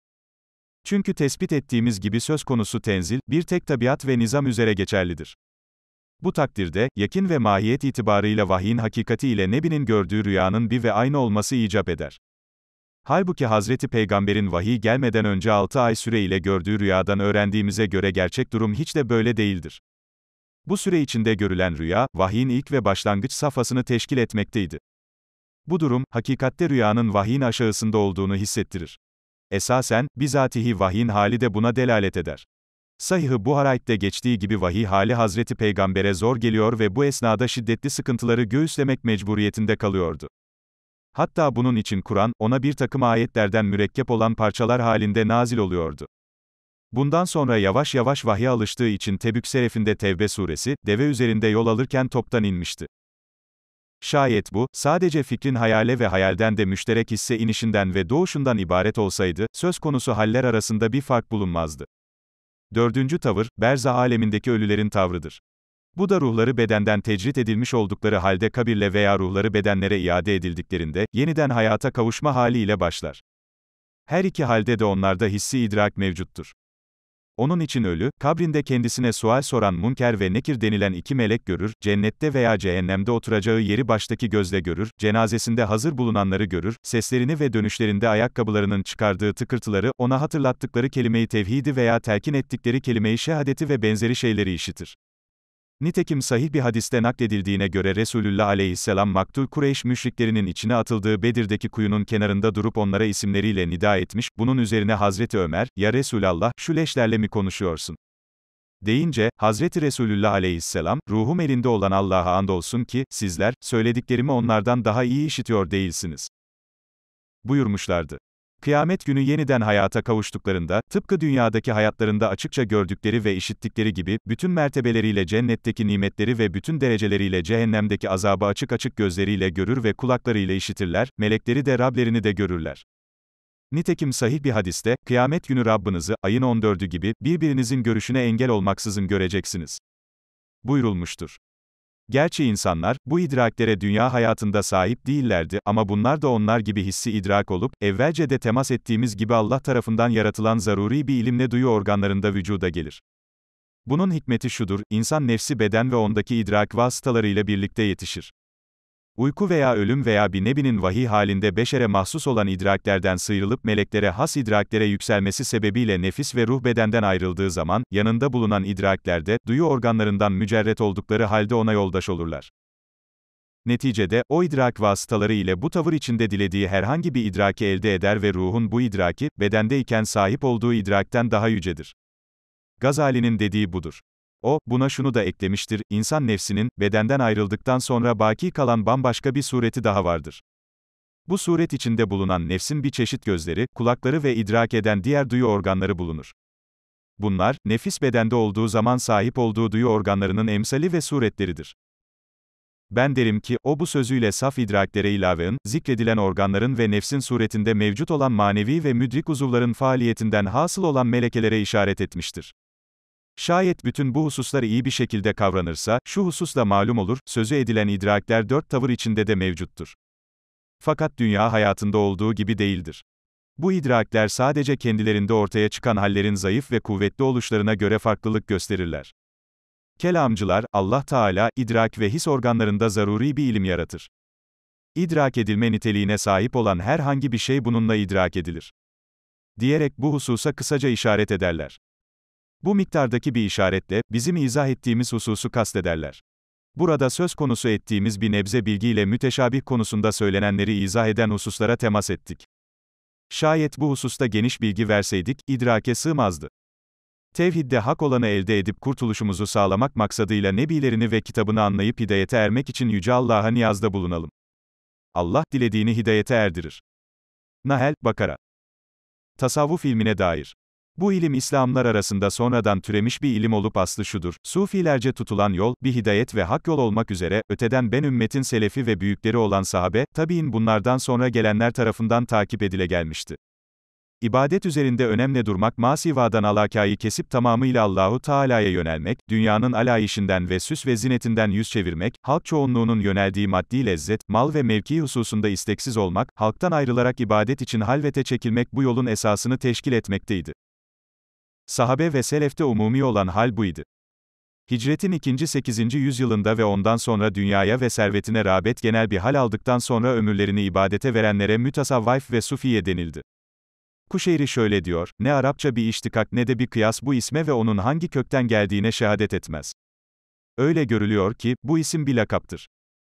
Çünkü tespit ettiğimiz gibi söz konusu tenzil, bir tek tabiat ve nizam üzere geçerlidir. Bu takdirde, yakin ve mahiyet itibarıyla vahyin hakikati ile Nebi'nin gördüğü rüyanın bir ve aynı olması icap eder. Halbuki Hazreti Peygamber'in vahiy gelmeden önce 6 ay süreyle gördüğü rüyadan öğrendiğimize göre gerçek durum hiç de böyle değildir. Bu süre içinde görülen rüya, vahyin ilk ve başlangıç safhasını teşkil etmekteydi. Bu durum, hakikatte rüyanın vahyin aşağısında olduğunu hissettirir. Esasen, bizatihi vahyin hali de buna delalet eder. Sahih-i Buharayt'te geçtiği gibi vahiy hali Hazreti Peygamber'e zor geliyor ve bu esnada şiddetli sıkıntıları göğüslemek mecburiyetinde kalıyordu. Hatta bunun için Kur'an, ona bir takım ayetlerden mürekkep olan parçalar halinde nazil oluyordu. Bundan sonra yavaş yavaş vahye alıştığı için Tebük Serefinde Tevbe suresi, deve üzerinde yol alırken toptan inmişti. Şayet bu, sadece fikrin hayale ve hayalden de müşterek hisse inişinden ve doğuşundan ibaret olsaydı, söz konusu haller arasında bir fark bulunmazdı. Dördüncü tavır, berza alemindeki ölülerin tavrıdır. Bu da ruhları bedenden tecrit edilmiş oldukları halde kabirle veya ruhları bedenlere iade edildiklerinde, yeniden hayata kavuşma haliyle başlar. Her iki halde de onlarda hissi idrak mevcuttur. Onun için ölü, kabrinde kendisine sual soran Munker ve Nekir denilen iki melek görür, cennette veya cehennemde oturacağı yeri baştaki gözle görür, cenazesinde hazır bulunanları görür, seslerini ve dönüşlerinde ayakkabılarının çıkardığı tıkırtıları, ona hatırlattıkları kelimeyi tevhidi veya telkin ettikleri kelimeyi şehadeti ve benzeri şeyleri işitir. Nitekim sahih bir hadiste nakledildiğine göre Resulullah aleyhisselam maktul Kureyş müşriklerinin içine atıldığı Bedir'deki kuyunun kenarında durup onlara isimleriyle nida etmiş, bunun üzerine Hazreti Ömer, ya Resulallah, şu leşlerle mi konuşuyorsun? Deyince, Hazreti Resulullah aleyhisselam, ruhum elinde olan Allah'a andolsun ki, sizler, söylediklerimi onlardan daha iyi işitiyor değilsiniz. Buyurmuşlardı. Kıyamet günü yeniden hayata kavuştuklarında, tıpkı dünyadaki hayatlarında açıkça gördükleri ve işittikleri gibi, bütün mertebeleriyle cennetteki nimetleri ve bütün dereceleriyle cehennemdeki azabı açık açık gözleriyle görür ve kulaklarıyla işitirler, melekleri de Rablerini de görürler. Nitekim sahih bir hadiste, kıyamet günü Rabbinizi, ayın 14'ü gibi, birbirinizin görüşüne engel olmaksızın göreceksiniz. Buyurulmuştur. Gerçi insanlar, bu idraklere dünya hayatında sahip değillerdi ama bunlar da onlar gibi hissi idrak olup, evvelce de temas ettiğimiz gibi Allah tarafından yaratılan zaruri bir ilimle duyu organlarında vücuda gelir. Bunun hikmeti şudur, insan nefsi beden ve ondaki idrak vasıtalarıyla birlikte yetişir. Uyku veya ölüm veya bir nebinin vahiy halinde beşere mahsus olan idraklerden sıyrılıp meleklere has idraklere yükselmesi sebebiyle nefis ve ruh bedenden ayrıldığı zaman, yanında bulunan idraklerde, duyu organlarından mücerret oldukları halde ona yoldaş olurlar. Neticede, o idrak vasıtaları ile bu tavır içinde dilediği herhangi bir idraki elde eder ve ruhun bu idraki, bedendeyken sahip olduğu idrakten daha yücedir. Gazali'nin dediği budur. O, buna şunu da eklemiştir, insan nefsinin, bedenden ayrıldıktan sonra baki kalan bambaşka bir sureti daha vardır. Bu suret içinde bulunan nefsin bir çeşit gözleri, kulakları ve idrak eden diğer duyu organları bulunur. Bunlar, nefis bedende olduğu zaman sahip olduğu duyu organlarının emsali ve suretleridir. Ben derim ki, o bu sözüyle saf idraklere ilaveın, zikredilen organların ve nefsin suretinde mevcut olan manevi ve müdrik uzuvların faaliyetinden hasıl olan melekelere işaret etmiştir. Şayet bütün bu hususlar iyi bir şekilde kavranırsa, şu hususla malum olur, sözü edilen idrakler dört tavır içinde de mevcuttur. Fakat dünya hayatında olduğu gibi değildir. Bu idrakler sadece kendilerinde ortaya çıkan hallerin zayıf ve kuvvetli oluşlarına göre farklılık gösterirler. Kelamcılar, Allah Teala, idrak ve his organlarında zaruri bir ilim yaratır. İdrak edilme niteliğine sahip olan herhangi bir şey bununla idrak edilir. Diyerek bu hususa kısaca işaret ederler. Bu miktardaki bir işaretle, bizim izah ettiğimiz hususu kastederler. Burada söz konusu ettiğimiz bir nebze bilgiyle müteşabih konusunda söylenenleri izah eden hususlara temas ettik. Şayet bu hususta geniş bilgi verseydik, idrake sığmazdı. Tevhidde hak olanı elde edip kurtuluşumuzu sağlamak maksadıyla nebilerini ve kitabını anlayıp hidayete ermek için Yüce Allah'a niyazda bulunalım. Allah, dilediğini hidayete erdirir. Nahel, Bakara Tasavvuf ilmine dair bu ilim İslamlar arasında sonradan türemiş bir ilim olup aslı şudur. Sufilerce tutulan yol, bir hidayet ve hak yol olmak üzere, öteden ben ümmetin selefi ve büyükleri olan sahabe, tabi'in bunlardan sonra gelenler tarafından takip edile gelmişti. İbadet üzerinde önemli durmak masivadan alakayı kesip tamamıyla Allahu Teala'ya yönelmek, dünyanın ala işinden ve süs ve zinetinden yüz çevirmek, halk çoğunluğunun yöneldiği maddi lezzet, mal ve mevki hususunda isteksiz olmak, halktan ayrılarak ibadet için halvete çekilmek bu yolun esasını teşkil etmekteydi. Sahabe ve selefte umumi olan hal buydu. Hicretin ikinci 8. yüzyılında ve ondan sonra dünyaya ve servetine rağbet genel bir hal aldıktan sonra ömürlerini ibadete verenlere mütasavvayf ve sufiye denildi. Kuşeyri şöyle diyor, ne Arapça bir iştikak ne de bir kıyas bu isme ve onun hangi kökten geldiğine şehadet etmez. Öyle görülüyor ki, bu isim bir lakaptır.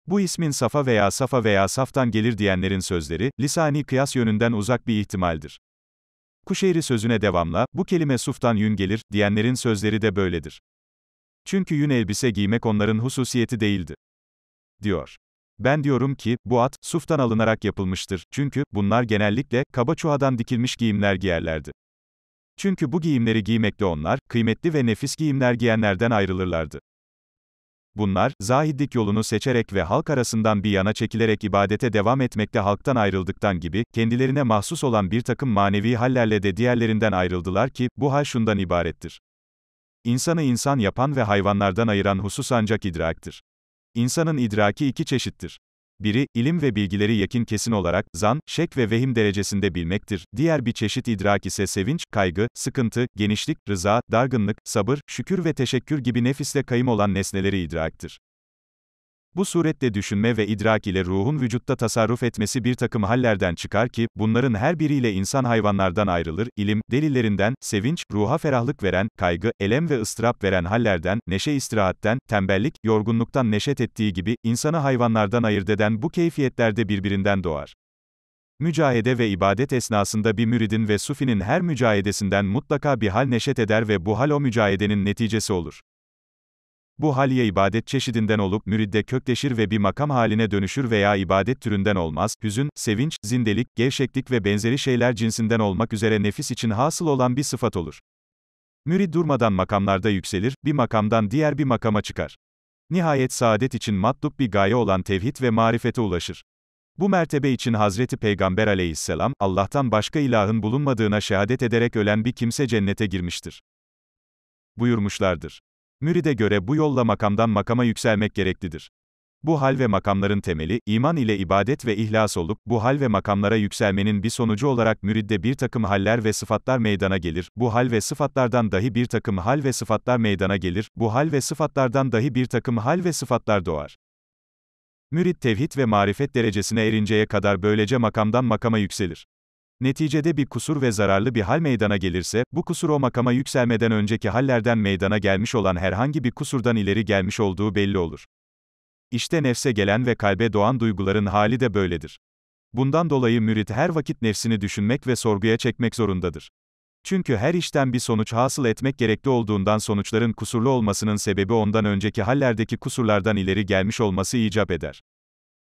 Bu ismin safa veya safa veya saftan gelir diyenlerin sözleri, lisani kıyas yönünden uzak bir ihtimaldir. Kuşehri sözüne devamla, bu kelime suftan yün gelir, diyenlerin sözleri de böyledir. Çünkü yün elbise giymek onların hususiyeti değildi. Diyor. Ben diyorum ki, bu at, suftan alınarak yapılmıştır, çünkü, bunlar genellikle, kaba çuhadan dikilmiş giyimler giyerlerdi. Çünkü bu giyimleri giymekle onlar, kıymetli ve nefis giyimler giyenlerden ayrılırlardı. Bunlar, zahidlik yolunu seçerek ve halk arasından bir yana çekilerek ibadete devam etmekte halktan ayrıldıktan gibi, kendilerine mahsus olan bir takım manevi hallerle de diğerlerinden ayrıldılar ki, bu hal şundan ibarettir. İnsanı insan yapan ve hayvanlardan ayıran husus ancak idraktir. İnsanın idraki iki çeşittir. Biri, ilim ve bilgileri yakin kesin olarak, zan, şek ve vehim derecesinde bilmektir. Diğer bir çeşit idrak ise sevinç, kaygı, sıkıntı, genişlik, rıza, dargınlık, sabır, şükür ve teşekkür gibi nefisle kayım olan nesneleri idraktır. Bu suretle düşünme ve idrak ile ruhun vücutta tasarruf etmesi bir takım hallerden çıkar ki, bunların her biriyle insan hayvanlardan ayrılır, ilim, delillerinden, sevinç, ruha ferahlık veren, kaygı, elem ve ıstırap veren hallerden, neşe istirahatten, tembellik, yorgunluktan neşet ettiği gibi, insanı hayvanlardan ayırt eden bu keyfiyetlerde birbirinden doğar. Mücahede ve ibadet esnasında bir müridin ve sufinin her mücahedesinden mutlaka bir hal neşet eder ve bu hal o mücahedenin neticesi olur. Bu haliye ibadet çeşidinden olup müridde kökleşir ve bir makam haline dönüşür veya ibadet türünden olmaz, hüzün, sevinç, zindelik, gevşeklik ve benzeri şeyler cinsinden olmak üzere nefis için hasıl olan bir sıfat olur. Mürid durmadan makamlarda yükselir, bir makamdan diğer bir makama çıkar. Nihayet saadet için matlup bir gaye olan tevhid ve marifete ulaşır. Bu mertebe için Hazreti Peygamber aleyhisselam, Allah'tan başka ilahın bulunmadığına şehadet ederek ölen bir kimse cennete girmiştir. Buyurmuşlardır. Müride göre bu yolla makamdan makama yükselmek gereklidir. Bu hal ve makamların temeli, iman ile ibadet ve ihlas olup, bu hal ve makamlara yükselmenin bir sonucu olarak müridde bir takım haller ve sıfatlar meydana gelir, bu hal ve sıfatlardan dahi bir takım hal ve sıfatlar meydana gelir, bu hal ve sıfatlardan dahi bir takım hal ve sıfatlar doğar. Mürid tevhid ve marifet derecesine erinceye kadar böylece makamdan makama yükselir. Neticede bir kusur ve zararlı bir hal meydana gelirse, bu kusur o makama yükselmeden önceki hallerden meydana gelmiş olan herhangi bir kusurdan ileri gelmiş olduğu belli olur. İşte nefse gelen ve kalbe doğan duyguların hali de böyledir. Bundan dolayı mürit her vakit nefsini düşünmek ve sorguya çekmek zorundadır. Çünkü her işten bir sonuç hasıl etmek gerekli olduğundan sonuçların kusurlu olmasının sebebi ondan önceki hallerdeki kusurlardan ileri gelmiş olması icap eder.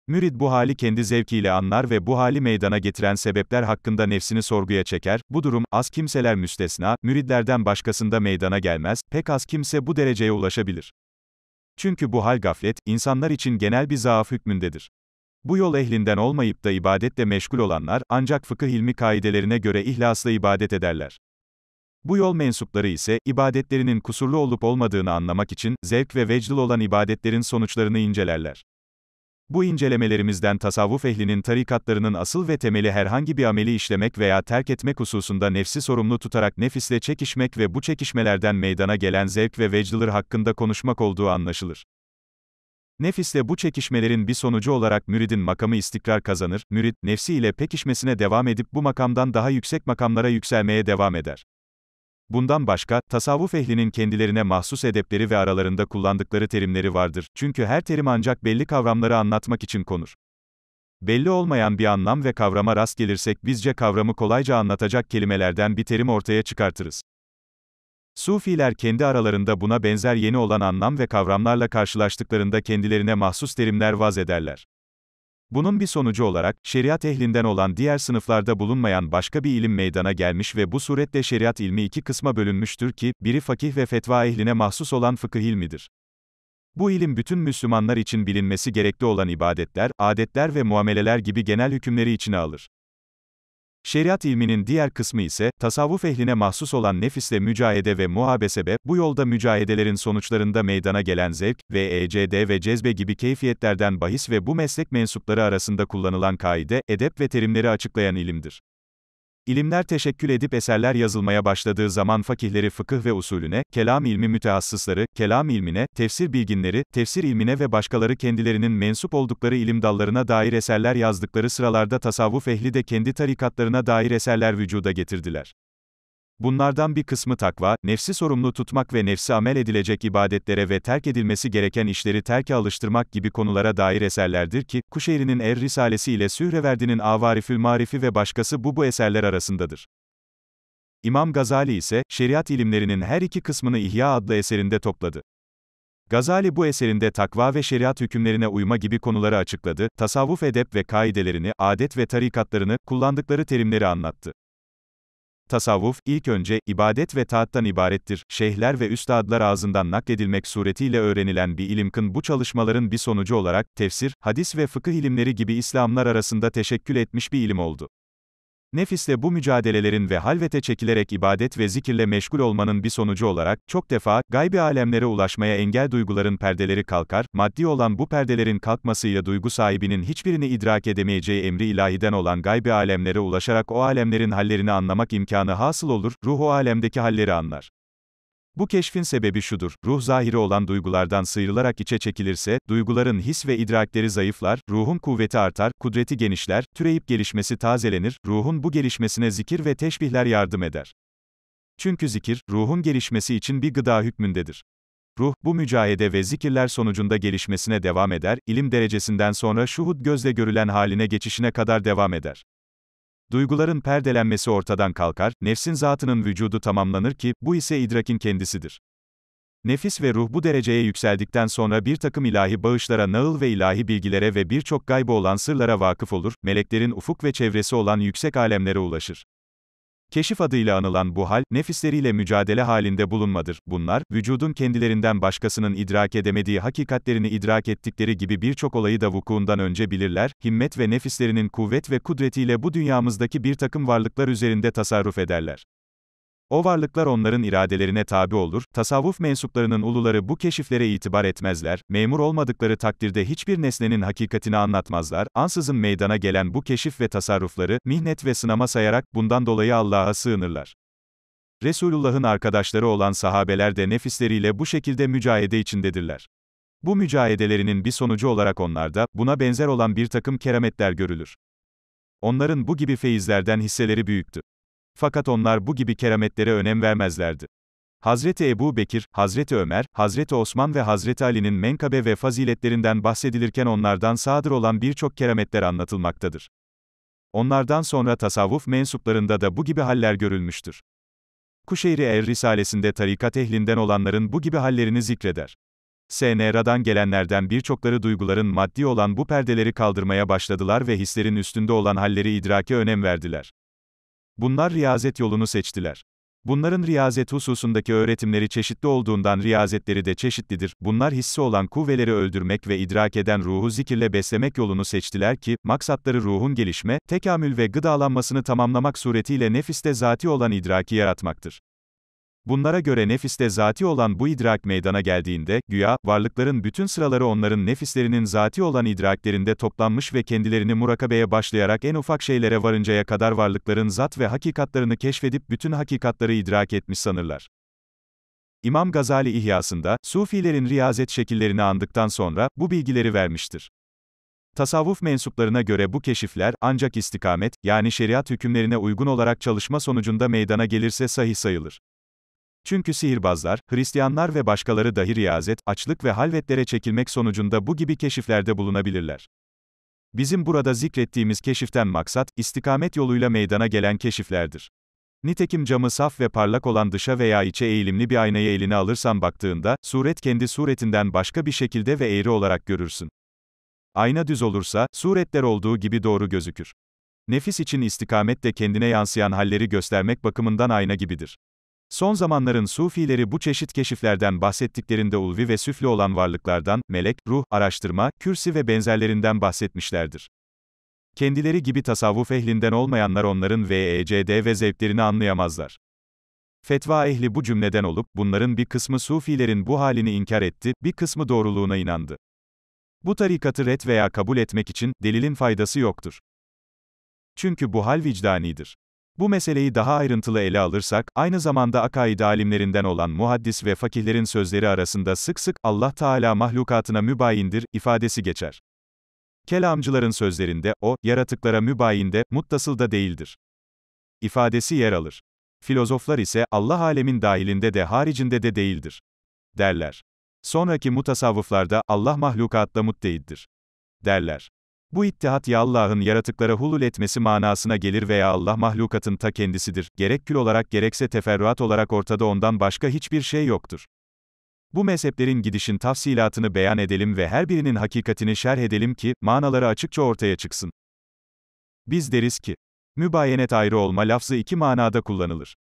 Mürid bu hali kendi zevkiyle anlar ve bu hali meydana getiren sebepler hakkında nefsini sorguya çeker. Bu durum, az kimseler müstesna, müridlerden başkasında meydana gelmez, pek az kimse bu dereceye ulaşabilir. Çünkü bu hal gaflet, insanlar için genel bir zaaf hükmündedir. Bu yol ehlinden olmayıp da ibadetle meşgul olanlar, ancak fıkıh ilmi kaidelerine göre ihlasla ibadet ederler. Bu yol mensupları ise, ibadetlerinin kusurlu olup olmadığını anlamak için, zevk ve vecdil olan ibadetlerin sonuçlarını incelerler. Bu incelemelerimizden tasavvuf ehlinin tarikatlarının asıl ve temeli herhangi bir ameli işlemek veya terk etmek hususunda nefsi sorumlu tutarak nefisle çekişmek ve bu çekişmelerden meydana gelen zevk ve vecdılır hakkında konuşmak olduğu anlaşılır. Nefisle bu çekişmelerin bir sonucu olarak müridin makamı istikrar kazanır, mürid, nefsi ile pekişmesine devam edip bu makamdan daha yüksek makamlara yükselmeye devam eder. Bundan başka, tasavvuf ehlinin kendilerine mahsus edepleri ve aralarında kullandıkları terimleri vardır. Çünkü her terim ancak belli kavramları anlatmak için konur. Belli olmayan bir anlam ve kavrama rast gelirsek bizce kavramı kolayca anlatacak kelimelerden bir terim ortaya çıkartırız. Sufiler kendi aralarında buna benzer yeni olan anlam ve kavramlarla karşılaştıklarında kendilerine mahsus terimler vaz ederler. Bunun bir sonucu olarak, şeriat ehlinden olan diğer sınıflarda bulunmayan başka bir ilim meydana gelmiş ve bu suretle şeriat ilmi iki kısma bölünmüştür ki, biri fakih ve fetva ehline mahsus olan fıkıh ilmidir. Bu ilim bütün Müslümanlar için bilinmesi gerekli olan ibadetler, adetler ve muameleler gibi genel hükümleri içine alır. Şeriat ilminin diğer kısmı ise, tasavvuf ehline mahsus olan nefisle mücadele ve muhasebe, bu yolda mücadelelerin sonuçlarında meydana gelen zevk, ve VECD ve cezbe gibi keyfiyetlerden bahis ve bu meslek mensupları arasında kullanılan kaide, edep ve terimleri açıklayan ilimdir. İlimler teşekkül edip eserler yazılmaya başladığı zaman fakihleri fıkıh ve usulüne, kelam ilmi mütehassısları, kelam ilmine, tefsir bilginleri, tefsir ilmine ve başkaları kendilerinin mensup oldukları ilim dallarına dair eserler yazdıkları sıralarda tasavvuf ehli de kendi tarikatlarına dair eserler vücuda getirdiler. Bunlardan bir kısmı takva, nefsi sorumlu tutmak ve nefsi amel edilecek ibadetlere ve terk edilmesi gereken işleri terke alıştırmak gibi konulara dair eserlerdir ki, Kuşehir'in Er Risalesi ile Sühreverdi'nin Avarifül Marifi ve başkası bu bu eserler arasındadır. İmam Gazali ise, şeriat ilimlerinin her iki kısmını İhya adlı eserinde topladı. Gazali bu eserinde takva ve şeriat hükümlerine uyma gibi konuları açıkladı, tasavvuf edep ve kaidelerini, adet ve tarikatlarını, kullandıkları terimleri anlattı. Tasavvuf, ilk önce, ibadet ve taattan ibarettir. Şeyhler ve üstadlar ağzından nakledilmek suretiyle öğrenilen bir ilimkın bu çalışmaların bir sonucu olarak, tefsir, hadis ve fıkıh ilimleri gibi İslamlar arasında teşekkül etmiş bir ilim oldu. Nefisle bu mücadelelerin ve halvete çekilerek ibadet ve zikirle meşgul olmanın bir sonucu olarak, çok defa, gaybi alemlere ulaşmaya engel duyguların perdeleri kalkar, maddi olan bu perdelerin kalkmasıyla duygu sahibinin hiçbirini idrak edemeyeceği emri ilahiden olan gaybi alemlere ulaşarak o alemlerin hallerini anlamak imkanı hasıl olur, ruhu alemdeki halleri anlar. Bu keşfin sebebi şudur, ruh zahiri olan duygulardan sıyrılarak içe çekilirse, duyguların his ve idrakleri zayıflar, ruhun kuvveti artar, kudreti genişler, türeyip gelişmesi tazelenir, ruhun bu gelişmesine zikir ve teşbihler yardım eder. Çünkü zikir, ruhun gelişmesi için bir gıda hükmündedir. Ruh, bu mücahede ve zikirler sonucunda gelişmesine devam eder, ilim derecesinden sonra şuhud gözle görülen haline geçişine kadar devam eder. Duyguların perdelenmesi ortadan kalkar, nefsin zatının vücudu tamamlanır ki, bu ise idrakin kendisidir. Nefis ve ruh bu dereceye yükseldikten sonra bir takım ilahi bağışlara nağıl ve ilahi bilgilere ve birçok gaybı olan sırlara vakıf olur, meleklerin ufuk ve çevresi olan yüksek alemlere ulaşır. Keşif adıyla anılan bu hal, nefisleriyle mücadele halinde bulunmadır. Bunlar, vücudun kendilerinden başkasının idrak edemediği hakikatlerini idrak ettikleri gibi birçok olayı da vukuundan önce bilirler, himmet ve nefislerinin kuvvet ve kudretiyle bu dünyamızdaki bir takım varlıklar üzerinde tasarruf ederler. O varlıklar onların iradelerine tabi olur, tasavvuf mensuplarının uluları bu keşiflere itibar etmezler, memur olmadıkları takdirde hiçbir nesnenin hakikatini anlatmazlar, ansızın meydana gelen bu keşif ve tasarrufları, mihnet ve sınama sayarak, bundan dolayı Allah'a sığınırlar. Resulullah'ın arkadaşları olan sahabeler de nefisleriyle bu şekilde mücahede içindedirler. Bu mücadelelerinin bir sonucu olarak onlarda, buna benzer olan bir takım kerametler görülür. Onların bu gibi feyizlerden hisseleri büyüktü. Fakat onlar bu gibi kerametlere önem vermezlerdi. Hazreti Ebu Bekir, Hazreti Ömer, Hazreti Osman ve Hazreti Ali'nin menkabe ve faziletlerinden bahsedilirken onlardan sadır olan birçok kerametler anlatılmaktadır. Onlardan sonra tasavvuf mensuplarında da bu gibi haller görülmüştür. Kuşeyri Er Risalesinde tarikat ehlinden olanların bu gibi hallerini zikreder. SNR'dan gelenlerden birçokları duyguların maddi olan bu perdeleri kaldırmaya başladılar ve hislerin üstünde olan halleri idrake önem verdiler. Bunlar riyazet yolunu seçtiler. Bunların riyazet hususundaki öğretimleri çeşitli olduğundan riyazetleri de çeşitlidir. Bunlar hissi olan kuvveleri öldürmek ve idrak eden ruhu zikirle beslemek yolunu seçtiler ki, maksatları ruhun gelişme, tekamül ve gıdalanmasını tamamlamak suretiyle nefiste zati olan idraki yaratmaktır. Bunlara göre nefiste zati olan bu idrak meydana geldiğinde, güya, varlıkların bütün sıraları onların nefislerinin zati olan idraklerinde toplanmış ve kendilerini murakabeye başlayarak en ufak şeylere varıncaya kadar varlıkların zat ve hakikatlarını keşfedip bütün hakikatları idrak etmiş sanırlar. İmam Gazali İhyasında, Sufilerin riyazet şekillerini andıktan sonra, bu bilgileri vermiştir. Tasavvuf mensuplarına göre bu keşifler, ancak istikamet, yani şeriat hükümlerine uygun olarak çalışma sonucunda meydana gelirse sahih sayılır. Çünkü sihirbazlar, Hristiyanlar ve başkaları dahi riyazet, açlık ve halvetlere çekilmek sonucunda bu gibi keşiflerde bulunabilirler. Bizim burada zikrettiğimiz keşiften maksat, istikamet yoluyla meydana gelen keşiflerdir. Nitekim camı saf ve parlak olan dışa veya içe eğilimli bir aynayı eline alırsan baktığında, suret kendi suretinden başka bir şekilde ve eğri olarak görürsün. Ayna düz olursa, suretler olduğu gibi doğru gözükür. Nefis için istikamet de kendine yansıyan halleri göstermek bakımından ayna gibidir. Son zamanların sufileri bu çeşit keşiflerden bahsettiklerinde ulvi ve süflü olan varlıklardan, melek, ruh, araştırma, kürsi ve benzerlerinden bahsetmişlerdir. Kendileri gibi tasavvuf ehlinden olmayanlar onların VECD ve zevklerini anlayamazlar. Fetva ehli bu cümleden olup, bunların bir kısmı sufilerin bu halini inkar etti, bir kısmı doğruluğuna inandı. Bu tarikatı ret veya kabul etmek için, delilin faydası yoktur. Çünkü bu hal vicdanidir. Bu meseleyi daha ayrıntılı ele alırsak, aynı zamanda akaid alimlerinden olan muhaddis ve fakihlerin sözleri arasında sık sık, Allah Teala mahlukatına mübayindir, ifadesi geçer. Kelamcıların sözlerinde, o, yaratıklara mübayinde, muttasıl da değildir. ifadesi yer alır. Filozoflar ise, Allah alemin dahilinde de haricinde de değildir. derler. Sonraki mutasavvıflarda, Allah mahlukatla mutteyiddir. derler. Bu ittihat ya Allah'ın yaratıklara hulul etmesi manasına gelir veya Allah mahlukatın ta kendisidir, gerek kül olarak gerekse teferruat olarak ortada ondan başka hiçbir şey yoktur. Bu mezheplerin gidişin tafsilatını beyan edelim ve her birinin hakikatini şerh edelim ki, manaları açıkça ortaya çıksın. Biz deriz ki, mübayenet ayrı olma lafzı iki manada kullanılır.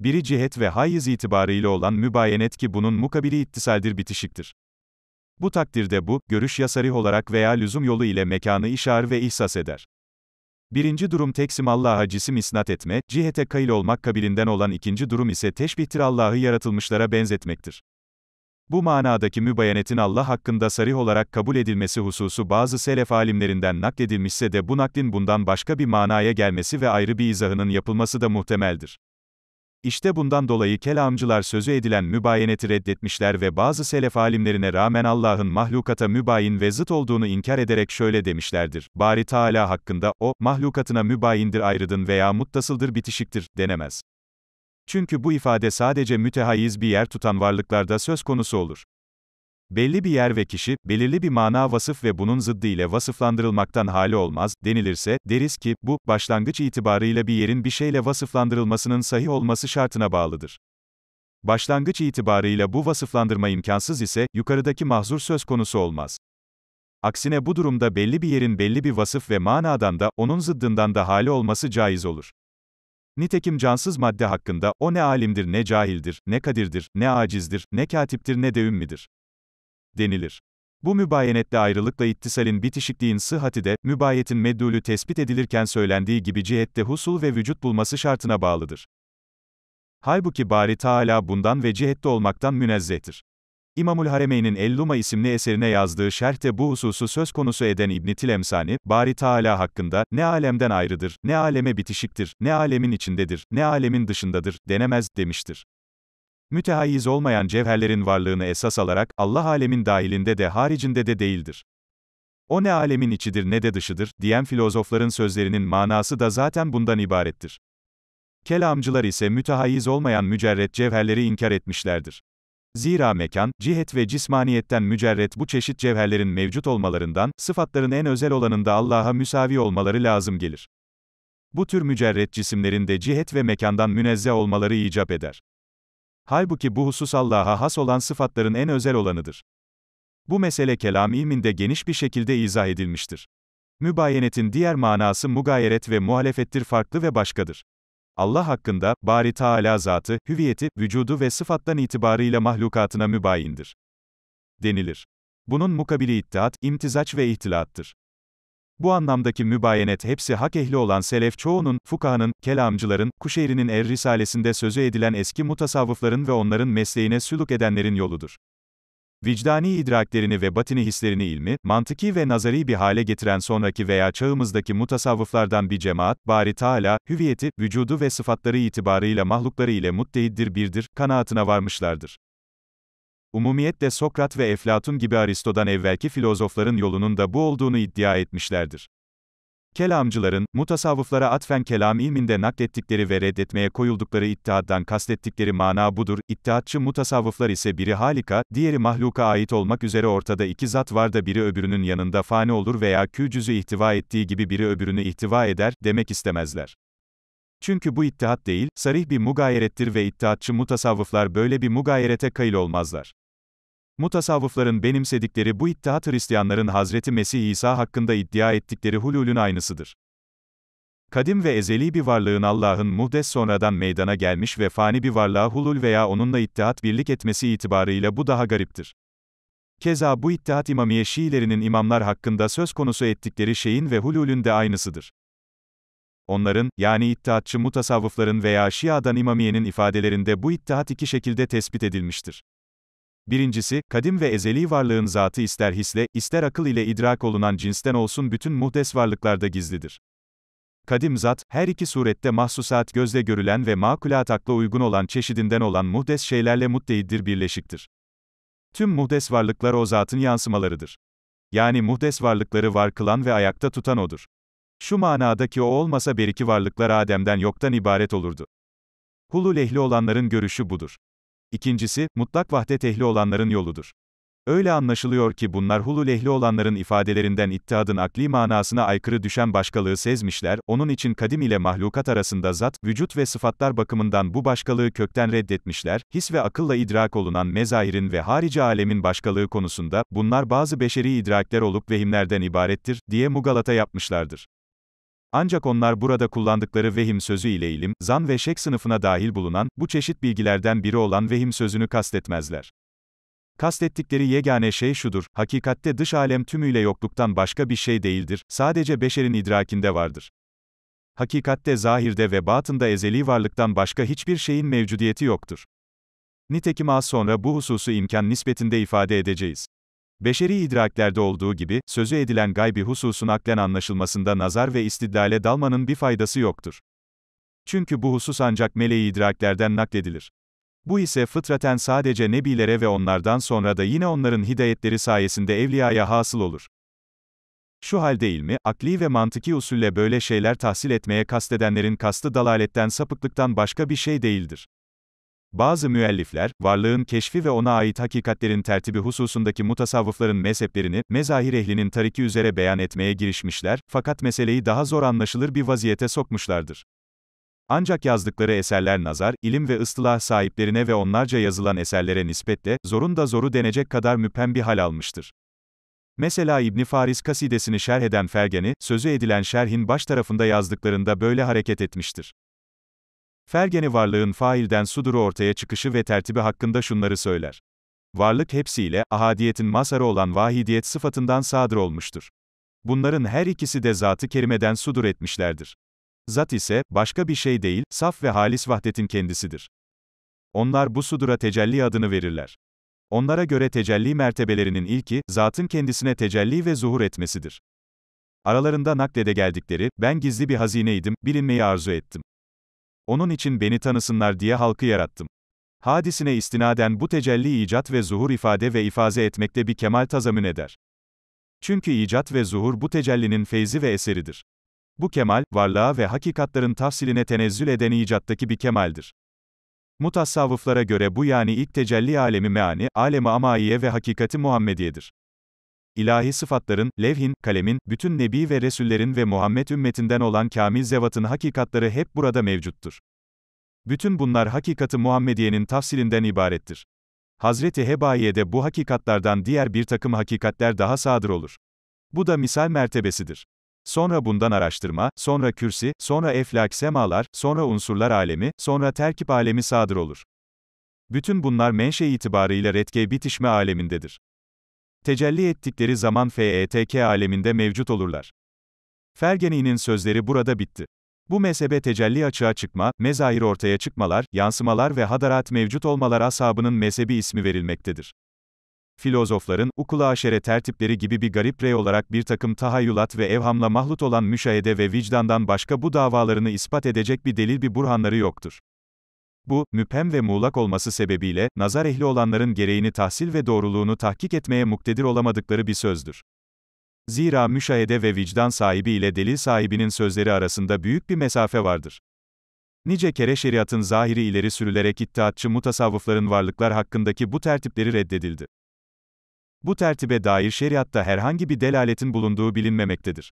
Biri cihet ve hayız itibarıyla olan mübayenet ki bunun mukabili ittisaldir bitişiktir. Bu takdirde bu, görüş yasarı olarak veya lüzum yolu ile mekanı işar ve ihsas eder. Birinci durum teksim Allah'a cisim isnat etme, cihete kayıl olmak kabilinden olan ikinci durum ise teşbihtir Allah'ı yaratılmışlara benzetmektir. Bu manadaki mübayanetin Allah hakkında sarih olarak kabul edilmesi hususu bazı selef alimlerinden nakledilmişse de bu naklin bundan başka bir manaya gelmesi ve ayrı bir izahının yapılması da muhtemeldir. İşte bundan dolayı kelamcılar sözü edilen mübayeneti reddetmişler ve bazı selef alimlerine rağmen Allah'ın mahlukata mübayin ve zıt olduğunu inkar ederek şöyle demişlerdir. Bari Teala hakkında, o, mahlukatına mübayindir ayrıdın veya muttasıldır bitişiktir, denemez. Çünkü bu ifade sadece mütehayyiz bir yer tutan varlıklarda söz konusu olur. Belli bir yer ve kişi, belirli bir mana vasıf ve bunun zıddı ile vasıflandırılmaktan hali olmaz, denilirse, deriz ki, bu, başlangıç itibarıyla bir yerin bir şeyle vasıflandırılmasının sahih olması şartına bağlıdır. Başlangıç itibarıyla bu vasıflandırma imkansız ise, yukarıdaki mahzur söz konusu olmaz. Aksine bu durumda belli bir yerin belli bir vasıf ve manadan da, onun zıddından da hali olması caiz olur. Nitekim cansız madde hakkında, o ne alimdir ne cahildir, ne kadirdir, ne acizdir, ne katiptir ne de ümmidir denilir. Bu mübayenette ayrılıkla ittisalin bitişikliğin sıhhati de, mübayetin meddülü tespit edilirken söylendiği gibi cihette husul ve vücut bulması şartına bağlıdır. Halbuki bari Teala bundan ve cihette olmaktan münezzehtir. İmamul Haremeyn'in El-Luma isimli eserine yazdığı şerhte bu hususu söz konusu eden İbn Tilemsani, Bari Teala hakkında, ne alemden ayrıdır, ne aleme bitişiktir, ne alemin içindedir, ne alemin dışındadır, denemez, demiştir. Mütehayyiz olmayan cevherlerin varlığını esas alarak, Allah alemin dahilinde de haricinde de değildir. O ne alemin içidir ne de dışıdır, diyen filozofların sözlerinin manası da zaten bundan ibarettir. Kelamcılar ise mütehayyiz olmayan mücerret cevherleri inkar etmişlerdir. Zira mekan, cihet ve cismaniyetten mücerret bu çeşit cevherlerin mevcut olmalarından, sıfatların en özel olanında Allah'a müsavi olmaları lazım gelir. Bu tür mücerret cisimlerinde cihet ve mekandan münezzeh olmaları icap eder. Halbuki bu husus Allah'a has olan sıfatların en özel olanıdır. Bu mesele kelam ilminde geniş bir şekilde izah edilmiştir. Mübayenetin diğer manası mugayeret ve muhalefettir farklı ve başkadır. Allah hakkında, bari Teala zatı, hüviyeti, vücudu ve sıfattan itibarıyla mahlukatına mübayindir. Denilir. Bunun mukabili ittihat, imtizaç ve ihtilattır. Bu anlamdaki mübayenet hepsi hak ehli olan selef çoğunun, fukahanın, kelamcıların, Kuşeyri'nin Er Risalesinde sözü edilen eski mutasavvıfların ve onların mesleğine süluk edenlerin yoludur. Vicdani idraklerini ve batini hislerini ilmi, mantıki ve nazari bir hale getiren sonraki veya çağımızdaki mutasavvıflardan bir cemaat, bari taala hüviyeti, vücudu ve sıfatları itibarıyla mahlukları ile muttehiddir birdir, kanaatına varmışlardır. Umumiyetle Sokrat ve Eflatun gibi Aristo'dan evvelki filozofların yolunun da bu olduğunu iddia etmişlerdir. Kelamcıların, mutasavvıflara atfen kelam ilminde naklettikleri ve reddetmeye koyuldukları iddiadan kastettikleri mana budur, iddiatçı mutasavvıflar ise biri halika, diğeri mahluka ait olmak üzere ortada iki zat var da biri öbürünün yanında fani olur veya kücüzü ihtiva ettiği gibi biri öbürünü ihtiva eder, demek istemezler. Çünkü bu ittihat değil, sarih bir mugayerettir ve iddiatçı mutasavvıflar böyle bir mugayerete kayıl olmazlar. Mutasavvıfların benimsedikleri bu ittihat Hristiyanların Hazreti Mesih İsa hakkında iddia ettikleri hululün aynısıdır. Kadim ve ezeli bir varlığın Allah'ın muhdes sonradan meydana gelmiş ve fani bir varlığa hulul veya onunla ittihat birlik etmesi itibarıyla bu daha gariptir. Keza bu ittihat imamiye Şiilerinin imamlar hakkında söz konusu ettikleri şeyin ve hululün de aynısıdır. Onların, yani ittihatçı mutasavvıfların veya Şia'dan imamiyenin ifadelerinde bu ittihat iki şekilde tespit edilmiştir. Birincisi, kadim ve ezeli varlığın zatı ister hisle, ister akıl ile idrak olunan cinsten olsun bütün muhdes varlıklarda gizlidir. Kadim zat, her iki surette mahsusat gözle görülen ve makulat akla uygun olan çeşidinden olan muhdes şeylerle muttehiddir birleşiktir. Tüm muhdes varlıklar o zatın yansımalarıdır. Yani muhdes varlıkları var kılan ve ayakta tutan odur. Şu manadaki o olmasa beriki varlıklar Adem'den yoktan ibaret olurdu. Hulul ehli olanların görüşü budur. İkincisi, mutlak vahdet ehli olanların yoludur. Öyle anlaşılıyor ki bunlar hulul ehli olanların ifadelerinden ittihadın akli manasına aykırı düşen başkalığı sezmişler, onun için kadim ile mahlukat arasında zat, vücut ve sıfatlar bakımından bu başkalığı kökten reddetmişler, his ve akılla idrak olunan mezahirin ve harici alemin başkalığı konusunda, bunlar bazı beşeri idrakler olup vehimlerden ibarettir, diye mugalata yapmışlardır. Ancak onlar burada kullandıkları vehim sözü ile ilim, zan ve şek sınıfına dahil bulunan, bu çeşit bilgilerden biri olan vehim sözünü kastetmezler. Kastettikleri yegane şey şudur, hakikatte dış alem tümüyle yokluktan başka bir şey değildir, sadece beşerin idrakinde vardır. Hakikatte zahirde ve batında ezeli varlıktan başka hiçbir şeyin mevcudiyeti yoktur. Nitekim az sonra bu hususu imkan nispetinde ifade edeceğiz. Beşeri idraklerde olduğu gibi, sözü edilen gaybi hususun aklen anlaşılmasında nazar ve istidlale dalmanın bir faydası yoktur. Çünkü bu husus ancak meleği idraklerden nakledilir. Bu ise fıtraten sadece nebilere ve onlardan sonra da yine onların hidayetleri sayesinde evliyaya hasıl olur. Şu hal değil mi? akli ve mantıki usulle böyle şeyler tahsil etmeye kastedenlerin kastı dalaletten sapıklıktan başka bir şey değildir. Bazı müellifler, varlığın keşfi ve ona ait hakikatlerin tertibi hususundaki mutasavvıfların mezheplerini, mezahir ehlinin tariki üzere beyan etmeye girişmişler, fakat meseleyi daha zor anlaşılır bir vaziyete sokmuşlardır. Ancak yazdıkları eserler nazar, ilim ve ıstılah sahiplerine ve onlarca yazılan eserlere nispetle, zorun da zoru denecek kadar müphem bir hal almıştır. Mesela İbni Faris kasidesini şerh eden Fergeni, sözü edilen şerhin baş tarafında yazdıklarında böyle hareket etmiştir. Fergeni varlığın failden suduru ortaya çıkışı ve tertibi hakkında şunları söyler. Varlık hepsiyle, ahadiyetin masarı olan vahidiyet sıfatından sadır olmuştur. Bunların her ikisi de zatı kerimeden sudur etmişlerdir. Zat ise, başka bir şey değil, saf ve halis vahdetin kendisidir. Onlar bu sudura tecelli adını verirler. Onlara göre tecelli mertebelerinin ilki, zatın kendisine tecelli ve zuhur etmesidir. Aralarında naklede geldikleri, ben gizli bir hazineydim, bilinmeyi arzu ettim. Onun için beni tanısınlar diye halkı yarattım. Hadisine istinaden bu tecelli icat ve zuhur ifade ve ifaze etmekte bir kemal tazamün eder. Çünkü icat ve zuhur bu tecellinin feyzi ve eseridir. Bu kemal, varlığa ve hakikatların tafsiline tenezzül eden icattaki bir kemaldir. Mutasavvıflara göre bu yani ilk tecelli alemi meani, alemi amaiye ve hakikati Muhammediyedir. İlahi sıfatların, levhin, kalemin, bütün nebi ve resullerin ve Muhammed ümmetinden olan kamil zevatın hakikatları hep burada mevcuttur. Bütün bunlar hakikati Muhammediye'nin tafsilinden ibarettir. Hazreti Hebaiye'de bu hakikatlardan diğer bir takım hakikatler daha sadır olur. Bu da misal mertebesidir. Sonra bundan araştırma, sonra kürsi, sonra eflak semalar, sonra unsurlar alemi, sonra terkip alemi sadır olur. Bütün bunlar menşe itibarıyla retke bitişme alemindedir tecelli ettikleri zaman FETK aleminde mevcut olurlar. Fergeni'nin sözleri burada bitti. Bu mezhebe tecelli açığa çıkma, mezahir ortaya çıkmalar, yansımalar ve hadarat mevcut olmalar asabının mezhebi ismi verilmektedir. Filozofların, ukula aşere tertipleri gibi bir garip rey olarak bir takım tahayyülat ve evhamla mahlut olan müşahede ve vicdandan başka bu davalarını ispat edecek bir delil bir burhanları yoktur. Bu, müphem ve muğlak olması sebebiyle, nazar ehli olanların gereğini tahsil ve doğruluğunu tahkik etmeye muktedir olamadıkları bir sözdür. Zira müşahede ve vicdan sahibi ile delil sahibinin sözleri arasında büyük bir mesafe vardır. Nice kere şeriatın zahiri ileri sürülerek iddiatçı mutasavvıfların varlıklar hakkındaki bu tertipleri reddedildi. Bu tertibe dair şeriatta herhangi bir delaletin bulunduğu bilinmemektedir.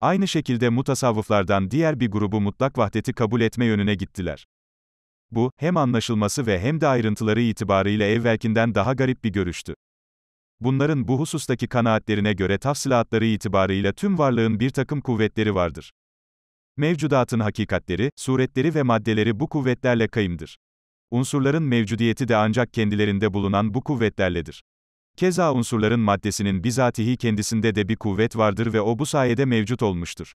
Aynı şekilde mutasavvıflardan diğer bir grubu mutlak vahdeti kabul etme yönüne gittiler. Bu, hem anlaşılması ve hem de ayrıntıları itibarıyla evvelkinden daha garip bir görüştü. Bunların bu husustaki kanaatlerine göre tafsilatları itibarıyla tüm varlığın bir takım kuvvetleri vardır. Mevcudatın hakikatleri, suretleri ve maddeleri bu kuvvetlerle kayımdır. Unsurların mevcudiyeti de ancak kendilerinde bulunan bu kuvvetlerledir. Keza unsurların maddesinin bizatihi kendisinde de bir kuvvet vardır ve o bu sayede mevcut olmuştur.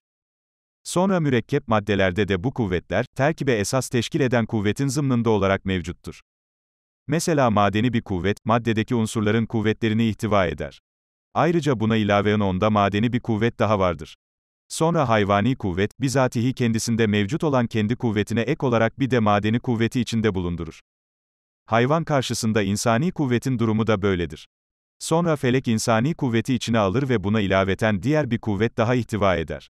Sonra mürekkep maddelerde de bu kuvvetler, terkibe esas teşkil eden kuvvetin zımnında olarak mevcuttur. Mesela madeni bir kuvvet, maddedeki unsurların kuvvetlerini ihtiva eder. Ayrıca buna ilaven onda madeni bir kuvvet daha vardır. Sonra hayvani kuvvet, bizatihi kendisinde mevcut olan kendi kuvvetine ek olarak bir de madeni kuvveti içinde bulundurur. Hayvan karşısında insani kuvvetin durumu da böyledir. Sonra felek insani kuvveti içine alır ve buna ilaveten diğer bir kuvvet daha ihtiva eder.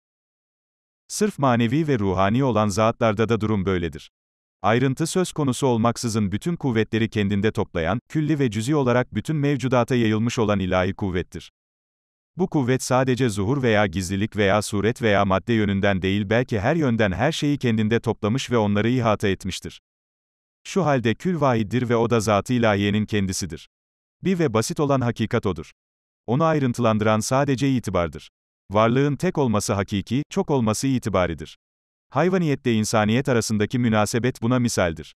Sırf manevi ve ruhani olan zatlarda da durum böyledir. Ayrıntı söz konusu olmaksızın bütün kuvvetleri kendinde toplayan, külli ve cüzi olarak bütün mevcudata yayılmış olan ilahi kuvvettir. Bu kuvvet sadece zuhur veya gizlilik veya suret veya madde yönünden değil belki her yönden her şeyi kendinde toplamış ve onları ihata etmiştir. Şu halde kül vahiddir ve o da zatı ilahiyenin kendisidir. Bir ve basit olan hakikat odur. Onu ayrıntılandıran sadece itibardır varlığın tek olması hakiki, çok olması itibaridir. Hayvaniyetle insaniyet arasındaki münasebet buna misaldir.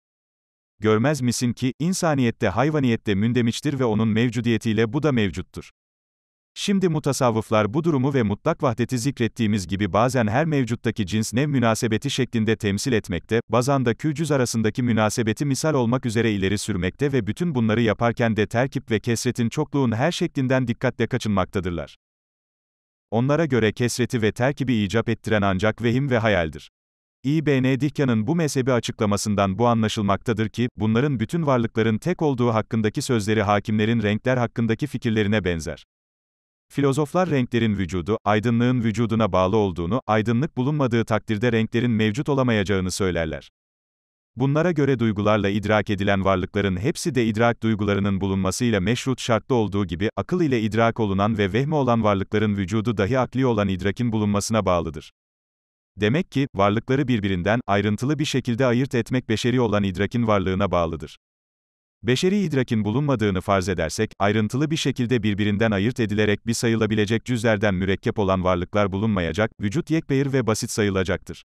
Görmez misin ki, insaniyette hayvaniyette mündemiştir ve onun mevcudiyetiyle bu da mevcuttur. Şimdi mutasavvıflar bu durumu ve mutlak vahdeti zikrettiğimiz gibi bazen her mevcuttaki cins ne münasebeti şeklinde temsil etmekte, bazan da külcüz arasındaki münasebeti misal olmak üzere ileri sürmekte ve bütün bunları yaparken de terkip ve kesretin çokluğun her şeklinden dikkatle kaçınmaktadırlar. Onlara göre kesreti ve terkibi icap ettiren ancak vehim ve hayaldir. İBN Dihya'nın bu mezhebi açıklamasından bu anlaşılmaktadır ki, bunların bütün varlıkların tek olduğu hakkındaki sözleri hakimlerin renkler hakkındaki fikirlerine benzer. Filozoflar renklerin vücudu, aydınlığın vücuduna bağlı olduğunu, aydınlık bulunmadığı takdirde renklerin mevcut olamayacağını söylerler. Bunlara göre duygularla idrak edilen varlıkların hepsi de idrak duygularının bulunmasıyla meşrut şartlı olduğu gibi, akıl ile idrak olunan ve vehmi olan varlıkların vücudu dahi akli olan idrakin bulunmasına bağlıdır. Demek ki, varlıkları birbirinden, ayrıntılı bir şekilde ayırt etmek beşeri olan idrakin varlığına bağlıdır. Beşeri idrakin bulunmadığını farz edersek, ayrıntılı bir şekilde birbirinden ayırt edilerek bir sayılabilecek cüzlerden mürekkep olan varlıklar bulunmayacak, vücut yekbeyir ve basit sayılacaktır.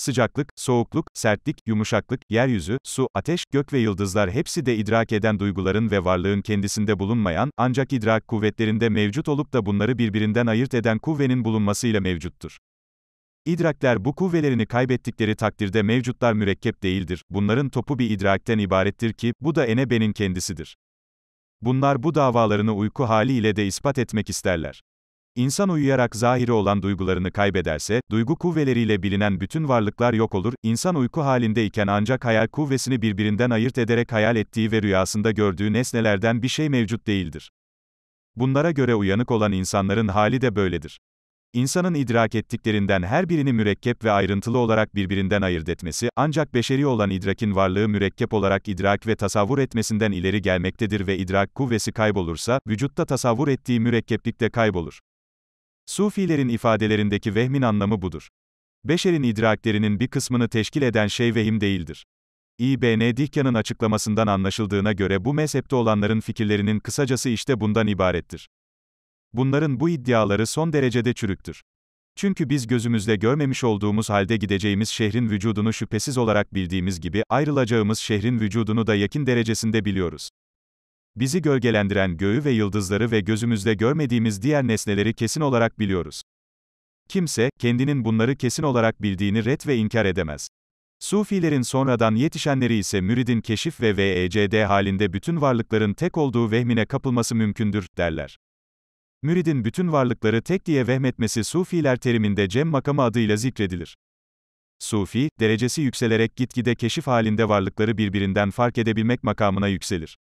Sıcaklık, soğukluk, sertlik, yumuşaklık, yeryüzü, su, ateş, gök ve yıldızlar hepsi de idrak eden duyguların ve varlığın kendisinde bulunmayan, ancak idrak kuvvetlerinde mevcut olup da bunları birbirinden ayırt eden kuvvenin bulunmasıyla mevcuttur. İdrakler bu kuvvelerini kaybettikleri takdirde mevcutlar mürekkep değildir, bunların topu bir idrakten ibarettir ki, bu da ene enebenin kendisidir. Bunlar bu davalarını uyku haliyle de ispat etmek isterler. İnsan uyuyarak zahiri olan duygularını kaybederse, duygu kuvveleriyle bilinen bütün varlıklar yok olur, İnsan uyku halindeyken ancak hayal kuvvesini birbirinden ayırt ederek hayal ettiği ve rüyasında gördüğü nesnelerden bir şey mevcut değildir. Bunlara göre uyanık olan insanların hali de böyledir. İnsanın idrak ettiklerinden her birini mürekkep ve ayrıntılı olarak birbirinden ayırt etmesi, ancak beşeri olan idrakin varlığı mürekkep olarak idrak ve tasavvur etmesinden ileri gelmektedir ve idrak kuvvesi kaybolursa, vücutta tasavvur ettiği mürekkeplik de kaybolur. Sufilerin ifadelerindeki vehmin anlamı budur. Beşerin idraklerinin bir kısmını teşkil eden şey vehim değildir. İBN Dihya'nın açıklamasından anlaşıldığına göre bu mezhepte olanların fikirlerinin kısacası işte bundan ibarettir. Bunların bu iddiaları son derecede çürüktür. Çünkü biz gözümüzle görmemiş olduğumuz halde gideceğimiz şehrin vücudunu şüphesiz olarak bildiğimiz gibi, ayrılacağımız şehrin vücudunu da yakın derecesinde biliyoruz bizi gölgelendiren göğü ve yıldızları ve gözümüzde görmediğimiz diğer nesneleri kesin olarak biliyoruz. Kimse, kendinin bunları kesin olarak bildiğini ret ve inkar edemez. Sufilerin sonradan yetişenleri ise müridin keşif ve VECD halinde bütün varlıkların tek olduğu vehmine kapılması mümkündür, derler. Müridin bütün varlıkları tek diye vehmetmesi Sufiler teriminde Cem makamı adıyla zikredilir. Sufi, derecesi yükselerek gitgide keşif halinde varlıkları birbirinden fark edebilmek makamına yükselir.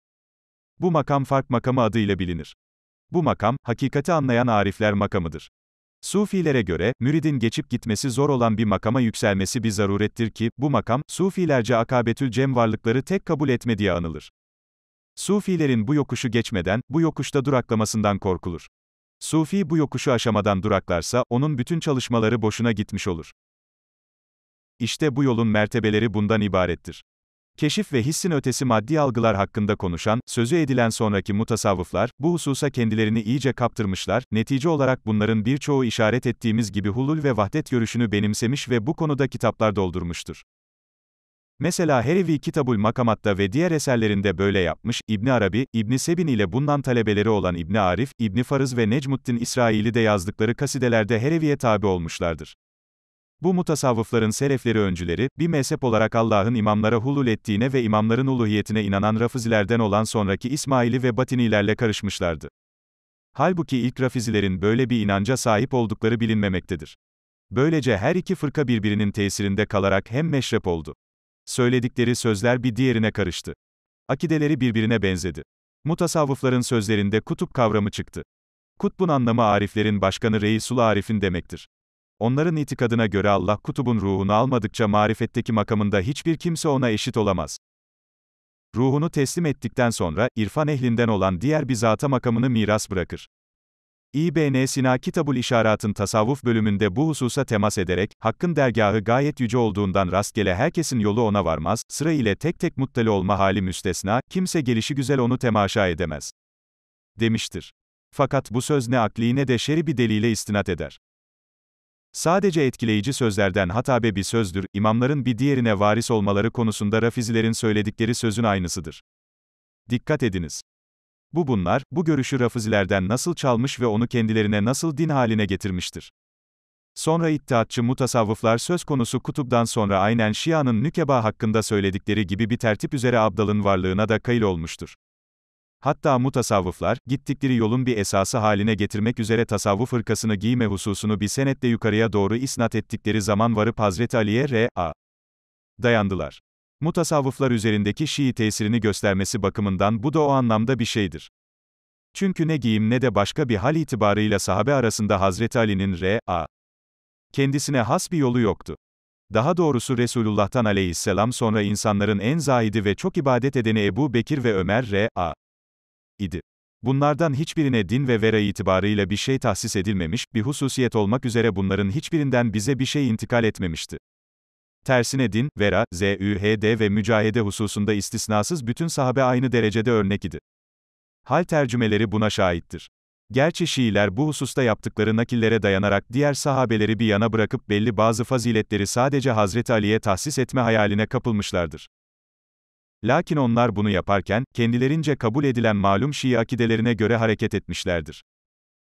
Bu makam fark makamı adıyla bilinir. Bu makam, hakikati anlayan arifler makamıdır. Sufilere göre, müridin geçip gitmesi zor olan bir makama yükselmesi bir zarurettir ki, bu makam, Sufilerce akabetül cem varlıkları tek kabul etme diye anılır. Sufilerin bu yokuşu geçmeden, bu yokuşta duraklamasından korkulur. Sufi bu yokuşu aşamadan duraklarsa, onun bütün çalışmaları boşuna gitmiş olur. İşte bu yolun mertebeleri bundan ibarettir. Keşif ve hissin ötesi maddi algılar hakkında konuşan, sözü edilen sonraki mutasavvıflar, bu hususa kendilerini iyice kaptırmışlar, netice olarak bunların birçoğu işaret ettiğimiz gibi hulul ve vahdet görüşünü benimsemiş ve bu konuda kitaplar doldurmuştur. Mesela Herevi Kitabul Makamat'ta ve diğer eserlerinde böyle yapmış, İbni Arabi, İbni Sebin ile bundan talebeleri olan İbni Arif, İbni Farız ve Necmuddin İsrail'i de yazdıkları kasidelerde Herevi'ye tabi olmuşlardır. Bu mutasavvıfların serefleri öncüleri, bir mezhep olarak Allah'ın imamlara hulul ettiğine ve imamların uluhiyetine inanan rafizilerden olan sonraki İsmaili ve Batinilerle karışmışlardı. Halbuki ilk rafizilerin böyle bir inanca sahip oldukları bilinmemektedir. Böylece her iki fırka birbirinin tesirinde kalarak hem meşrep oldu. Söyledikleri sözler bir diğerine karıştı. Akideleri birbirine benzedi. Mutasavvıfların sözlerinde kutup kavramı çıktı. Kutbun anlamı Ariflerin başkanı Reisul Arif'in demektir. Onların itikadına göre Allah kutubun ruhunu almadıkça marifetteki makamında hiçbir kimse ona eşit olamaz. Ruhunu teslim ettikten sonra, irfan ehlinden olan diğer bir zata makamını miras bırakır. İbn Sina Kitabul İşarat'ın tasavvuf bölümünde bu hususa temas ederek, Hakk'ın dergahı gayet yüce olduğundan rastgele herkesin yolu ona varmaz, sıra ile tek tek muttali olma hali müstesna, kimse gelişi güzel onu temaşa edemez. Demiştir. Fakat bu söz ne akli ne de şer'i bir delile istinat eder. Sadece etkileyici sözlerden hatabe bir sözdür, imamların bir diğerine varis olmaları konusunda rafizilerin söyledikleri sözün aynısıdır. Dikkat ediniz. Bu bunlar, bu görüşü rafizilerden nasıl çalmış ve onu kendilerine nasıl din haline getirmiştir. Sonra iddiatçı mutasavvıflar söz konusu kutuptan sonra aynen Şia'nın nükeba hakkında söyledikleri gibi bir tertip üzere Abdal'ın varlığına da kayıl olmuştur. Hatta mutasavvıflar, gittikleri yolun bir esası haline getirmek üzere tasavvuf hırkasını giyme hususunu bir senetle yukarıya doğru isnat ettikleri zaman varıp Hazreti Ali'ye r.a. dayandılar. Mutasavvıflar üzerindeki Şii tesirini göstermesi bakımından bu da o anlamda bir şeydir. Çünkü ne giyim ne de başka bir hal itibarıyla sahabe arasında Hazreti Ali'nin r.a. kendisine has bir yolu yoktu. Daha doğrusu Resulullah'tan aleyhisselam sonra insanların en zahidi ve çok ibadet edeni Ebu Bekir ve Ömer r.a idi. Bunlardan hiçbirine din ve vera itibarıyla bir şey tahsis edilmemiş, bir hususiyet olmak üzere bunların hiçbirinden bize bir şey intikal etmemişti. Tersine din, vera, zühd ve mücahede hususunda istisnasız bütün sahabe aynı derecede örnek idi. Hal tercümeleri buna şahittir. Gerçi Şiiler bu hususta yaptıkları nakillere dayanarak diğer sahabeleri bir yana bırakıp belli bazı faziletleri sadece Hazreti Ali'ye tahsis etme hayaline kapılmışlardır. Lakin onlar bunu yaparken, kendilerince kabul edilen malum Şii akidelerine göre hareket etmişlerdir.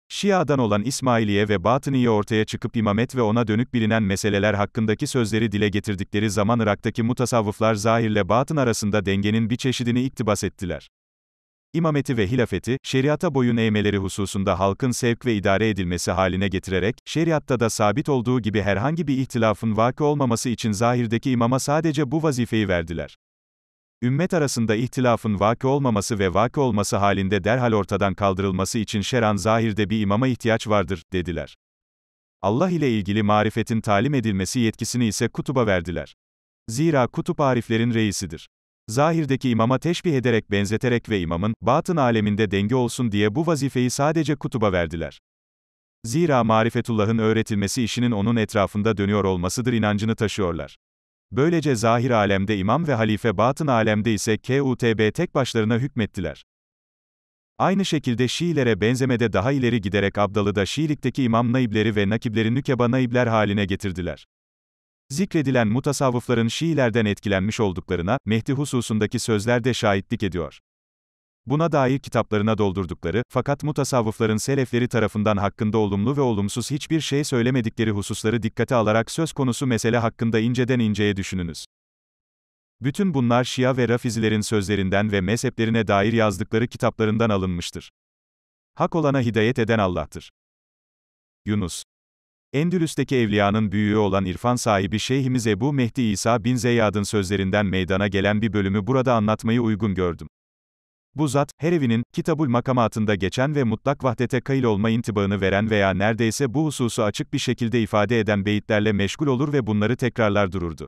Şia'dan olan İsmailiye ve Batıniye ortaya çıkıp imamet ve ona dönük bilinen meseleler hakkındaki sözleri dile getirdikleri zaman Irak'taki mutasavvıflar zahirle batın arasında dengenin bir çeşidini iktibas ettiler. İmameti ve hilafeti, şeriata boyun eğmeleri hususunda halkın sevk ve idare edilmesi haline getirerek, şeriatta da sabit olduğu gibi herhangi bir ihtilafın vakı olmaması için zahirdeki imama sadece bu vazifeyi verdiler. Ümmet arasında ihtilafın vakı olmaması ve vakı olması halinde derhal ortadan kaldırılması için şeran zahirde bir imama ihtiyaç vardır, dediler. Allah ile ilgili marifetin talim edilmesi yetkisini ise kutuba verdiler. Zira kutup ariflerin reisidir. Zahirdeki imama teşbih ederek benzeterek ve imamın, batın aleminde denge olsun diye bu vazifeyi sadece kutuba verdiler. Zira marifetullahın öğretilmesi işinin onun etrafında dönüyor olmasıdır inancını taşıyorlar. Böylece zahir alemde imam ve halife batın alemde ise KUTB tek başlarına hükmettiler. Aynı şekilde Şiilere benzemede daha ileri giderek Abdalı da Şiilikteki imam naibleri ve nakibleri nükeba naibler haline getirdiler. Zikredilen mutasavvıfların Şiilerden etkilenmiş olduklarına, Mehdi hususundaki sözler de şahitlik ediyor. Buna dair kitaplarına doldurdukları, fakat mutasavvıfların selefleri tarafından hakkında olumlu ve olumsuz hiçbir şey söylemedikleri hususları dikkate alarak söz konusu mesele hakkında inceden inceye düşününüz. Bütün bunlar Şia ve Rafizilerin sözlerinden ve mezheplerine dair yazdıkları kitaplarından alınmıştır. Hak olana hidayet eden Allah'tır. Yunus Endülüs'teki evliyanın büyüğü olan irfan sahibi Şeyhimiz Ebu Mehdi İsa bin Zeyyad'ın sözlerinden meydana gelen bir bölümü burada anlatmayı uygun gördüm. Bu zat, Herevi'nin, Kitabul Makamatında geçen ve mutlak vahdete kayıl olma intibağını veren veya neredeyse bu hususu açık bir şekilde ifade eden beyitlerle meşgul olur ve bunları tekrarlar dururdu.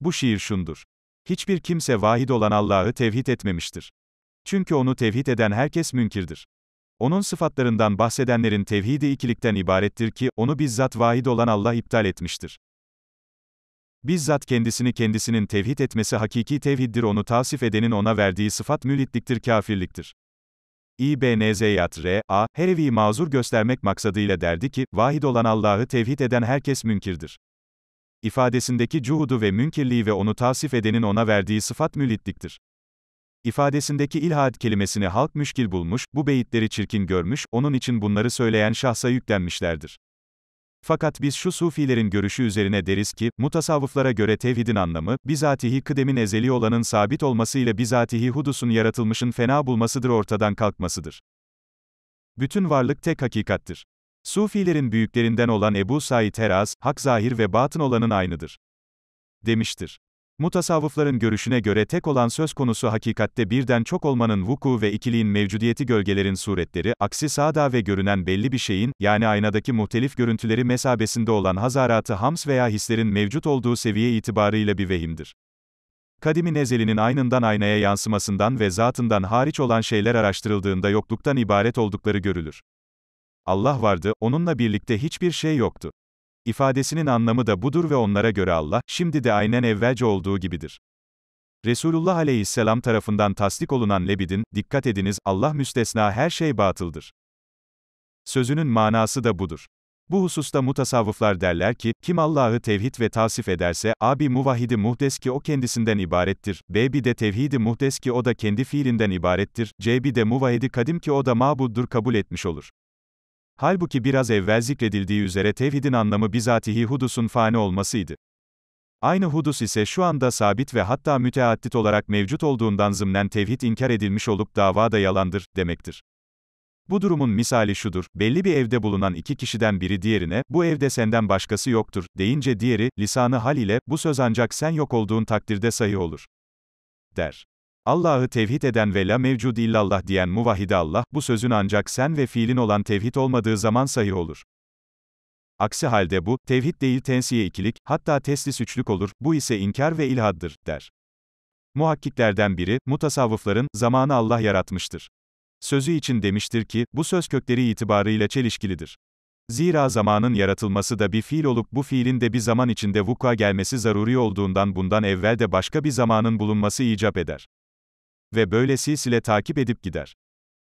Bu şiir şundur. Hiçbir kimse vahid olan Allah'ı tevhid etmemiştir. Çünkü onu tevhid eden herkes münkirdir. Onun sıfatlarından bahsedenlerin tevhidi ikilikten ibarettir ki, onu bizzat vahid olan Allah iptal etmiştir. Bizzat kendisini kendisinin tevhid etmesi hakiki tevhiddir onu tavsif edenin ona verdiği sıfat mülitliktir kafirliktir. İBNZYAT R. A. Herevi mazur göstermek maksadıyla derdi ki, vahid olan Allah'ı tevhid eden herkes münkirdir. İfadesindeki cuhudu ve münkirliği ve onu tasif edenin ona verdiği sıfat mülitliktir. İfadesindeki ilhad kelimesini halk müşkil bulmuş, bu beyitleri çirkin görmüş, onun için bunları söyleyen şahsa yüklenmişlerdir. Fakat biz şu sufilerin görüşü üzerine deriz ki, mutasavvıflara göre tevhidin anlamı, bizatihi kıdemin ezeli olanın sabit olmasıyla bizatihi hudusun yaratılmışın fena bulmasıdır ortadan kalkmasıdır. Bütün varlık tek hakikattir. Sufilerin büyüklerinden olan Ebu Said Heraz, hak zahir ve batın olanın aynıdır. Demiştir. Mutasavvıfların görüşüne göre tek olan söz konusu hakikatte birden çok olmanın vuku ve ikiliğin mevcudiyeti gölgelerin suretleri, aksi sağda ve görünen belli bir şeyin, yani aynadaki muhtelif görüntüleri mesabesinde olan hazaratı hams veya hislerin mevcut olduğu seviye itibarıyla bir vehimdir. Kadimi nezelinin aynından aynaya yansımasından ve zatından hariç olan şeyler araştırıldığında yokluktan ibaret oldukları görülür. Allah vardı, onunla birlikte hiçbir şey yoktu ifadesinin anlamı da budur ve onlara göre Allah, şimdi de aynen evvelce olduğu gibidir. Resulullah aleyhisselam tarafından tasdik olunan Lebid'in, dikkat ediniz, Allah müstesna her şey batıldır. Sözünün manası da budur. Bu hususta mutasavvıflar derler ki, kim Allah'ı tevhid ve tasif ederse, A bir muvahhidi muhdes ki o kendisinden ibarettir, B bir de tevhidi muhdes ki o da kendi fiilinden ibarettir, C bir de muvahhidi kadim ki o da mabuddur kabul etmiş olur. Halbuki biraz evvel zikredildiği üzere tevhidin anlamı bizatihi hudusun fani olmasıydı. Aynı hudus ise şu anda sabit ve hatta müteaddit olarak mevcut olduğundan zımnen tevhid inkar edilmiş olup dava da yalandır, demektir. Bu durumun misali şudur, belli bir evde bulunan iki kişiden biri diğerine, bu evde senden başkası yoktur, deyince diğeri, lisanı hal ile, bu söz ancak sen yok olduğun takdirde sayı olur, der. Allah'ı tevhid eden ve la mevcud illallah diyen muvahhide Allah, bu sözün ancak sen ve fiilin olan tevhid olmadığı zaman sahih olur. Aksi halde bu, tevhid değil tensiye ikilik, hatta teslis üçlük olur, bu ise inkar ve ilhaddır, der. Muhakkiklerden biri, mutasavvıfların, zamanı Allah yaratmıştır. Sözü için demiştir ki, bu söz kökleri itibarıyla çelişkilidir. Zira zamanın yaratılması da bir fiil olup bu fiilin de bir zaman içinde vuku'a gelmesi zaruri olduğundan bundan evvel de başka bir zamanın bulunması icap eder ve böyle silsile takip edip gider.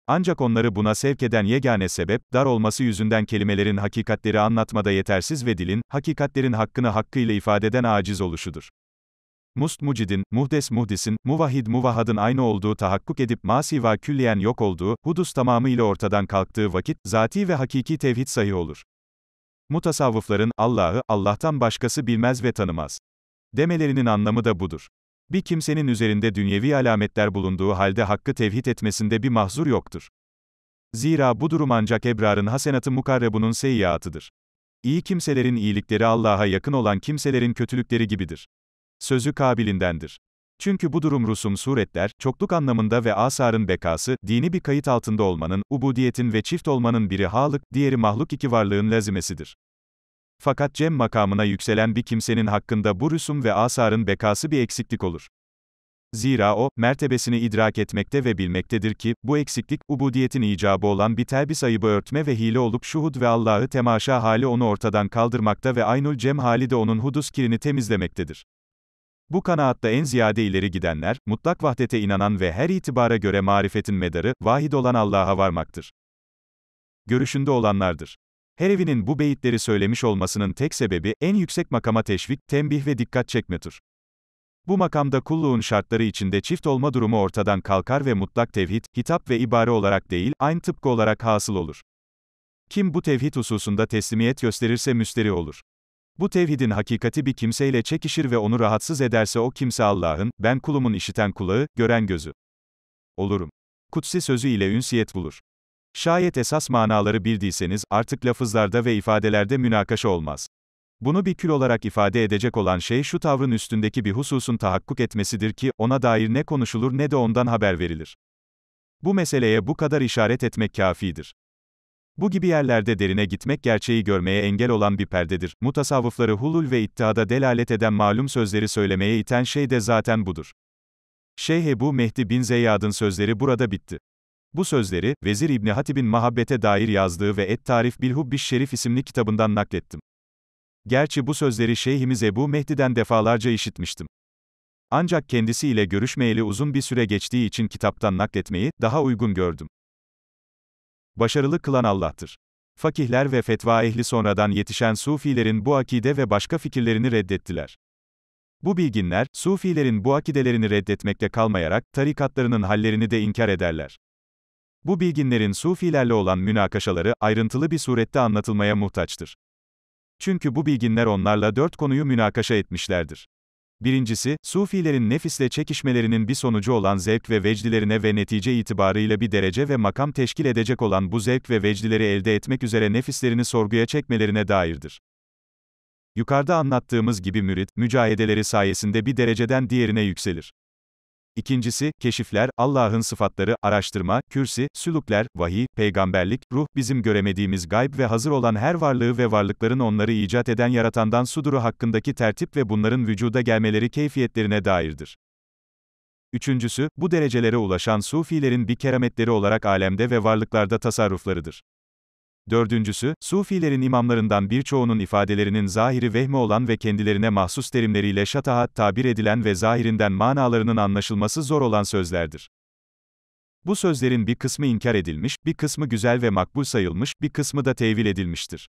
Ancak onları buna sevk eden yegane sebep, dar olması yüzünden kelimelerin hakikatleri anlatmada yetersiz ve dilin, hakikatlerin hakkını hakkıyla ifade eden aciz oluşudur. Must mucidin, muhdes muhdisin, muvahid muvahadın aynı olduğu tahakkuk edip masiva külliyen yok olduğu, hudus tamamı ile ortadan kalktığı vakit, zati ve hakiki tevhid sahi olur. Mutasavvıfların, Allah'ı, Allah'tan başkası bilmez ve tanımaz. Demelerinin anlamı da budur. Bir kimsenin üzerinde dünyevi alametler bulunduğu halde hakkı tevhid etmesinde bir mahzur yoktur. Zira bu durum ancak ebrarın hasenatı mukarrebunun seyyiatıdır. İyi kimselerin iyilikleri Allah'a yakın olan kimselerin kötülükleri gibidir. Sözü kabilindendir. Çünkü bu durum rusum suretler, çokluk anlamında ve asarın bekası, dini bir kayıt altında olmanın, ubudiyetin ve çift olmanın biri halık, diğeri mahluk iki varlığın lazimesidir. Fakat cem makamına yükselen bir kimsenin hakkında bu rüsum ve asarın bekası bir eksiklik olur. Zira o, mertebesini idrak etmekte ve bilmektedir ki, bu eksiklik, ubudiyetin icabı olan bir telbis ayıbı örtme ve hile olup şuhud ve Allah'ı temaşa hali onu ortadan kaldırmakta ve aynul cem hali de onun hudus kirini temizlemektedir. Bu kanaatta en ziyade ileri gidenler, mutlak vahdete inanan ve her itibara göre marifetin medarı, vahid olan Allah'a varmaktır. Görüşünde olanlardır. Herevi'nin bu beyitleri söylemiş olmasının tek sebebi, en yüksek makama teşvik, tembih ve dikkat çekmedir. Bu makamda kulluğun şartları içinde çift olma durumu ortadan kalkar ve mutlak tevhid, hitap ve ibare olarak değil, aynı tıpkı olarak hasıl olur. Kim bu tevhid hususunda teslimiyet gösterirse müsteri olur. Bu tevhidin hakikati bir kimseyle çekişir ve onu rahatsız ederse o kimse Allah'ın, ben kulumun işiten kulağı, gören gözü. Olurum. Kutsi sözü ile ünsiyet bulur. Şayet esas manaları bildiyseniz, artık lafızlarda ve ifadelerde münakaşa olmaz. Bunu bir kül olarak ifade edecek olan şey şu tavrın üstündeki bir hususun tahakkuk etmesidir ki, ona dair ne konuşulur ne de ondan haber verilir. Bu meseleye bu kadar işaret etmek kafidir. Bu gibi yerlerde derine gitmek gerçeği görmeye engel olan bir perdedir. Mutasavvıfları hulul ve ittihada delalet eden malum sözleri söylemeye iten şey de zaten budur. Şeyh Ebu Mehdi bin Zeyyad'ın sözleri burada bitti. Bu sözleri, Vezir İbni Hatib'in Mahabbete dair yazdığı ve Et Tarif Bilhubbiş Şerif isimli kitabından naklettim. Gerçi bu sözleri Şeyhimiz Ebu Mehdi'den defalarca işitmiştim. Ancak kendisiyle görüşmeyeli uzun bir süre geçtiği için kitaptan nakletmeyi daha uygun gördüm. Başarılı kılan Allah'tır. Fakihler ve fetva ehli sonradan yetişen sufilerin bu akide ve başka fikirlerini reddettiler. Bu bilginler, sufilerin bu akidelerini reddetmekle kalmayarak tarikatlarının hallerini de inkar ederler. Bu bilginlerin sufilerle olan münakaşaları, ayrıntılı bir surette anlatılmaya muhtaçtır. Çünkü bu bilginler onlarla dört konuyu münakaşa etmişlerdir. Birincisi, sufilerin nefisle çekişmelerinin bir sonucu olan zevk ve vecdilerine ve netice itibarıyla bir derece ve makam teşkil edecek olan bu zevk ve vecdileri elde etmek üzere nefislerini sorguya çekmelerine dairdir. Yukarıda anlattığımız gibi mürit, mücahedeleri sayesinde bir dereceden diğerine yükselir. İkincisi, keşifler, Allah'ın sıfatları, araştırma, kürsi, sülükler, vahiy, peygamberlik, ruh, bizim göremediğimiz gayb ve hazır olan her varlığı ve varlıkların onları icat eden yaratandan suduru hakkındaki tertip ve bunların vücuda gelmeleri keyfiyetlerine dairdir. Üçüncüsü, bu derecelere ulaşan sufilerin bir kerametleri olarak alemde ve varlıklarda tasarruflarıdır. Dördüncüsü, Sufilerin imamlarından birçoğunun ifadelerinin zahiri vehmi olan ve kendilerine mahsus terimleriyle şatahat tabir edilen ve zahirinden manalarının anlaşılması zor olan sözlerdir. Bu sözlerin bir kısmı inkar edilmiş, bir kısmı güzel ve makbul sayılmış, bir kısmı da tevil edilmiştir.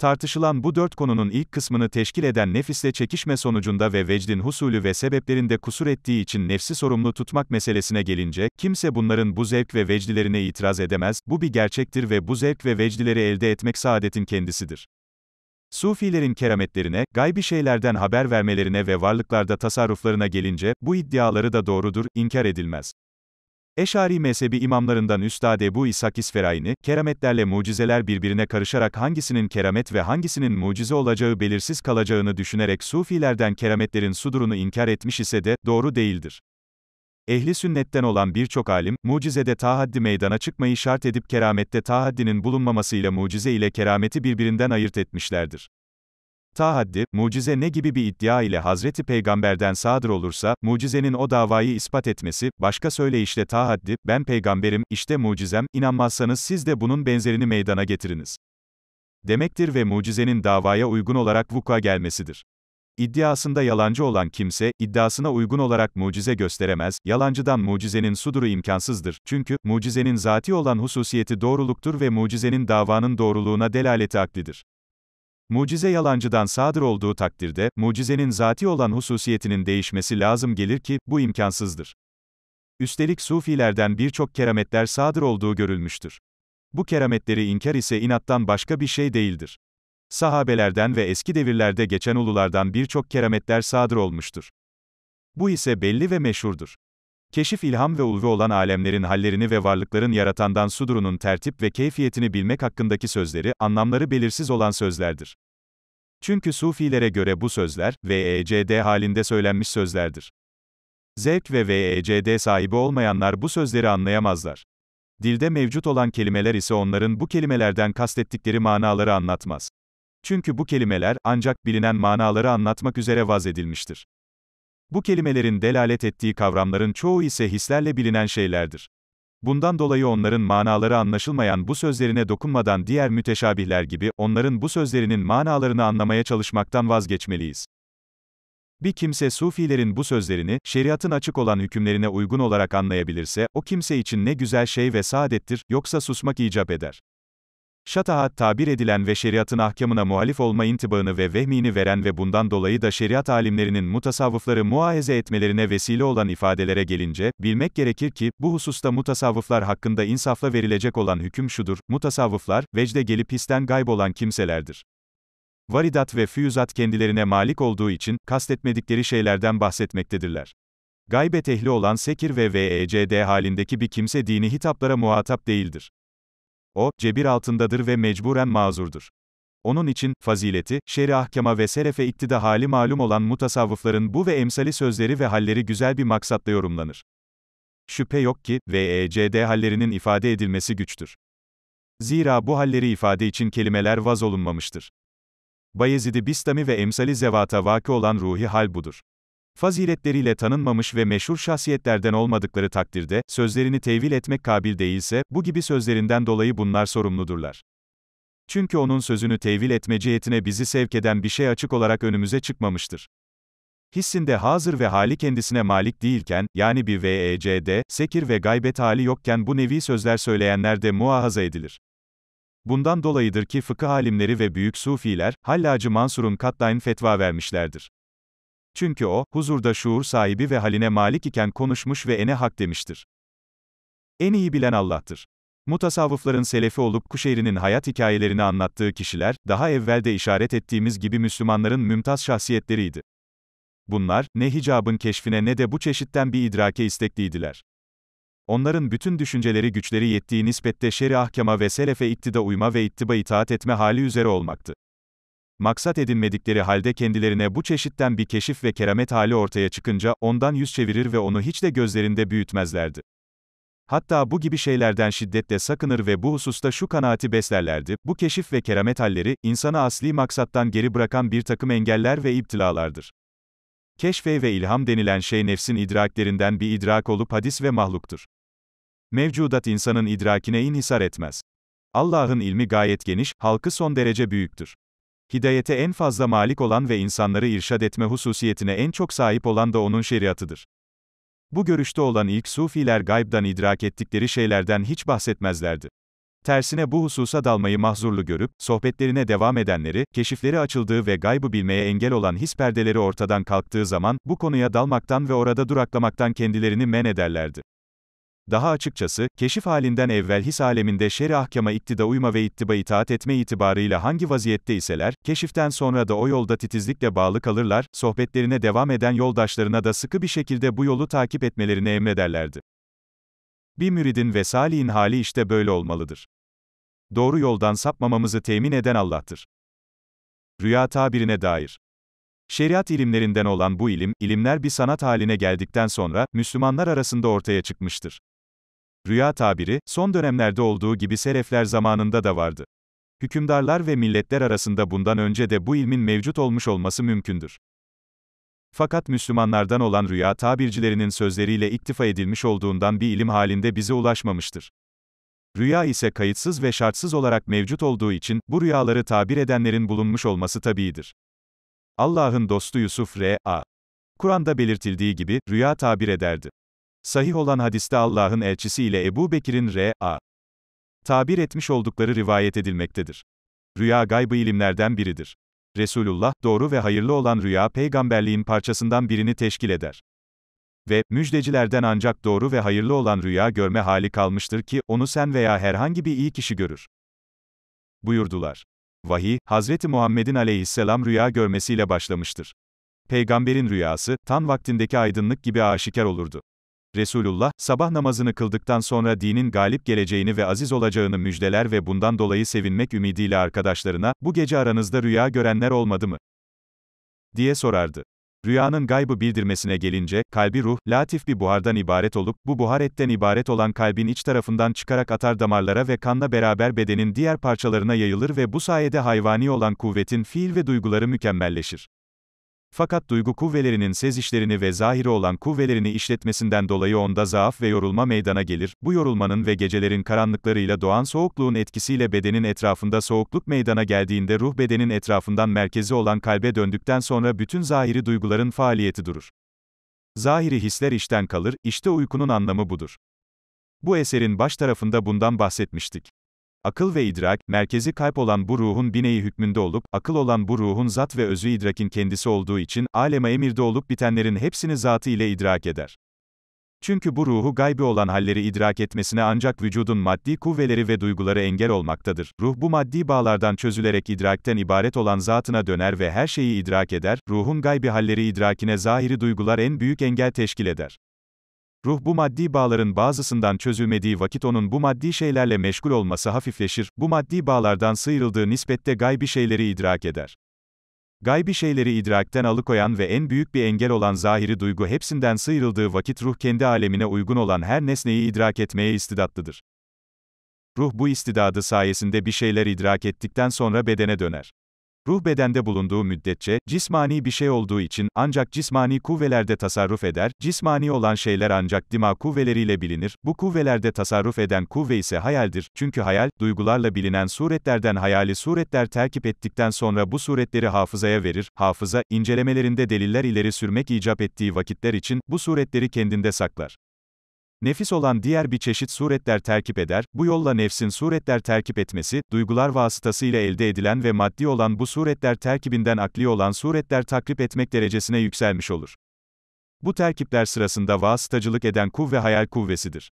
Tartışılan bu dört konunun ilk kısmını teşkil eden nefisle çekişme sonucunda ve vecdin husulü ve sebeplerinde kusur ettiği için nefsi sorumlu tutmak meselesine gelince, kimse bunların bu zevk ve vecdilerine itiraz edemez, bu bir gerçektir ve bu zevk ve vecdileri elde etmek saadetin kendisidir. Sufilerin kerametlerine, gaybi şeylerden haber vermelerine ve varlıklarda tasarruflarına gelince, bu iddiaları da doğrudur, inkar edilmez. Eşari mezhebi imamlarından Üstad Ebu İshak İsferayni, kerametlerle mucizeler birbirine karışarak hangisinin keramet ve hangisinin mucize olacağı belirsiz kalacağını düşünerek Sufilerden kerametlerin sudurunu inkar etmiş ise de, doğru değildir. Ehli sünnetten olan birçok alim, mucizede tahaddi meydana çıkmayı şart edip keramette tahaddinin bulunmaması ile mucize ile kerameti birbirinden ayırt etmişlerdir. Tahaddi, mucize ne gibi bir iddia ile Hazreti Peygamber'den sadır olursa, mucizenin o davayı ispat etmesi, başka söyleyişle tahaddi, ben peygamberim, işte mucizem, inanmazsanız siz de bunun benzerini meydana getiriniz. Demektir ve mucizenin davaya uygun olarak vuku'a gelmesidir. İddiasında yalancı olan kimse, iddiasına uygun olarak mucize gösteremez, yalancıdan mucizenin suduru imkansızdır. Çünkü, mucizenin zati olan hususiyeti doğruluktur ve mucizenin davanın doğruluğuna delaleti aklidir. Mucize yalancıdan sadır olduğu takdirde, mucizenin zati olan hususiyetinin değişmesi lazım gelir ki, bu imkansızdır. Üstelik sufilerden birçok kerametler sadır olduğu görülmüştür. Bu kerametleri inkar ise inattan başka bir şey değildir. Sahabelerden ve eski devirlerde geçen ululardan birçok kerametler sadır olmuştur. Bu ise belli ve meşhurdur. Keşif ilham ve ulvi olan alemlerin hallerini ve varlıkların yaratandan sudurunun tertip ve keyfiyetini bilmek hakkındaki sözleri, anlamları belirsiz olan sözlerdir. Çünkü Sufilere göre bu sözler, VECD halinde söylenmiş sözlerdir. Zevk ve VECD sahibi olmayanlar bu sözleri anlayamazlar. Dilde mevcut olan kelimeler ise onların bu kelimelerden kastettikleri manaları anlatmaz. Çünkü bu kelimeler, ancak bilinen manaları anlatmak üzere vaz edilmiştir. Bu kelimelerin delalet ettiği kavramların çoğu ise hislerle bilinen şeylerdir. Bundan dolayı onların manaları anlaşılmayan bu sözlerine dokunmadan diğer müteşabihler gibi, onların bu sözlerinin manalarını anlamaya çalışmaktan vazgeçmeliyiz. Bir kimse sufilerin bu sözlerini, şeriatın açık olan hükümlerine uygun olarak anlayabilirse, o kimse için ne güzel şey ve saadettir, yoksa susmak icap eder şatahat tabir edilen ve şeriatın ahkamına muhalif olma intibağını ve vehmini veren ve bundan dolayı da şeriat alimlerinin mutasavvıfları muahize etmelerine vesile olan ifadelere gelince, bilmek gerekir ki, bu hususta mutasavvıflar hakkında insafla verilecek olan hüküm şudur, mutasavvıflar, vecde gelip histen olan kimselerdir. Varidat ve füyüzat kendilerine malik olduğu için, kastetmedikleri şeylerden bahsetmektedirler. Gaybet ehli olan sekir ve vecd halindeki bir kimse dini hitaplara muhatap değildir. O, cebir altındadır ve mecburen mazurdur. Onun için, fazileti, şer'i ahkama ve selefe iktida hali malum olan mutasavvıfların bu ve emsali sözleri ve halleri güzel bir maksatla yorumlanır. Şüphe yok ki, VECD hallerinin ifade edilmesi güçtür. Zira bu halleri ifade için kelimeler vaz olunmamıştır. Bayezid-i Bistami ve emsali zevata vaki olan ruhi hal budur faziletleriyle tanınmamış ve meşhur şahsiyetlerden olmadıkları takdirde, sözlerini tevil etmek kabil değilse, bu gibi sözlerinden dolayı bunlar sorumludurlar. Çünkü onun sözünü tevil etme cihetine bizi sevk eden bir şey açık olarak önümüze çıkmamıştır. Hissinde hazır ve hali kendisine malik değilken, yani bir VECD, sekir ve gaybet hali yokken bu nevi sözler söyleyenler de muahaza edilir. Bundan dolayıdır ki fıkıh alimleri ve büyük sufiler, Hallacı Mansur'un katlayın fetva vermişlerdir. Çünkü o, huzurda şuur sahibi ve haline malik iken konuşmuş ve ene hak demiştir. En iyi bilen Allah'tır. Mutasavvıfların selefi olup Kuşeyri'nin hayat hikayelerini anlattığı kişiler, daha evvelde işaret ettiğimiz gibi Müslümanların mümtaz şahsiyetleriydi. Bunlar, ne hicabın keşfine ne de bu çeşitten bir idrake istekliydiler. Onların bütün düşünceleri güçleri yettiği nispette şer'i ahkama ve selefe iktida uyma ve ittiba itaat etme hali üzere olmaktı maksat edinmedikleri halde kendilerine bu çeşitten bir keşif ve keramet hali ortaya çıkınca, ondan yüz çevirir ve onu hiç de gözlerinde büyütmezlerdi. Hatta bu gibi şeylerden şiddetle sakınır ve bu hususta şu kanaati beslerlerdi, bu keşif ve keramet halleri, insanı asli maksattan geri bırakan bir takım engeller ve iptilalardır. Keşfe ve ilham denilen şey nefsin idraklerinden bir idrak olup hadis ve mahluktur. Mevcudat insanın idrakine inhisar etmez. Allah'ın ilmi gayet geniş, halkı son derece büyüktür. Hidayete en fazla malik olan ve insanları irşad etme hususiyetine en çok sahip olan da onun şeriatıdır. Bu görüşte olan ilk sufiler gaybdan idrak ettikleri şeylerden hiç bahsetmezlerdi. Tersine bu hususa dalmayı mahzurlu görüp, sohbetlerine devam edenleri, keşifleri açıldığı ve gaybı bilmeye engel olan his perdeleri ortadan kalktığı zaman, bu konuya dalmaktan ve orada duraklamaktan kendilerini men ederlerdi. Daha açıkçası, keşif halinden evvel his aleminde şer ahkama iktida uyma ve ittiba itaat etme itibarıyla hangi vaziyette iseler, keşiften sonra da o yolda titizlikle bağlı kalırlar, sohbetlerine devam eden yoldaşlarına da sıkı bir şekilde bu yolu takip etmelerini emrederlerdi. Bir müridin ve salihin hali işte böyle olmalıdır. Doğru yoldan sapmamamızı temin eden Allah'tır. Rüya tabirine dair. Şeriat ilimlerinden olan bu ilim, ilimler bir sanat haline geldikten sonra, Müslümanlar arasında ortaya çıkmıştır. Rüya tabiri, son dönemlerde olduğu gibi serefler zamanında da vardı. Hükümdarlar ve milletler arasında bundan önce de bu ilmin mevcut olmuş olması mümkündür. Fakat Müslümanlardan olan rüya tabircilerinin sözleriyle iktifa edilmiş olduğundan bir ilim halinde bize ulaşmamıştır. Rüya ise kayıtsız ve şartsız olarak mevcut olduğu için, bu rüyaları tabir edenlerin bulunmuş olması tabiidir. Allah'ın dostu Yusuf R.A. Kur'an'da belirtildiği gibi, rüya tabir ederdi. Sahih olan hadiste Allah'ın elçisi ile Ebu Bekir'in R.A. tabir etmiş oldukları rivayet edilmektedir. Rüya gaybı ilimlerden biridir. Resulullah, doğru ve hayırlı olan rüya peygamberliğin parçasından birini teşkil eder. Ve, müjdecilerden ancak doğru ve hayırlı olan rüya görme hali kalmıştır ki, onu sen veya herhangi bir iyi kişi görür. Buyurdular. Vahiy, Hazreti Muhammed'in aleyhisselam rüya görmesiyle başlamıştır. Peygamberin rüyası, tam vaktindeki aydınlık gibi aşikar olurdu. Resulullah, sabah namazını kıldıktan sonra dinin galip geleceğini ve aziz olacağını müjdeler ve bundan dolayı sevinmek ümidiyle arkadaşlarına, bu gece aranızda rüya görenler olmadı mı? diye sorardı. Rüyanın gaybı bildirmesine gelince, kalbi ruh, latif bir buhardan ibaret olup, bu buhar etten ibaret olan kalbin iç tarafından çıkarak atar damarlara ve kanla beraber bedenin diğer parçalarına yayılır ve bu sayede hayvani olan kuvvetin fiil ve duyguları mükemmelleşir. Fakat duygu kuvvelerinin sezişlerini ve zahiri olan kuvvelerini işletmesinden dolayı onda zaaf ve yorulma meydana gelir. Bu yorulmanın ve gecelerin karanlıklarıyla doğan soğukluğun etkisiyle bedenin etrafında soğukluk meydana geldiğinde ruh bedenin etrafından merkezi olan kalbe döndükten sonra bütün zahiri duyguların faaliyeti durur. Zahiri hisler işten kalır, işte uykunun anlamı budur. Bu eserin baş tarafında bundan bahsetmiştik. Akıl ve idrak, merkezi kalp olan bu ruhun bineyi hükmünde olup, akıl olan bu ruhun zat ve özü idrakin kendisi olduğu için, alema emirde olup bitenlerin hepsini zatı ile idrak eder. Çünkü bu ruhu gaybi olan halleri idrak etmesine ancak vücudun maddi kuvveleri ve duyguları engel olmaktadır. Ruh bu maddi bağlardan çözülerek idrakten ibaret olan zatına döner ve her şeyi idrak eder, ruhun gaybi halleri idrakine zahiri duygular en büyük engel teşkil eder. Ruh bu maddi bağların bazısından çözülmediği vakit onun bu maddi şeylerle meşgul olması hafifleşir, bu maddi bağlardan sıyrıldığı nispette gaybi şeyleri idrak eder. Gaybi şeyleri idrakten alıkoyan ve en büyük bir engel olan zahiri duygu hepsinden sıyrıldığı vakit ruh kendi alemine uygun olan her nesneyi idrak etmeye istidatlıdır. Ruh bu istidadı sayesinde bir şeyler idrak ettikten sonra bedene döner. Ruh bedende bulunduğu müddetçe, cismani bir şey olduğu için, ancak cismani kuvvelerde tasarruf eder, cismani olan şeyler ancak dima kuvveleriyle bilinir, bu kuvvelerde tasarruf eden kuvve ise hayaldir, çünkü hayal, duygularla bilinen suretlerden hayali suretler terkip ettikten sonra bu suretleri hafızaya verir, hafıza, incelemelerinde deliller ileri sürmek icap ettiği vakitler için, bu suretleri kendinde saklar. Nefis olan diğer bir çeşit suretler terkip eder, bu yolla nefsin suretler terkip etmesi, duygular vasıtasıyla elde edilen ve maddi olan bu suretler terkibinden akli olan suretler taklip etmek derecesine yükselmiş olur. Bu terkipler sırasında vasıtacılık eden kuvve hayal kuvvesidir.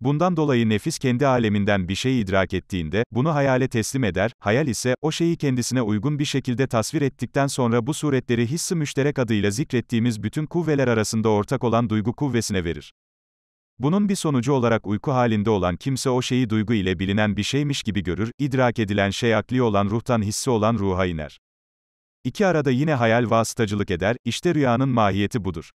Bundan dolayı nefis kendi aleminden bir şey idrak ettiğinde, bunu hayale teslim eder, hayal ise, o şeyi kendisine uygun bir şekilde tasvir ettikten sonra bu suretleri hissi müşterek adıyla zikrettiğimiz bütün kuvveler arasında ortak olan duygu kuvvesine verir. Bunun bir sonucu olarak uyku halinde olan kimse o şeyi duygu ile bilinen bir şeymiş gibi görür, idrak edilen şey akli olan ruhtan hissi olan ruha iner. İki arada yine hayal vasıtacılık eder, işte rüyanın mahiyeti budur.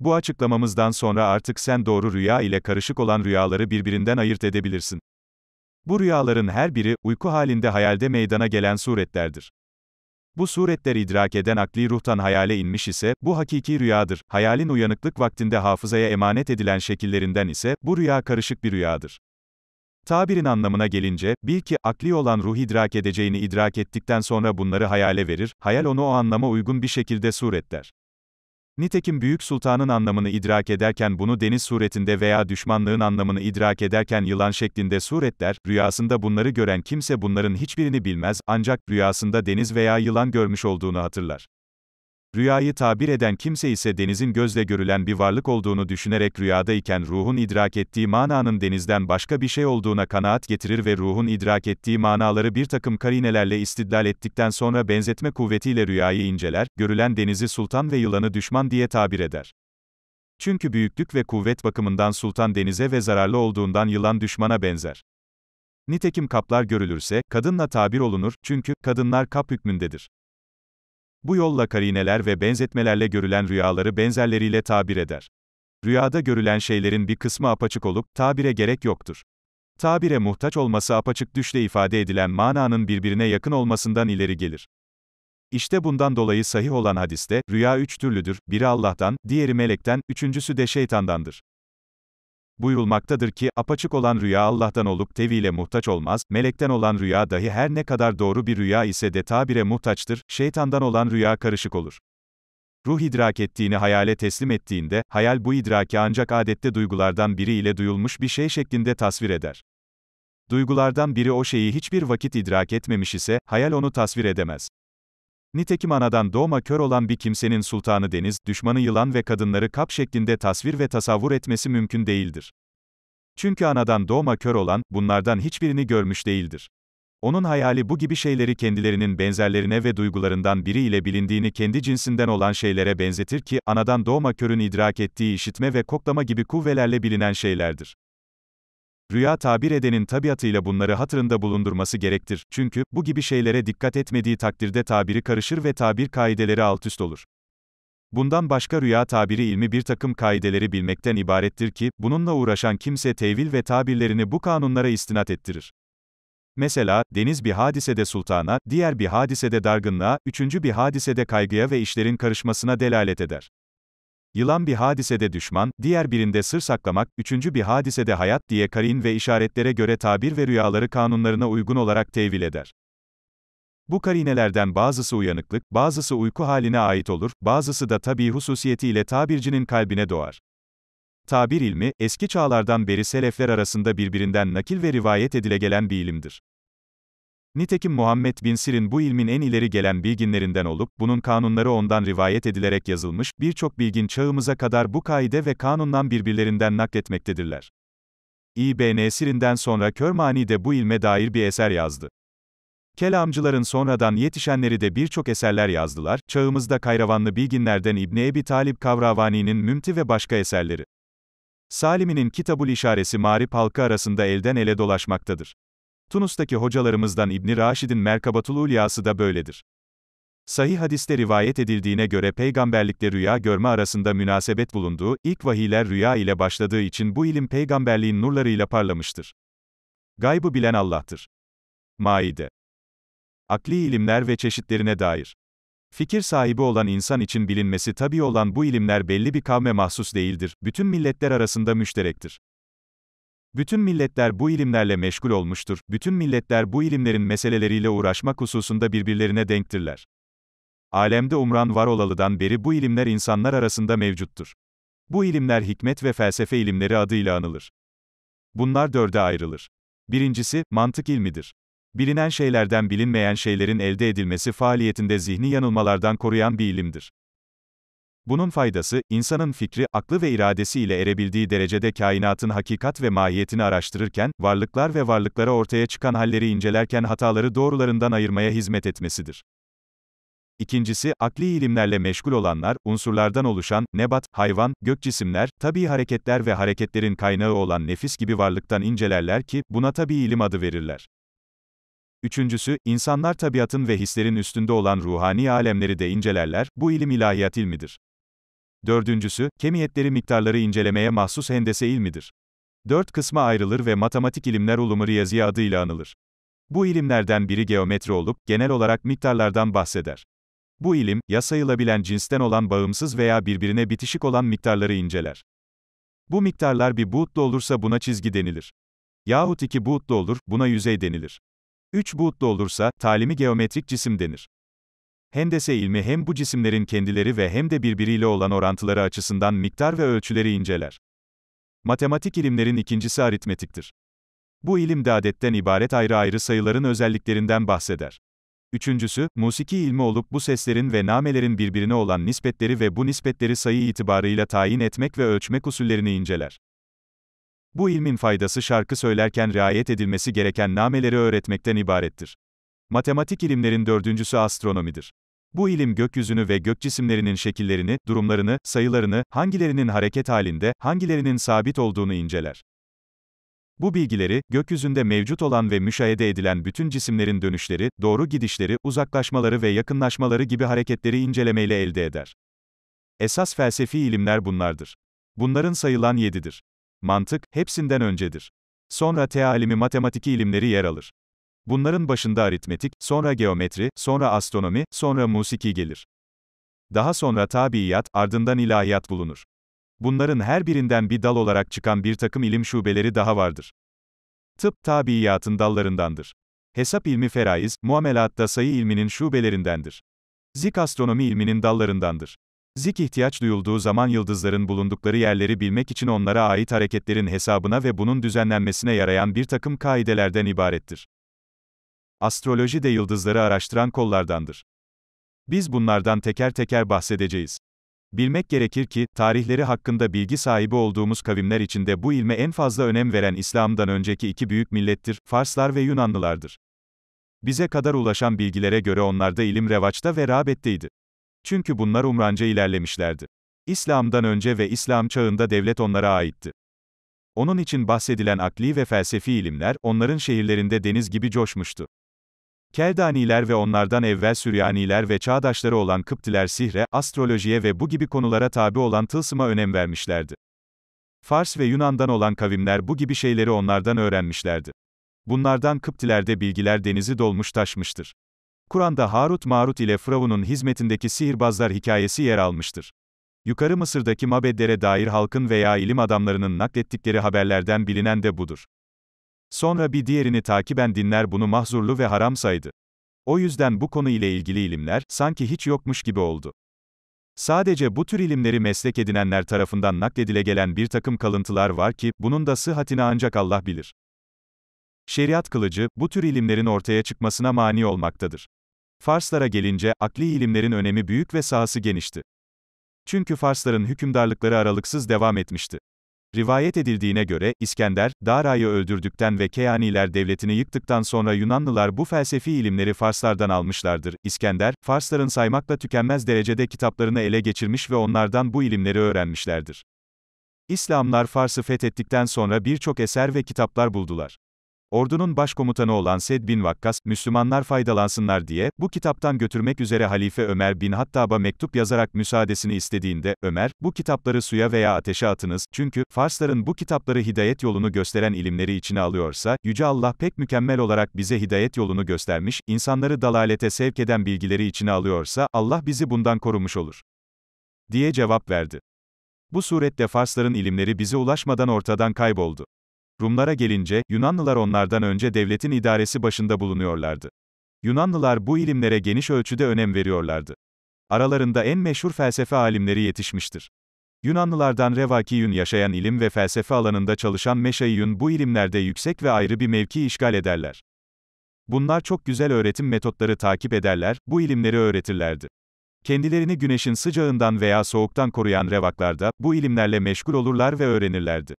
Bu açıklamamızdan sonra artık sen doğru rüya ile karışık olan rüyaları birbirinden ayırt edebilirsin. Bu rüyaların her biri, uyku halinde hayalde meydana gelen suretlerdir. Bu suretler idrak eden akli ruhtan hayale inmiş ise, bu hakiki rüyadır. Hayalin uyanıklık vaktinde hafızaya emanet edilen şekillerinden ise, bu rüya karışık bir rüyadır. Tabirin anlamına gelince, bil ki, akli olan ruh idrak edeceğini idrak ettikten sonra bunları hayale verir, hayal onu o anlama uygun bir şekilde suretler. Nitekim Büyük Sultan'ın anlamını idrak ederken bunu deniz suretinde veya düşmanlığın anlamını idrak ederken yılan şeklinde suretler, rüyasında bunları gören kimse bunların hiçbirini bilmez, ancak rüyasında deniz veya yılan görmüş olduğunu hatırlar. Rüyayı tabir eden kimse ise denizin gözle görülen bir varlık olduğunu düşünerek rüyadayken ruhun idrak ettiği mananın denizden başka bir şey olduğuna kanaat getirir ve ruhun idrak ettiği manaları bir takım karinelerle istidlal ettikten sonra benzetme kuvvetiyle rüyayı inceler, görülen denizi sultan ve yılanı düşman diye tabir eder. Çünkü büyüklük ve kuvvet bakımından sultan denize ve zararlı olduğundan yılan düşmana benzer. Nitekim kaplar görülürse, kadınla tabir olunur, çünkü, kadınlar kap hükmündedir. Bu yolla karineler ve benzetmelerle görülen rüyaları benzerleriyle tabir eder. Rüyada görülen şeylerin bir kısmı apaçık olup, tabire gerek yoktur. Tabire muhtaç olması apaçık düşle ifade edilen mananın birbirine yakın olmasından ileri gelir. İşte bundan dolayı sahih olan hadiste, rüya üç türlüdür, biri Allah'tan, diğeri melekten, üçüncüsü de şeytandandır buyurulmaktadır ki, apaçık olan rüya Allah'tan olup tevile muhtaç olmaz, melekten olan rüya dahi her ne kadar doğru bir rüya ise de tabire muhtaçtır, şeytandan olan rüya karışık olur. Ruh idrak ettiğini hayale teslim ettiğinde, hayal bu idraki ancak adette duygulardan biri ile duyulmuş bir şey şeklinde tasvir eder. Duygulardan biri o şeyi hiçbir vakit idrak etmemiş ise, hayal onu tasvir edemez. Nitekim anadan doğma kör olan bir kimsenin sultanı deniz, düşmanı yılan ve kadınları kap şeklinde tasvir ve tasavvur etmesi mümkün değildir. Çünkü anadan doğma kör olan, bunlardan hiçbirini görmüş değildir. Onun hayali bu gibi şeyleri kendilerinin benzerlerine ve duygularından biriyle bilindiğini kendi cinsinden olan şeylere benzetir ki, anadan doğma körün idrak ettiği işitme ve koklama gibi kuvvelerle bilinen şeylerdir. Rüya tabir edenin tabiatıyla bunları hatırında bulundurması gerektir. Çünkü, bu gibi şeylere dikkat etmediği takdirde tabiri karışır ve tabir kaideleri altüst olur. Bundan başka rüya tabiri ilmi bir takım kaideleri bilmekten ibarettir ki, bununla uğraşan kimse tevil ve tabirlerini bu kanunlara istinat ettirir. Mesela, deniz bir hadisede sultana, diğer bir hadisede dargınlığa, üçüncü bir hadisede kaygıya ve işlerin karışmasına delalet eder. Yılan bir hadisede düşman, diğer birinde sır saklamak, üçüncü bir hadisede hayat diye karin ve işaretlere göre tabir ve rüyaları kanunlarına uygun olarak tevil eder. Bu karinelerden bazısı uyanıklık, bazısı uyku haline ait olur, bazısı da tabi hususiyetiyle tabircinin kalbine doğar. Tabir ilmi, eski çağlardan beri selefler arasında birbirinden nakil ve rivayet edile gelen bir ilimdir. Nitekim Muhammed bin Sirin bu ilmin en ileri gelen bilginlerinden olup, bunun kanunları ondan rivayet edilerek yazılmış, birçok bilgin çağımıza kadar bu kaide ve kanundan birbirlerinden nakletmektedirler. İbn Sirin'den sonra Körmani de bu ilme dair bir eser yazdı. Kelamcıların sonradan yetişenleri de birçok eserler yazdılar, çağımızda kayravanlı bilginlerden İbn Ebi Talip Kavravani'nin Mümti ve başka eserleri. Salimi'nin Kitabul İşaresi Marip halkı arasında elden ele dolaşmaktadır. Tunus'taki hocalarımızdan İbni Raşid'in Merkabatul Ulyası da böyledir. Sahih hadiste rivayet edildiğine göre peygamberlikle rüya görme arasında münasebet bulunduğu, ilk vahiyler rüya ile başladığı için bu ilim peygamberliğin nurlarıyla parlamıştır. Gaybı bilen Allah'tır. Maide. Akli ilimler ve çeşitlerine dair. Fikir sahibi olan insan için bilinmesi tabi olan bu ilimler belli bir kavme mahsus değildir, bütün milletler arasında müşterektir. Bütün milletler bu ilimlerle meşgul olmuştur. Bütün milletler bu ilimlerin meseleleriyle uğraşmak hususunda birbirlerine denktirler. Alemde umran var olalıdan beri bu ilimler insanlar arasında mevcuttur. Bu ilimler hikmet ve felsefe ilimleri adıyla anılır. Bunlar dörde ayrılır. Birincisi, mantık ilmidir. Bilinen şeylerden bilinmeyen şeylerin elde edilmesi faaliyetinde zihni yanılmalardan koruyan bir ilimdir. Bunun faydası, insanın fikri, aklı ve iradesi ile erebildiği derecede kainatın hakikat ve mahiyetini araştırırken, varlıklar ve varlıklara ortaya çıkan halleri incelerken hataları doğrularından ayırmaya hizmet etmesidir. İkincisi, akli ilimlerle meşgul olanlar, unsurlardan oluşan, nebat, hayvan, gök cisimler, tabi hareketler ve hareketlerin kaynağı olan nefis gibi varlıktan incelerler ki, buna tabi ilim adı verirler. Üçüncüsü, insanlar tabiatın ve hislerin üstünde olan ruhani alemleri de incelerler, bu ilim ilahiyat ilmidir. Dördüncüsü, kemiyetleri miktarları incelemeye mahsus hendese ilmidir. Dört kısma ayrılır ve matematik ilimler ulumu riyaziye adıyla anılır. Bu ilimlerden biri geometri olup, genel olarak miktarlardan bahseder. Bu ilim, ya sayılabilen cinsten olan bağımsız veya birbirine bitişik olan miktarları inceler. Bu miktarlar bir bootlu olursa buna çizgi denilir. Yahut iki bootlu olur, buna yüzey denilir. Üç bootlu olursa, talimi geometrik cisim denir. Hendese ilmi hem bu cisimlerin kendileri ve hem de birbiriyle olan orantıları açısından miktar ve ölçüleri inceler. Matematik ilimlerin ikincisi aritmetiktir. Bu ilim de adetten ibaret ayrı ayrı sayıların özelliklerinden bahseder. Üçüncüsü, musiki ilmi olup bu seslerin ve namelerin birbirine olan nispetleri ve bu nispetleri sayı itibarıyla tayin etmek ve ölçmek usullerini inceler. Bu ilmin faydası şarkı söylerken riayet edilmesi gereken nameleri öğretmekten ibarettir. Matematik ilimlerin dördüncüsü astronomidir. Bu ilim gökyüzünü ve gök cisimlerinin şekillerini, durumlarını, sayılarını, hangilerinin hareket halinde, hangilerinin sabit olduğunu inceler. Bu bilgileri, gökyüzünde mevcut olan ve müşahede edilen bütün cisimlerin dönüşleri, doğru gidişleri, uzaklaşmaları ve yakınlaşmaları gibi hareketleri incelemeyle elde eder. Esas felsefi ilimler bunlardır. Bunların sayılan yedidir. Mantık, hepsinden öncedir. Sonra tealimi matematik ilimleri yer alır. Bunların başında aritmetik, sonra geometri, sonra astronomi, sonra musiki gelir. Daha sonra tabiiyat, ardından ilahiyat bulunur. Bunların her birinden bir dal olarak çıkan bir takım ilim şubeleri daha vardır. Tıp, tabiiyatın dallarındandır. Hesap ilmi feraiz, da sayı ilminin şubelerindendir. Zik astronomi ilminin dallarındandır. Zik ihtiyaç duyulduğu zaman yıldızların bulundukları yerleri bilmek için onlara ait hareketlerin hesabına ve bunun düzenlenmesine yarayan bir takım kaidelerden ibarettir astroloji de yıldızları araştıran kollardandır. Biz bunlardan teker teker bahsedeceğiz. Bilmek gerekir ki, tarihleri hakkında bilgi sahibi olduğumuz kavimler içinde bu ilme en fazla önem veren İslam'dan önceki iki büyük millettir, Farslar ve Yunanlılardır. Bize kadar ulaşan bilgilere göre onlarda ilim revaçta ve rağbetteydi. Çünkü bunlar umranca ilerlemişlerdi. İslam'dan önce ve İslam çağında devlet onlara aitti. Onun için bahsedilen akli ve felsefi ilimler, onların şehirlerinde deniz gibi coşmuştu. Keldaniler ve onlardan evvel Süryaniler ve çağdaşları olan Kıptiler sihre, astrolojiye ve bu gibi konulara tabi olan tılsıma önem vermişlerdi. Fars ve Yunan'dan olan kavimler bu gibi şeyleri onlardan öğrenmişlerdi. Bunlardan Kıptilerde bilgiler denizi dolmuş taşmıştır. Kur'an'da Harut Marut ile Firavun'un hizmetindeki sihirbazlar hikayesi yer almıştır. Yukarı Mısır'daki mabedlere dair halkın veya ilim adamlarının naklettikleri haberlerden bilinen de budur. Sonra bir diğerini takiben dinler bunu mahzurlu ve haram saydı. O yüzden bu konu ile ilgili ilimler, sanki hiç yokmuş gibi oldu. Sadece bu tür ilimleri meslek edinenler tarafından nakledile gelen bir takım kalıntılar var ki, bunun da sıhhatini ancak Allah bilir. Şeriat kılıcı, bu tür ilimlerin ortaya çıkmasına mani olmaktadır. Farslara gelince, akli ilimlerin önemi büyük ve sahası genişti. Çünkü Farsların hükümdarlıkları aralıksız devam etmişti. Rivayet edildiğine göre, İskender, Dara'yı öldürdükten ve Keyaniler devletini yıktıktan sonra Yunanlılar bu felsefi ilimleri Farslardan almışlardır. İskender, Farsların saymakla tükenmez derecede kitaplarını ele geçirmiş ve onlardan bu ilimleri öğrenmişlerdir. İslamlar Fars'ı fethettikten sonra birçok eser ve kitaplar buldular. Ordunun başkomutanı olan Sed bin Vakkas, Müslümanlar faydalansınlar diye, bu kitaptan götürmek üzere Halife Ömer bin Hattab'a mektup yazarak müsaadesini istediğinde, Ömer, bu kitapları suya veya ateşe atınız, çünkü, Farsların bu kitapları hidayet yolunu gösteren ilimleri içine alıyorsa, Yüce Allah pek mükemmel olarak bize hidayet yolunu göstermiş, insanları dalalete sevk eden bilgileri içine alıyorsa, Allah bizi bundan korumuş olur. Diye cevap verdi. Bu surette Farsların ilimleri bize ulaşmadan ortadan kayboldu. Rumlara gelince, Yunanlılar onlardan önce devletin idaresi başında bulunuyorlardı. Yunanlılar bu ilimlere geniş ölçüde önem veriyorlardı. Aralarında en meşhur felsefe alimleri yetişmiştir. Yunanlılardan Revakiyun yaşayan ilim ve felsefe alanında çalışan Meşaiyun bu ilimlerde yüksek ve ayrı bir mevki işgal ederler. Bunlar çok güzel öğretim metotları takip ederler, bu ilimleri öğretirlerdi. Kendilerini güneşin sıcağından veya soğuktan koruyan revaklarda, bu ilimlerle meşgul olurlar ve öğrenirlerdi.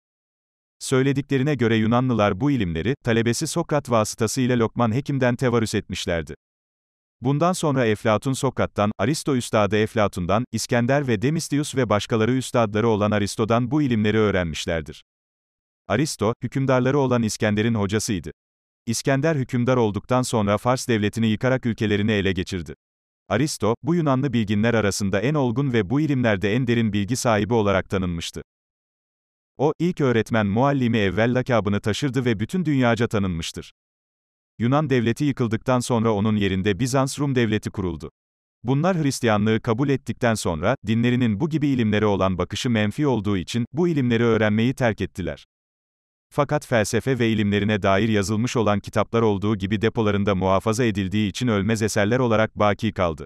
Söylediklerine göre Yunanlılar bu ilimleri, talebesi Sokrat vasıtasıyla Lokman Hekim'den tevarüs etmişlerdi. Bundan sonra Eflatun Sokrat'tan, Aristo Üstadı Eflatun'dan, İskender ve Demistius ve başkaları üstadları olan Aristo'dan bu ilimleri öğrenmişlerdir. Aristo, hükümdarları olan İskender'in hocasıydı. İskender hükümdar olduktan sonra Fars devletini yıkarak ülkelerini ele geçirdi. Aristo, bu Yunanlı bilginler arasında en olgun ve bu ilimlerde en derin bilgi sahibi olarak tanınmıştı. O, ilk öğretmen muallimi evvel lakabını taşırdı ve bütün dünyaca tanınmıştır. Yunan devleti yıkıldıktan sonra onun yerinde Bizans Rum devleti kuruldu. Bunlar Hristiyanlığı kabul ettikten sonra, dinlerinin bu gibi ilimlere olan bakışı menfi olduğu için, bu ilimleri öğrenmeyi terk ettiler. Fakat felsefe ve ilimlerine dair yazılmış olan kitaplar olduğu gibi depolarında muhafaza edildiği için ölmez eserler olarak baki kaldı.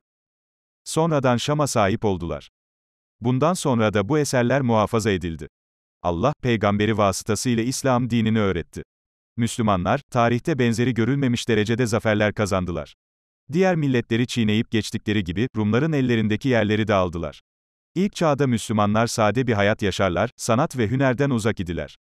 Sonradan Şam'a sahip oldular. Bundan sonra da bu eserler muhafaza edildi. Allah, peygamberi vasıtasıyla İslam dinini öğretti. Müslümanlar, tarihte benzeri görülmemiş derecede zaferler kazandılar. Diğer milletleri çiğneyip geçtikleri gibi, Rumların ellerindeki yerleri de aldılar. İlk çağda Müslümanlar sade bir hayat yaşarlar, sanat ve hünerden uzak idiler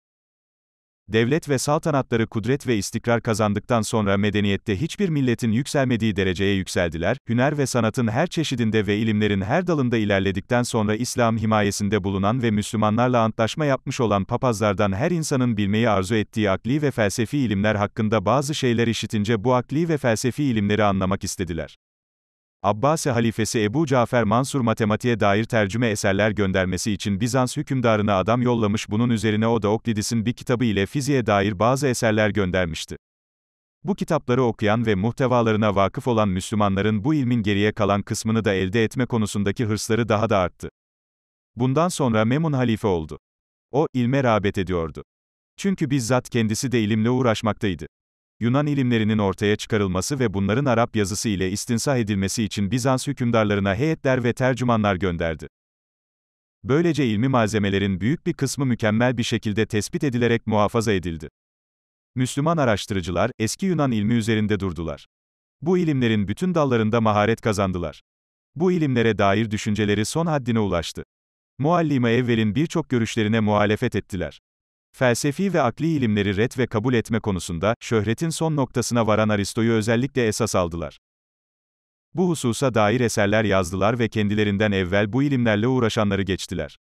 devlet ve saltanatları kudret ve istikrar kazandıktan sonra medeniyette hiçbir milletin yükselmediği dereceye yükseldiler, hüner ve sanatın her çeşidinde ve ilimlerin her dalında ilerledikten sonra İslam himayesinde bulunan ve Müslümanlarla antlaşma yapmış olan papazlardan her insanın bilmeyi arzu ettiği akli ve felsefi ilimler hakkında bazı şeyler işitince bu akli ve felsefi ilimleri anlamak istediler. Abbasi halifesi Ebu Cafer Mansur matematiğe dair tercüme eserler göndermesi için Bizans hükümdarına adam yollamış bunun üzerine o da Oklidis'in bir kitabı ile fiziğe dair bazı eserler göndermişti. Bu kitapları okuyan ve muhtevalarına vakıf olan Müslümanların bu ilmin geriye kalan kısmını da elde etme konusundaki hırsları daha da arttı. Bundan sonra Memun halife oldu. O, ilme rağbet ediyordu. Çünkü bizzat kendisi de ilimle uğraşmaktaydı. Yunan ilimlerinin ortaya çıkarılması ve bunların Arap yazısı ile istinsah edilmesi için Bizans hükümdarlarına heyetler ve tercümanlar gönderdi. Böylece ilmi malzemelerin büyük bir kısmı mükemmel bir şekilde tespit edilerek muhafaza edildi. Müslüman araştırıcılar, eski Yunan ilmi üzerinde durdular. Bu ilimlerin bütün dallarında maharet kazandılar. Bu ilimlere dair düşünceleri son haddine ulaştı. Muallime evvelin birçok görüşlerine muhalefet ettiler. Felsefi ve akli ilimleri ret ve kabul etme konusunda, şöhretin son noktasına varan Aristo'yu özellikle esas aldılar. Bu hususa dair eserler yazdılar ve kendilerinden evvel bu ilimlerle uğraşanları geçtiler.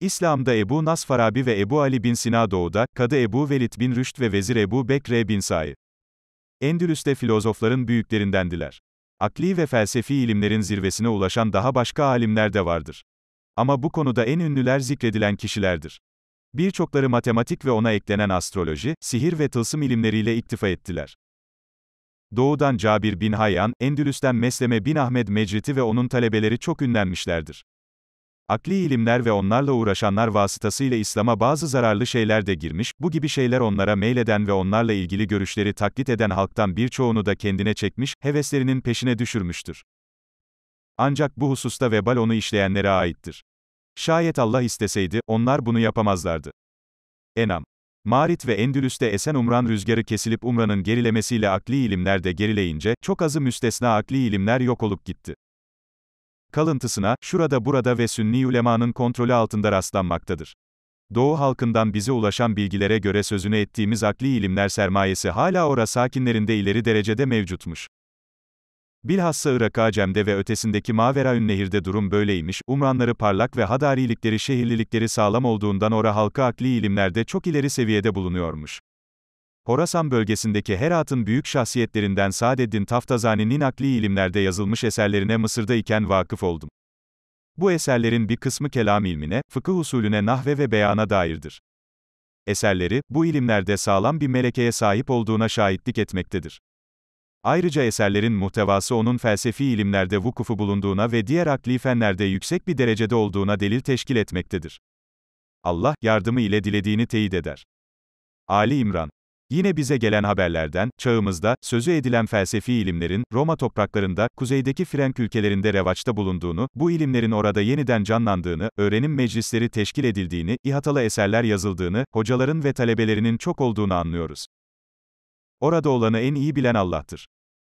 İslam'da Ebu Nas Farabi ve Ebu Ali bin Sina doğuda, Kadı Ebu Velid bin Rüşt ve Vezir Ebu Bekre bin Said. Endülüs'te filozofların büyüklerindendiler. Akli ve felsefi ilimlerin zirvesine ulaşan daha başka alimler de vardır. Ama bu konuda en ünlüler zikredilen kişilerdir. Birçokları matematik ve ona eklenen astroloji, sihir ve tılsım ilimleriyle iktifa ettiler. Doğudan Cabir bin Hayyan, Endülüs'ten Mesleme bin Ahmed Mecrit'i ve onun talebeleri çok ünlenmişlerdir. Akli ilimler ve onlarla uğraşanlar vasıtasıyla İslam'a bazı zararlı şeyler de girmiş, bu gibi şeyler onlara meyleden ve onlarla ilgili görüşleri taklit eden halktan birçoğunu da kendine çekmiş, heveslerinin peşine düşürmüştür. Ancak bu hususta vebal onu işleyenlere aittir. Şayet Allah isteseydi, onlar bunu yapamazlardı. Enam. Marit ve Endülüs'te esen umran rüzgarı kesilip umranın gerilemesiyle akli ilimler de gerileyince, çok azı müstesna akli ilimler yok olup gitti. Kalıntısına, şurada burada ve sünni ulemanın kontrolü altında rastlanmaktadır. Doğu halkından bize ulaşan bilgilere göre sözünü ettiğimiz akli ilimler sermayesi hala ora sakinlerinde ileri derecede mevcutmuş. Bilhassa Irak Acem'de ve ötesindeki Maveraün Nehir'de durum böyleymiş, Umranları parlak ve Hadarilikleri şehirlilikleri sağlam olduğundan ora halkı akli ilimlerde çok ileri seviyede bulunuyormuş. Horasan bölgesindeki Herat'ın büyük şahsiyetlerinden Sadeddin Taftazani'nin akli ilimlerde yazılmış eserlerine Mısır'da iken vakıf oldum. Bu eserlerin bir kısmı kelam ilmine, fıkıh usulüne nahve ve beyana dairdir. Eserleri, bu ilimlerde sağlam bir melekeye sahip olduğuna şahitlik etmektedir. Ayrıca eserlerin muhtevası onun felsefi ilimlerde vukufu bulunduğuna ve diğer akli fenlerde yüksek bir derecede olduğuna delil teşkil etmektedir. Allah, yardımı ile dilediğini teyit eder. Ali İmran Yine bize gelen haberlerden, çağımızda, sözü edilen felsefi ilimlerin, Roma topraklarında, kuzeydeki Frank ülkelerinde revaçta bulunduğunu, bu ilimlerin orada yeniden canlandığını, öğrenim meclisleri teşkil edildiğini, ihatalı eserler yazıldığını, hocaların ve talebelerinin çok olduğunu anlıyoruz. Orada olanı en iyi bilen Allah'tır.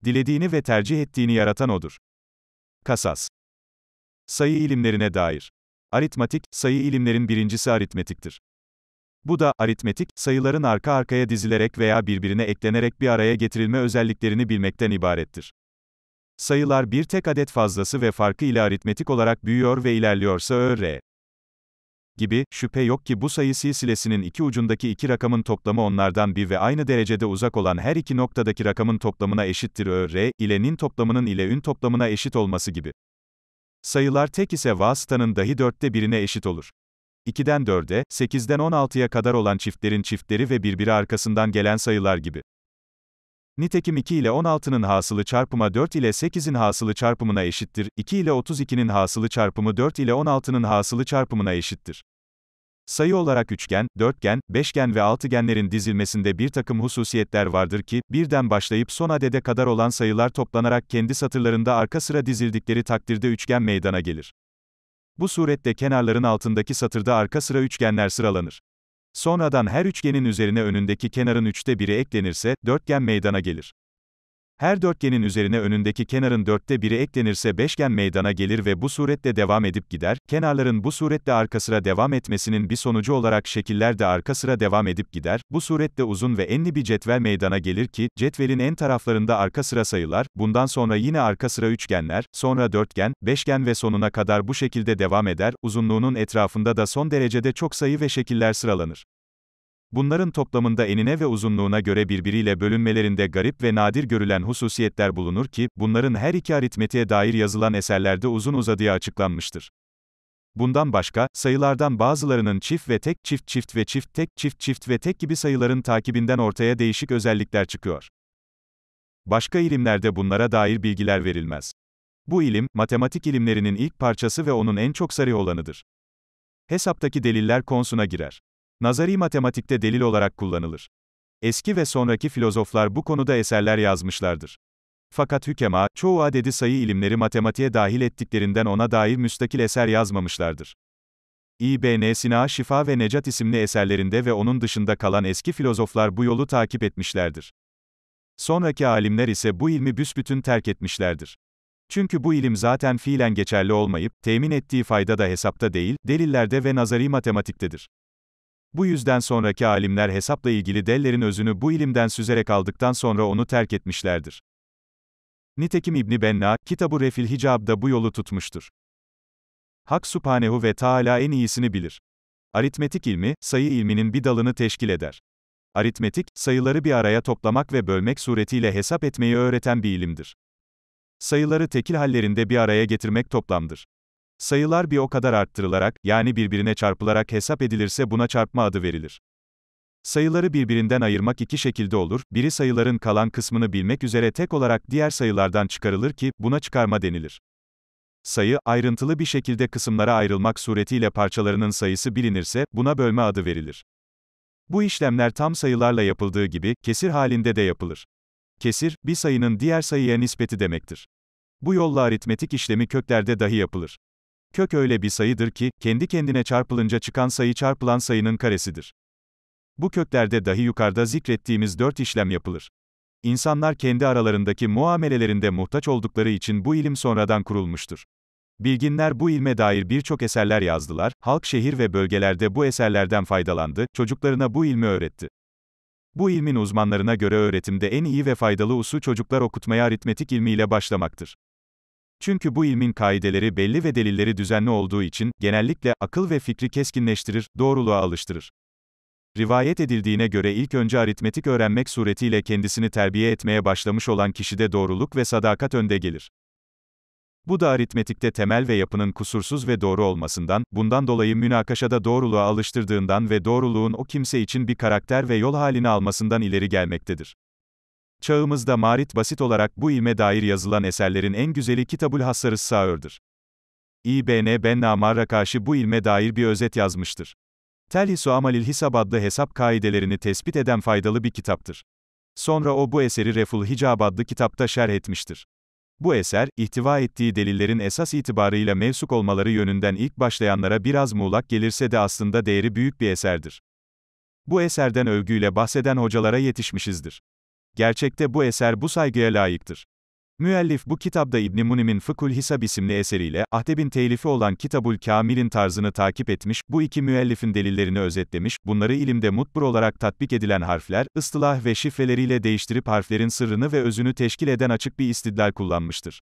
Dilediğini ve tercih ettiğini yaratan odur. Kasas. Sayı ilimlerine dair. Aritmatik, sayı ilimlerin birincisi aritmetiktir. Bu da, aritmetik, sayıların arka arkaya dizilerek veya birbirine eklenerek bir araya getirilme özelliklerini bilmekten ibarettir. Sayılar bir tek adet fazlası ve farkı ile aritmetik olarak büyüyor ve ilerliyorsa öre gibi, şüphe yok ki bu sayı silsilesinin iki ucundaki iki rakamın toplamı onlardan bir ve aynı derecede uzak olan her iki noktadaki rakamın toplamına eşittir ö, r, ile nin toplamının ile ün toplamına eşit olması gibi. Sayılar tek ise vasıtanın dahi dörtte birine eşit olur. 2'den 4'e, 8'den 16'ya kadar olan çiftlerin çiftleri ve birbiri arkasından gelen sayılar gibi. Nitekim 2 ile 16'nın hasılı çarpımı 4 ile 8'in hasılı çarpımına eşittir. 2 ile 32'nin hasılı çarpımı 4 ile 16'nın hasılı çarpımına eşittir. Sayı olarak üçgen, dörtgen, beşgen ve altıgenlerin dizilmesinde bir takım hususiyetler vardır ki, birden başlayıp son adede kadar olan sayılar toplanarak kendi satırlarında arka sıra dizildikleri takdirde üçgen meydana gelir. Bu surette kenarların altındaki satırda arka sıra üçgenler sıralanır. Sonradan her üçgenin üzerine önündeki kenarın üçte biri eklenirse, dörtgen meydana gelir. Her dörtgenin üzerine önündeki kenarın dörtte biri eklenirse beşgen meydana gelir ve bu suretle devam edip gider, kenarların bu suretle arka sıra devam etmesinin bir sonucu olarak şekiller de arka sıra devam edip gider, bu suretle uzun ve enli bir cetvel meydana gelir ki, cetvelin en taraflarında arka sıra sayılar, bundan sonra yine arka sıra üçgenler, sonra dörtgen, beşgen ve sonuna kadar bu şekilde devam eder, uzunluğunun etrafında da son derecede çok sayı ve şekiller sıralanır. Bunların toplamında enine ve uzunluğuna göre birbiriyle bölünmelerinde garip ve nadir görülen hususiyetler bulunur ki, bunların her iki aritmetiğe dair yazılan eserlerde uzun uzadıya açıklanmıştır. Bundan başka, sayılardan bazılarının çift ve tek, çift çift ve çift tek, çift çift ve tek gibi sayıların takibinden ortaya değişik özellikler çıkıyor. Başka ilimlerde bunlara dair bilgiler verilmez. Bu ilim, matematik ilimlerinin ilk parçası ve onun en çok sarı olanıdır. Hesaptaki deliller konusuna girer nazari matematikte delil olarak kullanılır. Eski ve sonraki filozoflar bu konuda eserler yazmışlardır. Fakat hükema, çoğu adedi sayı ilimleri matematiğe dahil ettiklerinden ona dair müstakil eser yazmamışlardır. İbn Sina Şifa ve Necat isimli eserlerinde ve onun dışında kalan eski filozoflar bu yolu takip etmişlerdir. Sonraki alimler ise bu ilmi büsbütün terk etmişlerdir. Çünkü bu ilim zaten fiilen geçerli olmayıp, temin ettiği fayda da hesapta değil, delillerde ve nazari matematiktedir. Bu yüzden sonraki alimler hesapla ilgili dellerin özünü bu ilimden süzerek aldıktan sonra onu terk etmişlerdir. Nitekim İbni Benna, kitabı Refil Hicab'da bu yolu tutmuştur. Hak Subhanehu ve taala en iyisini bilir. Aritmetik ilmi, sayı ilminin bir dalını teşkil eder. Aritmetik, sayıları bir araya toplamak ve bölmek suretiyle hesap etmeyi öğreten bir ilimdir. Sayıları tekil hallerinde bir araya getirmek toplamdır. Sayılar bir o kadar arttırılarak, yani birbirine çarpılarak hesap edilirse buna çarpma adı verilir. Sayıları birbirinden ayırmak iki şekilde olur, biri sayıların kalan kısmını bilmek üzere tek olarak diğer sayılardan çıkarılır ki, buna çıkarma denilir. Sayı, ayrıntılı bir şekilde kısımlara ayrılmak suretiyle parçalarının sayısı bilinirse, buna bölme adı verilir. Bu işlemler tam sayılarla yapıldığı gibi, kesir halinde de yapılır. Kesir, bir sayının diğer sayıya nispeti demektir. Bu yolla aritmetik işlemi köklerde dahi yapılır. Kök öyle bir sayıdır ki, kendi kendine çarpılınca çıkan sayı çarpılan sayının karesidir. Bu köklerde dahi yukarıda zikrettiğimiz dört işlem yapılır. İnsanlar kendi aralarındaki muamelelerinde muhtaç oldukları için bu ilim sonradan kurulmuştur. Bilginler bu ilme dair birçok eserler yazdılar, halk şehir ve bölgelerde bu eserlerden faydalandı, çocuklarına bu ilmi öğretti. Bu ilmin uzmanlarına göre öğretimde en iyi ve faydalı usul çocuklar okutmaya aritmetik ilmiyle başlamaktır. Çünkü bu ilmin kaideleri belli ve delilleri düzenli olduğu için, genellikle, akıl ve fikri keskinleştirir, doğruluğa alıştırır. Rivayet edildiğine göre ilk önce aritmetik öğrenmek suretiyle kendisini terbiye etmeye başlamış olan kişide doğruluk ve sadakat önde gelir. Bu da aritmetikte temel ve yapının kusursuz ve doğru olmasından, bundan dolayı münakaşada doğruluğa alıştırdığından ve doğruluğun o kimse için bir karakter ve yol halini almasından ileri gelmektedir. Çağımızda marit basit olarak bu ilme dair yazılan eserlerin en güzeli Kitabul Hassarıs Sağır'dır. İbn Benna karşı bu ilme dair bir özet yazmıştır. Telhisu Amalil Hisab adlı hesap kaidelerini tespit eden faydalı bir kitaptır. Sonra o bu eseri Reful Hicab adlı kitapta şerh etmiştir. Bu eser, ihtiva ettiği delillerin esas itibarıyla mevsuk olmaları yönünden ilk başlayanlara biraz muğlak gelirse de aslında değeri büyük bir eserdir. Bu eserden övgüyle bahseden hocalara yetişmişizdir. Gerçekte bu eser bu saygıya layıktır. Müellif bu kitapta İbn Munim'in Fıkul Hisab isimli eseriyle Ahdeb'in telifi olan Kitabul Kamil'in tarzını takip etmiş, bu iki müellifin delillerini özetlemiş, bunları ilimde mutbur olarak tatbik edilen harfler, ıstılah ve şifreleriyle değiştirip harflerin sırrını ve özünü teşkil eden açık bir istidlal kullanmıştır.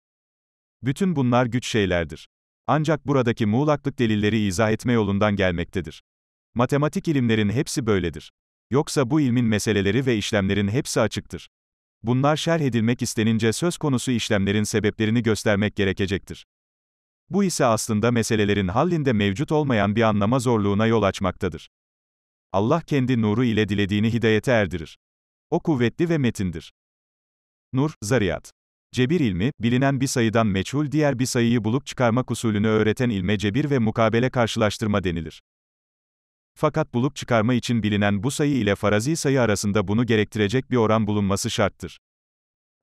Bütün bunlar güç şeylerdir. Ancak buradaki muğlaklık delilleri izah etme yolundan gelmektedir. Matematik ilimlerin hepsi böyledir. Yoksa bu ilmin meseleleri ve işlemlerin hepsi açıktır. Bunlar şerh edilmek istenince söz konusu işlemlerin sebeplerini göstermek gerekecektir. Bu ise aslında meselelerin hallində mevcut olmayan bir anlama zorluğuna yol açmaktadır. Allah kendi nuru ile dilediğini hidayete erdirir. O kuvvetli ve metindir. Nur, Zariyat. Cebir ilmi, bilinen bir sayıdan meçhul diğer bir sayıyı bulup çıkarmak usulünü öğreten ilme cebir ve mukabele karşılaştırma denilir. Fakat bulup çıkarma için bilinen bu sayı ile farazi sayı arasında bunu gerektirecek bir oran bulunması şarttır.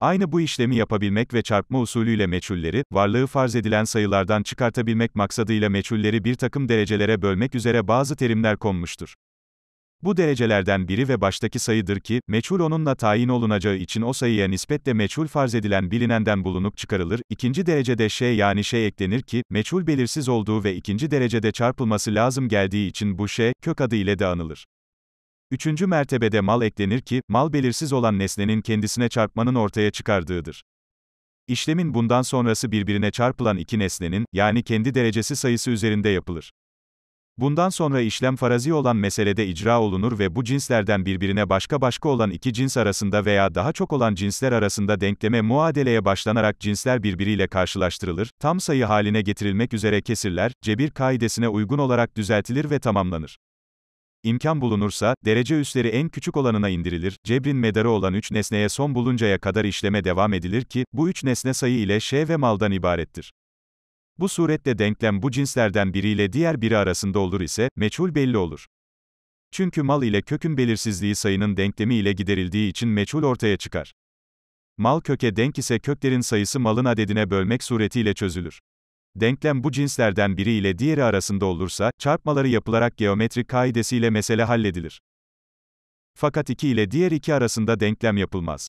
Aynı bu işlemi yapabilmek ve çarpma usulüyle meçhulleri, varlığı farz edilen sayılardan çıkartabilmek maksadıyla meçhulleri bir takım derecelere bölmek üzere bazı terimler konmuştur. Bu derecelerden biri ve baştaki sayıdır ki, meçhul onunla tayin olunacağı için o sayıya nispetle meçhul farz edilen bilinenden bulunup çıkarılır, ikinci derecede şey yani şey eklenir ki, meçhul belirsiz olduğu ve ikinci derecede çarpılması lazım geldiği için bu şey, kök adı ile de anılır. Üçüncü mertebede mal eklenir ki, mal belirsiz olan nesnenin kendisine çarpmanın ortaya çıkardığıdır. İşlemin bundan sonrası birbirine çarpılan iki nesnenin, yani kendi derecesi sayısı üzerinde yapılır. Bundan sonra işlem farazi olan meselede icra olunur ve bu cinslerden birbirine başka başka olan iki cins arasında veya daha çok olan cinsler arasında denkleme muadeleye başlanarak cinsler birbiriyle karşılaştırılır, tam sayı haline getirilmek üzere kesirler, cebir kaidesine uygun olarak düzeltilir ve tamamlanır. İmkan bulunursa, derece üstleri en küçük olanına indirilir, cebrin medarı olan üç nesneye son buluncaya kadar işleme devam edilir ki, bu üç nesne sayı ile şey ve maldan ibarettir. Bu suretle denklem bu cinslerden biriyle diğer biri arasında olur ise, meçhul belli olur. Çünkü mal ile kökün belirsizliği sayının denklemi ile giderildiği için meçhul ortaya çıkar. Mal köke denk ise köklerin sayısı malın adedine bölmek suretiyle çözülür. Denklem bu cinslerden biri ile diğeri arasında olursa, çarpmaları yapılarak geometrik kaidesiyle mesele halledilir. Fakat 2 ile diğer 2 arasında denklem yapılmaz.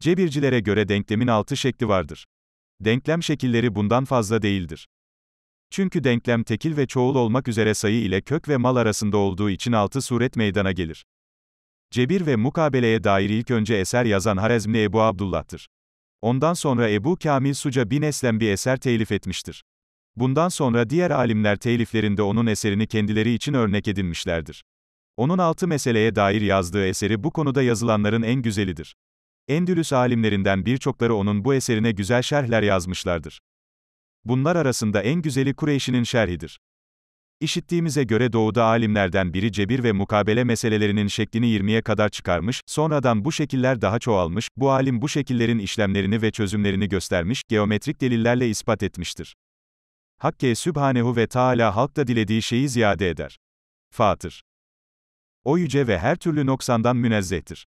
Cebircilere göre denklemin altı şekli vardır denklem şekilleri bundan fazla değildir. Çünkü denklem tekil ve çoğul olmak üzere sayı ile kök ve mal arasında olduğu için altı suret meydana gelir. Cebir ve mukabeleye dair ilk önce eser yazan Harezmli Ebu Abdullah'tır. Ondan sonra Ebu Kamil Suca bin Eslem bir eser telif etmiştir. Bundan sonra diğer alimler teliflerinde onun eserini kendileri için örnek edinmişlerdir. Onun altı meseleye dair yazdığı eseri bu konuda yazılanların en güzelidir. Endülüs alimlerinden birçokları onun bu eserine güzel şerhler yazmışlardır. Bunlar arasında en güzeli Kureyş'inin şerhidir. İşittiğimize göre doğuda alimlerden biri cebir ve mukabele meselelerinin şeklini 20'ye kadar çıkarmış, sonradan bu şekiller daha çoğalmış, bu alim bu şekillerin işlemlerini ve çözümlerini göstermiş, geometrik delillerle ispat etmiştir. Hakke Sübhanehu ve Teala halkta dilediği şeyi ziyade eder. Fatır. O yüce ve her türlü noksandan münezzehtir.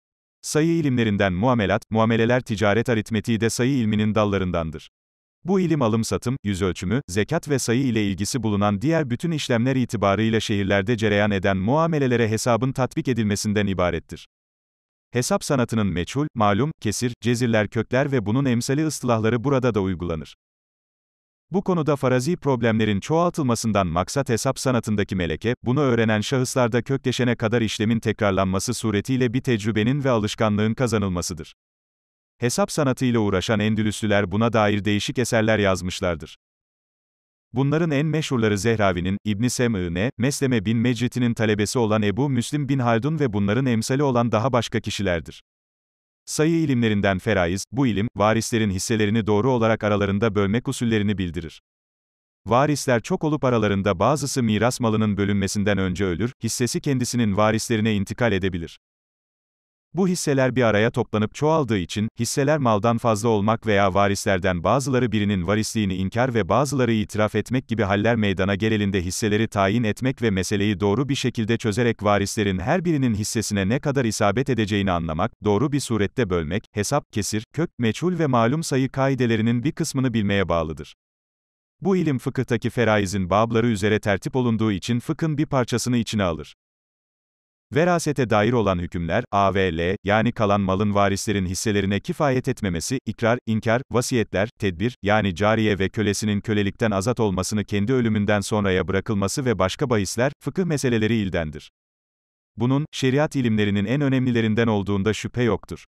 Sayı ilimlerinden muamelat, muameleler ticaret aritmetiği de sayı ilminin dallarındandır. Bu ilim alım-satım, yüz ölçümü, zekat ve sayı ile ilgisi bulunan diğer bütün işlemler itibarıyla şehirlerde cereyan eden muamelelere hesabın tatbik edilmesinden ibarettir. Hesap sanatının meçhul, malum, kesir, cezirler kökler ve bunun emsali ıslahları burada da uygulanır. Bu konuda farazi problemlerin çoğaltılmasından maksat hesap sanatındaki meleke, bunu öğrenen şahıslarda kökleşene kadar işlemin tekrarlanması suretiyle bir tecrübenin ve alışkanlığın kazanılmasıdır. Hesap sanatıyla uğraşan Endülüslüler buna dair değişik eserler yazmışlardır. Bunların en meşhurları Zehravi'nin, İbn Sem'ine, Mesleme bin Mecrit'inin talebesi olan Ebu Müslim bin Haldun ve bunların emsali olan daha başka kişilerdir. Sayı ilimlerinden feraiz, bu ilim, varislerin hisselerini doğru olarak aralarında bölmek usullerini bildirir. Varisler çok olup aralarında bazısı miras malının bölünmesinden önce ölür, hissesi kendisinin varislerine intikal edebilir. Bu hisseler bir araya toplanıp çoğaldığı için, hisseler maldan fazla olmak veya varislerden bazıları birinin varisliğini inkar ve bazıları itiraf etmek gibi haller meydana gelelinde hisseleri tayin etmek ve meseleyi doğru bir şekilde çözerek varislerin her birinin hissesine ne kadar isabet edeceğini anlamak, doğru bir surette bölmek, hesap, kesir, kök, meçhul ve malum sayı kaidelerinin bir kısmını bilmeye bağlıdır. Bu ilim fıkıhtaki feraizin babları üzere tertip olunduğu için fıkhın bir parçasını içine alır. Verasete dair olan hükümler, AVL, yani kalan malın varislerin hisselerine kifayet etmemesi, ikrar, inkar, vasiyetler, tedbir, yani cariye ve kölesinin kölelikten azat olmasını kendi ölümünden sonraya bırakılması ve başka bahisler, fıkıh meseleleri ildendir. Bunun, şeriat ilimlerinin en önemlilerinden olduğunda şüphe yoktur.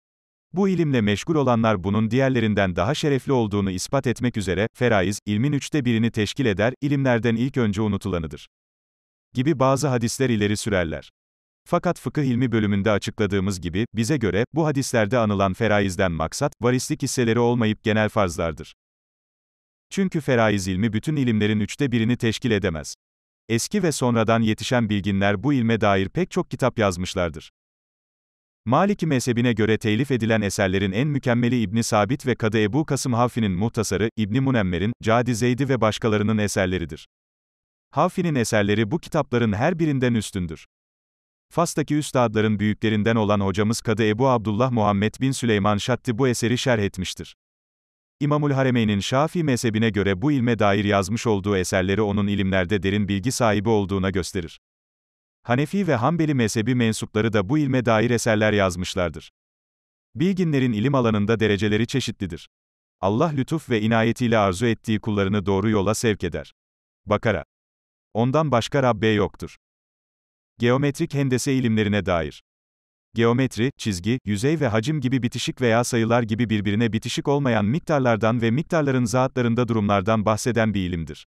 Bu ilimle meşgul olanlar bunun diğerlerinden daha şerefli olduğunu ispat etmek üzere, feraiz, ilmin üçte birini teşkil eder, ilimlerden ilk önce unutulanıdır. Gibi bazı hadisler ileri sürerler. Fakat fıkıh ilmi bölümünde açıkladığımız gibi, bize göre, bu hadislerde anılan feraizden maksat, varislik hisseleri olmayıp genel farzlardır. Çünkü feraiz ilmi bütün ilimlerin üçte birini teşkil edemez. Eski ve sonradan yetişen bilginler bu ilme dair pek çok kitap yazmışlardır. Maliki mezhebine göre telif edilen eserlerin en mükemmeli İbni Sabit ve Kadı Ebu Kasım Hafi'nin muhtasarı, İbni Munemmer'in, Cadi Zeydi ve başkalarının eserleridir. Hafi'nin eserleri bu kitapların her birinden üstündür. Fas'taki üstadların büyüklerinden olan hocamız Kadı Ebu Abdullah Muhammed bin Süleyman Şatti bu eseri şerh etmiştir. İmamül Haremeyn'in Şafii mezhebine göre bu ilme dair yazmış olduğu eserleri onun ilimlerde derin bilgi sahibi olduğuna gösterir. Hanefi ve Hanbeli mezhebi mensupları da bu ilme dair eserler yazmışlardır. Bilginlerin ilim alanında dereceleri çeşitlidir. Allah lütuf ve inayetiyle arzu ettiği kullarını doğru yola sevk eder. Bakara. Ondan başka Rabbe yoktur. Geometrik hendese ilimlerine dair. Geometri, çizgi, yüzey ve hacim gibi bitişik veya sayılar gibi birbirine bitişik olmayan miktarlardan ve miktarların zatlarında durumlardan bahseden bir ilimdir.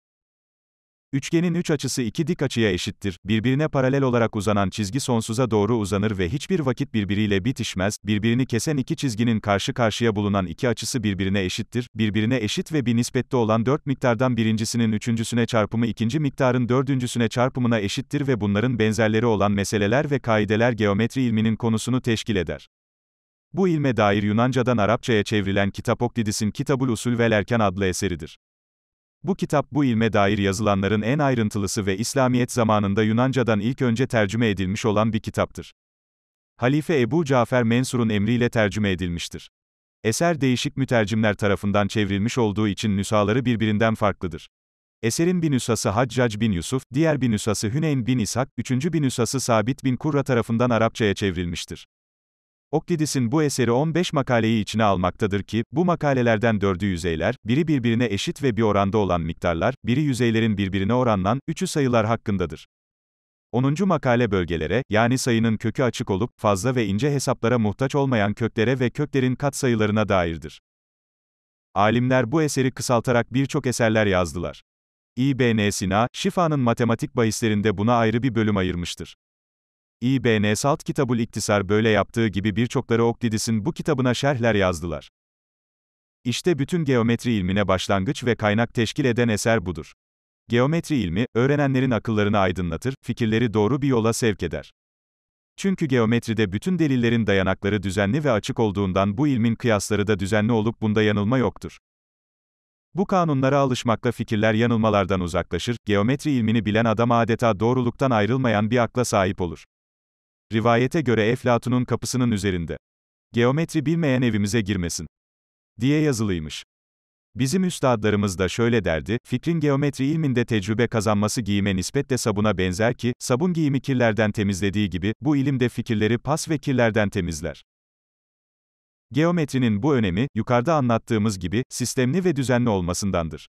Üçgenin üç açısı iki dik açıya eşittir. Birbirine paralel olarak uzanan çizgi sonsuza doğru uzanır ve hiçbir vakit birbiriyle bitişmez. Birbirini kesen iki çizginin karşı karşıya bulunan iki açısı birbirine eşittir. Birbirine eşit ve bir nispette olan dört miktardan birincisinin üçüncüsüne çarpımı ikinci miktarın dördüncüsüne çarpımına eşittir ve bunların benzerleri olan meseleler ve kaideler geometri ilminin konusunu teşkil eder. Bu ilme dair Yunanca'dan Arapçaya çevrilen kitap Kitabul Usul vel Erken adlı eseridir. Bu kitap bu ilme dair yazılanların en ayrıntılısı ve İslamiyet zamanında Yunanca'dan ilk önce tercüme edilmiş olan bir kitaptır. Halife Ebu Cafer Mensur'un emriyle tercüme edilmiştir. Eser değişik mütercimler tarafından çevrilmiş olduğu için nüshaları birbirinden farklıdır. Eserin bir nüshası Haccac bin Yusuf, diğer bir nüshası Hüneyn bin İshak, üçüncü bir nüshası Sabit bin Kurra tarafından Arapçaya çevrilmiştir. Oklidis'in bu eseri 15 makaleyi içine almaktadır ki, bu makalelerden dördü yüzeyler, biri birbirine eşit ve bir oranda olan miktarlar, biri yüzeylerin birbirine oranlan, üçü sayılar hakkındadır. 10. makale bölgelere, yani sayının kökü açık olup, fazla ve ince hesaplara muhtaç olmayan köklere ve köklerin kat sayılarına dairdir. Alimler bu eseri kısaltarak birçok eserler yazdılar. İbn Sina, şifanın matematik bahislerinde buna ayrı bir bölüm ayırmıştır. İBN Salt Kitabul İktisar böyle yaptığı gibi birçokları Oktidis'in bu kitabına şerhler yazdılar. İşte bütün geometri ilmine başlangıç ve kaynak teşkil eden eser budur. Geometri ilmi, öğrenenlerin akıllarını aydınlatır, fikirleri doğru bir yola sevk eder. Çünkü geometride bütün delillerin dayanakları düzenli ve açık olduğundan bu ilmin kıyasları da düzenli olup bunda yanılma yoktur. Bu kanunlara alışmakla fikirler yanılmalardan uzaklaşır, geometri ilmini bilen adam adeta doğruluktan ayrılmayan bir akla sahip olur. Rivayete göre Eflatun'un kapısının üzerinde. Geometri bilmeyen evimize girmesin. Diye yazılıymış. Bizim üstadlarımız da şöyle derdi, fikrin geometri ilminde tecrübe kazanması giyime nispetle sabuna benzer ki, sabun giyimi kirlerden temizlediği gibi, bu ilimde fikirleri pas ve kirlerden temizler. Geometrinin bu önemi, yukarıda anlattığımız gibi, sistemli ve düzenli olmasındandır.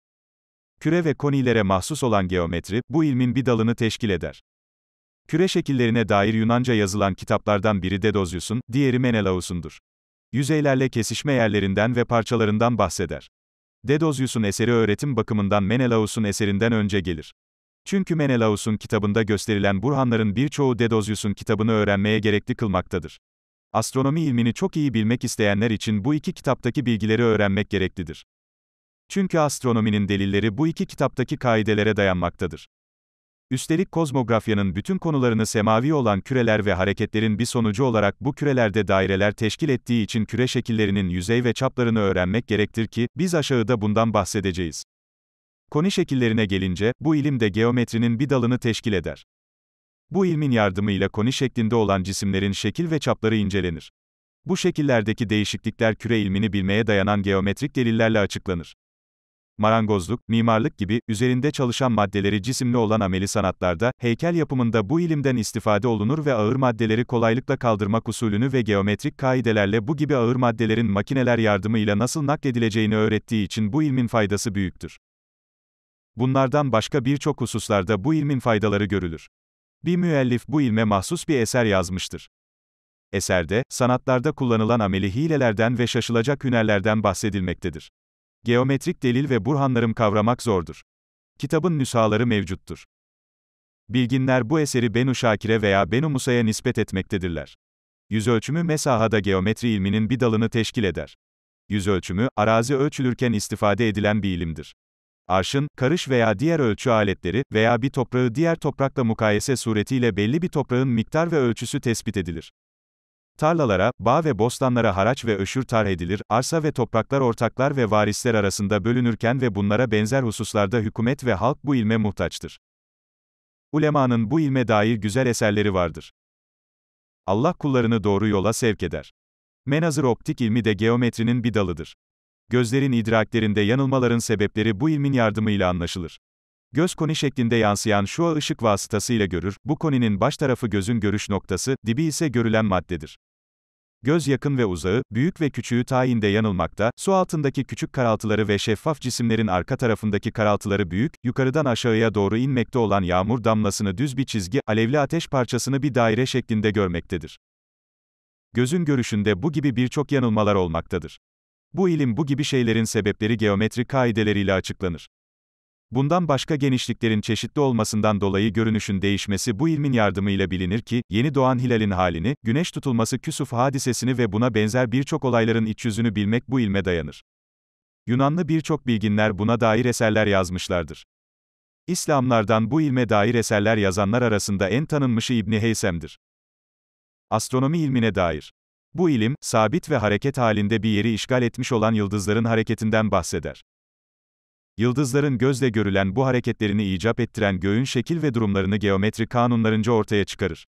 Küre ve konilere mahsus olan geometri, bu ilmin bir dalını teşkil eder. Küre şekillerine dair Yunanca yazılan kitaplardan biri Dedozius'un, diğeri Menelaus'undur. Yüzeylerle kesişme yerlerinden ve parçalarından bahseder. Dedozius'un eseri öğretim bakımından Menelaus'un eserinden önce gelir. Çünkü Menelaus'un kitabında gösterilen burhanların birçoğu Dedozius'un kitabını öğrenmeye gerekli kılmaktadır. Astronomi ilmini çok iyi bilmek isteyenler için bu iki kitaptaki bilgileri öğrenmek gereklidir. Çünkü astronominin delilleri bu iki kitaptaki kaidelere dayanmaktadır. Üstelik kozmografyanın bütün konularını semavi olan küreler ve hareketlerin bir sonucu olarak bu kürelerde daireler teşkil ettiği için küre şekillerinin yüzey ve çaplarını öğrenmek gerektir ki, biz aşağıda bundan bahsedeceğiz. Koni şekillerine gelince, bu ilim de geometrinin bir dalını teşkil eder. Bu ilmin yardımıyla koni şeklinde olan cisimlerin şekil ve çapları incelenir. Bu şekillerdeki değişiklikler küre ilmini bilmeye dayanan geometrik delillerle açıklanır marangozluk, mimarlık gibi, üzerinde çalışan maddeleri cisimli olan ameli sanatlarda, heykel yapımında bu ilimden istifade olunur ve ağır maddeleri kolaylıkla kaldırmak usulünü ve geometrik kaidelerle bu gibi ağır maddelerin makineler yardımıyla nasıl nakledileceğini öğrettiği için bu ilmin faydası büyüktür. Bunlardan başka birçok hususlarda bu ilmin faydaları görülür. Bir müellif bu ilme mahsus bir eser yazmıştır. Eserde, sanatlarda kullanılan ameli hilelerden ve şaşılacak hünerlerden bahsedilmektedir. Geometrik delil ve burhanlarım kavramak zordur. Kitabın nüshaları mevcuttur. Bilginler bu eseri Benu Şakir'e veya Benu Musa'ya nispet etmektedirler. Yüzölçümü mesahada geometri ilminin bir dalını teşkil eder. Yüzölçümü, arazi ölçülürken istifade edilen bir ilimdir. Arşın, karış veya diğer ölçü aletleri veya bir toprağı diğer toprakla mukayese suretiyle belli bir toprağın miktar ve ölçüsü tespit edilir. Tarlalara, bağ ve bostanlara haraç ve öşür tar edilir, arsa ve topraklar ortaklar ve varisler arasında bölünürken ve bunlara benzer hususlarda hükümet ve halk bu ilme muhtaçtır. Ulemanın bu ilme dair güzel eserleri vardır. Allah kullarını doğru yola sevk eder. Menazır optik ilmi de geometrinin bir dalıdır. Gözlerin idraklerinde yanılmaların sebepleri bu ilmin yardımıyla anlaşılır. Göz koni şeklinde yansıyan şua ışık vasıtasıyla görür, bu koninin baş tarafı gözün görüş noktası, dibi ise görülen maddedir. Göz yakın ve uzağı, büyük ve küçüğü tayinde yanılmakta, su altındaki küçük karaltıları ve şeffaf cisimlerin arka tarafındaki karaltıları büyük, yukarıdan aşağıya doğru inmekte olan yağmur damlasını düz bir çizgi, alevli ateş parçasını bir daire şeklinde görmektedir. Gözün görüşünde bu gibi birçok yanılmalar olmaktadır. Bu ilim bu gibi şeylerin sebepleri geometri kaideleriyle açıklanır. Bundan başka genişliklerin çeşitli olmasından dolayı görünüşün değişmesi bu ilmin yardımıyla bilinir ki, yeni doğan hilalin halini, güneş tutulması küsuf hadisesini ve buna benzer birçok olayların iç yüzünü bilmek bu ilme dayanır. Yunanlı birçok bilginler buna dair eserler yazmışlardır. İslamlardan bu ilme dair eserler yazanlar arasında en tanınmışı İbni Heysem'dir. Astronomi ilmine dair. Bu ilim, sabit ve hareket halinde bir yeri işgal etmiş olan yıldızların hareketinden bahseder. Yıldızların gözle görülen bu hareketlerini icap ettiren göğün şekil ve durumlarını geometri kanunlarınca ortaya çıkarır.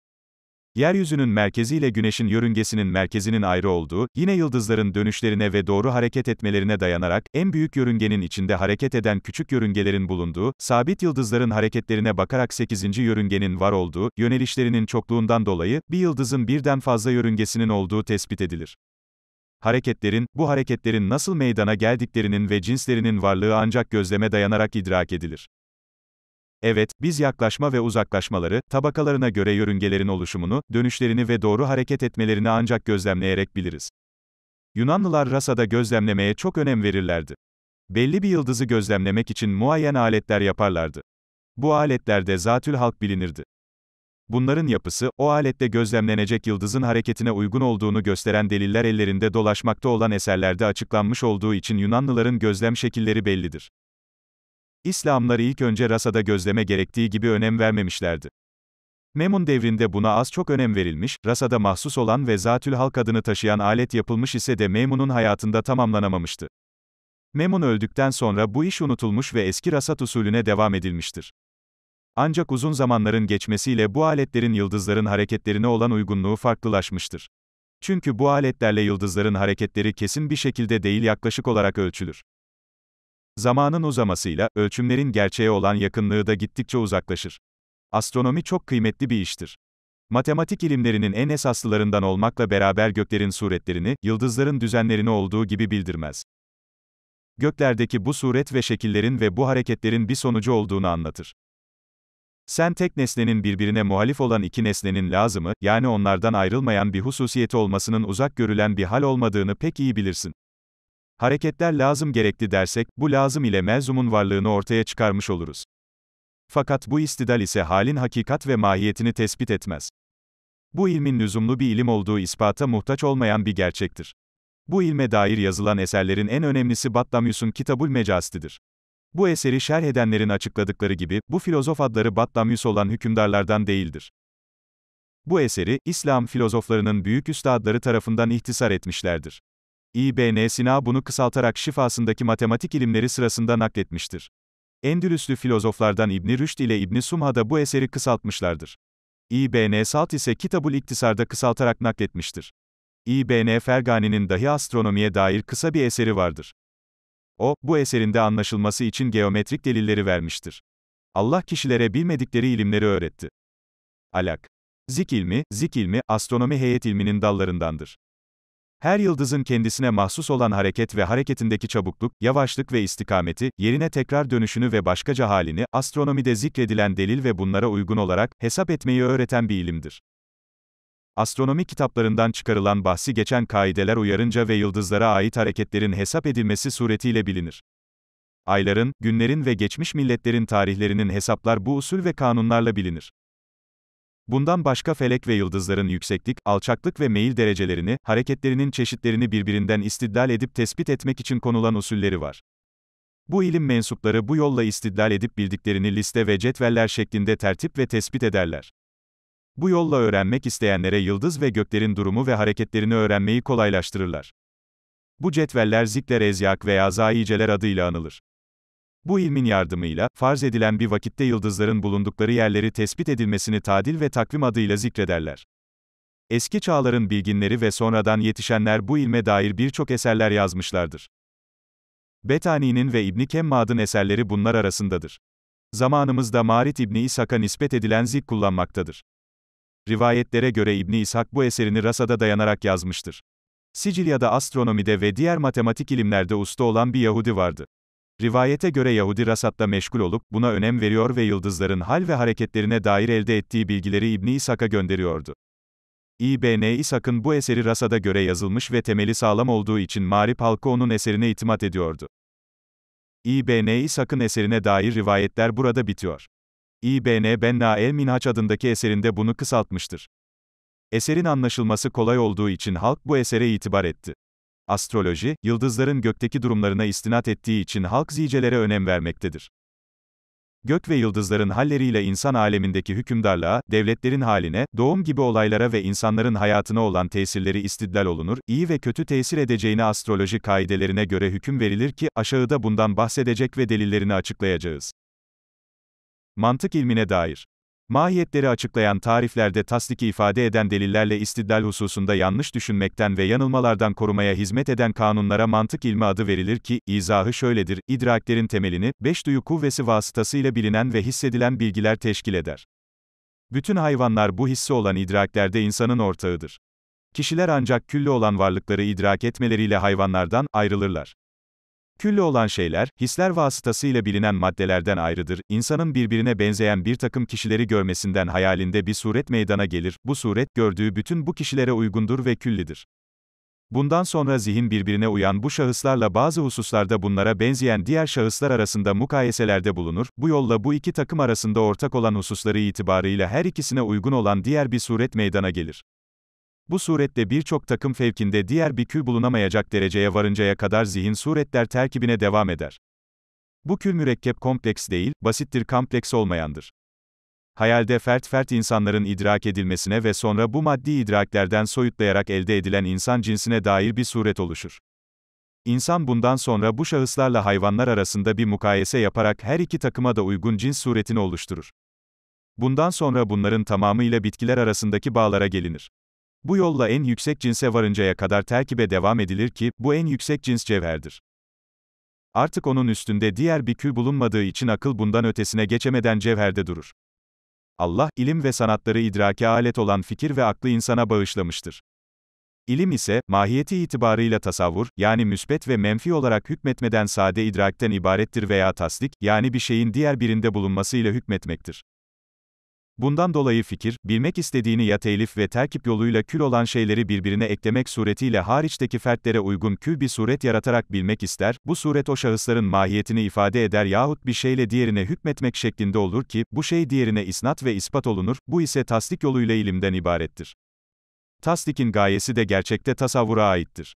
Yeryüzünün merkezi ile Güneş'in yörüngesinin merkezinin ayrı olduğu, yine yıldızların dönüşlerine ve doğru hareket etmelerine dayanarak, en büyük yörüngenin içinde hareket eden küçük yörüngelerin bulunduğu, sabit yıldızların hareketlerine bakarak 8. yörüngenin var olduğu, yönelişlerinin çokluğundan dolayı, bir yıldızın birden fazla yörüngesinin olduğu tespit edilir hareketlerin, bu hareketlerin nasıl meydana geldiklerinin ve cinslerinin varlığı ancak gözleme dayanarak idrak edilir. Evet, biz yaklaşma ve uzaklaşmaları, tabakalarına göre yörüngelerin oluşumunu, dönüşlerini ve doğru hareket etmelerini ancak gözlemleyerek biliriz. Yunanlılar Rasa'da gözlemlemeye çok önem verirlerdi. Belli bir yıldızı gözlemlemek için muayyen aletler yaparlardı. Bu aletlerde zatül halk bilinirdi. Bunların yapısı, o alette gözlemlenecek yıldızın hareketine uygun olduğunu gösteren deliller ellerinde dolaşmakta olan eserlerde açıklanmış olduğu için Yunanlıların gözlem şekilleri bellidir. İslamlar ilk önce rasada gözleme gerektiği gibi önem vermemişlerdi. Memun devrinde buna az çok önem verilmiş, rasada mahsus olan ve zatül halk adını taşıyan alet yapılmış ise de Memun'un hayatında tamamlanamamıştı. Memun öldükten sonra bu iş unutulmuş ve eski rasat usulüne devam edilmiştir. Ancak uzun zamanların geçmesiyle bu aletlerin yıldızların hareketlerine olan uygunluğu farklılaşmıştır. Çünkü bu aletlerle yıldızların hareketleri kesin bir şekilde değil yaklaşık olarak ölçülür. Zamanın uzamasıyla, ölçümlerin gerçeğe olan yakınlığı da gittikçe uzaklaşır. Astronomi çok kıymetli bir iştir. Matematik ilimlerinin en esaslılarından olmakla beraber göklerin suretlerini, yıldızların düzenlerini olduğu gibi bildirmez. Göklerdeki bu suret ve şekillerin ve bu hareketlerin bir sonucu olduğunu anlatır. Sen tek nesnenin birbirine muhalif olan iki nesnenin lazımı, yani onlardan ayrılmayan bir hususiyeti olmasının uzak görülen bir hal olmadığını pek iyi bilirsin. Hareketler lazım gerekli dersek, bu lazım ile melzumun varlığını ortaya çıkarmış oluruz. Fakat bu istidal ise halin hakikat ve mahiyetini tespit etmez. Bu ilmin lüzumlu bir ilim olduğu ispata muhtaç olmayan bir gerçektir. Bu ilme dair yazılan eserlerin en önemlisi Batlamyus'un Kitabul Mecas'tidir. Bu eseri şerh edenlerin açıkladıkları gibi, bu filozof adları battamyus olan hükümdarlardan değildir. Bu eseri, İslam filozoflarının büyük üstadları tarafından ihtisar etmişlerdir. İbn Sina bunu kısaltarak şifasındaki matematik ilimleri sırasında nakletmiştir. Endülüslü filozoflardan İbni Rüşd ile İbni Sumha da bu eseri kısaltmışlardır. İbn Salt ise Kitabul İktisar'da kısaltarak nakletmiştir. İbn Fergani'nin dahi astronomiye dair kısa bir eseri vardır. O, bu eserinde anlaşılması için geometrik delilleri vermiştir. Allah kişilere bilmedikleri ilimleri öğretti. Alak. Zik ilmi, zik ilmi, astronomi heyet ilminin dallarındandır. Her yıldızın kendisine mahsus olan hareket ve hareketindeki çabukluk, yavaşlık ve istikameti, yerine tekrar dönüşünü ve başkaca halini, astronomide zikredilen delil ve bunlara uygun olarak, hesap etmeyi öğreten bir ilimdir. Astronomi kitaplarından çıkarılan bahsi geçen kaideler uyarınca ve yıldızlara ait hareketlerin hesap edilmesi suretiyle bilinir. Ayların, günlerin ve geçmiş milletlerin tarihlerinin hesaplar bu usul ve kanunlarla bilinir. Bundan başka felek ve yıldızların yükseklik, alçaklık ve meyil derecelerini, hareketlerinin çeşitlerini birbirinden istidlal edip tespit etmek için konulan usulleri var. Bu ilim mensupları bu yolla istidlal edip bildiklerini liste ve cetveller şeklinde tertip ve tespit ederler. Bu yolla öğrenmek isteyenlere yıldız ve göklerin durumu ve hareketlerini öğrenmeyi kolaylaştırırlar. Bu cetveller zikler ezyak veya zaiceler adıyla anılır. Bu ilmin yardımıyla, farz edilen bir vakitte yıldızların bulundukları yerleri tespit edilmesini tadil ve takvim adıyla zikrederler. Eski çağların bilginleri ve sonradan yetişenler bu ilme dair birçok eserler yazmışlardır. Betani'nin ve İbni Kemmad'ın eserleri bunlar arasındadır. Zamanımızda Marit İbni İshak'a nispet edilen zik kullanmaktadır. Rivayetlere göre İbni İshak bu eserini Rasa'da dayanarak yazmıştır. Sicilya'da astronomide ve diğer matematik ilimlerde usta olan bir Yahudi vardı. Rivayete göre Yahudi Rasat'la meşgul olup, buna önem veriyor ve yıldızların hal ve hareketlerine dair elde ettiği bilgileri İbni İshak'a gönderiyordu. İbn İshak'ın bu eseri Rasada göre yazılmış ve temeli sağlam olduğu için Marip halkı onun eserine itimat ediyordu. İbn İshak'ın eserine dair rivayetler burada bitiyor. İbn Benna el-Minhaç adındaki eserinde bunu kısaltmıştır. Eserin anlaşılması kolay olduğu için halk bu esere itibar etti. Astroloji, yıldızların gökteki durumlarına istinat ettiği için halk zicelere önem vermektedir. Gök ve yıldızların halleriyle insan alemindeki hükümdarlığa, devletlerin haline, doğum gibi olaylara ve insanların hayatına olan tesirleri istidlal olunur, iyi ve kötü tesir edeceğine astroloji kaidelerine göre hüküm verilir ki, aşağıda bundan bahsedecek ve delillerini açıklayacağız. Mantık ilmine dair. Mahiyetleri açıklayan tariflerde tasdiki ifade eden delillerle istidlal hususunda yanlış düşünmekten ve yanılmalardan korumaya hizmet eden kanunlara mantık ilmi adı verilir ki, izahı şöyledir, idraklerin temelini, beş duyu kuvvesi vasıtasıyla bilinen ve hissedilen bilgiler teşkil eder. Bütün hayvanlar bu hissi olan idraklerde insanın ortağıdır. Kişiler ancak külli olan varlıkları idrak etmeleriyle hayvanlardan ayrılırlar. Külli olan şeyler, hisler vasıtasıyla bilinen maddelerden ayrıdır, insanın birbirine benzeyen bir takım kişileri görmesinden hayalinde bir suret meydana gelir, bu suret, gördüğü bütün bu kişilere uygundur ve küllidir. Bundan sonra zihin birbirine uyan bu şahıslarla bazı hususlarda bunlara benzeyen diğer şahıslar arasında mukayeselerde bulunur, bu yolla bu iki takım arasında ortak olan hususları itibarıyla her ikisine uygun olan diğer bir suret meydana gelir. Bu surette birçok takım fevkinde diğer bir kül bulunamayacak dereceye varıncaya kadar zihin suretler terkibine devam eder. Bu kül mürekkep kompleks değil, basittir kompleks olmayandır. Hayalde fert fert insanların idrak edilmesine ve sonra bu maddi idraklerden soyutlayarak elde edilen insan cinsine dair bir suret oluşur. İnsan bundan sonra bu şahıslarla hayvanlar arasında bir mukayese yaparak her iki takıma da uygun cins suretini oluşturur. Bundan sonra bunların tamamıyla bitkiler arasındaki bağlara gelinir. Bu yolla en yüksek cinse varıncaya kadar terkibe devam edilir ki, bu en yüksek cins cevherdir. Artık onun üstünde diğer bir kül bulunmadığı için akıl bundan ötesine geçemeden cevherde durur. Allah, ilim ve sanatları idrake alet olan fikir ve aklı insana bağışlamıştır. İlim ise, mahiyeti itibarıyla tasavvur, yani müsbet ve menfi olarak hükmetmeden sade idrakten ibarettir veya tasdik, yani bir şeyin diğer birinde bulunmasıyla hükmetmektir. Bundan dolayı fikir, bilmek istediğini ya telif ve terkip yoluyla kül olan şeyleri birbirine eklemek suretiyle hariçteki fertlere uygun kül bir suret yaratarak bilmek ister, bu suret o şahısların mahiyetini ifade eder yahut bir şeyle diğerine hükmetmek şeklinde olur ki, bu şey diğerine isnat ve ispat olunur, bu ise tasdik yoluyla ilimden ibarettir. Tasdikin gayesi de gerçekte tasavvura aittir.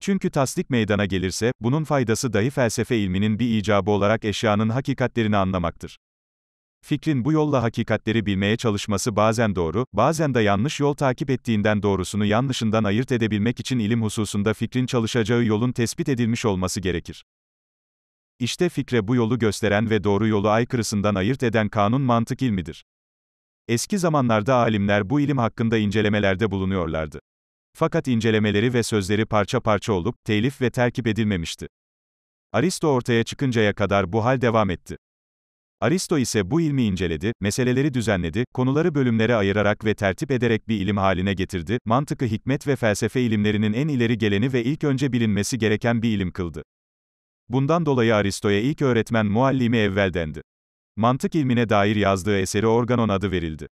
Çünkü tasdik meydana gelirse, bunun faydası dahi felsefe ilminin bir icabı olarak eşyanın hakikatlerini anlamaktır. Fikrin bu yolla hakikatleri bilmeye çalışması bazen doğru, bazen de yanlış yol takip ettiğinden doğrusunu yanlışından ayırt edebilmek için ilim hususunda fikrin çalışacağı yolun tespit edilmiş olması gerekir. İşte fikre bu yolu gösteren ve doğru yolu aykırısından ayırt eden kanun mantık ilmidir. Eski zamanlarda alimler bu ilim hakkında incelemelerde bulunuyorlardı. Fakat incelemeleri ve sözleri parça parça olup, telif ve terkip edilmemişti. Aristo ortaya çıkıncaya kadar bu hal devam etti. Aristo ise bu ilmi inceledi, meseleleri düzenledi, konuları bölümlere ayırarak ve tertip ederek bir ilim haline getirdi, mantıkı hikmet ve felsefe ilimlerinin en ileri geleni ve ilk önce bilinmesi gereken bir ilim kıldı. Bundan dolayı Aristo'ya ilk öğretmen muallimi evvel dendi. Mantık ilmine dair yazdığı eseri Organon adı verildi.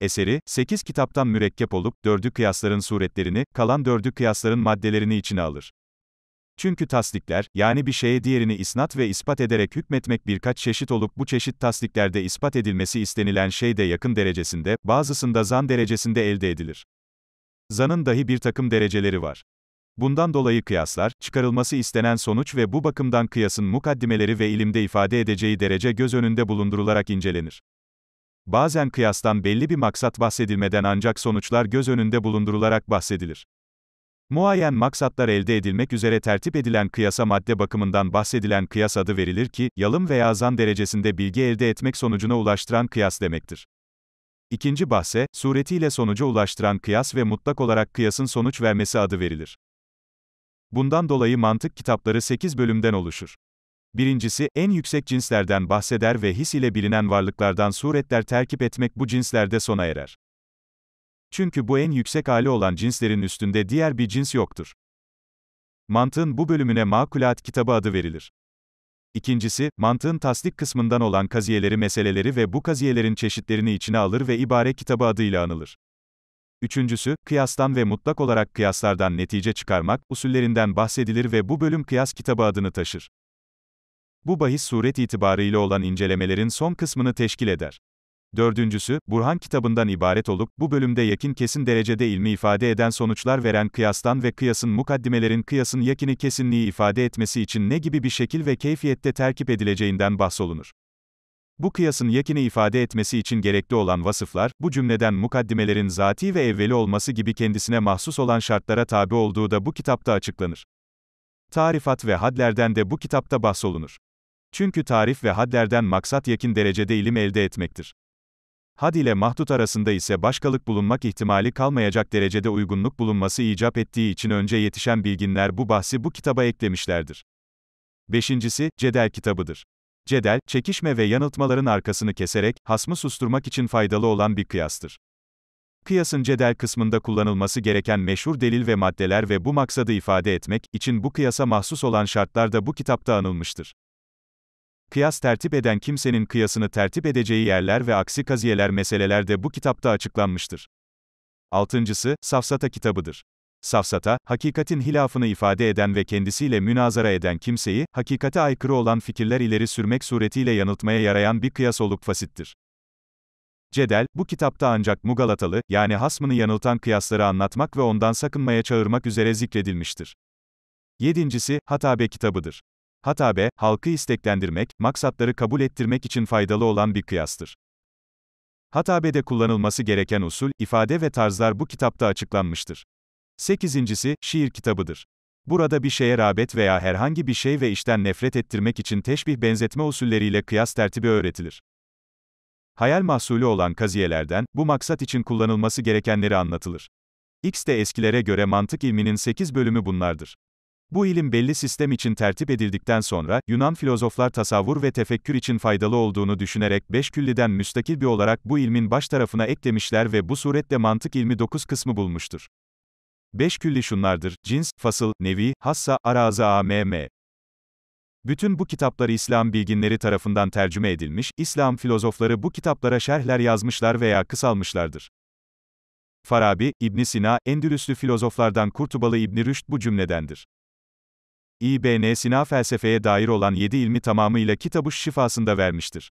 Eseri, 8 kitaptan mürekkep olup, dördü kıyasların suretlerini, kalan dördü kıyasların maddelerini içine alır. Çünkü tasdikler, yani bir şeye diğerini isnat ve ispat ederek hükmetmek birkaç çeşit olup bu çeşit tasdiklerde ispat edilmesi istenilen şey de yakın derecesinde, bazısında zan derecesinde elde edilir. Zanın dahi bir takım dereceleri var. Bundan dolayı kıyaslar, çıkarılması istenen sonuç ve bu bakımdan kıyasın mukaddimeleri ve ilimde ifade edeceği derece göz önünde bulundurularak incelenir. Bazen kıyastan belli bir maksat bahsedilmeden ancak sonuçlar göz önünde bulundurularak bahsedilir. Muayyen maksatlar elde edilmek üzere tertip edilen kıyasa madde bakımından bahsedilen kıyas adı verilir ki, yalım veya zan derecesinde bilgi elde etmek sonucuna ulaştıran kıyas demektir. İkinci bahse, suretiyle sonuca ulaştıran kıyas ve mutlak olarak kıyasın sonuç vermesi adı verilir. Bundan dolayı mantık kitapları 8 bölümden oluşur. Birincisi, en yüksek cinslerden bahseder ve his ile bilinen varlıklardan suretler terkip etmek bu cinslerde sona erer. Çünkü bu en yüksek hali olan cinslerin üstünde diğer bir cins yoktur. Mantığın bu bölümüne makulat kitabı adı verilir. İkincisi, mantığın tasdik kısmından olan kaziyeleri meseleleri ve bu kaziyelerin çeşitlerini içine alır ve ibare kitabı adıyla anılır. Üçüncüsü, kıyastan ve mutlak olarak kıyaslardan netice çıkarmak, usullerinden bahsedilir ve bu bölüm kıyas kitabı adını taşır. Bu bahis suret itibarıyla olan incelemelerin son kısmını teşkil eder. Dördüncüsü, Burhan kitabından ibaret olup, bu bölümde yakin kesin derecede ilmi ifade eden sonuçlar veren kıyastan ve kıyasın mukaddimelerin kıyasın yakini kesinliği ifade etmesi için ne gibi bir şekil ve keyfiyette terkip edileceğinden bahsolunur. Bu kıyasın yakini ifade etmesi için gerekli olan vasıflar, bu cümleden mukaddimelerin zati ve evveli olması gibi kendisine mahsus olan şartlara tabi olduğu da bu kitapta açıklanır. Tarifat ve hadlerden de bu kitapta bahsolunur. Çünkü tarif ve hadlerden maksat yakin derecede ilim elde etmektir had ile mahdut arasında ise başkalık bulunmak ihtimali kalmayacak derecede uygunluk bulunması icap ettiği için önce yetişen bilginler bu bahsi bu kitaba eklemişlerdir. Beşincisi, Cedel kitabıdır. Cedel, çekişme ve yanıltmaların arkasını keserek, hasmı susturmak için faydalı olan bir kıyastır. Kıyasın cedel kısmında kullanılması gereken meşhur delil ve maddeler ve bu maksadı ifade etmek için bu kıyasa mahsus olan şartlar da bu kitapta anılmıştır. Kıyas tertip eden kimsenin kıyasını tertip edeceği yerler ve aksi kaziyeler meseleler de bu kitapta açıklanmıştır. Altıncısı, Safsata kitabıdır. Safsata, hakikatin hilafını ifade eden ve kendisiyle münazara eden kimseyi, hakikate aykırı olan fikirler ileri sürmek suretiyle yanıltmaya yarayan bir kıyas olup fasittir. Cedel, bu kitapta ancak Mugalatalı, yani hasmını yanıltan kıyasları anlatmak ve ondan sakınmaya çağırmak üzere zikredilmiştir. Yedincisi, Hatabe kitabıdır hatabe, halkı isteklendirmek, maksatları kabul ettirmek için faydalı olan bir kıyastır. Hatabede kullanılması gereken usul, ifade ve tarzlar bu kitapta açıklanmıştır. Sekizincisi, şiir kitabıdır. Burada bir şeye rağbet veya herhangi bir şey ve işten nefret ettirmek için teşbih benzetme usulleriyle kıyas tertibi öğretilir. Hayal mahsulü olan kaziyelerden, bu maksat için kullanılması gerekenleri anlatılır. X de eskilere göre mantık ilminin 8 bölümü bunlardır. Bu ilim belli sistem için tertip edildikten sonra, Yunan filozoflar tasavvur ve tefekkür için faydalı olduğunu düşünerek beş külliden müstakil bir olarak bu ilmin baş tarafına eklemişler ve bu suretle mantık ilmi dokuz kısmı bulmuştur. Beş külli şunlardır, cins, fasıl, nevi, hassa, araza amm. Bütün bu kitaplar İslam bilginleri tarafından tercüme edilmiş, İslam filozofları bu kitaplara şerhler yazmışlar veya kısalmışlardır. Farabi, İbn Sina, Endülüslü filozoflardan Kurtubalı İbn Rüşd bu cümledendir. İBN Sina felsefeye dair olan yedi ilmi tamamıyla kitabı şifasında vermiştir.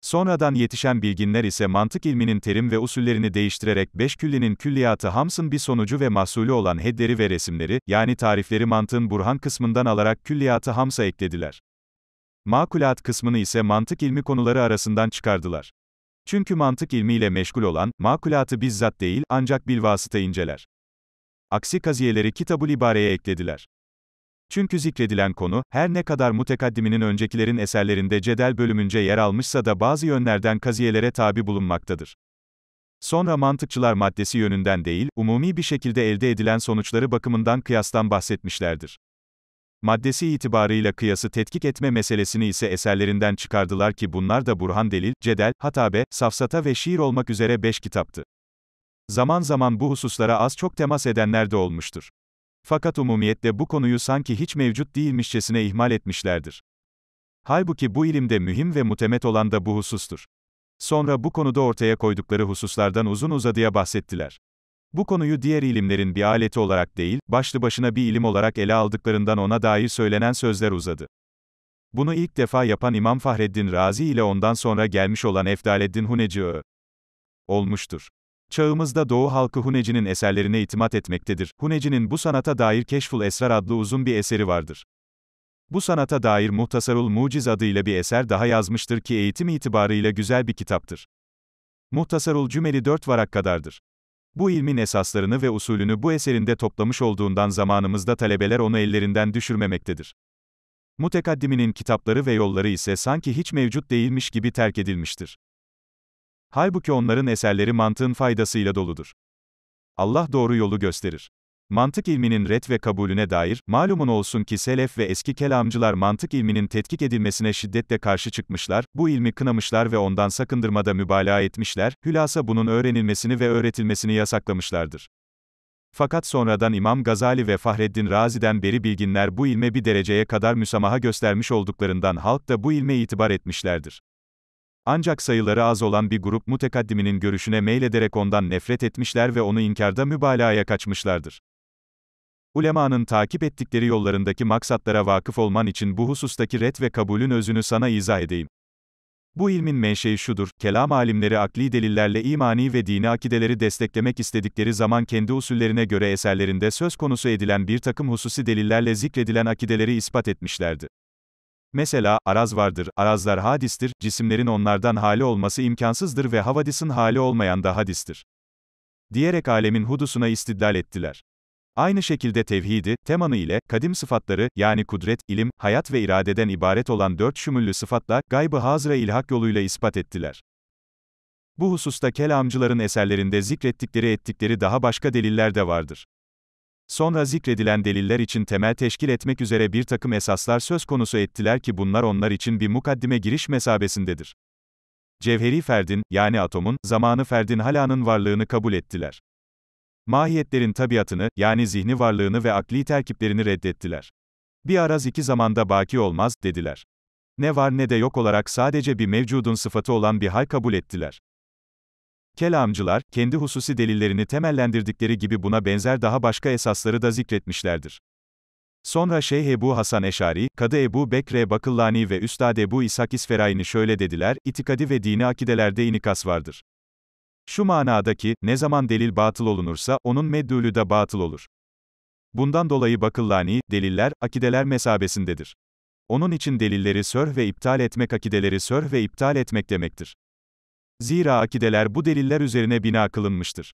Sonradan yetişen bilginler ise mantık ilminin terim ve usullerini değiştirerek beş küllinin külliyatı Hams'ın bir sonucu ve mahsulü olan hedleri ve resimleri, yani tarifleri mantığın burhan kısmından alarak külliyatı Hams'a eklediler. Makulat kısmını ise mantık ilmi konuları arasından çıkardılar. Çünkü mantık ilmiyle meşgul olan, makulatı bizzat değil, ancak bilvasıta inceler. Aksi kaziyeleri kitabul ibareye eklediler. Çünkü zikredilen konu, her ne kadar mutekaddiminin öncekilerin eserlerinde cedel bölümünce yer almışsa da bazı yönlerden kaziyelere tabi bulunmaktadır. Sonra mantıkçılar maddesi yönünden değil, umumi bir şekilde elde edilen sonuçları bakımından kıyastan bahsetmişlerdir. Maddesi itibarıyla kıyası tetkik etme meselesini ise eserlerinden çıkardılar ki bunlar da Burhan Delil, Cedel, Hatabe, Safsata ve Şiir olmak üzere beş kitaptı. Zaman zaman bu hususlara az çok temas edenler de olmuştur. Fakat umumiyetle bu konuyu sanki hiç mevcut değilmişçesine ihmal etmişlerdir. Halbuki bu ilimde mühim ve mutemet olan da bu husustur. Sonra bu konuda ortaya koydukları hususlardan uzun uzadıya bahsettiler. Bu konuyu diğer ilimlerin bir aleti olarak değil, başlı başına bir ilim olarak ele aldıklarından ona dair söylenen sözler uzadı. Bunu ilk defa yapan İmam Fahreddin Razi ile ondan sonra gelmiş olan Efdaleddin Huneci olmuştur. Çağımızda Doğu halkı Huneci'nin eserlerine itimat etmektedir. Huneci'nin bu sanata dair Keşful Esrar adlı uzun bir eseri vardır. Bu sanata dair Muhtasarul Muciz adıyla bir eser daha yazmıştır ki eğitim itibarıyla güzel bir kitaptır. Muhtasarul Cümeli 4 varak kadardır. Bu ilmin esaslarını ve usulünü bu eserinde toplamış olduğundan zamanımızda talebeler onu ellerinden düşürmemektedir. Mutekaddiminin kitapları ve yolları ise sanki hiç mevcut değilmiş gibi terk edilmiştir. Halbuki onların eserleri mantığın faydasıyla doludur. Allah doğru yolu gösterir. Mantık ilminin ret ve kabulüne dair, malumun olsun ki selef ve eski kelamcılar mantık ilminin tetkik edilmesine şiddetle karşı çıkmışlar, bu ilmi kınamışlar ve ondan sakındırmada mübalağa etmişler, hülasa bunun öğrenilmesini ve öğretilmesini yasaklamışlardır. Fakat sonradan İmam Gazali ve Fahreddin Razi'den beri bilginler bu ilme bir dereceye kadar müsamaha göstermiş olduklarından halk da bu ilme itibar etmişlerdir. Ancak sayıları az olan bir grup mutekaddiminin görüşüne meylederek ondan nefret etmişler ve onu inkarda mübalağaya kaçmışlardır. Ulemanın takip ettikleri yollarındaki maksatlara vakıf olman için bu husustaki ret ve kabulün özünü sana izah edeyim. Bu ilmin menşei şudur, kelam alimleri akli delillerle imani ve dini akideleri desteklemek istedikleri zaman kendi usullerine göre eserlerinde söz konusu edilen bir takım hususi delillerle zikredilen akideleri ispat etmişlerdi. Mesela, araz vardır, arazlar hadistir, cisimlerin onlardan hali olması imkansızdır ve havadisin hali olmayan da hadistir. Diyerek alemin hudusuna istidlal ettiler. Aynı şekilde tevhidi, temanı ile, kadim sıfatları, yani kudret, ilim, hayat ve iradeden ibaret olan dört şümüllü sıfatla, gaybı hazıra ilhak yoluyla ispat ettiler. Bu hususta kelamcıların eserlerinde zikrettikleri ettikleri daha başka deliller de vardır. Sonra zikredilen deliller için temel teşkil etmek üzere bir takım esaslar söz konusu ettiler ki bunlar onlar için bir mukaddime giriş mesabesindedir. Cevheri ferdin, yani atomun, zamanı ferdin halanın varlığını kabul ettiler. Mahiyetlerin tabiatını, yani zihni varlığını ve akli terkiplerini reddettiler. Bir araz iki zamanda baki olmaz, dediler. Ne var ne de yok olarak sadece bir mevcudun sıfatı olan bir hal kabul ettiler. Kelamcılar, kendi hususi delillerini temellendirdikleri gibi buna benzer daha başka esasları da zikretmişlerdir. Sonra Şeyh Ebu Hasan Eşari, Kadı Ebu Bekre Bakıllani ve Üstad Ebu İshak İsferayni şöyle dediler, itikadi ve dini akidelerde inikas vardır. Şu manadaki, ne zaman delil batıl olunursa, onun meddülü de batıl olur. Bundan dolayı Bakıllani, deliller, akideler mesabesindedir. Onun için delilleri sörh ve iptal etmek akideleri sörh ve iptal etmek demektir. Zira akideler bu deliller üzerine bina kılınmıştır.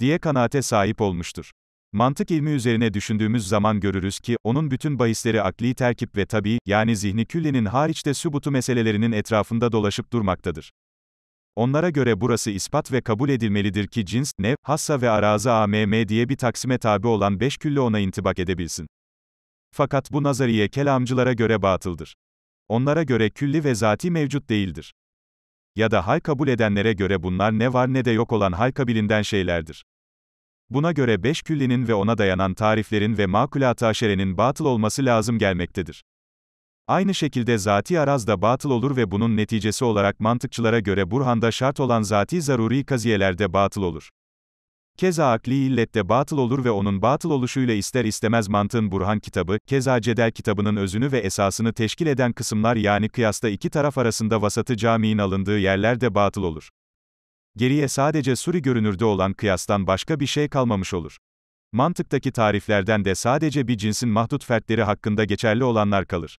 Diye kanaate sahip olmuştur. Mantık ilmi üzerine düşündüğümüz zaman görürüz ki, onun bütün bahisleri akli terkip ve tabi, yani zihni küllenin hariçte sübutu meselelerinin etrafında dolaşıp durmaktadır. Onlara göre burası ispat ve kabul edilmelidir ki cins, nev, hassa ve araza AMM diye bir taksime tabi olan beş külle ona intibak edebilsin. Fakat bu nazariye kelamcılara göre batıldır. Onlara göre külli ve zati mevcut değildir ya da hal kabul edenlere göre bunlar ne var ne de yok olan hal bilinden şeylerdir. Buna göre beş küllinin ve ona dayanan tariflerin ve makulat-ı aşerenin batıl olması lazım gelmektedir. Aynı şekilde zati araz da batıl olur ve bunun neticesi olarak mantıkçılara göre burhanda şart olan zati zaruri kaziyelerde batıl olur. Keza akli illet de batıl olur ve onun batıl oluşuyla ister istemez mantığın Burhan kitabı, keza cedel kitabının özünü ve esasını teşkil eden kısımlar yani kıyasta iki taraf arasında vasatı camiin alındığı yerler de batıl olur. Geriye sadece suri görünürde olan kıyastan başka bir şey kalmamış olur. Mantıktaki tariflerden de sadece bir cinsin mahdut fertleri hakkında geçerli olanlar kalır.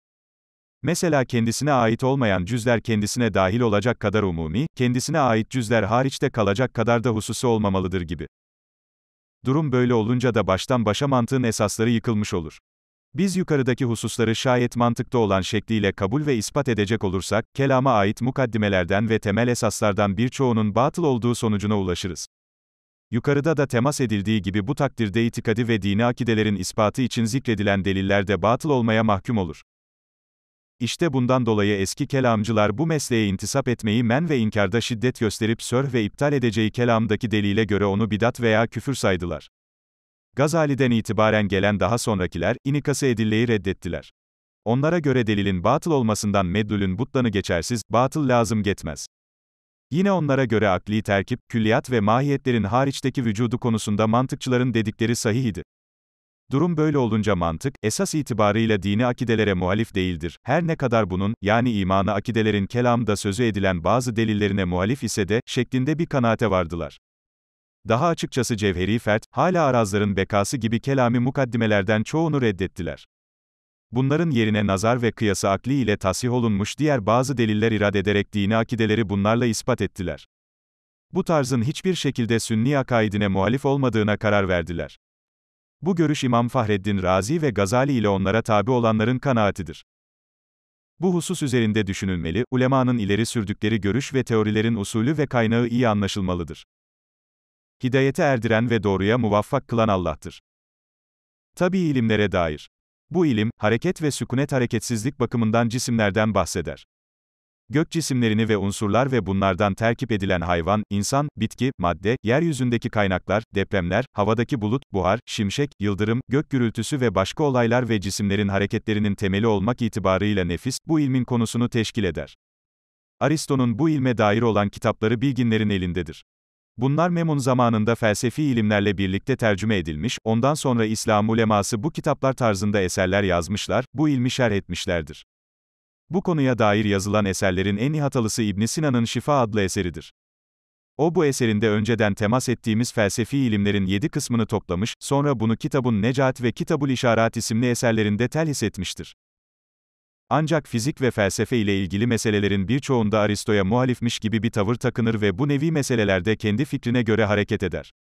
Mesela kendisine ait olmayan cüzler kendisine dahil olacak kadar umumi, kendisine ait cüzler hariçte kalacak kadar da hususi olmamalıdır gibi. Durum böyle olunca da baştan başa mantığın esasları yıkılmış olur. Biz yukarıdaki hususları şayet mantıkta olan şekliyle kabul ve ispat edecek olursak, kelama ait mukaddimelerden ve temel esaslardan birçoğunun batıl olduğu sonucuna ulaşırız. Yukarıda da temas edildiği gibi bu takdirde itikadi ve dini akidelerin ispatı için zikredilen deliller de batıl olmaya mahkum olur. İşte bundan dolayı eski kelamcılar bu mesleğe intisap etmeyi men ve inkarda şiddet gösterip sörh ve iptal edeceği kelamdaki delile göre onu bidat veya küfür saydılar. Gazali'den itibaren gelen daha sonrakiler, inikası edilleyi reddettiler. Onlara göre delilin batıl olmasından meddülün butlanı geçersiz, batıl lazım getmez. Yine onlara göre akli terkip, külliyat ve mahiyetlerin hariçteki vücudu konusunda mantıkçıların dedikleri sahih idi. Durum böyle olunca mantık, esas itibarıyla dini akidelere muhalif değildir. Her ne kadar bunun, yani imanı akidelerin kelamda sözü edilen bazı delillerine muhalif ise de, şeklinde bir kanaate vardılar. Daha açıkçası Cevheri Fert, hala arazların bekası gibi kelami mukaddimelerden çoğunu reddettiler. Bunların yerine nazar ve kıyası akli ile tasih olunmuş diğer bazı deliller irad ederek dini akideleri bunlarla ispat ettiler. Bu tarzın hiçbir şekilde sünni akaidine muhalif olmadığına karar verdiler. Bu görüş İmam Fahreddin Razi ve Gazali ile onlara tabi olanların kanaatidir. Bu husus üzerinde düşünülmeli, ulemanın ileri sürdükleri görüş ve teorilerin usulü ve kaynağı iyi anlaşılmalıdır. Hidayete erdiren ve doğruya muvaffak kılan Allah'tır. Tabi ilimlere dair. Bu ilim, hareket ve sükunet hareketsizlik bakımından cisimlerden bahseder. Gök cisimlerini ve unsurlar ve bunlardan terkip edilen hayvan, insan, bitki, madde, yeryüzündeki kaynaklar, depremler, havadaki bulut, buhar, şimşek, yıldırım, gök gürültüsü ve başka olaylar ve cisimlerin hareketlerinin temeli olmak itibarıyla nefis, bu ilmin konusunu teşkil eder. Aristo'nun bu ilme dair olan kitapları bilginlerin elindedir. Bunlar Memun zamanında felsefi ilimlerle birlikte tercüme edilmiş, ondan sonra İslam uleması bu kitaplar tarzında eserler yazmışlar, bu ilmi şerh etmişlerdir. Bu konuya dair yazılan eserlerin en ihatalısı İbn Sina'nın Şifa adlı eseridir. O bu eserinde önceden temas ettiğimiz felsefi ilimlerin yedi kısmını toplamış, sonra bunu kitabın Necat ve Kitabul İşarat isimli eserlerinde telhis etmiştir. Ancak fizik ve felsefe ile ilgili meselelerin birçoğunda Aristo'ya muhalifmiş gibi bir tavır takınır ve bu nevi meselelerde kendi fikrine göre hareket eder.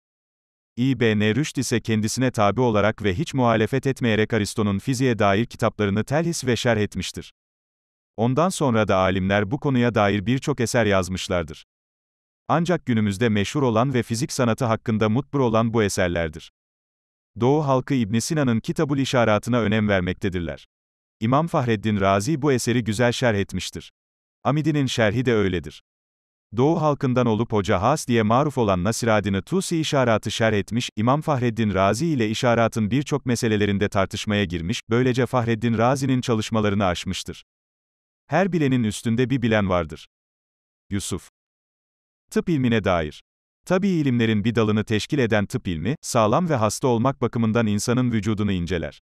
İbn Rüşd ise kendisine tabi olarak ve hiç muhalefet etmeyerek Aristo'nun fiziğe dair kitaplarını telhis ve şerh etmiştir. Ondan sonra da alimler bu konuya dair birçok eser yazmışlardır. Ancak günümüzde meşhur olan ve fizik sanatı hakkında mutbur olan bu eserlerdir. Doğu halkı İbn Sina'nın Kitabul İşaratına önem vermektedirler. İmam Fahreddin Razi bu eseri güzel şerh etmiştir. Amidi'nin şerhi de öyledir. Doğu halkından olup Hoca Has diye maruf olan Nasiradin'i Tusi işaratı şerh etmiş, İmam Fahreddin Razi ile işaratın birçok meselelerinde tartışmaya girmiş, böylece Fahreddin Razi'nin çalışmalarını aşmıştır. Her bilenin üstünde bir bilen vardır. Yusuf. Tıp ilmine dair. Tabi ilimlerin bir dalını teşkil eden tıp ilmi, sağlam ve hasta olmak bakımından insanın vücudunu inceler.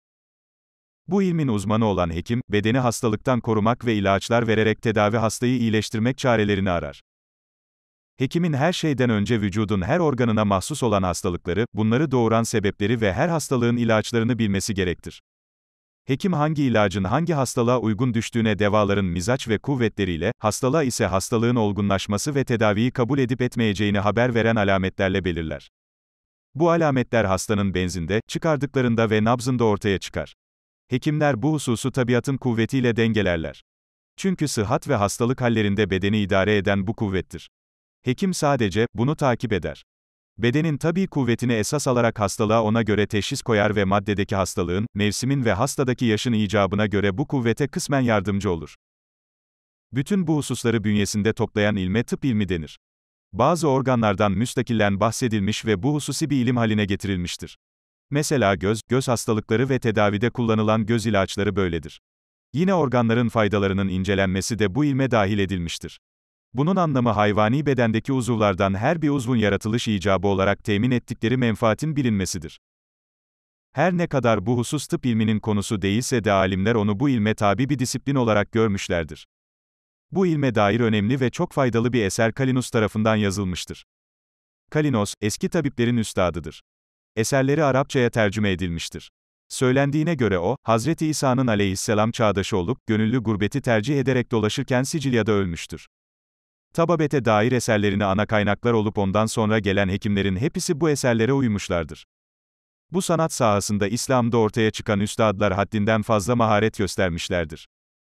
Bu ilmin uzmanı olan hekim, bedeni hastalıktan korumak ve ilaçlar vererek tedavi hastayı iyileştirmek çarelerini arar. Hekimin her şeyden önce vücudun her organına mahsus olan hastalıkları, bunları doğuran sebepleri ve her hastalığın ilaçlarını bilmesi gerektir. Hekim hangi ilacın hangi hastalığa uygun düştüğüne devaların mizaç ve kuvvetleriyle, hastalığa ise hastalığın olgunlaşması ve tedaviyi kabul edip etmeyeceğini haber veren alametlerle belirler. Bu alametler hastanın benzinde, çıkardıklarında ve nabzında ortaya çıkar. Hekimler bu hususu tabiatın kuvvetiyle dengelerler. Çünkü sıhhat ve hastalık hallerinde bedeni idare eden bu kuvvettir. Hekim sadece, bunu takip eder. Bedenin tabi kuvvetini esas alarak hastalığa ona göre teşhis koyar ve maddedeki hastalığın, mevsimin ve hastadaki yaşın icabına göre bu kuvvete kısmen yardımcı olur. Bütün bu hususları bünyesinde toplayan ilme tıp ilmi denir. Bazı organlardan müstakilen bahsedilmiş ve bu hususi bir ilim haline getirilmiştir. Mesela göz, göz hastalıkları ve tedavide kullanılan göz ilaçları böyledir. Yine organların faydalarının incelenmesi de bu ilme dahil edilmiştir. Bunun anlamı hayvani bedendeki uzuvlardan her bir uzvun yaratılış icabı olarak temin ettikleri menfaatin bilinmesidir. Her ne kadar bu husus tıp ilminin konusu değilse de alimler onu bu ilme tabi bir disiplin olarak görmüşlerdir. Bu ilme dair önemli ve çok faydalı bir eser Kalinus tarafından yazılmıştır. Kalinos, eski tabiplerin üstadıdır. Eserleri Arapçaya tercüme edilmiştir. Söylendiğine göre o, Hazreti İsa'nın aleyhisselam çağdaşı olup, gönüllü gurbeti tercih ederek dolaşırken Sicilya'da ölmüştür. Tababet'e dair eserlerini ana kaynaklar olup ondan sonra gelen hekimlerin hepsi bu eserlere uymuşlardır. Bu sanat sahasında İslam'da ortaya çıkan üstadlar haddinden fazla maharet göstermişlerdir.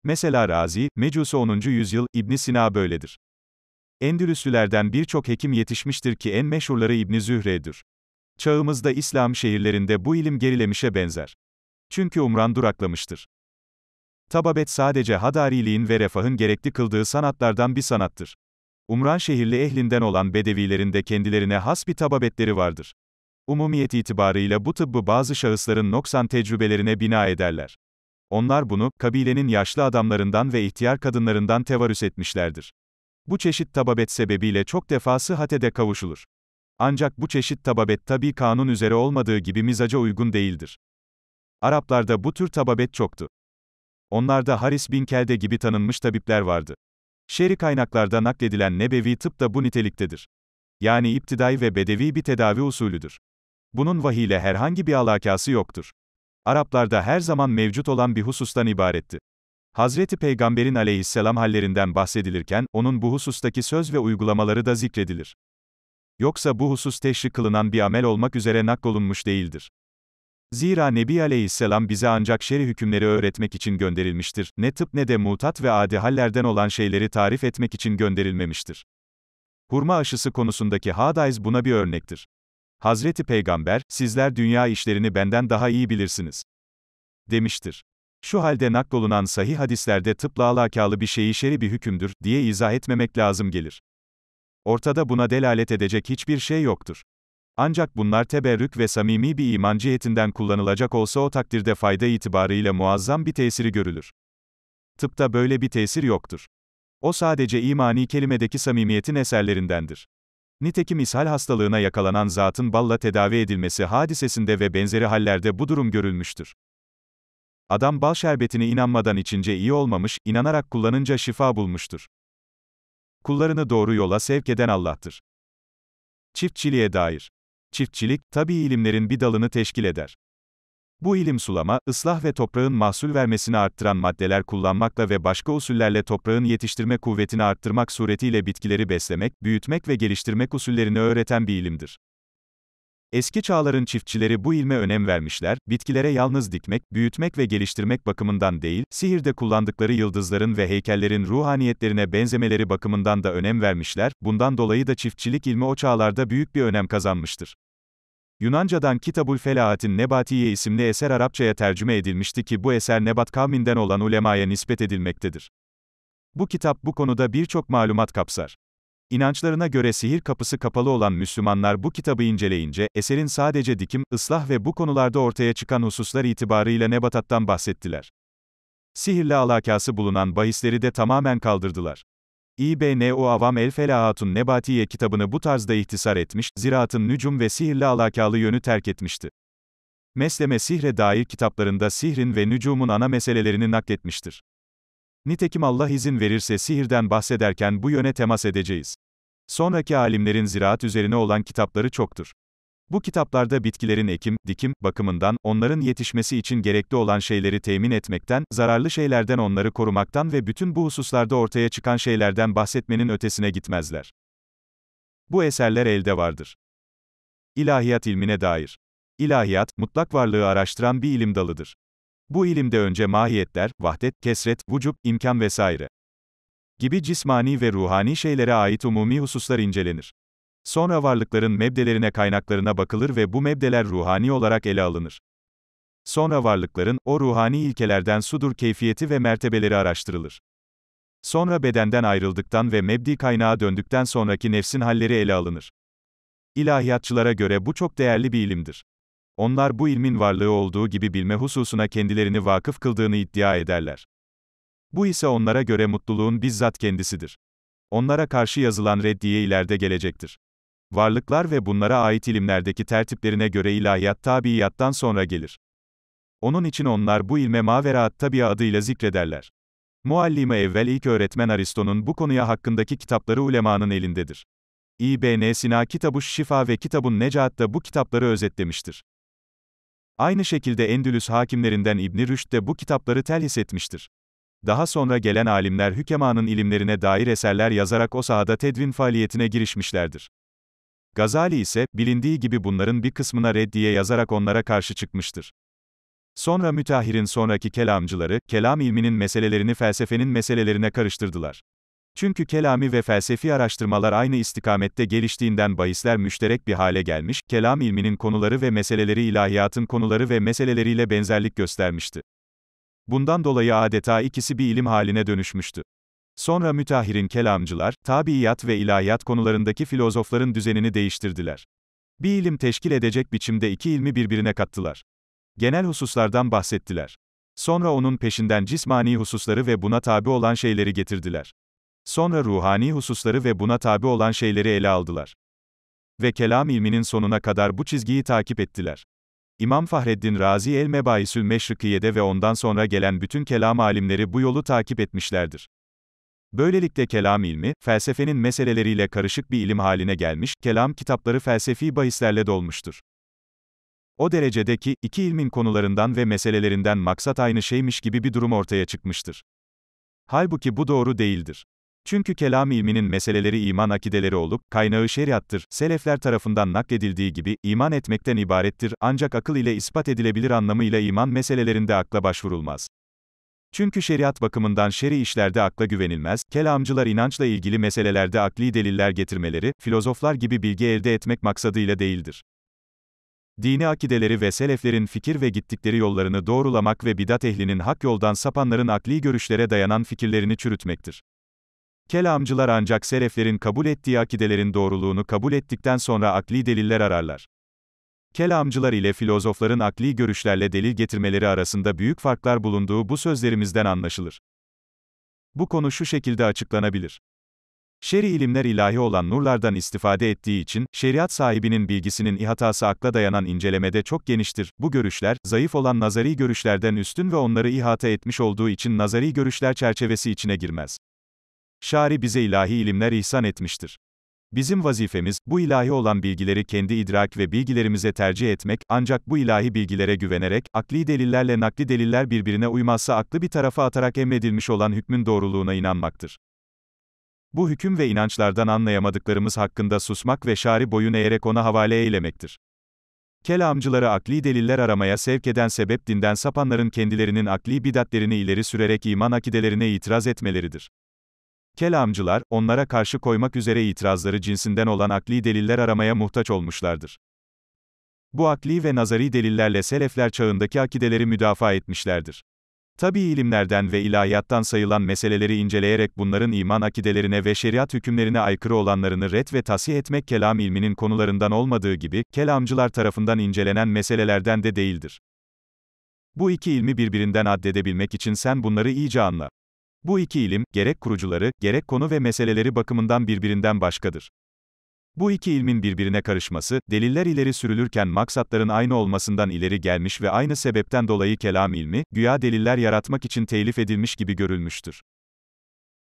Mesela Razi, Mecusi 10. yüzyıl, İbn Sina böyledir. Endülüslülerden birçok hekim yetişmiştir ki en meşhurları İbn Zühre'dir. Çağımızda İslam şehirlerinde bu ilim gerilemişe benzer. Çünkü umran duraklamıştır. Tababet sadece hadariliğin ve refahın gerekli kıldığı sanatlardan bir sanattır. Umran şehirli ehlinden olan bedevilerin de kendilerine has bir tababetleri vardır. Umumiyet itibarıyla bu tıbbı bazı şahısların noksan tecrübelerine bina ederler. Onlar bunu, kabilenin yaşlı adamlarından ve ihtiyar kadınlarından tevarüs etmişlerdir. Bu çeşit tababet sebebiyle çok defa sıhhatede kavuşulur. Ancak bu çeşit tababet tabi kanun üzere olmadığı gibi mizaca uygun değildir. Araplarda bu tür tababet çoktu. Onlarda Haris bin Kelde gibi tanınmış tabipler vardı. Şeri kaynaklarda nakledilen nebevi tıp da bu niteliktedir. Yani iptidai ve bedevi bir tedavi usulüdür. Bunun vahiyle herhangi bir alakası yoktur. Araplarda her zaman mevcut olan bir husustan ibaretti. Hazreti Peygamber'in aleyhisselam hallerinden bahsedilirken, onun bu husustaki söz ve uygulamaları da zikredilir. Yoksa bu husus teşrik kılınan bir amel olmak üzere nakolunmuş değildir. Zira Nebi Aleyhisselam bize ancak şer'i hükümleri öğretmek için gönderilmiştir. Ne tıp ne de mutat ve adi hallerden olan şeyleri tarif etmek için gönderilmemiştir. Hurma aşısı konusundaki hadayz buna bir örnektir. Hazreti Peygamber, sizler dünya işlerini benden daha iyi bilirsiniz. Demiştir. Şu halde naklolunan sahih hadislerde tıpla alakalı bir şeyi şer'i bir hükümdür diye izah etmemek lazım gelir. Ortada buna delalet edecek hiçbir şey yoktur. Ancak bunlar teberrük ve samimi bir iman cihetinden kullanılacak olsa o takdirde fayda itibarıyla muazzam bir tesiri görülür. Tıpta böyle bir tesir yoktur. O sadece imani kelimedeki samimiyetin eserlerindendir. Nitekim ishal hastalığına yakalanan zatın balla tedavi edilmesi hadisesinde ve benzeri hallerde bu durum görülmüştür. Adam bal şerbetini inanmadan içince iyi olmamış, inanarak kullanınca şifa bulmuştur. Kullarını doğru yola sevk eden Allah'tır. Çiftçiliğe dair Çiftçilik, tabi ilimlerin bir dalını teşkil eder. Bu ilim sulama, ıslah ve toprağın mahsul vermesini arttıran maddeler kullanmakla ve başka usullerle toprağın yetiştirme kuvvetini arttırmak suretiyle bitkileri beslemek, büyütmek ve geliştirmek usullerini öğreten bir ilimdir. Eski çağların çiftçileri bu ilme önem vermişler, bitkilere yalnız dikmek, büyütmek ve geliştirmek bakımından değil, sihirde kullandıkları yıldızların ve heykellerin ruhaniyetlerine benzemeleri bakımından da önem vermişler, bundan dolayı da çiftçilik ilmi o çağlarda büyük bir önem kazanmıştır. Yunanca'dan Kitabul Felahatin Nebatiye isimli eser Arapçaya tercüme edilmişti ki bu eser Nebat kavminden olan ulemaya nispet edilmektedir. Bu kitap bu konuda birçok malumat kapsar. İnançlarına göre sihir kapısı kapalı olan Müslümanlar bu kitabı inceleyince, eserin sadece dikim, ıslah ve bu konularda ortaya çıkan hususlar itibarıyla nebatattan bahsettiler. Sihirle alakası bulunan bahisleri de tamamen kaldırdılar. İBNO Avam El Felahatun Nebatiye kitabını bu tarzda ihtisar etmiş, ziraatın nücum ve sihirle alakalı yönü terk etmişti. Mesleme sihre dair kitaplarında sihrin ve nücumun ana meselelerini nakletmiştir. Nitekim Allah izin verirse sihirden bahsederken bu yöne temas edeceğiz. Sonraki alimlerin ziraat üzerine olan kitapları çoktur. Bu kitaplarda bitkilerin ekim, dikim, bakımından, onların yetişmesi için gerekli olan şeyleri temin etmekten, zararlı şeylerden onları korumaktan ve bütün bu hususlarda ortaya çıkan şeylerden bahsetmenin ötesine gitmezler. Bu eserler elde vardır. İlahiyat ilmine dair. İlahiyat, mutlak varlığı araştıran bir ilim dalıdır. Bu ilimde önce mahiyetler, vahdet, kesret, vücub, imkan vesaire gibi cismani ve ruhani şeylere ait umumi hususlar incelenir. Sonra varlıkların mebdelerine kaynaklarına bakılır ve bu mebdeler ruhani olarak ele alınır. Sonra varlıkların, o ruhani ilkelerden sudur keyfiyeti ve mertebeleri araştırılır. Sonra bedenden ayrıldıktan ve mebdi kaynağa döndükten sonraki nefsin halleri ele alınır. İlahiyatçılara göre bu çok değerli bir ilimdir. Onlar bu ilmin varlığı olduğu gibi bilme hususuna kendilerini vakıf kıldığını iddia ederler. Bu ise onlara göre mutluluğun bizzat kendisidir. Onlara karşı yazılan reddiye ileride gelecektir. Varlıklar ve bunlara ait ilimlerdeki tertiplerine göre ilahiyat tabiiyattan sonra gelir. Onun için onlar bu ilme maveraat tabi'a adıyla zikrederler. Muallime evvel ilk öğretmen Aristo'nun bu konuya hakkındaki kitapları ulemanın elindedir. İbn Sina kitabı Şifa ve kitabun Necaat'ta bu kitapları özetlemiştir. Aynı şekilde Endülüs hakimlerinden İbni Rüşd de bu kitapları telhis etmiştir. Daha sonra gelen alimler hükemanın ilimlerine dair eserler yazarak o sahada tedvin faaliyetine girişmişlerdir. Gazali ise, bilindiği gibi bunların bir kısmına reddiye yazarak onlara karşı çıkmıştır. Sonra müteahhirin sonraki kelamcıları, kelam ilminin meselelerini felsefenin meselelerine karıştırdılar. Çünkü kelami ve felsefi araştırmalar aynı istikamette geliştiğinden bahisler müşterek bir hale gelmiş, kelam ilminin konuları ve meseleleri ilahiyatın konuları ve meseleleriyle benzerlik göstermişti. Bundan dolayı adeta ikisi bir ilim haline dönüşmüştü. Sonra mütahhirin kelamcılar, tabiiyat ve ilahiyat konularındaki filozofların düzenini değiştirdiler. Bir ilim teşkil edecek biçimde iki ilmi birbirine kattılar. Genel hususlardan bahsettiler. Sonra onun peşinden cismani hususları ve buna tabi olan şeyleri getirdiler. Sonra ruhani hususları ve buna tabi olan şeyleri ele aldılar. Ve kelam ilminin sonuna kadar bu çizgiyi takip ettiler. İmam Fahreddin Razi el-Mebaisül Meşrikiye'de ve ondan sonra gelen bütün kelam alimleri bu yolu takip etmişlerdir. Böylelikle kelam ilmi, felsefenin meseleleriyle karışık bir ilim haline gelmiş, kelam kitapları felsefi bahislerle dolmuştur. O derecedeki iki ilmin konularından ve meselelerinden maksat aynı şeymiş gibi bir durum ortaya çıkmıştır. Halbuki bu doğru değildir. Çünkü kelam ilminin meseleleri iman akideleri olup, kaynağı şeriattır, selefler tarafından nakledildiği gibi, iman etmekten ibarettir, ancak akıl ile ispat edilebilir anlamıyla iman meselelerinde akla başvurulmaz. Çünkü şeriat bakımından şer'i işlerde akla güvenilmez, kelamcılar inançla ilgili meselelerde akli deliller getirmeleri, filozoflar gibi bilgi elde etmek maksadıyla değildir. Dini akideleri ve seleflerin fikir ve gittikleri yollarını doğrulamak ve bidat ehlinin hak yoldan sapanların akli görüşlere dayanan fikirlerini çürütmektir. Kelamcılar ancak sereflerin kabul ettiği akidelerin doğruluğunu kabul ettikten sonra akli deliller ararlar. Kelamcılar ile filozofların akli görüşlerle delil getirmeleri arasında büyük farklar bulunduğu bu sözlerimizden anlaşılır. Bu konu şu şekilde açıklanabilir. Şer'i ilimler ilahi olan nurlardan istifade ettiği için, şeriat sahibinin bilgisinin ihatası akla dayanan incelemede çok geniştir. Bu görüşler, zayıf olan nazari görüşlerden üstün ve onları ihata etmiş olduğu için nazari görüşler çerçevesi içine girmez. Şari bize ilahi ilimler ihsan etmiştir. Bizim vazifemiz, bu ilahi olan bilgileri kendi idrak ve bilgilerimize tercih etmek, ancak bu ilahi bilgilere güvenerek, akli delillerle nakli deliller birbirine uymazsa aklı bir tarafa atarak emredilmiş olan hükmün doğruluğuna inanmaktır. Bu hüküm ve inançlardan anlayamadıklarımız hakkında susmak ve şari boyun eğerek ona havale eylemektir. Kelamcıları akli deliller aramaya sevk eden sebep dinden sapanların kendilerinin akli bidatlerini ileri sürerek iman akidelerine itiraz etmeleridir. Kelamcılar, onlara karşı koymak üzere itirazları cinsinden olan akli deliller aramaya muhtaç olmuşlardır. Bu akli ve nazari delillerle selefler çağındaki akideleri müdafaa etmişlerdir. Tabi ilimlerden ve ilahiyattan sayılan meseleleri inceleyerek bunların iman akidelerine ve şeriat hükümlerine aykırı olanlarını ret ve tasih etmek kelam ilminin konularından olmadığı gibi, kelamcılar tarafından incelenen meselelerden de değildir. Bu iki ilmi birbirinden addedebilmek için sen bunları iyice anla. Bu iki ilim, gerek kurucuları, gerek konu ve meseleleri bakımından birbirinden başkadır. Bu iki ilmin birbirine karışması, deliller ileri sürülürken maksatların aynı olmasından ileri gelmiş ve aynı sebepten dolayı kelam ilmi, güya deliller yaratmak için telif edilmiş gibi görülmüştür.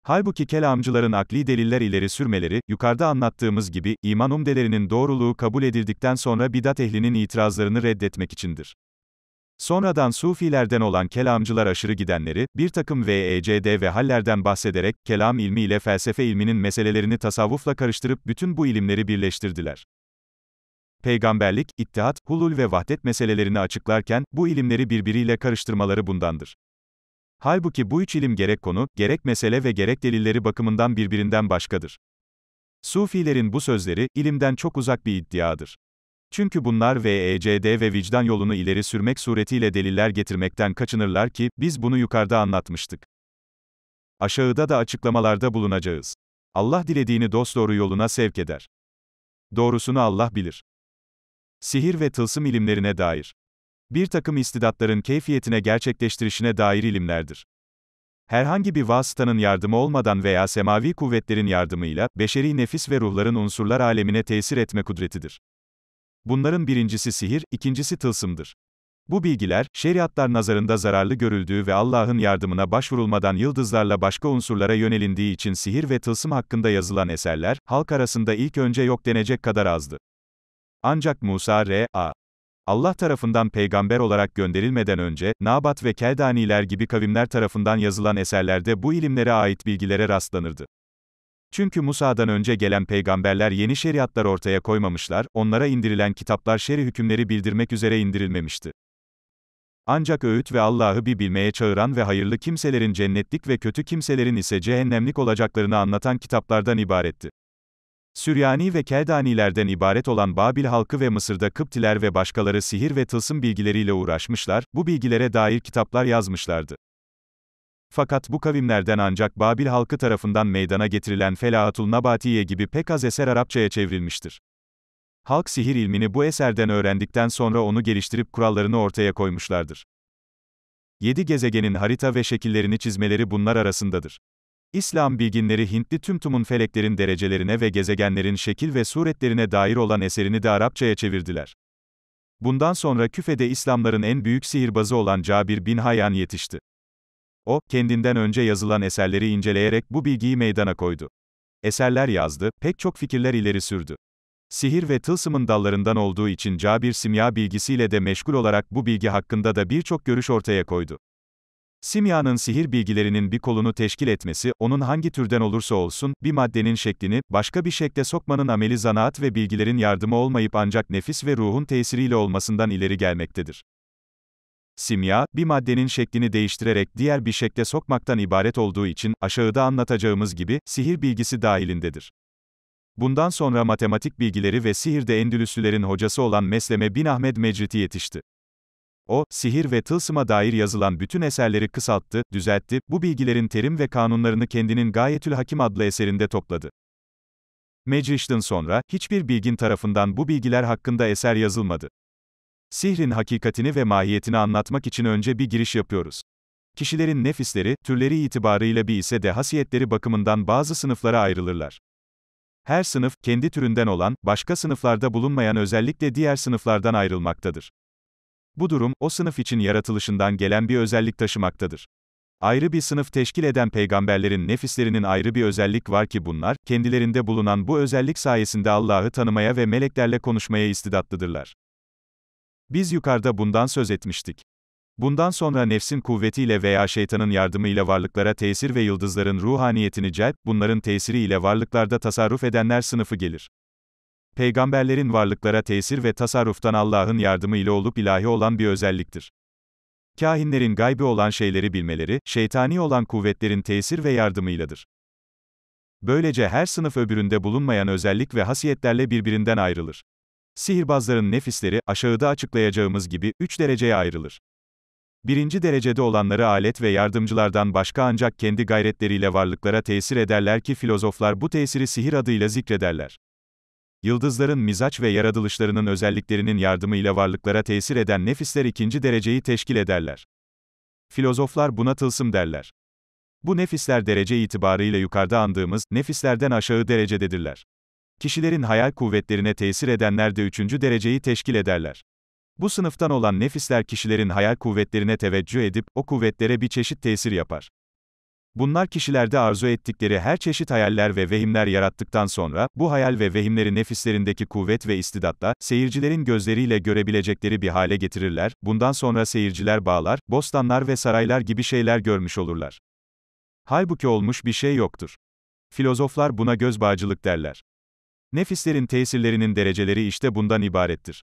Halbuki kelamcıların akli deliller ileri sürmeleri, yukarıda anlattığımız gibi, iman umdelerinin doğruluğu kabul edildikten sonra bidat ehlinin itirazlarını reddetmek içindir. Sonradan Sufilerden olan kelamcılar aşırı gidenleri, bir takım VECD ve hallerden bahsederek, kelam ilmi ile felsefe ilminin meselelerini tasavvufla karıştırıp bütün bu ilimleri birleştirdiler. Peygamberlik, ittihat, hulul ve vahdet meselelerini açıklarken, bu ilimleri birbiriyle karıştırmaları bundandır. Halbuki bu üç ilim gerek konu, gerek mesele ve gerek delilleri bakımından birbirinden başkadır. Sufilerin bu sözleri, ilimden çok uzak bir iddiadır. Çünkü bunlar VECD ve vicdan yolunu ileri sürmek suretiyle deliller getirmekten kaçınırlar ki, biz bunu yukarıda anlatmıştık. Aşağıda da açıklamalarda bulunacağız. Allah dilediğini dosdoğru yoluna sevk eder. Doğrusunu Allah bilir. Sihir ve tılsım ilimlerine dair. Bir takım istidatların keyfiyetine gerçekleştirişine dair ilimlerdir. Herhangi bir vasıtanın yardımı olmadan veya semavi kuvvetlerin yardımıyla, beşeri nefis ve ruhların unsurlar alemine tesir etme kudretidir. Bunların birincisi sihir, ikincisi tılsımdır. Bu bilgiler, şeriatlar nazarında zararlı görüldüğü ve Allah'ın yardımına başvurulmadan yıldızlarla başka unsurlara yönelindiği için sihir ve tılsım hakkında yazılan eserler, halk arasında ilk önce yok denecek kadar azdı. Ancak Musa R.A. Allah tarafından peygamber olarak gönderilmeden önce, Nabat ve Keldaniler gibi kavimler tarafından yazılan eserlerde bu ilimlere ait bilgilere rastlanırdı. Çünkü Musa'dan önce gelen peygamberler yeni şeriatlar ortaya koymamışlar, onlara indirilen kitaplar şer'i hükümleri bildirmek üzere indirilmemişti. Ancak öğüt ve Allah'ı bir bilmeye çağıran ve hayırlı kimselerin cennetlik ve kötü kimselerin ise cehennemlik olacaklarını anlatan kitaplardan ibaretti. Süryani ve Keldanilerden ibaret olan Babil halkı ve Mısır'da Kıptiler ve başkaları sihir ve tılsım bilgileriyle uğraşmışlar, bu bilgilere dair kitaplar yazmışlardı. Fakat bu kavimlerden ancak Babil halkı tarafından meydana getirilen Felahatul Nabatiye gibi pek az eser Arapçaya çevrilmiştir. Halk sihir ilmini bu eserden öğrendikten sonra onu geliştirip kurallarını ortaya koymuşlardır. Yedi gezegenin harita ve şekillerini çizmeleri bunlar arasındadır. İslam bilginleri Hintli tümtumun feleklerin derecelerine ve gezegenlerin şekil ve suretlerine dair olan eserini de Arapçaya çevirdiler. Bundan sonra küfede İslamların en büyük sihirbazı olan Cabir bin Hayyan yetişti. O, kendinden önce yazılan eserleri inceleyerek bu bilgiyi meydana koydu. Eserler yazdı, pek çok fikirler ileri sürdü. Sihir ve tılsımın dallarından olduğu için Cabir simya bilgisiyle de meşgul olarak bu bilgi hakkında da birçok görüş ortaya koydu. Simya'nın sihir bilgilerinin bir kolunu teşkil etmesi, onun hangi türden olursa olsun, bir maddenin şeklini, başka bir şekle sokmanın ameli zanaat ve bilgilerin yardımı olmayıp ancak nefis ve ruhun tesiriyle olmasından ileri gelmektedir. Simya, bir maddenin şeklini değiştirerek diğer bir şekle sokmaktan ibaret olduğu için, aşağıda anlatacağımız gibi, sihir bilgisi dahilindedir. Bundan sonra matematik bilgileri ve sihirde Endülüslülerin hocası olan Mesleme bin Ahmed Mecrit'i yetişti. O, sihir ve tılsıma dair yazılan bütün eserleri kısalttı, düzeltti, bu bilgilerin terim ve kanunlarını kendinin Gayetül Hakim adlı eserinde topladı. Mecriş'ten sonra, hiçbir bilgin tarafından bu bilgiler hakkında eser yazılmadı. Sihrin hakikatini ve mahiyetini anlatmak için önce bir giriş yapıyoruz. Kişilerin nefisleri, türleri itibarıyla bir ise de hasiyetleri bakımından bazı sınıflara ayrılırlar. Her sınıf, kendi türünden olan, başka sınıflarda bulunmayan özellikle diğer sınıflardan ayrılmaktadır. Bu durum, o sınıf için yaratılışından gelen bir özellik taşımaktadır. Ayrı bir sınıf teşkil eden peygamberlerin nefislerinin ayrı bir özellik var ki bunlar, kendilerinde bulunan bu özellik sayesinde Allah'ı tanımaya ve meleklerle konuşmaya istidatlıdırlar. Biz yukarıda bundan söz etmiştik. Bundan sonra nefsin kuvvetiyle veya şeytanın yardımıyla varlıklara tesir ve yıldızların ruhaniyetini celp, bunların tesiriyle varlıklarda tasarruf edenler sınıfı gelir. Peygamberlerin varlıklara tesir ve tasarruftan Allah'ın yardımı ile olup ilahi olan bir özelliktir. Kahinlerin gaybi olan şeyleri bilmeleri, şeytani olan kuvvetlerin tesir ve yardımıyladır. Böylece her sınıf öbüründe bulunmayan özellik ve hasiyetlerle birbirinden ayrılır. Sihirbazların nefisleri, aşağıda açıklayacağımız gibi, üç dereceye ayrılır. Birinci derecede olanları alet ve yardımcılardan başka ancak kendi gayretleriyle varlıklara tesir ederler ki filozoflar bu tesiri sihir adıyla zikrederler. Yıldızların mizaç ve yaratılışlarının özelliklerinin yardımıyla varlıklara tesir eden nefisler ikinci dereceyi teşkil ederler. Filozoflar buna tılsım derler. Bu nefisler derece itibarıyla yukarıda andığımız, nefislerden aşağı derecededirler kişilerin hayal kuvvetlerine tesir edenler de üçüncü dereceyi teşkil ederler. Bu sınıftan olan nefisler kişilerin hayal kuvvetlerine teveccüh edip, o kuvvetlere bir çeşit tesir yapar. Bunlar kişilerde arzu ettikleri her çeşit hayaller ve vehimler yarattıktan sonra, bu hayal ve vehimleri nefislerindeki kuvvet ve istidatla, seyircilerin gözleriyle görebilecekleri bir hale getirirler, bundan sonra seyirciler bağlar, bostanlar ve saraylar gibi şeyler görmüş olurlar. Halbuki olmuş bir şey yoktur. Filozoflar buna göz bağcılık derler. Nefislerin tesirlerinin dereceleri işte bundan ibarettir.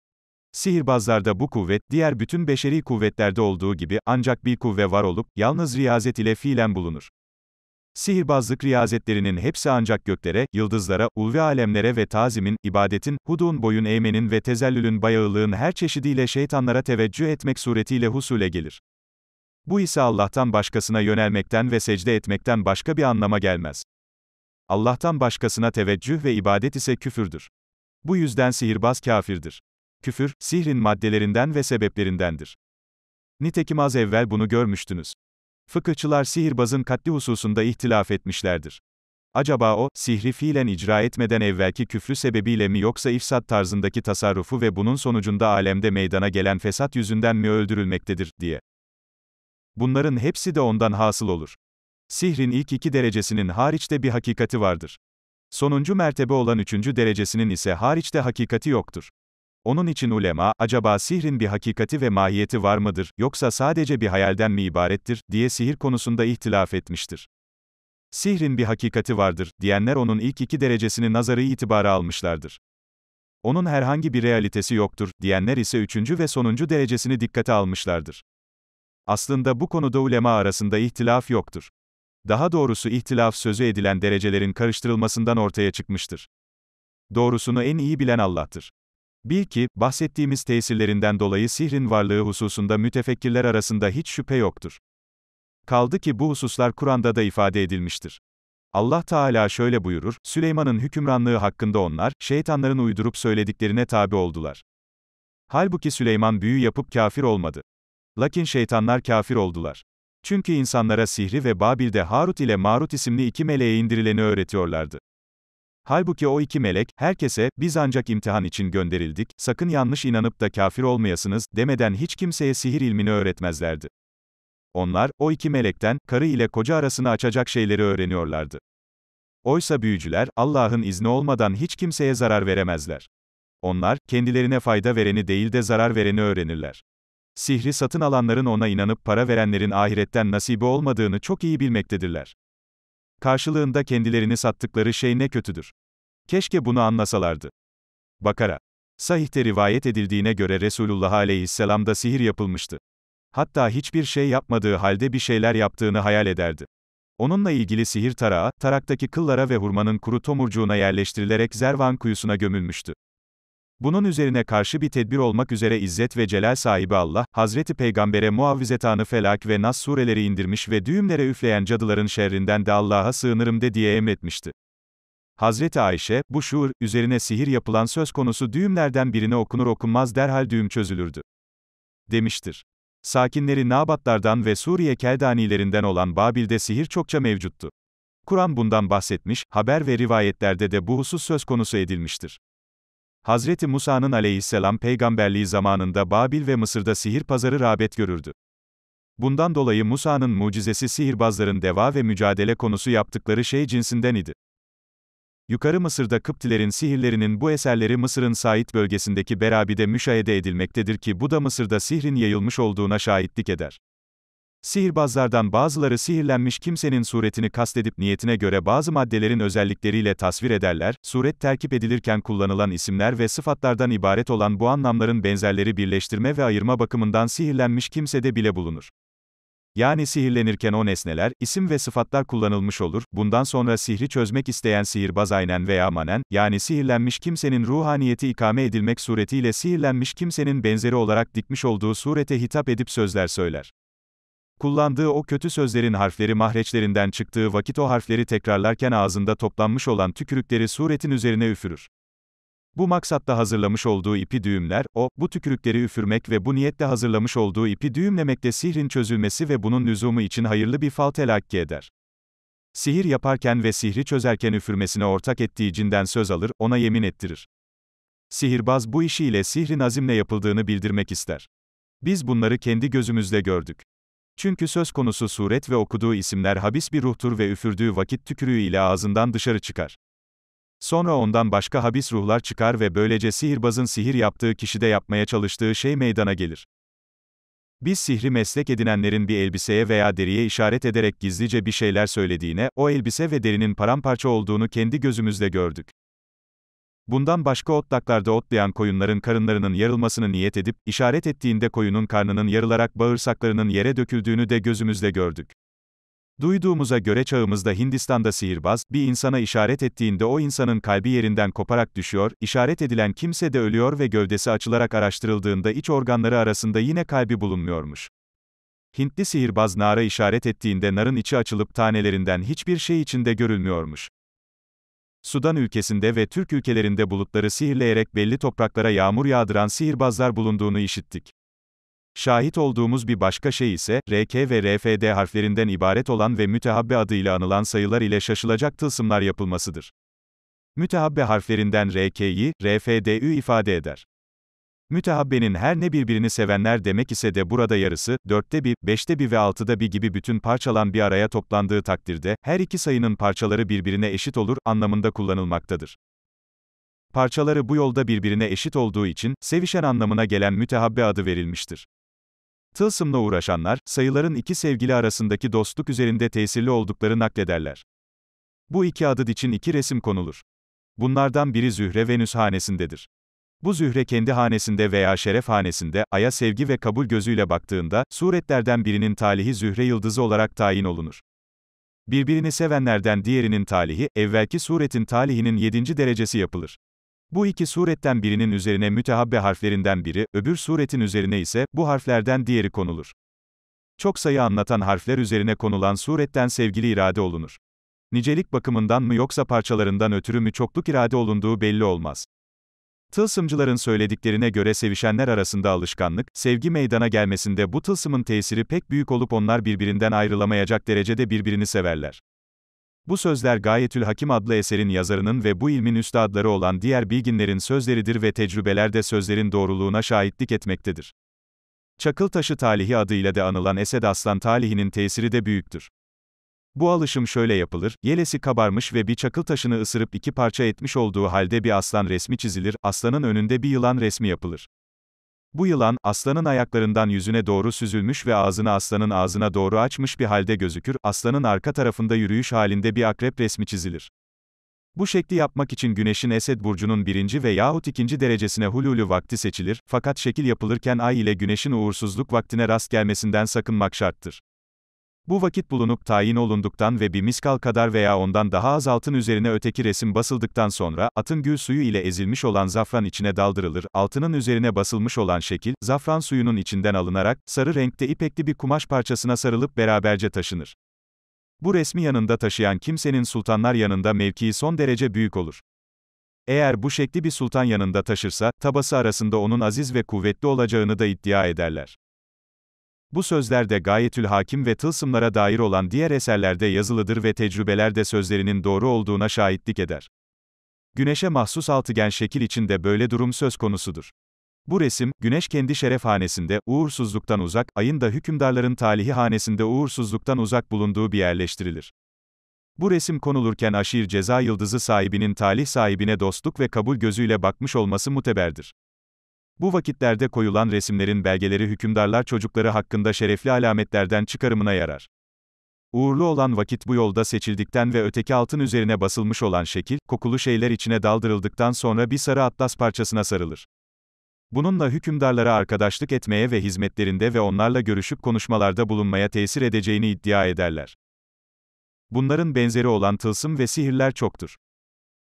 Sihirbazlarda bu kuvvet, diğer bütün beşeri kuvvetlerde olduğu gibi, ancak bir kuvve var olup, yalnız riyazet ile fiilen bulunur. Sihirbazlık riyazetlerinin hepsi ancak göklere, yıldızlara, ulvi alemlere ve tazimin, ibadetin, hudun boyun eğmenin ve tezellülün bayağılığın her çeşidiyle şeytanlara teveccüh etmek suretiyle husule gelir. Bu ise Allah'tan başkasına yönelmekten ve secde etmekten başka bir anlama gelmez. Allah'tan başkasına teveccüh ve ibadet ise küfürdür. Bu yüzden sihirbaz kafirdir. Küfür, sihrin maddelerinden ve sebeplerindendir. Nitekim az evvel bunu görmüştünüz. Fıkıhçılar sihirbazın katli hususunda ihtilaf etmişlerdir. Acaba o, sihri fiilen icra etmeden evvelki küfrü sebebiyle mi yoksa ifsat tarzındaki tasarrufu ve bunun sonucunda alemde meydana gelen fesat yüzünden mi öldürülmektedir, diye. Bunların hepsi de ondan hasıl olur. Sihrin ilk iki derecesinin hariçte bir hakikati vardır. Sonuncu mertebe olan üçüncü derecesinin ise hariçte hakikati yoktur. Onun için ulema, acaba sihrin bir hakikati ve mahiyeti var mıdır, yoksa sadece bir hayalden mi ibarettir, diye sihir konusunda ihtilaf etmiştir. Sihrin bir hakikati vardır, diyenler onun ilk iki derecesini nazarı itibara almışlardır. Onun herhangi bir realitesi yoktur, diyenler ise üçüncü ve sonuncu derecesini dikkate almışlardır. Aslında bu konuda ulema arasında ihtilaf yoktur daha doğrusu ihtilaf sözü edilen derecelerin karıştırılmasından ortaya çıkmıştır. Doğrusunu en iyi bilen Allah'tır. Bil ki, bahsettiğimiz tesirlerinden dolayı sihrin varlığı hususunda mütefekkirler arasında hiç şüphe yoktur. Kaldı ki bu hususlar Kur'an'da da ifade edilmiştir. Allah Teala şöyle buyurur, Süleyman'ın hükümranlığı hakkında onlar, şeytanların uydurup söylediklerine tabi oldular. Halbuki Süleyman büyü yapıp kafir olmadı. Lakin şeytanlar kafir oldular. Çünkü insanlara sihri ve Babil'de Harut ile Marut isimli iki meleğe indirileni öğretiyorlardı. Halbuki o iki melek, herkese, biz ancak imtihan için gönderildik, sakın yanlış inanıp da kafir olmayasınız, demeden hiç kimseye sihir ilmini öğretmezlerdi. Onlar, o iki melekten, karı ile koca arasını açacak şeyleri öğreniyorlardı. Oysa büyücüler, Allah'ın izni olmadan hiç kimseye zarar veremezler. Onlar, kendilerine fayda vereni değil de zarar vereni öğrenirler. Sihri satın alanların ona inanıp para verenlerin ahiretten nasibi olmadığını çok iyi bilmektedirler. Karşılığında kendilerini sattıkları şey ne kötüdür. Keşke bunu anlasalardı. Bakara. Sahih'te rivayet edildiğine göre Resulullah aleyhisselamda sihir yapılmıştı. Hatta hiçbir şey yapmadığı halde bir şeyler yaptığını hayal ederdi. Onunla ilgili sihir tarağı, taraktaki kıllara ve hurmanın kuru tomurcuğuna yerleştirilerek zervan kuyusuna gömülmüştü. Bunun üzerine karşı bir tedbir olmak üzere İzzet ve Celal sahibi Allah, Hazreti Peygamber'e muavvizetanı felak ve nas sureleri indirmiş ve düğümlere üfleyen cadıların şerrinden de Allah'a sığınırım de diye emretmişti. Hazreti Ayşe, bu şuur, üzerine sihir yapılan söz konusu düğümlerden birine okunur okunmaz derhal düğüm çözülürdü. Demiştir. Sakinleri Nabatlardan ve Suriye Keldanilerinden olan Babil'de sihir çokça mevcuttu. Kur'an bundan bahsetmiş, haber ve rivayetlerde de bu husus söz konusu edilmiştir. Hazreti Musa'nın aleyhisselam peygamberliği zamanında Babil ve Mısır'da sihir pazarı rağbet görürdü. Bundan dolayı Musa'nın mucizesi sihirbazların deva ve mücadele konusu yaptıkları şey cinsinden idi. Yukarı Mısır'da Kıptilerin sihirlerinin bu eserleri Mısır'ın Said bölgesindeki Berabi'de müşahede edilmektedir ki bu da Mısır'da sihrin yayılmış olduğuna şahitlik eder. Sihirbazlardan bazıları sihirlenmiş kimsenin suretini kastedip niyetine göre bazı maddelerin özellikleriyle tasvir ederler, suret terkip edilirken kullanılan isimler ve sıfatlardan ibaret olan bu anlamların benzerleri birleştirme ve ayırma bakımından sihirlenmiş kimsede bile bulunur. Yani sihirlenirken o nesneler, isim ve sıfatlar kullanılmış olur, bundan sonra sihri çözmek isteyen sihirbaz aynen veya manen, yani sihirlenmiş kimsenin ruhaniyeti ikame edilmek suretiyle sihirlenmiş kimsenin benzeri olarak dikmiş olduğu surete hitap edip sözler söyler. Kullandığı o kötü sözlerin harfleri mahreçlerinden çıktığı vakit o harfleri tekrarlarken ağzında toplanmış olan tükürükleri suretin üzerine üfürür. Bu maksatta hazırlamış olduğu ipi düğümler, o, bu tükürükleri üfürmek ve bu niyetle hazırlamış olduğu ipi düğümlemekte sihrin çözülmesi ve bunun lüzumu için hayırlı bir fal telakki eder. Sihir yaparken ve sihri çözerken üfürmesine ortak ettiği cinden söz alır, ona yemin ettirir. Sihirbaz bu işiyle sihrin azimle yapıldığını bildirmek ister. Biz bunları kendi gözümüzle gördük. Çünkü söz konusu suret ve okuduğu isimler habis bir ruhtur ve üfürdüğü vakit tükürüğü ile ağzından dışarı çıkar. Sonra ondan başka habis ruhlar çıkar ve böylece sihirbazın sihir yaptığı kişide yapmaya çalıştığı şey meydana gelir. Biz sihri meslek edinenlerin bir elbiseye veya deriye işaret ederek gizlice bir şeyler söylediğine, o elbise ve derinin paramparça olduğunu kendi gözümüzle gördük. Bundan başka otlaklarda otlayan koyunların karınlarının yarılmasını niyet edip, işaret ettiğinde koyunun karnının yarılarak bağırsaklarının yere döküldüğünü de gözümüzle gördük. Duyduğumuza göre çağımızda Hindistan'da sihirbaz, bir insana işaret ettiğinde o insanın kalbi yerinden koparak düşüyor, işaret edilen kimse de ölüyor ve gövdesi açılarak araştırıldığında iç organları arasında yine kalbi bulunmuyormuş. Hintli sihirbaz nara işaret ettiğinde narın içi açılıp tanelerinden hiçbir şey içinde görülmüyormuş. Sudan ülkesinde ve Türk ülkelerinde bulutları sihirleyerek belli topraklara yağmur yağdıran sihirbazlar bulunduğunu işittik. Şahit olduğumuz bir başka şey ise, RK ve RFD harflerinden ibaret olan ve mütehabbe adıyla anılan sayılar ile şaşılacak tılsımlar yapılmasıdır. Mütehabbe harflerinden RK'yi, RFD'ü ifade eder. Mütehabbenin her ne birbirini sevenler demek ise de burada yarısı, dörtte bir, beşte bir ve altıda bir gibi bütün parçalan bir araya toplandığı takdirde, her iki sayının parçaları birbirine eşit olur, anlamında kullanılmaktadır. Parçaları bu yolda birbirine eşit olduğu için, sevişen anlamına gelen mütehabbe adı verilmiştir. Tılsımla uğraşanlar, sayıların iki sevgili arasındaki dostluk üzerinde tesirli oldukları naklederler. Bu iki adı için iki resim konulur. Bunlardan biri Zühre Venüs hanesindedir. Bu zühre kendi hanesinde veya şeref hanesinde, aya sevgi ve kabul gözüyle baktığında, suretlerden birinin talihi zühre yıldızı olarak tayin olunur. Birbirini sevenlerden diğerinin talihi, evvelki suretin talihinin yedinci derecesi yapılır. Bu iki suretten birinin üzerine mütehabbe harflerinden biri, öbür suretin üzerine ise, bu harflerden diğeri konulur. Çok sayı anlatan harfler üzerine konulan suretten sevgili irade olunur. Nicelik bakımından mı yoksa parçalarından ötürü mü çokluk irade olunduğu belli olmaz. Tılsımcıların söylediklerine göre sevişenler arasında alışkanlık, sevgi meydana gelmesinde bu tılsımın tesiri pek büyük olup onlar birbirinden ayrılamayacak derecede birbirini severler. Bu sözler Gayetül Hakim adlı eserin yazarının ve bu ilmin üstadları olan diğer bilginlerin sözleridir ve tecrübelerde sözlerin doğruluğuna şahitlik etmektedir. Çakıl taşı talihi adıyla de anılan Esed Aslan talihinin tesiri de büyüktür. Bu alışım şöyle yapılır, yelesi kabarmış ve bir çakıl taşını ısırıp iki parça etmiş olduğu halde bir aslan resmi çizilir, aslanın önünde bir yılan resmi yapılır. Bu yılan, aslanın ayaklarından yüzüne doğru süzülmüş ve ağzını aslanın ağzına doğru açmış bir halde gözükür, aslanın arka tarafında yürüyüş halinde bir akrep resmi çizilir. Bu şekli yapmak için güneşin Esed burcunun birinci ve yahut ikinci derecesine hululu vakti seçilir, fakat şekil yapılırken ay ile güneşin uğursuzluk vaktine rast gelmesinden sakınmak şarttır. Bu vakit bulunup tayin olunduktan ve bir miskal kadar veya ondan daha az altın üzerine öteki resim basıldıktan sonra, atın gül suyu ile ezilmiş olan zafran içine daldırılır, altının üzerine basılmış olan şekil, zafran suyunun içinden alınarak, sarı renkte ipekli bir kumaş parçasına sarılıp beraberce taşınır. Bu resmi yanında taşıyan kimsenin sultanlar yanında mevkii son derece büyük olur. Eğer bu şekli bir sultan yanında taşırsa, tabası arasında onun aziz ve kuvvetli olacağını da iddia ederler. Bu sözler de Gayetül Hakim ve Tılsımlara dair olan diğer eserlerde yazılıdır ve tecrübelerde sözlerinin doğru olduğuna şahitlik eder. Güneşe mahsus altıgen şekil içinde böyle durum söz konusudur. Bu resim, güneş kendi şerefhanesinde, uğursuzluktan uzak, ayın da hükümdarların talihi hanesinde uğursuzluktan uzak bulunduğu bir yerleştirilir. Bu resim konulurken aşir ceza yıldızı sahibinin talih sahibine dostluk ve kabul gözüyle bakmış olması muteberdir. Bu vakitlerde koyulan resimlerin belgeleri hükümdarlar çocukları hakkında şerefli alametlerden çıkarımına yarar. Uğurlu olan vakit bu yolda seçildikten ve öteki altın üzerine basılmış olan şekil, kokulu şeyler içine daldırıldıktan sonra bir sarı atlas parçasına sarılır. Bununla hükümdarlara arkadaşlık etmeye ve hizmetlerinde ve onlarla görüşüp konuşmalarda bulunmaya tesir edeceğini iddia ederler. Bunların benzeri olan tılsım ve sihirler çoktur.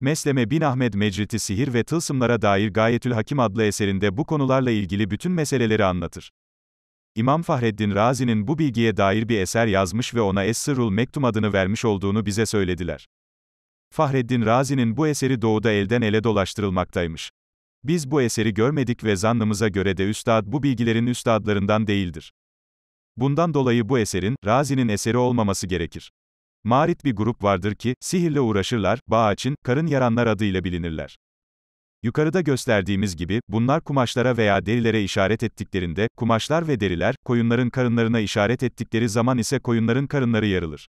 Mesleme bin Ahmed Mecrit'i Sihir ve Tılsımlara dair Gayetül Hakim adlı eserinde bu konularla ilgili bütün meseleleri anlatır. İmam Fahreddin Razi'nin bu bilgiye dair bir eser yazmış ve ona Es-Sırrul Mektum adını vermiş olduğunu bize söylediler. Fahreddin Razi'nin bu eseri doğuda elden ele dolaştırılmaktaymış. Biz bu eseri görmedik ve zannımıza göre de üstad bu bilgilerin üstadlarından değildir. Bundan dolayı bu eserin, Razi'nin eseri olmaması gerekir. Marit bir grup vardır ki, sihirle uğraşırlar, Bağaç'ın, karın yaranlar adıyla bilinirler. Yukarıda gösterdiğimiz gibi, bunlar kumaşlara veya derilere işaret ettiklerinde, kumaşlar ve deriler, koyunların karınlarına işaret ettikleri zaman ise koyunların karınları yarılır.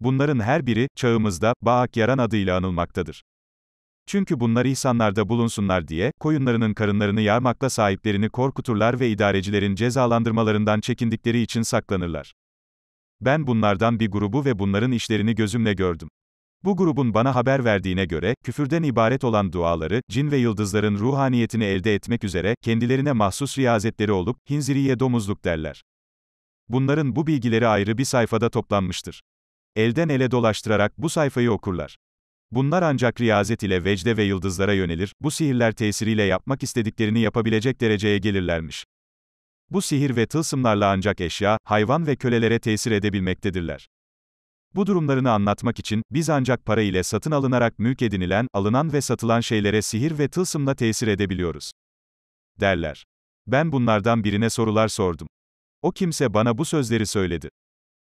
Bunların her biri, çağımızda, Bağak yaran adıyla anılmaktadır. Çünkü bunlar insanlarda bulunsunlar diye, koyunlarının karınlarını yarmakla sahiplerini korkuturlar ve idarecilerin cezalandırmalarından çekindikleri için saklanırlar. Ben bunlardan bir grubu ve bunların işlerini gözümle gördüm. Bu grubun bana haber verdiğine göre, küfürden ibaret olan duaları, cin ve yıldızların ruhaniyetini elde etmek üzere, kendilerine mahsus riyazetleri olup, hinziriye domuzluk derler. Bunların bu bilgileri ayrı bir sayfada toplanmıştır. Elden ele dolaştırarak bu sayfayı okurlar. Bunlar ancak riyazet ile vecde ve yıldızlara yönelir, bu sihirler tesiriyle yapmak istediklerini yapabilecek dereceye gelirlermiş. Bu sihir ve tılsımlarla ancak eşya, hayvan ve kölelere tesir edebilmektedirler. Bu durumlarını anlatmak için, biz ancak para ile satın alınarak mülk edinilen, alınan ve satılan şeylere sihir ve tılsımla tesir edebiliyoruz. Derler. Ben bunlardan birine sorular sordum. O kimse bana bu sözleri söyledi.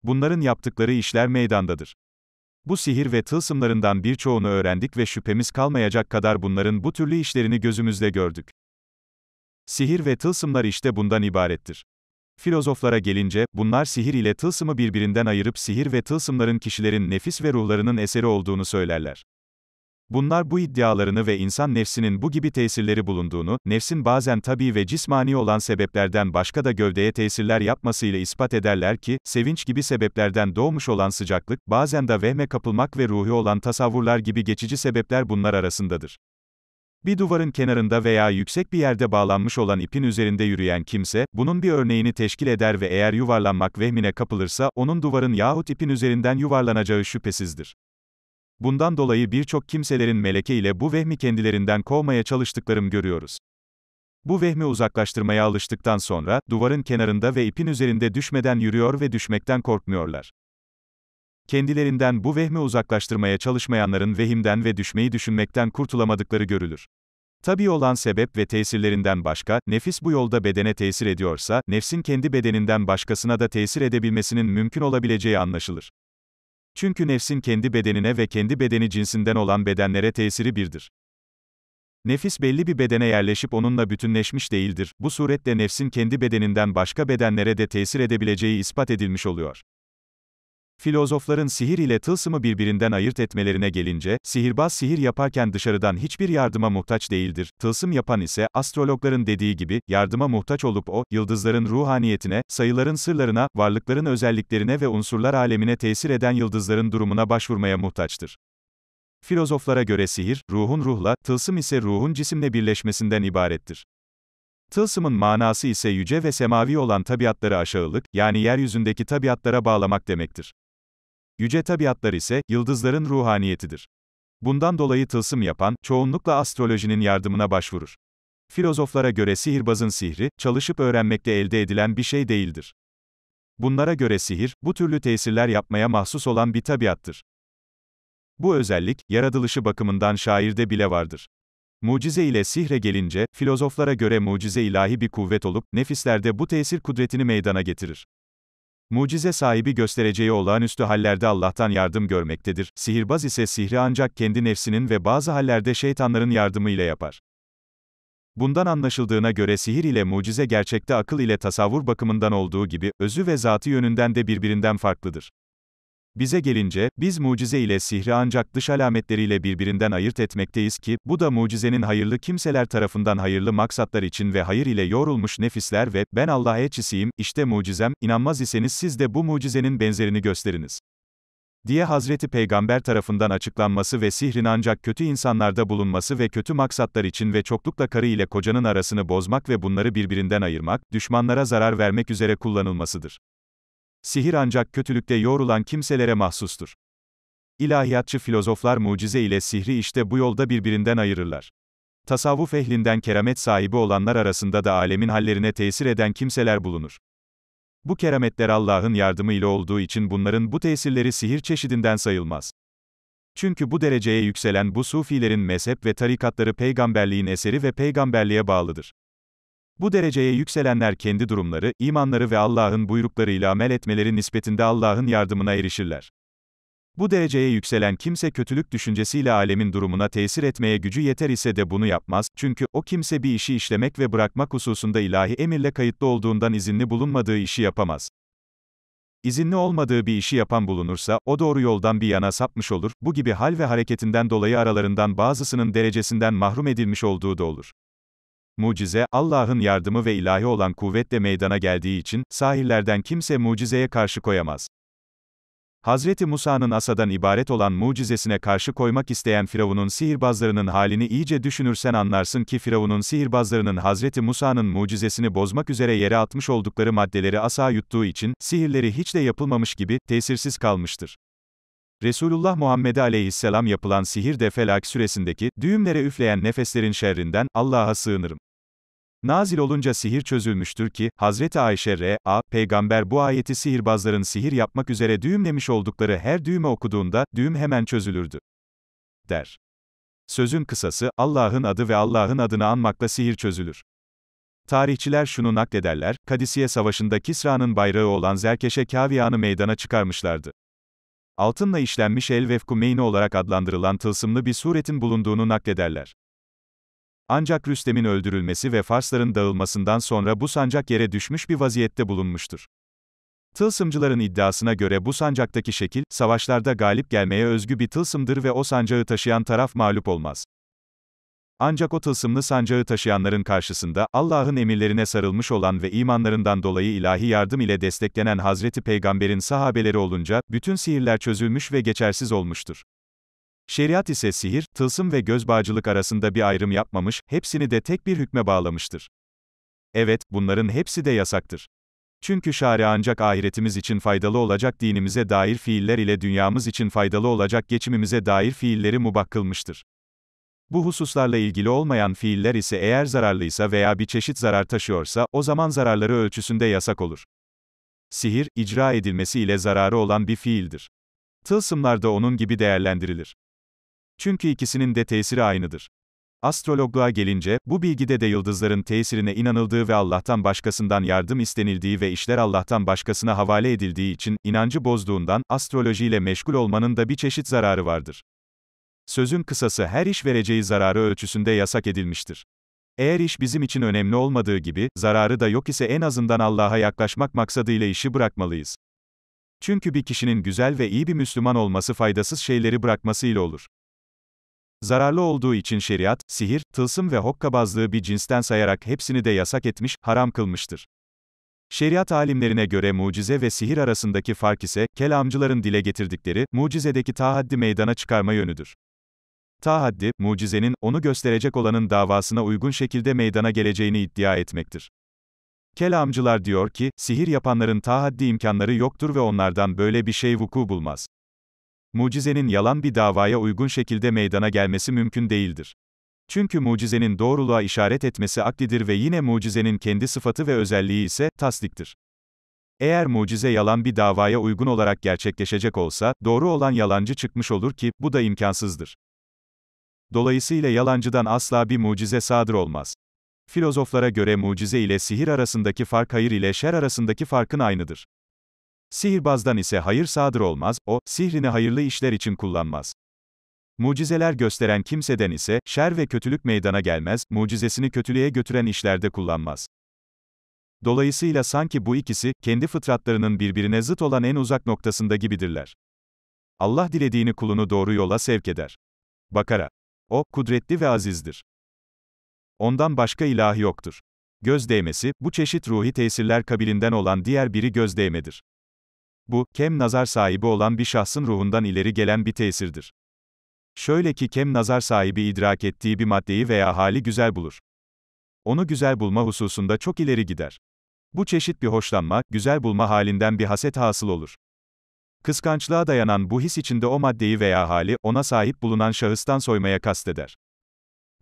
Bunların yaptıkları işler meydandadır. Bu sihir ve tılsımlarından birçoğunu öğrendik ve şüphemiz kalmayacak kadar bunların bu türlü işlerini gözümüzde gördük. Sihir ve tılsımlar işte bundan ibarettir. Filozoflara gelince, bunlar sihir ile tılsımı birbirinden ayırıp sihir ve tılsımların kişilerin nefis ve ruhlarının eseri olduğunu söylerler. Bunlar bu iddialarını ve insan nefsinin bu gibi tesirleri bulunduğunu, nefsin bazen tabi ve cismani olan sebeplerden başka da gövdeye tesirler yapmasıyla ispat ederler ki, sevinç gibi sebeplerden doğmuş olan sıcaklık, bazen de vehme kapılmak ve ruhi olan tasavvurlar gibi geçici sebepler bunlar arasındadır. Bir duvarın kenarında veya yüksek bir yerde bağlanmış olan ipin üzerinde yürüyen kimse, bunun bir örneğini teşkil eder ve eğer yuvarlanmak vehmine kapılırsa, onun duvarın yahut ipin üzerinden yuvarlanacağı şüphesizdir. Bundan dolayı birçok kimselerin meleke ile bu vehmi kendilerinden kovmaya çalıştıklarım görüyoruz. Bu vehmi uzaklaştırmaya alıştıktan sonra, duvarın kenarında ve ipin üzerinde düşmeden yürüyor ve düşmekten korkmuyorlar kendilerinden bu vehmi uzaklaştırmaya çalışmayanların vehimden ve düşmeyi düşünmekten kurtulamadıkları görülür. Tabi olan sebep ve tesirlerinden başka, nefis bu yolda bedene tesir ediyorsa, nefsin kendi bedeninden başkasına da tesir edebilmesinin mümkün olabileceği anlaşılır. Çünkü nefsin kendi bedenine ve kendi bedeni cinsinden olan bedenlere tesiri birdir. Nefis belli bir bedene yerleşip onunla bütünleşmiş değildir. Bu suretle nefsin kendi bedeninden başka bedenlere de tesir edebileceği ispat edilmiş oluyor. Filozofların sihir ile tılsımı birbirinden ayırt etmelerine gelince, sihirbaz sihir yaparken dışarıdan hiçbir yardıma muhtaç değildir. Tılsım yapan ise, astrologların dediği gibi, yardıma muhtaç olup o, yıldızların ruhaniyetine, sayıların sırlarına, varlıkların özelliklerine ve unsurlar alemine tesir eden yıldızların durumuna başvurmaya muhtaçtır. Filozoflara göre sihir, ruhun ruhla, tılsım ise ruhun cisimle birleşmesinden ibarettir. Tılsımın manası ise yüce ve semavi olan tabiatları aşağılık, yani yeryüzündeki tabiatlara bağlamak demektir. Yüce tabiatlar ise, yıldızların ruhaniyetidir. Bundan dolayı tılsım yapan, çoğunlukla astrolojinin yardımına başvurur. Filozoflara göre sihirbazın sihri, çalışıp öğrenmekle elde edilen bir şey değildir. Bunlara göre sihir, bu türlü tesirler yapmaya mahsus olan bir tabiattır. Bu özellik, yaratılışı bakımından şairde bile vardır. Mucize ile sihre gelince, filozoflara göre mucize ilahi bir kuvvet olup, nefislerde bu tesir kudretini meydana getirir. Mucize sahibi göstereceği olağanüstü hallerde Allah'tan yardım görmektedir. Sihirbaz ise sihri ancak kendi nefsinin ve bazı hallerde şeytanların yardımıyla yapar. Bundan anlaşıldığına göre sihir ile mucize gerçekte akıl ile tasavvur bakımından olduğu gibi, özü ve zatı yönünden de birbirinden farklıdır. Bize gelince, biz mucize ile sihri ancak dış alametleriyle birbirinden ayırt etmekteyiz ki, bu da mucizenin hayırlı kimseler tarafından hayırlı maksatlar için ve hayır ile yoğrulmuş nefisler ve, ben Allah'a elçisiyim, işte mucizem, inanmaz iseniz siz de bu mucizenin benzerini gösteriniz diye Hazreti Peygamber tarafından açıklanması ve sihrin ancak kötü insanlarda bulunması ve kötü maksatlar için ve çoklukla karı ile kocanın arasını bozmak ve bunları birbirinden ayırmak, düşmanlara zarar vermek üzere kullanılmasıdır. Sihir ancak kötülükte yoğrulan kimselere mahsustur. İlahiyatçı filozoflar mucize ile sihri işte bu yolda birbirinden ayırırlar. Tasavvuf ehlinden keramet sahibi olanlar arasında da alemin hallerine tesir eden kimseler bulunur. Bu kerametler Allah'ın yardımı ile olduğu için bunların bu tesirleri sihir çeşidinden sayılmaz. Çünkü bu dereceye yükselen bu sufilerin mezhep ve tarikatları peygamberliğin eseri ve peygamberliğe bağlıdır. Bu dereceye yükselenler kendi durumları, imanları ve Allah'ın buyruklarıyla amel etmeleri nispetinde Allah'ın yardımına erişirler. Bu dereceye yükselen kimse kötülük düşüncesiyle alemin durumuna tesir etmeye gücü yeter ise de bunu yapmaz, çünkü o kimse bir işi işlemek ve bırakmak hususunda ilahi emirle kayıtlı olduğundan izinli bulunmadığı işi yapamaz. İzinli olmadığı bir işi yapan bulunursa, o doğru yoldan bir yana sapmış olur, bu gibi hal ve hareketinden dolayı aralarından bazısının derecesinden mahrum edilmiş olduğu da olur. Mucize, Allah'ın yardımı ve ilahi olan kuvvetle meydana geldiği için, sahirlerden kimse mucizeye karşı koyamaz. Hazreti Musa'nın asadan ibaret olan mucizesine karşı koymak isteyen Firavun'un sihirbazlarının halini iyice düşünürsen anlarsın ki Firavun'un sihirbazlarının Hazreti Musa'nın mucizesini bozmak üzere yere atmış oldukları maddeleri asa yuttuğu için, sihirleri hiç de yapılmamış gibi, tesirsiz kalmıştır. Resulullah Muhammed aleyhisselam yapılan sihir de Felak süresindeki, düğümlere üfleyen nefeslerin şerrinden, Allah'a sığınırım. Nazil olunca sihir çözülmüştür ki, Hazreti Ayşe R.A. peygamber bu ayeti sihirbazların sihir yapmak üzere düğümlemiş oldukları her düğme okuduğunda, düğüm hemen çözülürdü. Der. Sözün kısası, Allah'ın adı ve Allah'ın adını anmakla sihir çözülür. Tarihçiler şunu naklederler, Kadisiye Savaşı'nda Kisra'nın bayrağı olan Zerkeşe Kaviyan'ı meydana çıkarmışlardı. Altınla işlenmiş el vefkumeyni olarak adlandırılan tılsımlı bir suretin bulunduğunu naklederler. Ancak Rüstem'in öldürülmesi ve Farsların dağılmasından sonra bu sancak yere düşmüş bir vaziyette bulunmuştur. Tılsımcıların iddiasına göre bu sancaktaki şekil, savaşlarda galip gelmeye özgü bir tılsımdır ve o sancağı taşıyan taraf mağlup olmaz. Ancak o tılsımlı sancağı taşıyanların karşısında, Allah'ın emirlerine sarılmış olan ve imanlarından dolayı ilahi yardım ile desteklenen Hazreti Peygamber'in sahabeleri olunca, bütün sihirler çözülmüş ve geçersiz olmuştur. Şeriat ise sihir, tılsım ve gözbağcılık arasında bir ayrım yapmamış, hepsini de tek bir hükme bağlamıştır. Evet, bunların hepsi de yasaktır. Çünkü şari ancak ahiretimiz için faydalı olacak dinimize dair fiiller ile dünyamız için faydalı olacak geçimimize dair fiilleri mubah kılmıştır. Bu hususlarla ilgili olmayan fiiller ise eğer zararlıysa veya bir çeşit zarar taşıyorsa, o zaman zararları ölçüsünde yasak olur. Sihir, icra edilmesi ile zararı olan bir fiildir. Tılsımlar da onun gibi değerlendirilir. Çünkü ikisinin de tesiri aynıdır. Astrologluğa gelince, bu bilgide de yıldızların tesirine inanıldığı ve Allah'tan başkasından yardım istenildiği ve işler Allah'tan başkasına havale edildiği için, inancı bozduğundan, astrolojiyle meşgul olmanın da bir çeşit zararı vardır. Sözün kısası her iş vereceği zararı ölçüsünde yasak edilmiştir. Eğer iş bizim için önemli olmadığı gibi, zararı da yok ise en azından Allah'a yaklaşmak maksadıyla işi bırakmalıyız. Çünkü bir kişinin güzel ve iyi bir Müslüman olması faydasız şeyleri bırakmasıyla olur. Zararlı olduğu için şeriat, sihir, tılsım ve hokkabazlığı bir cinsten sayarak hepsini de yasak etmiş, haram kılmıştır. Şeriat alimlerine göre mucize ve sihir arasındaki fark ise, kelamcıların dile getirdikleri, mucizedeki tahaddi meydana çıkarma yönüdür. Tahaddi, mucizenin, onu gösterecek olanın davasına uygun şekilde meydana geleceğini iddia etmektir. Kelamcılar diyor ki, sihir yapanların tahaddi imkanları yoktur ve onlardan böyle bir şey vuku bulmaz. Mucizenin yalan bir davaya uygun şekilde meydana gelmesi mümkün değildir. Çünkü mucizenin doğruluğa işaret etmesi aklidir ve yine mucizenin kendi sıfatı ve özelliği ise tasdiktir. Eğer mucize yalan bir davaya uygun olarak gerçekleşecek olsa, doğru olan yalancı çıkmış olur ki, bu da imkansızdır. Dolayısıyla yalancıdan asla bir mucize sadır olmaz. Filozoflara göre mucize ile sihir arasındaki fark hayır ile şer arasındaki farkın aynıdır. Sihirbazdan ise hayır sadır olmaz, o, sihrini hayırlı işler için kullanmaz. Mucizeler gösteren kimseden ise, şer ve kötülük meydana gelmez, mucizesini kötülüğe götüren işlerde kullanmaz. Dolayısıyla sanki bu ikisi, kendi fıtratlarının birbirine zıt olan en uzak noktasında gibidirler. Allah dilediğini kulunu doğru yola sevk eder. Bakara. O, kudretli ve azizdir. Ondan başka ilah yoktur. Göz değmesi, bu çeşit ruhi tesirler kabilinden olan diğer biri göz değmedir. Bu, kem nazar sahibi olan bir şahsın ruhundan ileri gelen bir tesirdir. Şöyle ki kem nazar sahibi idrak ettiği bir maddeyi veya hali güzel bulur. Onu güzel bulma hususunda çok ileri gider. Bu çeşit bir hoşlanma, güzel bulma halinden bir haset hasıl olur. Kıskançlığa dayanan bu his içinde o maddeyi veya hali, ona sahip bulunan şahıstan soymaya kasteder.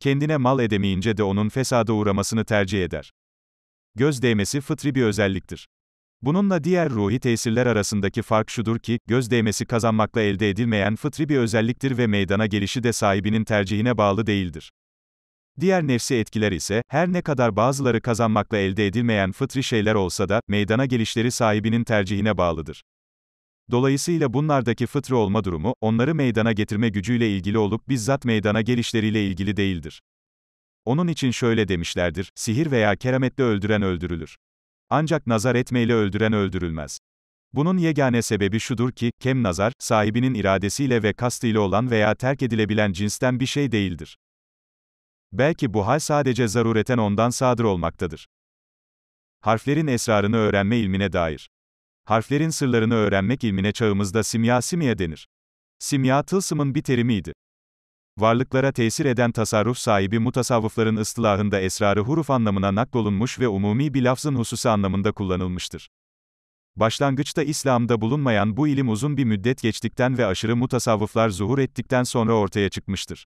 Kendine mal edemeyince de onun fesada uğramasını tercih eder. Göz değmesi fıtri bir özelliktir. Bununla diğer ruhi tesirler arasındaki fark şudur ki, göz değmesi kazanmakla elde edilmeyen fıtri bir özelliktir ve meydana gelişi de sahibinin tercihine bağlı değildir. Diğer nefsi etkiler ise, her ne kadar bazıları kazanmakla elde edilmeyen fıtri şeyler olsa da, meydana gelişleri sahibinin tercihine bağlıdır. Dolayısıyla bunlardaki fıtri olma durumu, onları meydana getirme gücüyle ilgili olup bizzat meydana gelişleriyle ilgili değildir. Onun için şöyle demişlerdir, sihir veya kerametle öldüren öldürülür. Ancak nazar etmeyle öldüren öldürülmez. Bunun yegane sebebi şudur ki, kem nazar, sahibinin iradesiyle ve kastıyla olan veya terk edilebilen cinsten bir şey değildir. Belki bu hal sadece zarureten ondan sadır olmaktadır. Harflerin esrarını öğrenme ilmine dair. Harflerin sırlarını öğrenmek ilmine çağımızda simya simya denir. Simya tılsımın bir terimiydi varlıklara tesir eden tasarruf sahibi mutasavvıfların ıstılahında esrarı huruf anlamına nakdolunmuş ve umumi bir lafzın hususi anlamında kullanılmıştır. Başlangıçta İslam'da bulunmayan bu ilim uzun bir müddet geçtikten ve aşırı mutasavvıflar zuhur ettikten sonra ortaya çıkmıştır.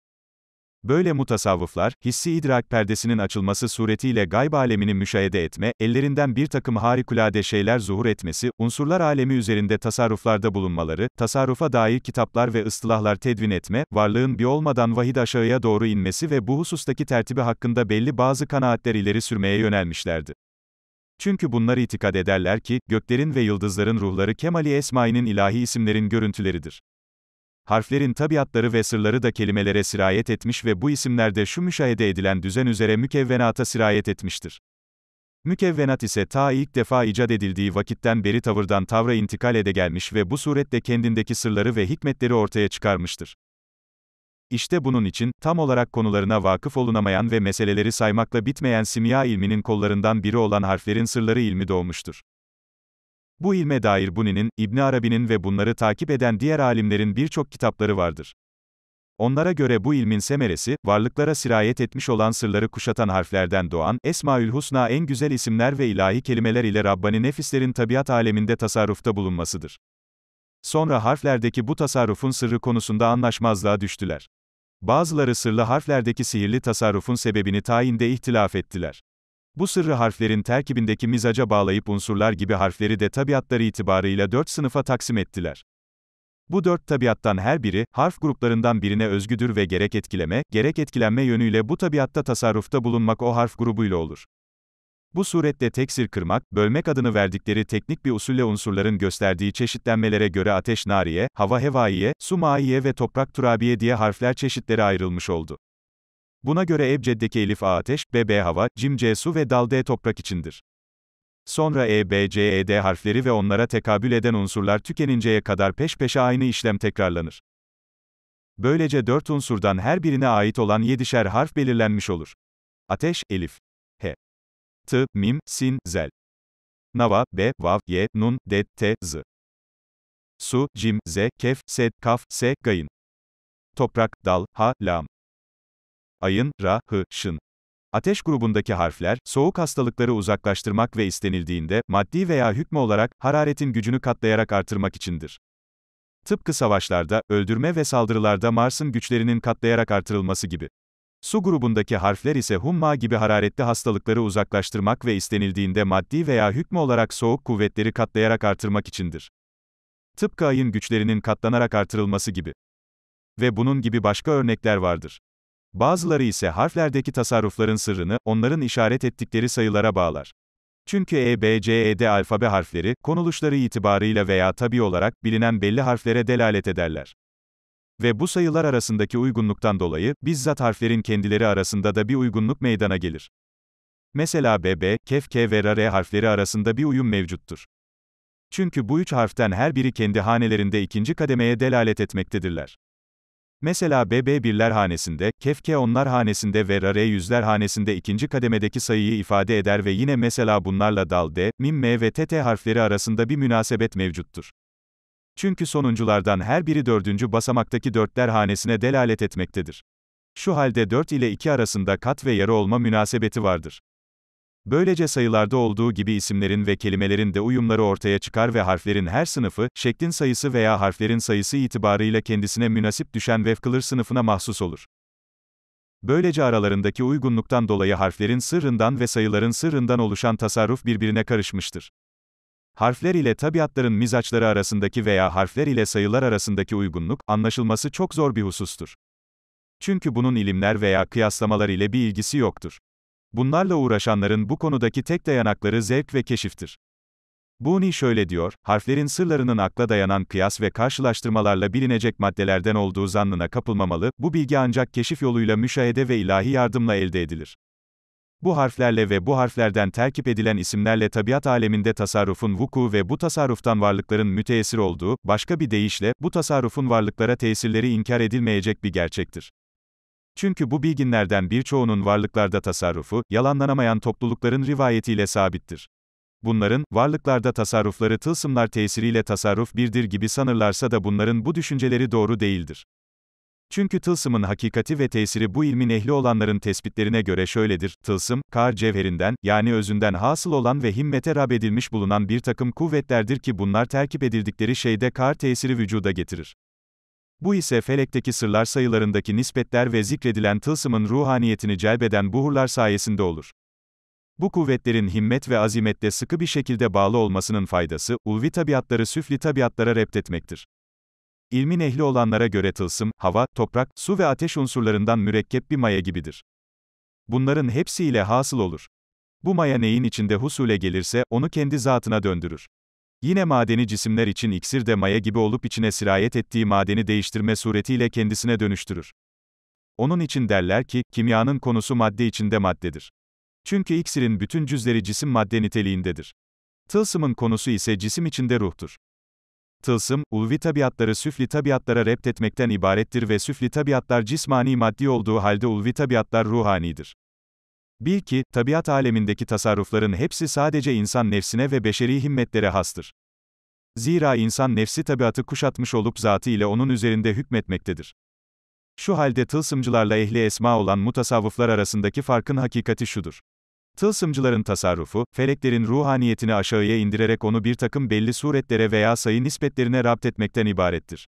Böyle mutasavvıflar, hissi idrak perdesinin açılması suretiyle gayb alemini müşahede etme, ellerinden bir takım harikulade şeyler zuhur etmesi, unsurlar alemi üzerinde tasarruflarda bulunmaları, tasarrufa dair kitaplar ve ıstılahlar tedvin etme, varlığın bir olmadan vahid aşağıya doğru inmesi ve bu husustaki tertibi hakkında belli bazı kanaatler ileri sürmeye yönelmişlerdi. Çünkü bunlar itikad ederler ki, göklerin ve yıldızların ruhları Kemali Esma'inin ilahi isimlerin görüntüleridir. Harflerin tabiatları ve sırları da kelimelere sirayet etmiş ve bu isimlerde şu müşahede edilen düzen üzere mükevvenata sirayet etmiştir. Mükevvenat ise ta ilk defa icat edildiği vakitten beri tavırdan tavra intikal ede gelmiş ve bu suretle kendindeki sırları ve hikmetleri ortaya çıkarmıştır. İşte bunun için, tam olarak konularına vakıf olunamayan ve meseleleri saymakla bitmeyen simya ilminin kollarından biri olan harflerin sırları ilmi doğmuştur. Bu ilme dair Bunin'in, İbn Arabi'nin ve bunları takip eden diğer alimlerin birçok kitapları vardır. Onlara göre bu ilmin semeresi, varlıklara sirayet etmiş olan sırları kuşatan harflerden doğan, Esmaül Husna en güzel isimler ve ilahi kelimeler ile Rabbani nefislerin tabiat aleminde tasarrufta bulunmasıdır. Sonra harflerdeki bu tasarrufun sırrı konusunda anlaşmazlığa düştüler. Bazıları sırlı harflerdeki sihirli tasarrufun sebebini tayinde ihtilaf ettiler. Bu sırrı harflerin terkibindeki mizaca bağlayıp unsurlar gibi harfleri de tabiatları itibarıyla dört sınıfa taksim ettiler. Bu dört tabiattan her biri, harf gruplarından birine özgüdür ve gerek etkileme, gerek etkilenme yönüyle bu tabiatta tasarrufta bulunmak o harf grubuyla olur. Bu suretle teksir kırmak, bölmek adını verdikleri teknik bir usulle unsurların gösterdiği çeşitlenmelere göre ateş nariye, hava hevaiye, su maiye ve toprak turabiye diye harfler çeşitlere ayrılmış oldu. Buna göre Ebced'deki elif A ateş, Bb hava, Cim C su ve Dal D toprak içindir. Sonra E, B, C, E, D harfleri ve onlara tekabül eden unsurlar tükeninceye kadar peş peşe aynı işlem tekrarlanır. Böylece dört unsurdan her birine ait olan yedişer harf belirlenmiş olur. Ateş, elif. H. T, mim, sin, zel. Nava, b, vav, Y nun, d, t, z. Su, cim, z, kef, sed, kaf, S gayin. Toprak, dal, ha, lam ayın, ra, hı, şın. Ateş grubundaki harfler, soğuk hastalıkları uzaklaştırmak ve istenildiğinde, maddi veya hükmü olarak, hararetin gücünü katlayarak artırmak içindir. Tıpkı savaşlarda, öldürme ve saldırılarda Mars'ın güçlerinin katlayarak artırılması gibi. Su grubundaki harfler ise humma gibi hararetli hastalıkları uzaklaştırmak ve istenildiğinde maddi veya hükmü olarak soğuk kuvvetleri katlayarak artırmak içindir. Tıpkı ayın güçlerinin katlanarak artırılması gibi. Ve bunun gibi başka örnekler vardır. Bazıları ise harflerdeki tasarrufların sırrını, onların işaret ettikleri sayılara bağlar. Çünkü E, B, C, E, D alfabe harfleri, konuluşları itibarıyla veya tabi olarak, bilinen belli harflere delalet ederler. Ve bu sayılar arasındaki uygunluktan dolayı, bizzat harflerin kendileri arasında da bir uygunluk meydana gelir. Mesela B, KEF, K ve R, R harfleri arasında bir uyum mevcuttur. Çünkü bu üç harften her biri kendi hanelerinde ikinci kademeye delalet etmektedirler. Mesela BB birler hanesinde, kefke onlar hanesinde ve RR yüzler hanesinde ikinci kademedeki sayıyı ifade eder ve yine mesela bunlarla dal D, mim M ve TT harfleri arasında bir münasebet mevcuttur. Çünkü sonunculardan her biri dördüncü basamaktaki dörtler hanesine delalet etmektedir. Şu halde 4 ile 2 arasında kat ve yarı olma münasebeti vardır. Böylece sayılarda olduğu gibi isimlerin ve kelimelerin de uyumları ortaya çıkar ve harflerin her sınıfı, şeklin sayısı veya harflerin sayısı itibarıyla kendisine münasip düşen vefkılır sınıfına mahsus olur. Böylece aralarındaki uygunluktan dolayı harflerin sırrından ve sayıların sırrından oluşan tasarruf birbirine karışmıştır. Harfler ile tabiatların mizaçları arasındaki veya harfler ile sayılar arasındaki uygunluk, anlaşılması çok zor bir husustur. Çünkü bunun ilimler veya kıyaslamalar ile bir ilgisi yoktur. Bunlarla uğraşanların bu konudaki tek dayanakları zevk ve keşiftir. Boone şöyle diyor, harflerin sırlarının akla dayanan kıyas ve karşılaştırmalarla bilinecek maddelerden olduğu zannına kapılmamalı, bu bilgi ancak keşif yoluyla müşahede ve ilahi yardımla elde edilir. Bu harflerle ve bu harflerden terkip edilen isimlerle tabiat aleminde tasarrufun vuku ve bu tasarruftan varlıkların müteessir olduğu, başka bir deyişle, bu tasarrufun varlıklara tesirleri inkar edilmeyecek bir gerçektir. Çünkü bu bilginlerden birçoğunun varlıklarda tasarrufu, yalanlanamayan toplulukların rivayetiyle sabittir. Bunların, varlıklarda tasarrufları tılsımlar tesiriyle tasarruf birdir gibi sanırlarsa da bunların bu düşünceleri doğru değildir. Çünkü tılsımın hakikati ve tesiri bu ilmin ehli olanların tespitlerine göre şöyledir, tılsım, kar cevherinden, yani özünden hasıl olan ve himmete rab edilmiş bulunan bir takım kuvvetlerdir ki bunlar terkip edildikleri şeyde kar tesiri vücuda getirir. Bu ise felekteki sırlar sayılarındaki nispetler ve zikredilen tılsımın ruhaniyetini celbeden buhurlar sayesinde olur. Bu kuvvetlerin himmet ve azimette sıkı bir şekilde bağlı olmasının faydası, ulvi tabiatları süfli tabiatlara reptetmektir. İlmin ehli olanlara göre tılsım, hava, toprak, su ve ateş unsurlarından mürekkep bir maya gibidir. Bunların hepsiyle hasıl olur. Bu maya neyin içinde husule gelirse, onu kendi zatına döndürür. Yine madeni cisimler için iksir de maya gibi olup içine sirayet ettiği madeni değiştirme suretiyle kendisine dönüştürür. Onun için derler ki, kimyanın konusu madde içinde maddedir. Çünkü iksirin bütün cüzleri cisim madde niteliğindedir. Tılsımın konusu ise cisim içinde ruhtur. Tılsım, ulvi tabiatları süfli tabiatlara rept etmekten ibarettir ve süfli tabiatlar cismani maddi olduğu halde ulvi tabiatlar ruhanidir. Bil ki, tabiat alemindeki tasarrufların hepsi sadece insan nefsine ve beşeri himmetlere hastır. Zira insan nefsi tabiatı kuşatmış olup zatı ile onun üzerinde hükmetmektedir. Şu halde tılsımcılarla ehli esma olan mutasavvıflar arasındaki farkın hakikati şudur. Tılsımcıların tasarrufu, feleklerin ruhaniyetini aşağıya indirerek onu bir takım belli suretlere veya sayı nispetlerine rapt etmekten ibarettir.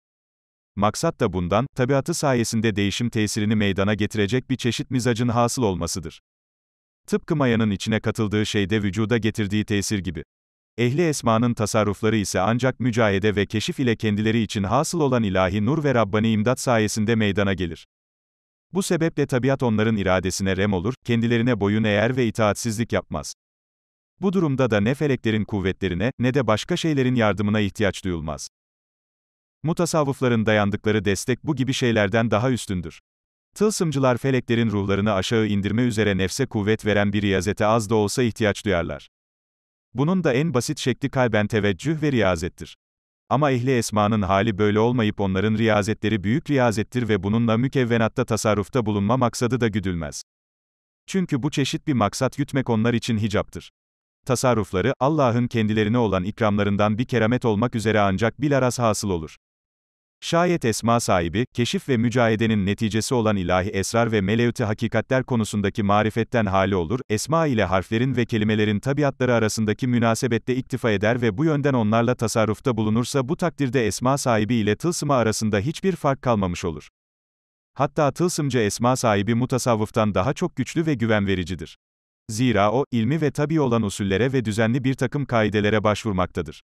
Maksat da bundan, tabiatı sayesinde değişim tesirini meydana getirecek bir çeşit mizacın hasıl olmasıdır. Tıpkı mayanın içine katıldığı şeyde vücuda getirdiği tesir gibi. Ehli esmanın tasarrufları ise ancak mücahede ve keşif ile kendileri için hasıl olan ilahi nur ve Rabbani imdat sayesinde meydana gelir. Bu sebeple tabiat onların iradesine rem olur, kendilerine boyun eğer ve itaatsizlik yapmaz. Bu durumda da ne feleklerin kuvvetlerine, ne de başka şeylerin yardımına ihtiyaç duyulmaz. Mutasavvıfların dayandıkları destek bu gibi şeylerden daha üstündür. Tılsımcılar feleklerin ruhlarını aşağı indirme üzere nefse kuvvet veren bir riyazete az da olsa ihtiyaç duyarlar. Bunun da en basit şekli kalben teveccüh ve riyazettir. Ama ehli esmanın hali böyle olmayıp onların riyazetleri büyük riyazettir ve bununla mükevvenatta tasarrufta bulunma maksadı da güdülmez. Çünkü bu çeşit bir maksat gütmek onlar için hicaptır. Tasarrufları, Allah'ın kendilerine olan ikramlarından bir keramet olmak üzere ancak bilaraz hasıl olur. Şayet esma sahibi, keşif ve mücahedenin neticesi olan ilahi esrar ve melevti hakikatler konusundaki marifetten hali olur, esma ile harflerin ve kelimelerin tabiatları arasındaki münasebette iktifa eder ve bu yönden onlarla tasarrufta bulunursa bu takdirde esma sahibi ile tılsıma arasında hiçbir fark kalmamış olur. Hatta tılsımcı esma sahibi mutasavvıftan daha çok güçlü ve güven vericidir. Zira o, ilmi ve tabi olan usullere ve düzenli bir takım kaidelere başvurmaktadır.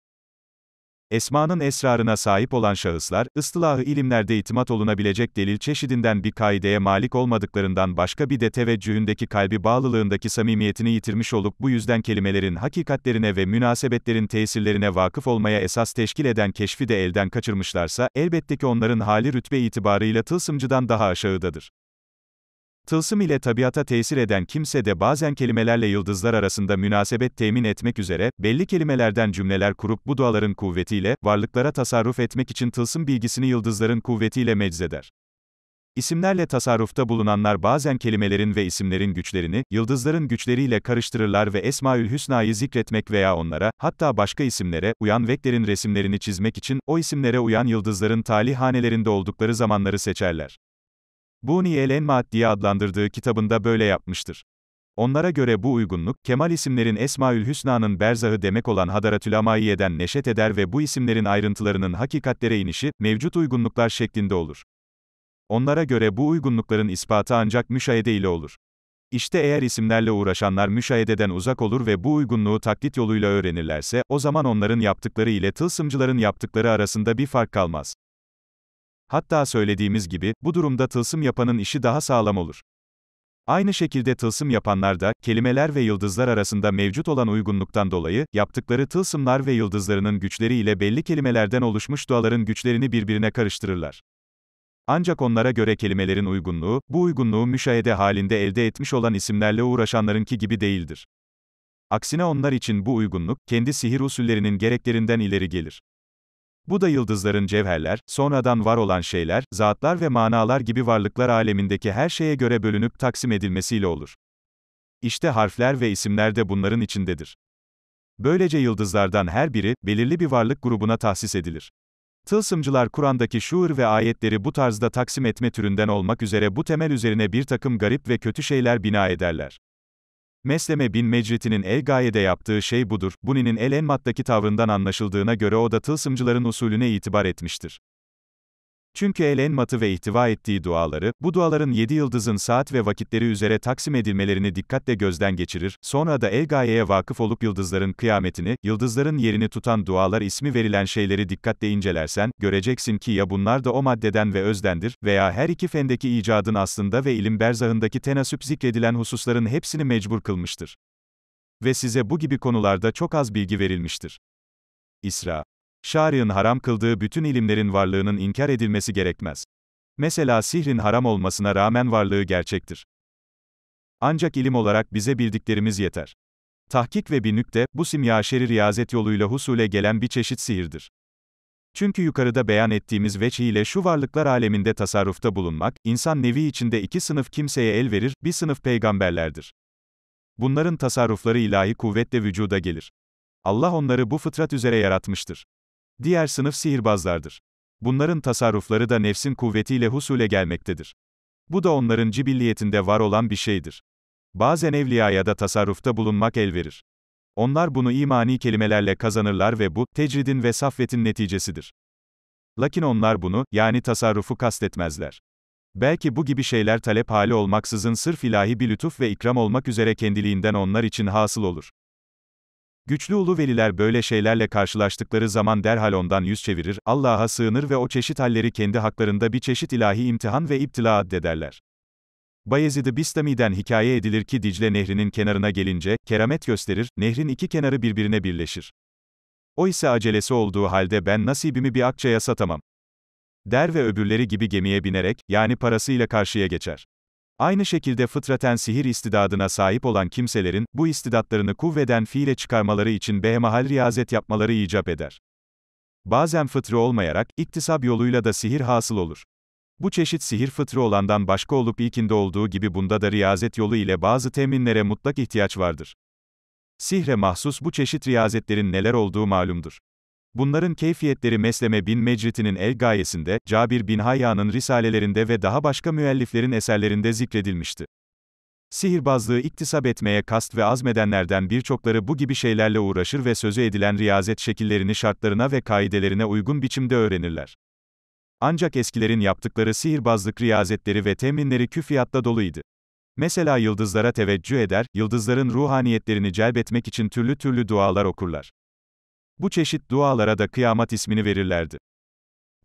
Esmanın esrarına sahip olan şahıslar, ıstılahı ilimlerde itimat olunabilecek delil çeşidinden bir kaideye malik olmadıklarından başka bir de teveccühündeki kalbi bağlılığındaki samimiyetini yitirmiş olup bu yüzden kelimelerin hakikatlerine ve münasebetlerin tesirlerine vakıf olmaya esas teşkil eden keşfi de elden kaçırmışlarsa, elbette ki onların hali rütbe itibarıyla tılsımcıdan daha aşağıdadır. Tılsım ile tabiata tesir eden kimse de bazen kelimelerle yıldızlar arasında münasebet temin etmek üzere, belli kelimelerden cümleler kurup bu duaların kuvvetiyle, varlıklara tasarruf etmek için tılsım bilgisini yıldızların kuvvetiyle meczeder. İsimlerle tasarrufta bulunanlar bazen kelimelerin ve isimlerin güçlerini, yıldızların güçleriyle karıştırırlar ve Esmaül Hüsna'yı zikretmek veya onlara, hatta başka isimlere, uyan veklerin resimlerini çizmek için, o isimlere uyan yıldızların talihhanelerinde oldukları zamanları seçerler. Buni el-Enmaat diye adlandırdığı kitabında böyle yapmıştır. Onlara göre bu uygunluk, Kemal isimlerin Esmaül Hüsna'nın berzahı demek olan Hadaratül Amaiye'den neşet eder ve bu isimlerin ayrıntılarının hakikatlere inişi, mevcut uygunluklar şeklinde olur. Onlara göre bu uygunlukların ispatı ancak müşahede ile olur. İşte eğer isimlerle uğraşanlar müşahededen uzak olur ve bu uygunluğu taklit yoluyla öğrenirlerse, o zaman onların yaptıkları ile tılsımcıların yaptıkları arasında bir fark kalmaz. Hatta söylediğimiz gibi, bu durumda tılsım yapanın işi daha sağlam olur. Aynı şekilde tılsım yapanlar da, kelimeler ve yıldızlar arasında mevcut olan uygunluktan dolayı, yaptıkları tılsımlar ve yıldızlarının güçleri ile belli kelimelerden oluşmuş duaların güçlerini birbirine karıştırırlar. Ancak onlara göre kelimelerin uygunluğu, bu uygunluğu müşahede halinde elde etmiş olan isimlerle uğraşanlarınki gibi değildir. Aksine onlar için bu uygunluk, kendi sihir usullerinin gereklerinden ileri gelir. Bu da yıldızların cevherler, sonradan var olan şeyler, zatlar ve manalar gibi varlıklar alemindeki her şeye göre bölünüp taksim edilmesiyle olur. İşte harfler ve isimler de bunların içindedir. Böylece yıldızlardan her biri, belirli bir varlık grubuna tahsis edilir. Tılsımcılar Kur'an'daki şuur ve ayetleri bu tarzda taksim etme türünden olmak üzere bu temel üzerine bir takım garip ve kötü şeyler bina ederler. Mesleme bin Mecrit'inin El-Gaye'de yaptığı şey budur, Buni'nin El-Enmat'taki tavrından anlaşıldığına göre o da tılsımcıların usulüne itibar etmiştir. Çünkü El matı ve ihtiva ettiği duaları, bu duaların yedi yıldızın saat ve vakitleri üzere taksim edilmelerini dikkatle gözden geçirir, sonra da el gayeye vakıf olup yıldızların kıyametini, yıldızların yerini tutan dualar ismi verilen şeyleri dikkatle incelersen, göreceksin ki ya bunlar da o maddeden ve özdendir, veya her iki fendeki icadın aslında ve ilim berzahındaki tenasüp zikredilen hususların hepsini mecbur kılmıştır. Ve size bu gibi konularda çok az bilgi verilmiştir. İsra şari'ın haram kıldığı bütün ilimlerin varlığının inkar edilmesi gerekmez. Mesela sihrin haram olmasına rağmen varlığı gerçektir. Ancak ilim olarak bize bildiklerimiz yeter. Tahkik ve bir nükte, bu simyaşeri riyazet yoluyla husule gelen bir çeşit sihirdir. Çünkü yukarıda beyan ettiğimiz ile şu varlıklar aleminde tasarrufta bulunmak, insan nevi içinde iki sınıf kimseye el verir, bir sınıf peygamberlerdir. Bunların tasarrufları ilahi kuvvetle vücuda gelir. Allah onları bu fıtrat üzere yaratmıştır. Diğer sınıf sihirbazlardır. Bunların tasarrufları da nefsin kuvvetiyle husule gelmektedir. Bu da onların cibilliyetinde var olan bir şeydir. Bazen evliyaya da tasarrufta bulunmak el verir. Onlar bunu imani kelimelerle kazanırlar ve bu, tecridin ve safvetin neticesidir. Lakin onlar bunu, yani tasarrufu kastetmezler. Belki bu gibi şeyler talep hali olmaksızın sırf ilahi bir lütuf ve ikram olmak üzere kendiliğinden onlar için hasıl olur. Güçlü ulu veliler böyle şeylerle karşılaştıkları zaman derhal ondan yüz çevirir, Allah'a sığınır ve o çeşit halleri kendi haklarında bir çeşit ilahi imtihan ve iptila addederler. Bayezid-i Bistami'den hikaye edilir ki Dicle nehrinin kenarına gelince, keramet gösterir, nehrin iki kenarı birbirine birleşir. O ise acelesi olduğu halde ben nasibimi bir akçaya satamam. Der ve öbürleri gibi gemiye binerek, yani parasıyla karşıya geçer. Aynı şekilde fıtraten sihir istidadına sahip olan kimselerin, bu istidatlarını kuvveden fiile çıkarmaları için behemahal riyazet yapmaları icap eder. Bazen fıtrı olmayarak, iktisap yoluyla da sihir hasıl olur. Bu çeşit sihir fıtrı olandan başka olup ilkinde olduğu gibi bunda da riyazet yolu ile bazı teminlere mutlak ihtiyaç vardır. Sihre mahsus bu çeşit riyazetlerin neler olduğu malumdur. Bunların keyfiyetleri Mesleme bin Mecrit'inin El Gayesinde, Cabir bin Hayya'nın risalelerinde ve daha başka müelliflerin eserlerinde zikredilmişti. Sihirbazlığı iktisap etmeye kast ve azmedenlerden birçokları bu gibi şeylerle uğraşır ve sözü edilen riyazet şekillerini şartlarına ve kaidelerine uygun biçimde öğrenirler. Ancak eskilerin yaptıkları sihirbazlık riyazetleri ve teminleri küfiyatla doluydu. Mesela yıldızlara teveccüh eder, yıldızların ruhaniyetlerini celbetmek için türlü türlü dualar okurlar. Bu çeşit dualara da kıyamet ismini verirlerdi.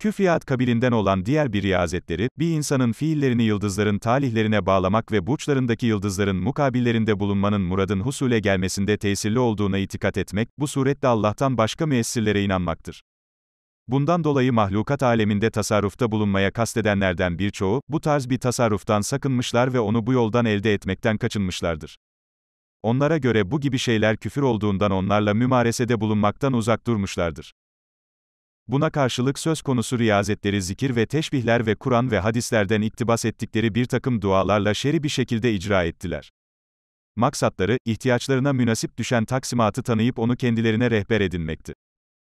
Küfiyat kabilinden olan diğer bir riyazetleri, bir insanın fiillerini yıldızların talihlerine bağlamak ve burçlarındaki yıldızların mukabillerinde bulunmanın muradın husule gelmesinde tesirli olduğuna itikat etmek, bu suretle Allah'tan başka müessirlere inanmaktır. Bundan dolayı mahlukat aleminde tasarrufta bulunmaya kastedenlerden birçoğu, bu tarz bir tasarruftan sakınmışlar ve onu bu yoldan elde etmekten kaçınmışlardır. Onlara göre bu gibi şeyler küfür olduğundan onlarla mümaresede bulunmaktan uzak durmuşlardır. Buna karşılık söz konusu riyazetleri zikir ve teşbihler ve Kur'an ve hadislerden iktibas ettikleri bir takım dualarla şeri bir şekilde icra ettiler. Maksatları, ihtiyaçlarına münasip düşen taksimatı tanıyıp onu kendilerine rehber edinmekti.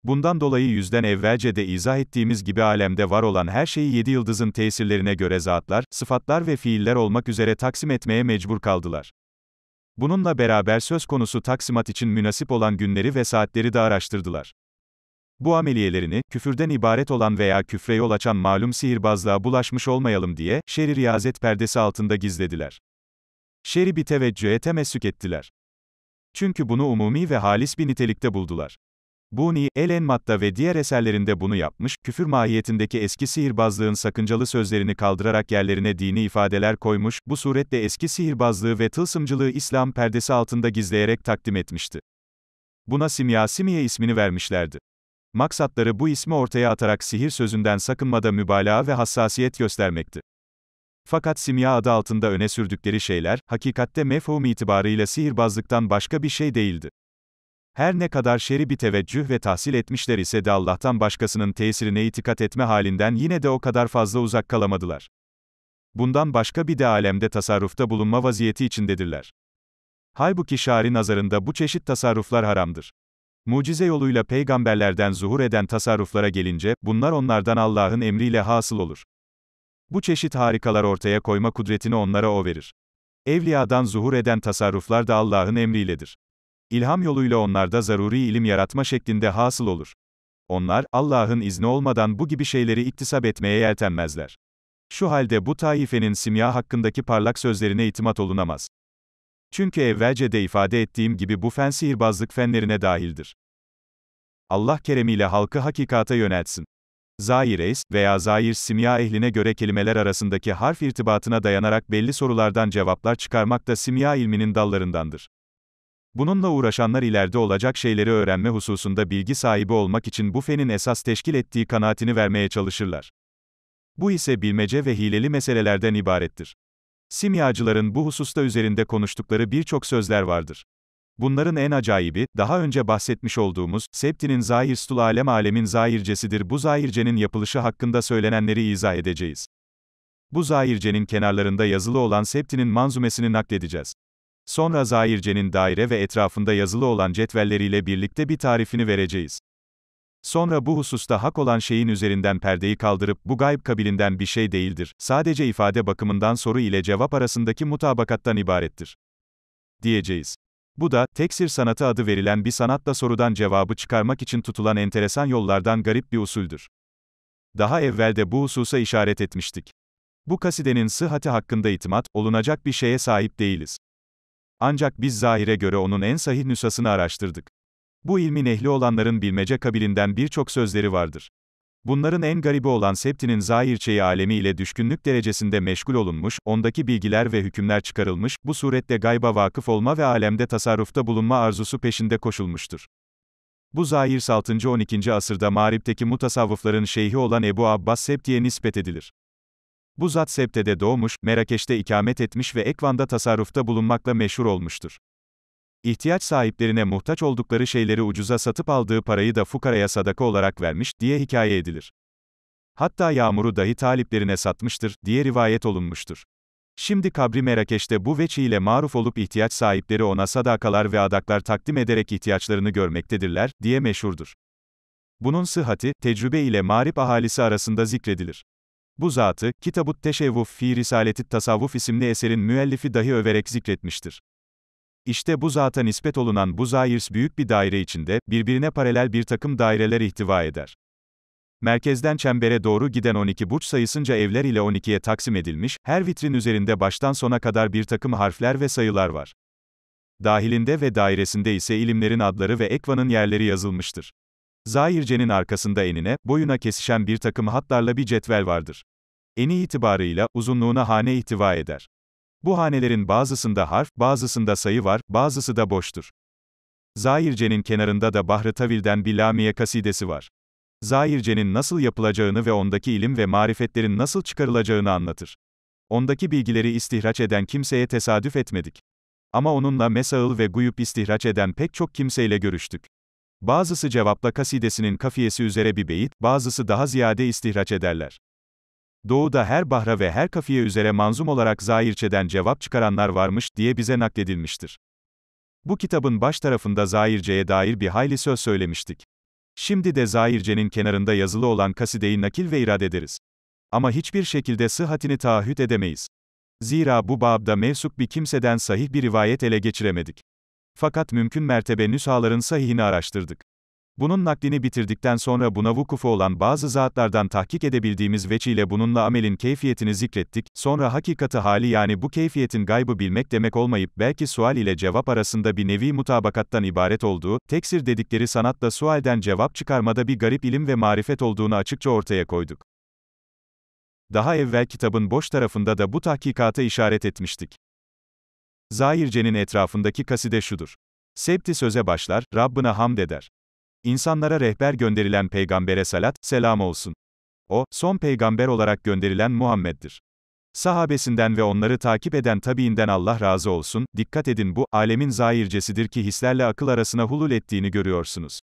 Bundan dolayı yüzden evvelce de izah ettiğimiz gibi alemde var olan her şeyi yedi yıldızın tesirlerine göre zatlar, sıfatlar ve fiiller olmak üzere taksim etmeye mecbur kaldılar. Bununla beraber söz konusu taksimat için münasip olan günleri ve saatleri de araştırdılar. Bu ameliyelerini, küfürden ibaret olan veya küfre yol açan malum sihirbazlığa bulaşmış olmayalım diye, şer-i riyazet perdesi altında gizlediler. Şer'i bir teveccühe temessük ettiler. Çünkü bunu umumi ve halis bir nitelikte buldular. Booney, Ellen Matta ve diğer eserlerinde bunu yapmış, küfür mahiyetindeki eski sihirbazlığın sakıncalı sözlerini kaldırarak yerlerine dini ifadeler koymuş, bu suretle eski sihirbazlığı ve tılsımcılığı İslam perdesi altında gizleyerek takdim etmişti. Buna Simya Simiye ismini vermişlerdi. Maksatları bu ismi ortaya atarak sihir sözünden sakınmada mübalağa ve hassasiyet göstermekti. Fakat simya adı altında öne sürdükleri şeyler, hakikatte mefhum itibarıyla sihirbazlıktan başka bir şey değildi. Her ne kadar şeri bir teveccüh ve tahsil etmişler ise de Allah'tan başkasının tesirine itikat etme halinden yine de o kadar fazla uzak kalamadılar. Bundan başka bir de alemde tasarrufta bulunma vaziyeti içindedirler. Halbuki şari nazarında bu çeşit tasarruflar haramdır. Mucize yoluyla peygamberlerden zuhur eden tasarruflara gelince, bunlar onlardan Allah'ın emriyle hasıl olur. Bu çeşit harikalar ortaya koyma kudretini onlara o verir. Evliyadan zuhur eden tasarruflar da Allah'ın emriyledir. İlham yoluyla onlarda zaruri ilim yaratma şeklinde hasıl olur. Onlar, Allah'ın izni olmadan bu gibi şeyleri iktisap etmeye yeltenmezler. Şu halde bu taifenin simya hakkındaki parlak sözlerine itimat olunamaz. Çünkü evvelce de ifade ettiğim gibi bu fen sihirbazlık fenlerine dahildir. Allah keremiyle halkı hakikata yöneltsin. Zahir es veya zahir simya ehline göre kelimeler arasındaki harf irtibatına dayanarak belli sorulardan cevaplar çıkarmak da simya ilminin dallarındandır. Bununla uğraşanlar ileride olacak şeyleri öğrenme hususunda bilgi sahibi olmak için bu fenin esas teşkil ettiği kanaatini vermeye çalışırlar. Bu ise bilmece ve hileli meselelerden ibarettir. Simyacıların bu hususta üzerinde konuştukları birçok sözler vardır. Bunların en acayibi, daha önce bahsetmiş olduğumuz, Septi'nin zahirstul alem alemin zahircesidir bu zahircenin yapılışı hakkında söylenenleri izah edeceğiz. Bu zahircenin kenarlarında yazılı olan Septi'nin manzumesini nakledeceğiz. Sonra zahircenin daire ve etrafında yazılı olan cetvelleriyle birlikte bir tarifini vereceğiz. Sonra bu hususta hak olan şeyin üzerinden perdeyi kaldırıp bu gayb kabilinden bir şey değildir. Sadece ifade bakımından soru ile cevap arasındaki mutabakattan ibarettir. diyeceğiz. Bu da, teksir sanatı adı verilen bir sanatla sorudan cevabı çıkarmak için tutulan enteresan yollardan garip bir usuldür. Daha evvel de bu hususa işaret etmiştik. Bu kasidenin sıhhati hakkında itimat, olunacak bir şeye sahip değiliz. Ancak biz zahire göre onun en sahih nüshasını araştırdık. Bu ilmin ehli olanların bilmece kabilinden birçok sözleri vardır. Bunların en garibi olan Septi'nin zahirçeyi alemi ile düşkünlük derecesinde meşgul olunmuş, ondaki bilgiler ve hükümler çıkarılmış, bu surette gayba vakıf olma ve alemde tasarrufta bulunma arzusu peşinde koşulmuştur. Bu zahir 6. 12. asırda Mağrip'teki mutasavvıfların şeyhi olan Ebu Abbas Septi'ye nispet edilir. Bu zat Sebte'de doğmuş, Merakeş'te ikamet etmiş ve Ekvan'da tasarrufta bulunmakla meşhur olmuştur. İhtiyaç sahiplerine muhtaç oldukları şeyleri ucuza satıp aldığı parayı da fukaraya sadaka olarak vermiş, diye hikaye edilir. Hatta yağmuru dahi taliplerine satmıştır, diye rivayet olunmuştur. Şimdi kabri Merakeş'te bu veçiyle maruf olup ihtiyaç sahipleri ona sadakalar ve adaklar takdim ederek ihtiyaçlarını görmektedirler, diye meşhurdur. Bunun sıhhati, tecrübe ile mağrip ahalisi arasında zikredilir. Bu zatı, Kitabut Teşevvuf fi Risaleti Tasavvuf isimli eserin müellifi dahi överek zikretmiştir. İşte bu zata nispet olunan bu zayirs büyük bir daire içinde, birbirine paralel bir takım daireler ihtiva eder. Merkezden çembere doğru giden 12 burç sayısınca evler ile 12'ye taksim edilmiş, her vitrin üzerinde baştan sona kadar bir takım harfler ve sayılar var. Dahilinde ve dairesinde ise ilimlerin adları ve ekvanın yerleri yazılmıştır. Zahirce'nin arkasında enine, boyuna kesişen bir takım hatlarla bir cetvel vardır. Eni itibarıyla, uzunluğuna hane ihtiva eder. Bu hanelerin bazısında harf, bazısında sayı var, bazısı da boştur. Zahirce'nin kenarında da Bahri Tavil'den bir lamiye kasidesi var. Zahirce'nin nasıl yapılacağını ve ondaki ilim ve marifetlerin nasıl çıkarılacağını anlatır. Ondaki bilgileri istihraç eden kimseye tesadüf etmedik. Ama onunla Mesaıl ve Guyup istihraç eden pek çok kimseyle görüştük. Bazısı cevapla kasidesinin kafiyesi üzere bir beyit, bazısı daha ziyade istihraç ederler. Doğu'da her bahra ve her kafiye üzere manzum olarak zahirçeden cevap çıkaranlar varmış, diye bize nakledilmiştir. Bu kitabın baş tarafında zahirceye dair bir hayli söz söylemiştik. Şimdi de zahircenin kenarında yazılı olan kasideyi nakil ve irad ederiz. Ama hiçbir şekilde sıhhatini taahhüt edemeyiz. Zira bu babda mevsuk bir kimseden sahih bir rivayet ele geçiremedik. Fakat mümkün mertebe nüshaların sahihini araştırdık. Bunun naklini bitirdikten sonra buna vukufu olan bazı zatlardan tahkik edebildiğimiz veçile bununla amelin keyfiyetini zikrettik, sonra hakikati hali yani bu keyfiyetin gaybı bilmek demek olmayıp belki sual ile cevap arasında bir nevi mutabakattan ibaret olduğu, teksir dedikleri sanatla sualden cevap çıkarmada bir garip ilim ve marifet olduğunu açıkça ortaya koyduk. Daha evvel kitabın boş tarafında da bu tahkikata işaret etmiştik. Zahirce'nin etrafındaki kaside şudur. Septi söze başlar, Rabbına hamd eder. İnsanlara rehber gönderilen peygambere salat, selam olsun. O, son peygamber olarak gönderilen Muhammed'dir. Sahabesinden ve onları takip eden tabiinden Allah razı olsun, dikkat edin bu, alemin zahircesidir ki hislerle akıl arasına hulul ettiğini görüyorsunuz.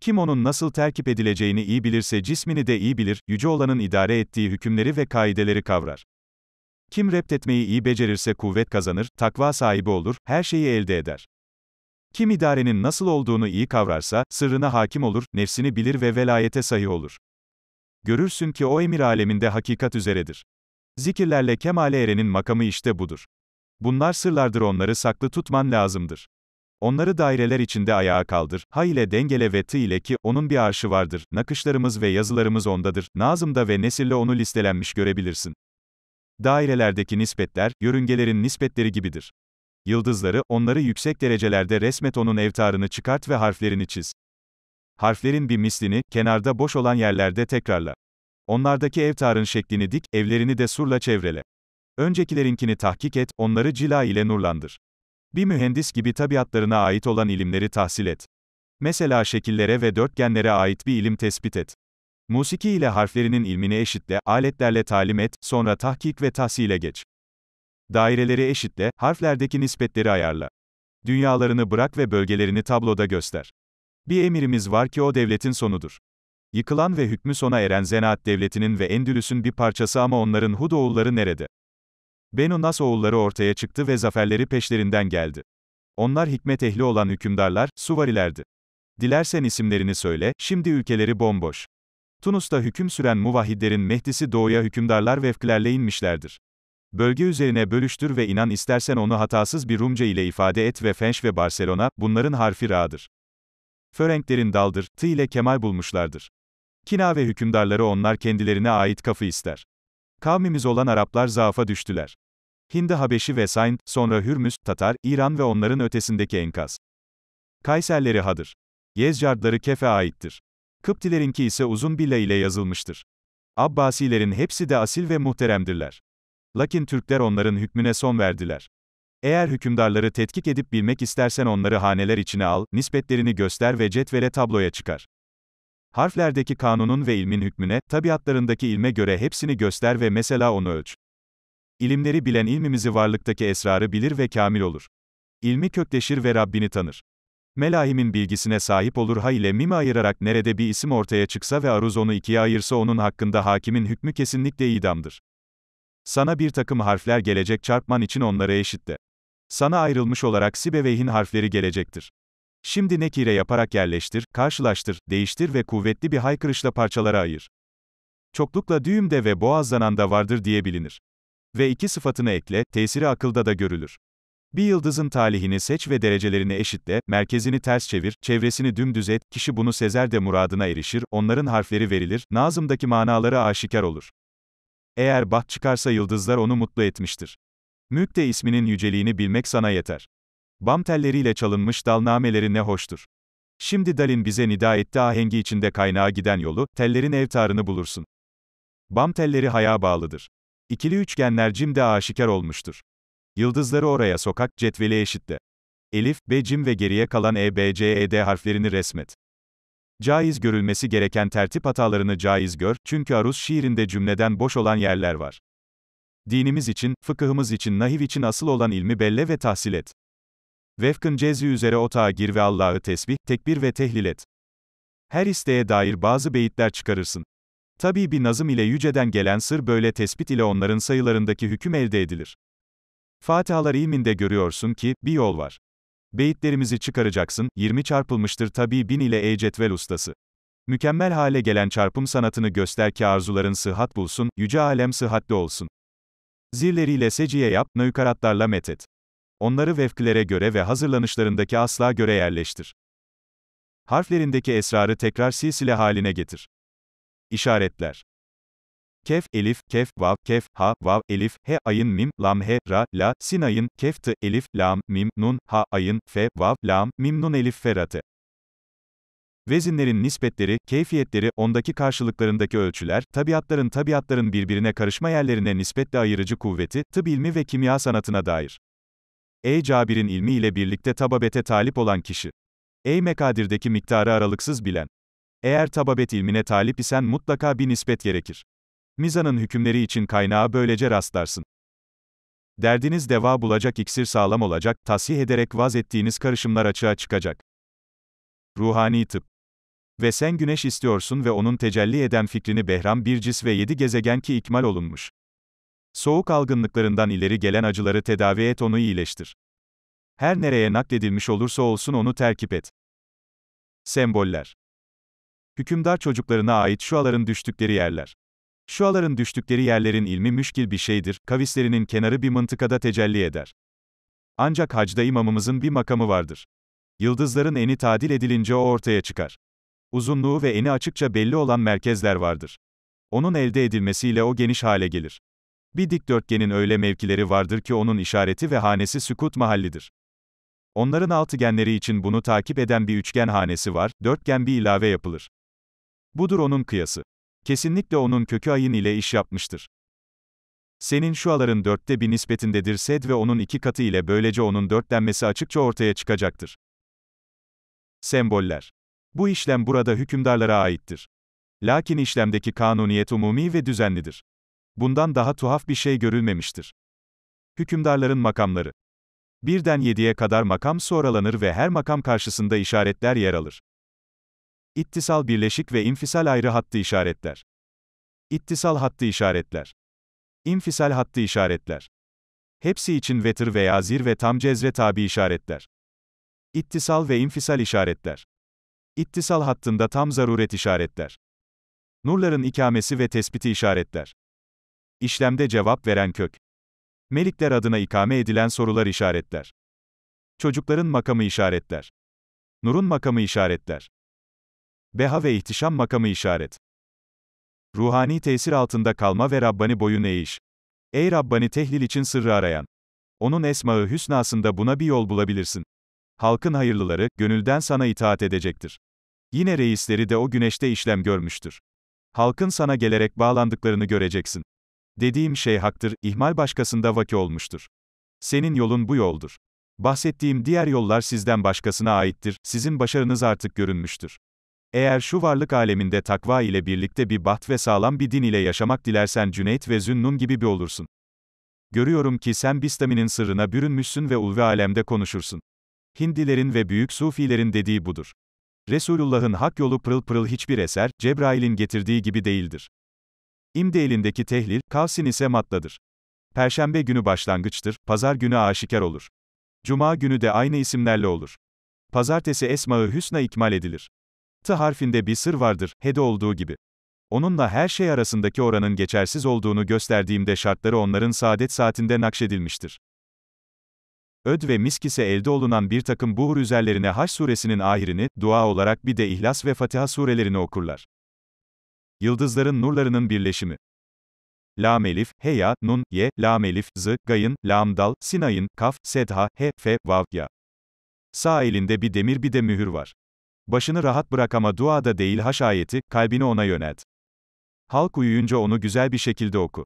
Kim onun nasıl terkip edileceğini iyi bilirse cismini de iyi bilir, yüce olanın idare ettiği hükümleri ve kaideleri kavrar. Kim reptetmeyi iyi becerirse kuvvet kazanır, takva sahibi olur, her şeyi elde eder. Kim idarenin nasıl olduğunu iyi kavrarsa, sırrına hakim olur, nefsini bilir ve velayete sahi olur. Görürsün ki o emir aleminde hakikat üzeredir. Zikirlerle kemale erenin makamı işte budur. Bunlar sırlardır onları saklı tutman lazımdır. Onları daireler içinde ayağa kaldır, ha ile dengele ve tı ile ki, onun bir arşı vardır, nakışlarımız ve yazılarımız ondadır, Nazım'da ve Nesil'le onu listelenmiş görebilirsin. Dairelerdeki nispetler, yörüngelerin nispetleri gibidir. Yıldızları, onları yüksek derecelerde resmet onun evtarını çıkart ve harflerini çiz. Harflerin bir mislini, kenarda boş olan yerlerde tekrarla. Onlardaki evtarın şeklini dik, evlerini de surla çevrele. Öncekilerinkini tahkik et, onları cila ile nurlandır. Bir mühendis gibi tabiatlarına ait olan ilimleri tahsil et. Mesela şekillere ve dörtgenlere ait bir ilim tespit et. Musiki ile harflerinin ilmini eşitle, aletlerle talim et, sonra tahkik ve tahsile geç. Daireleri eşitle, harflerdeki nispetleri ayarla. Dünyalarını bırak ve bölgelerini tabloda göster. Bir emirimiz var ki o devletin sonudur. Yıkılan ve hükmü sona eren Zenaat devletinin ve Endülüs'ün bir parçası ama onların Hud oğulları nerede? Benu Nas oğulları ortaya çıktı ve zaferleri peşlerinden geldi. Onlar hikmet ehli olan hükümdarlar, suvarilerdi. Dilersen isimlerini söyle, şimdi ülkeleri bomboş. Tunus'ta hüküm süren muvahhidlerin Mehdisi doğuya hükümdarlar vefklerle inmişlerdir. Bölge üzerine bölüştür ve inan istersen onu hatasız bir Rumce ile ifade et ve Fenş ve Barcelona, bunların harfi ra'dır. Förenklerin daldır, tı ile kemal bulmuşlardır. Kina ve hükümdarları onlar kendilerine ait kafı ister. Kavmimiz olan Araplar zaafa düştüler. Hindi Habeşi ve Sayn, sonra Hürmüz, Tatar, İran ve onların ötesindeki enkaz. Kayserleri Hadır. Yezcardları Kef'e aittir. Kıptilerinki ise uzun bir la ile yazılmıştır. Abbasilerin hepsi de asil ve muhteremdirler. Lakin Türkler onların hükmüne son verdiler. Eğer hükümdarları tetkik edip bilmek istersen onları haneler içine al, nispetlerini göster ve cetvele tabloya çıkar. Harflerdeki kanunun ve ilmin hükmüne, tabiatlarındaki ilme göre hepsini göster ve mesela onu ölç. İlimleri bilen ilmimizi varlıktaki esrarı bilir ve kamil olur. İlmi kökleşir ve Rabbini tanır. Melahimin bilgisine sahip olur ha ile mimi ayırarak nerede bir isim ortaya çıksa ve aruz onu ikiye ayırsa onun hakkında hakimin hükmü kesinlikle idamdır. Sana bir takım harfler gelecek çarpman için onları eşitle. Sana ayrılmış olarak sibeveyhin harfleri gelecektir. Şimdi nekire yaparak yerleştir, karşılaştır, değiştir ve kuvvetli bir haykırışla parçalara ayır. Çoklukla düğümde ve boğazlananda vardır diye bilinir. Ve iki sıfatını ekle, tesiri akılda da görülür. Bir yıldızın talihini seç ve derecelerini eşitle, merkezini ters çevir, çevresini dümdüz et, kişi bunu sezer de muradına erişir, onların harfleri verilir, Nazım'daki manaları aşikar olur. Eğer baht çıkarsa yıldızlar onu mutlu etmiştir. Mükte isminin yüceliğini bilmek sana yeter. Bam telleriyle çalınmış dalnameleri ne hoştur. Şimdi Dalin bize nida etti ahengi içinde kaynağa giden yolu, tellerin evtarını bulursun. Bam telleri haya bağlıdır. İkili üçgenler cimde aşikar olmuştur. Yıldızları oraya sokak, cetveli eşitle. Elif, B, Cim ve geriye kalan E, B, C, E, D harflerini resmet. Caiz görülmesi gereken tertip hatalarını caiz gör, çünkü Aruz şiirinde cümleden boş olan yerler var. Dinimiz için, fıkıhımız için, nahiv için asıl olan ilmi belle ve tahsil et. Vefkın cezvi üzere otağa gir ve Allah'ı tesbih, tekbir ve tehlil et. Her isteğe dair bazı beyitler çıkarırsın. Tabii bir nazım ile yüceden gelen sır böyle tespit ile onların sayılarındaki hüküm elde edilir. Fatihalar iminde görüyorsun ki, bir yol var. Beyitlerimizi çıkaracaksın, 20 çarpılmıştır tabi bin ile e-cetvel ustası. Mükemmel hale gelen çarpım sanatını göster ki arzuların sıhhat bulsun, yüce alem sıhhatli olsun. Zirleriyle seciye yap, nöykaratlarla metet. Onları vefkilere göre ve hazırlanışlarındaki asla göre yerleştir. Harflerindeki esrarı tekrar silsile haline getir. İşaretler Kef, elif, kef, vav, kef, ha, vav, elif, he, ayın, mim, lam, he, ra, la, sin ayın, kef, tı, elif, lam, mim, nun, ha, ayın, fe, vav, lam, mim, nun, elif, feratı. Vezinlerin nispetleri, keyfiyetleri, ondaki karşılıklarındaki ölçüler, tabiatların tabiatların birbirine karışma yerlerine nispetle ayırıcı kuvveti, tıp ilmi ve kimya sanatına dair. Ey Cabir'in ilmiyle birlikte tababete talip olan kişi. Ey mekadir'deki miktarı aralıksız bilen. Eğer tababet ilmine talip isen mutlaka bir nispet gerekir. Mizanın hükümleri için kaynağı böylece rastlarsın. Derdiniz deva bulacak iksir sağlam olacak, tasih ederek vaz ettiğiniz karışımlar açığa çıkacak. Ruhani Tıp Ve sen güneş istiyorsun ve onun tecelli eden fikrini Behram bir cis ve yedi gezegen ki ikmal olunmuş. Soğuk algınlıklarından ileri gelen acıları tedavi et onu iyileştir. Her nereye nakledilmiş olursa olsun onu terkip et. Semboller Hükümdar çocuklarına ait şuaların düştükleri yerler. Şuaların düştükleri yerlerin ilmi müşkil bir şeydir, kavislerinin kenarı bir mıntıkada tecelli eder. Ancak hacda imamımızın bir makamı vardır. Yıldızların eni tadil edilince o ortaya çıkar. Uzunluğu ve eni açıkça belli olan merkezler vardır. Onun elde edilmesiyle o geniş hale gelir. Bir dikdörtgenin öyle mevkileri vardır ki onun işareti ve hanesi sükut mahallidir. Onların altıgenleri için bunu takip eden bir üçgen hanesi var, dörtgen bir ilave yapılır. Budur onun kıyası. Kesinlikle onun kökü ayın ile iş yapmıştır. Senin şuaların dörtte bir nispetindedir sed ve onun iki katı ile böylece onun dörtlenmesi açıkça ortaya çıkacaktır. Semboller. Bu işlem burada hükümdarlara aittir. Lakin işlemdeki kanuniyet umumi ve düzenlidir. Bundan daha tuhaf bir şey görülmemiştir. Hükümdarların makamları. Birden yediye kadar makam sıralanır ve her makam karşısında işaretler yer alır. İttisal birleşik ve infisal ayrı hattı işaretler. İttisal hattı işaretler. İnfisal hattı işaretler. Hepsi için vetir veya zir ve tam cezre tabi işaretler. İttisal ve infisal işaretler. İttisal hattında tam zaruret işaretler. Nurların ikamesi ve tespiti işaretler. İşlemde cevap veren kök. Melikler adına ikame edilen sorular işaretler. Çocukların makamı işaretler. Nur'un makamı işaretler. Beha ve ihtişam makamı işaret. Ruhani tesir altında kalma ve Rabbani boyun eğiş. Ey Rabbani tehlil için sırrı arayan. Onun esmağı hüsnasında buna bir yol bulabilirsin. Halkın hayırlıları, gönülden sana itaat edecektir. Yine reisleri de o güneşte işlem görmüştür. Halkın sana gelerek bağlandıklarını göreceksin. Dediğim şey haktır, ihmal başkasında vaki olmuştur. Senin yolun bu yoldur. Bahsettiğim diğer yollar sizden başkasına aittir, sizin başarınız artık görünmüştür. Eğer şu varlık aleminde takva ile birlikte bir baht ve sağlam bir din ile yaşamak dilersen Cüneyt ve Zünnun gibi bir olursun. Görüyorum ki sen Bistami'nin sırrına bürünmüşsün ve ulvi alemde konuşursun. Hindilerin ve büyük sufilerin dediği budur. Resulullah'ın hak yolu pırıl pırıl hiçbir eser, Cebrail'in getirdiği gibi değildir. İmdi elindeki tehlil, kavsin ise matladır. Perşembe günü başlangıçtır, pazar günü aşikar olur. Cuma günü de aynı isimlerle olur. Pazartesi esma Hüsna ikmal edilir. T harfinde bir sır vardır, Hed olduğu gibi. Onunla her şey arasındaki oranın geçersiz olduğunu gösterdiğimde şartları onların saadet saatinde nakşedilmiştir. Öd ve misk ise elde olunan bir takım buhur üzerlerine Haş suresinin ahirini, dua olarak bir de İhlas ve Fatiha surelerini okurlar. Yıldızların nurlarının birleşimi. Lam elif, heya, nun, ye, lam elif, zı, gayın, lam dal, sinayın, kaf, sedha, he, fe, vav, ya. Sağ elinde bir demir bir de mühür var. Başını rahat bırak ama duada değil ayeti, kalbini ona yönelt. Halk uyuyunca onu güzel bir şekilde oku.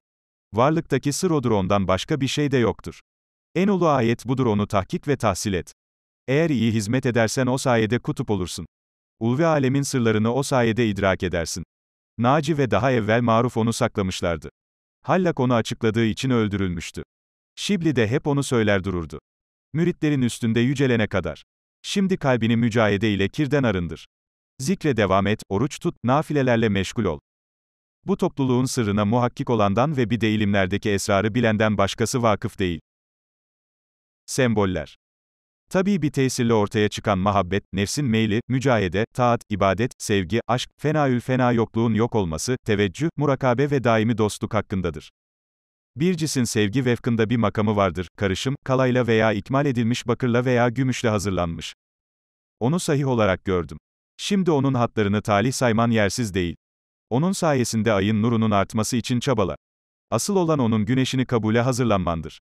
Varlıktaki sır odur ondan başka bir şey de yoktur. En ulu ayet budur onu tahkik ve tahsil et. Eğer iyi hizmet edersen o sayede kutup olursun. Ulvi alemin sırlarını o sayede idrak edersin. Naci ve daha evvel Maruf onu saklamışlardı. Hallak onu açıkladığı için öldürülmüştü. Şibli de hep onu söyler dururdu. Müritlerin üstünde yücelene kadar. Şimdi kalbini mücahede ile kirden arındır. Zikre devam et, oruç tut, nafilelerle meşgul ol. Bu topluluğun sırrına muhakkik olandan ve bir de ilimlerdeki esrarı bilenden başkası vakıf değil. Semboller Tabii bir tesirle ortaya çıkan mahabbet, nefsin meyli, mücahede, taat, ibadet, sevgi, aşk, fenaül fena yokluğun yok olması, teveccüh, murakabe ve daimi dostluk hakkındadır. Bir cisin sevgi vefkında bir makamı vardır, karışım, kalayla veya ikmal edilmiş bakırla veya gümüşle hazırlanmış. Onu sahih olarak gördüm. Şimdi onun hatlarını talih sayman yersiz değil. Onun sayesinde ayın nurunun artması için çabala. Asıl olan onun güneşini kabule hazırlanmandır.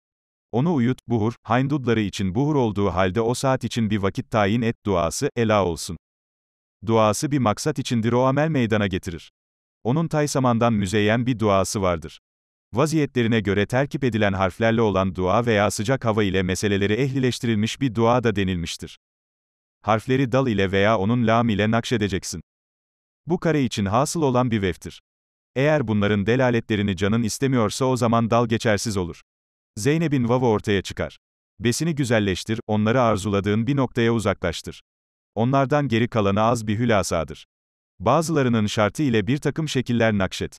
Onu uyut, buhur, haindudları için buhur olduğu halde o saat için bir vakit tayin et, duası, ela olsun. Duası bir maksat içindir o amel meydana getirir. Onun Taysaman'dan müzeyyen bir duası vardır. Vaziyetlerine göre terkip edilen harflerle olan dua veya sıcak hava ile meseleleri ehlileştirilmiş bir dua da denilmiştir. Harfleri dal ile veya onun lam ile nakşedeceksin. Bu kare için hasıl olan bir veftir. Eğer bunların delaletlerini canın istemiyorsa o zaman dal geçersiz olur. Zeynep'in vavı ortaya çıkar. Besini güzelleştir, onları arzuladığın bir noktaya uzaklaştır. Onlardan geri kalanı az bir hülasadır. Bazılarının şartı ile bir takım şekiller nakşet.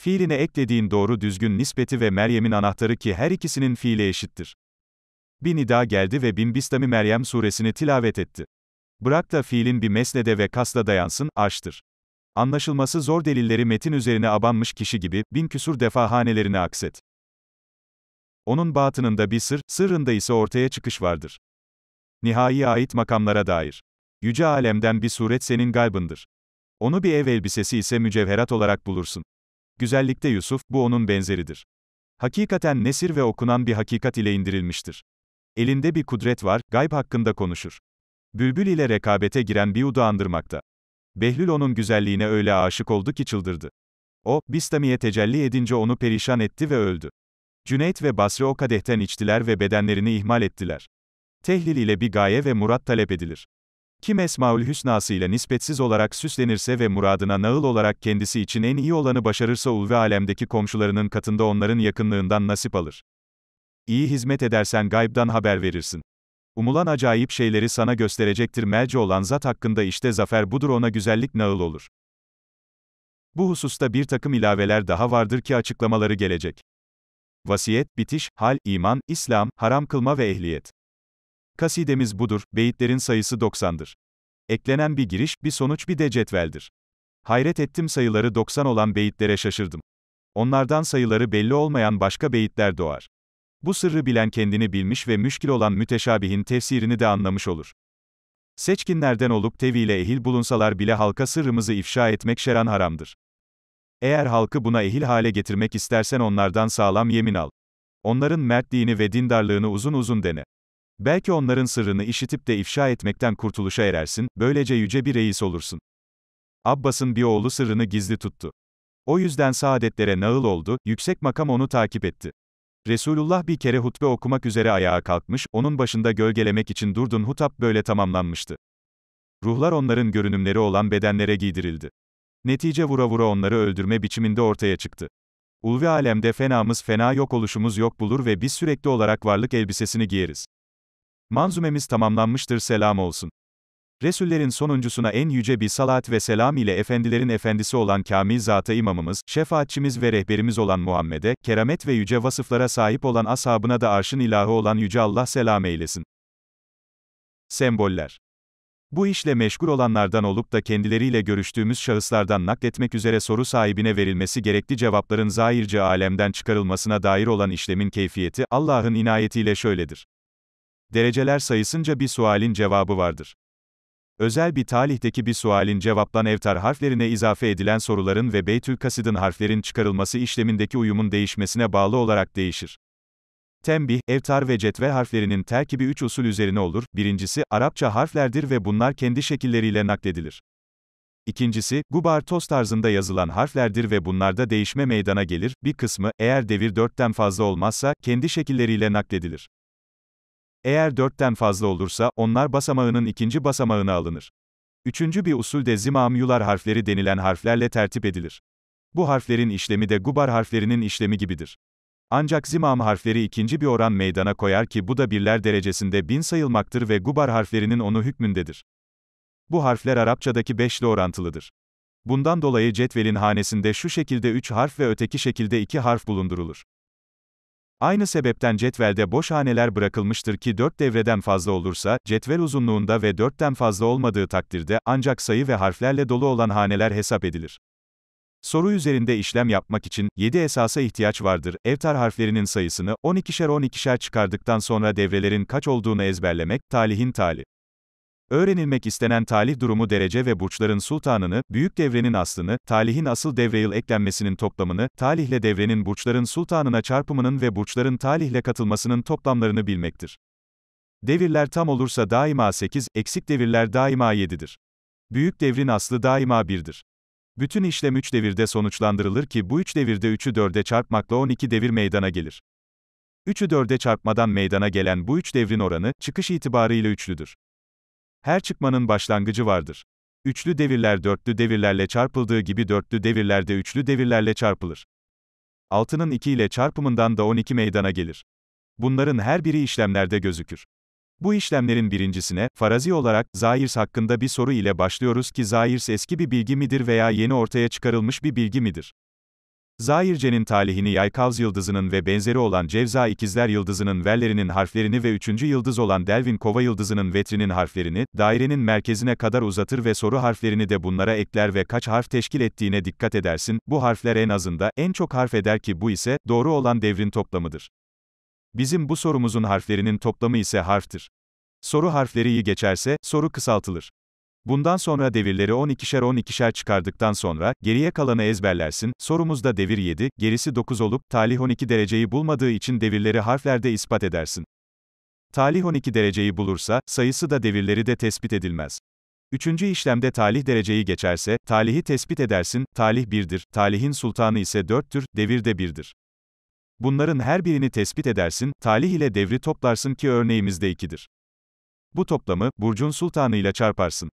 Fiiline eklediğin doğru düzgün nispeti ve Meryem'in anahtarı ki her ikisinin fiile eşittir. Bir nida geldi ve bin Bistami Meryem suresini tilavet etti. Bırak da fiilin bir mesnede ve kasla dayansın, açtır. Anlaşılması zor delilleri metin üzerine abanmış kişi gibi, bin küsur defa hanelerini akset. Onun batınında bir sır, sırrında ise ortaya çıkış vardır. Nihai ait makamlara dair. Yüce alemden bir suret senin galbındır. Onu bir ev elbisesi ise mücevherat olarak bulursun. Güzellikte Yusuf, bu onun benzeridir. Hakikaten nesir ve okunan bir hakikat ile indirilmiştir. Elinde bir kudret var, gayb hakkında konuşur. Bülbül ile rekabete giren bir udu andırmakta. Behlül onun güzelliğine öyle aşık oldu ki çıldırdı. O, Bistami'ye tecelli edince onu perişan etti ve öldü. Cüneyt ve Basri o kadehten içtiler ve bedenlerini ihmal ettiler. Tehlil ile bir gaye ve murat talep edilir. Kim Esmaül Hüsnası ile nispetsiz olarak süslenirse ve muradına naıl olarak kendisi için en iyi olanı başarırsa ulvi alemdeki komşularının katında onların yakınlığından nasip alır. İyi hizmet edersen gaybdan haber verirsin. Umulan acayip şeyleri sana gösterecektir melci olan zat hakkında işte zafer budur ona güzellik naıl olur. Bu hususta bir takım ilaveler daha vardır ki açıklamaları gelecek. Vasiyet, bitiş, hal, iman, İslam, haram kılma ve ehliyet. Kasidemiz budur, beyitlerin sayısı 90'dır. Eklenen bir giriş, bir sonuç bir de cetveldir. Hayret ettim sayıları 90 olan beyitlere şaşırdım. Onlardan sayıları belli olmayan başka beyitler doğar. Bu sırrı bilen kendini bilmiş ve müşkil olan müteşabihin tefsirini de anlamış olur. Seçkinlerden olup teviyle ehil bulunsalar bile halka sırrımızı ifşa etmek şeran haramdır. Eğer halkı buna ehil hale getirmek istersen onlardan sağlam yemin al. Onların mertliğini ve dindarlığını uzun uzun dene. Belki onların sırrını işitip de ifşa etmekten kurtuluşa erersin, böylece yüce bir reis olursun. Abbas'ın bir oğlu sırrını gizli tuttu. O yüzden saadetlere nağıl oldu, yüksek makam onu takip etti. Resulullah bir kere hutbe okumak üzere ayağa kalkmış, onun başında gölgelemek için durdun hutap böyle tamamlanmıştı. Ruhlar onların görünümleri olan bedenlere giydirildi. Netice vura vura onları öldürme biçiminde ortaya çıktı. Ulvi alemde fenamız fena yok oluşumuz yok bulur ve biz sürekli olarak varlık elbisesini giyeriz. Manzumemiz tamamlanmıştır selam olsun. Resullerin sonuncusuna en yüce bir salat ve selam ile efendilerin efendisi olan Kamil Zata imamımız, şefaatçimiz ve rehberimiz olan Muhammed'e, keramet ve yüce vasıflara sahip olan ashabına da arşın ilahı olan Yüce Allah selam eylesin. Semboller bu işle meşgul olanlardan olup da kendileriyle görüştüğümüz şahıslardan nakletmek üzere soru sahibine verilmesi gerekli cevapların zahirce alemden çıkarılmasına dair olan işlemin keyfiyeti, Allah'ın inayetiyle şöyledir. Dereceler sayısınca bir sualin cevabı vardır. Özel bir talihteki bir sualin cevaplan evtar harflerine izafe edilen soruların ve beytül kasidin harflerin çıkarılması işlemindeki uyumun değişmesine bağlı olarak değişir. Tembih, evtar ve cetve harflerinin terkibi üç usul üzerine olur. Birincisi, Arapça harflerdir ve bunlar kendi şekilleriyle nakledilir. İkincisi, gubar toz tarzında yazılan harflerdir ve bunlarda değişme meydana gelir. Bir kısmı, eğer devir dörtten fazla olmazsa, kendi şekilleriyle nakledilir. Eğer dörtten fazla olursa, onlar basamağının ikinci basamağına alınır. Üçüncü bir usul de zimamyular harfleri denilen harflerle tertip edilir. Bu harflerin işlemi de gubar harflerinin işlemi gibidir. Ancak zimam harfleri ikinci bir oran meydana koyar ki bu da birler derecesinde bin sayılmaktır ve gubar harflerinin onu hükmündedir. Bu harfler Arapçadaki beşli orantılıdır. Bundan dolayı cetvelin hanesinde şu şekilde üç harf ve öteki şekilde iki harf bulundurulur. Aynı sebepten cetvelde boş haneler bırakılmıştır ki 4 devreden fazla olursa, cetvel uzunluğunda ve 4'ten fazla olmadığı takdirde, ancak sayı ve harflerle dolu olan haneler hesap edilir. Soru üzerinde işlem yapmak için 7 esasa ihtiyaç vardır. Evtar harflerinin sayısını 12'şer 12'şer çıkardıktan sonra devrelerin kaç olduğunu ezberlemek, talihin tali. Öğrenilmek istenen talih durumu derece ve burçların sultanını, büyük devrenin aslını, talihin asıl devreyil eklenmesinin toplamını, talihle devrenin burçların sultanına çarpımının ve burçların talihle katılmasının toplamlarını bilmektir. Devirler tam olursa daima 8, eksik devirler daima 7'dir. Büyük devrin aslı daima 1'dir. Bütün işlem 3 devirde sonuçlandırılır ki bu 3 devirde 3'ü 4'e çarpmakla 12 devir meydana gelir. 3'ü 4'e çarpmadan meydana gelen bu 3 devrin oranı, çıkış itibarıyla üçlüdür. Her çıkmanın başlangıcı vardır. Üçlü devirler dörtlü devirlerle çarpıldığı gibi dörtlü devirler de üçlü devirlerle çarpılır. Altının 2 ile çarpımından da 12 meydana gelir. Bunların her biri işlemlerde gözükür. Bu işlemlerin birincisine, farazi olarak, Zairs hakkında bir soru ile başlıyoruz ki Zairs eski bir bilgi midir veya yeni ortaya çıkarılmış bir bilgi midir? Zahirce'nin talihini Yaykavz yıldızının ve benzeri olan Cevza ikizler yıldızının verlerinin harflerini ve üçüncü yıldız olan Delvin kova yıldızının vetrinin harflerini, dairenin merkezine kadar uzatır ve soru harflerini de bunlara ekler ve kaç harf teşkil ettiğine dikkat edersin, bu harfler en azında, en çok harf eder ki bu ise, doğru olan devrin toplamıdır. Bizim bu sorumuzun harflerinin toplamı ise harftir. Soru harfleri iyi geçerse, soru kısaltılır. Bundan sonra devirleri 12'şer 12'şer çıkardıktan sonra, geriye kalanı ezberlersin, sorumuzda devir 7, gerisi 9 olup, talih 12 dereceyi bulmadığı için devirleri harflerde ispat edersin. Talih 12 dereceyi bulursa, sayısı da devirleri de tespit edilmez. Üçüncü işlemde talih dereceyi geçerse, talihi tespit edersin, talih 1'dir, talihin sultanı ise 4'tür, devir de 1'dir. Bunların her birini tespit edersin, talih ile devri toplarsın ki örneğimizde 2'dir. Bu toplamı, burcun sultanıyla çarparsın.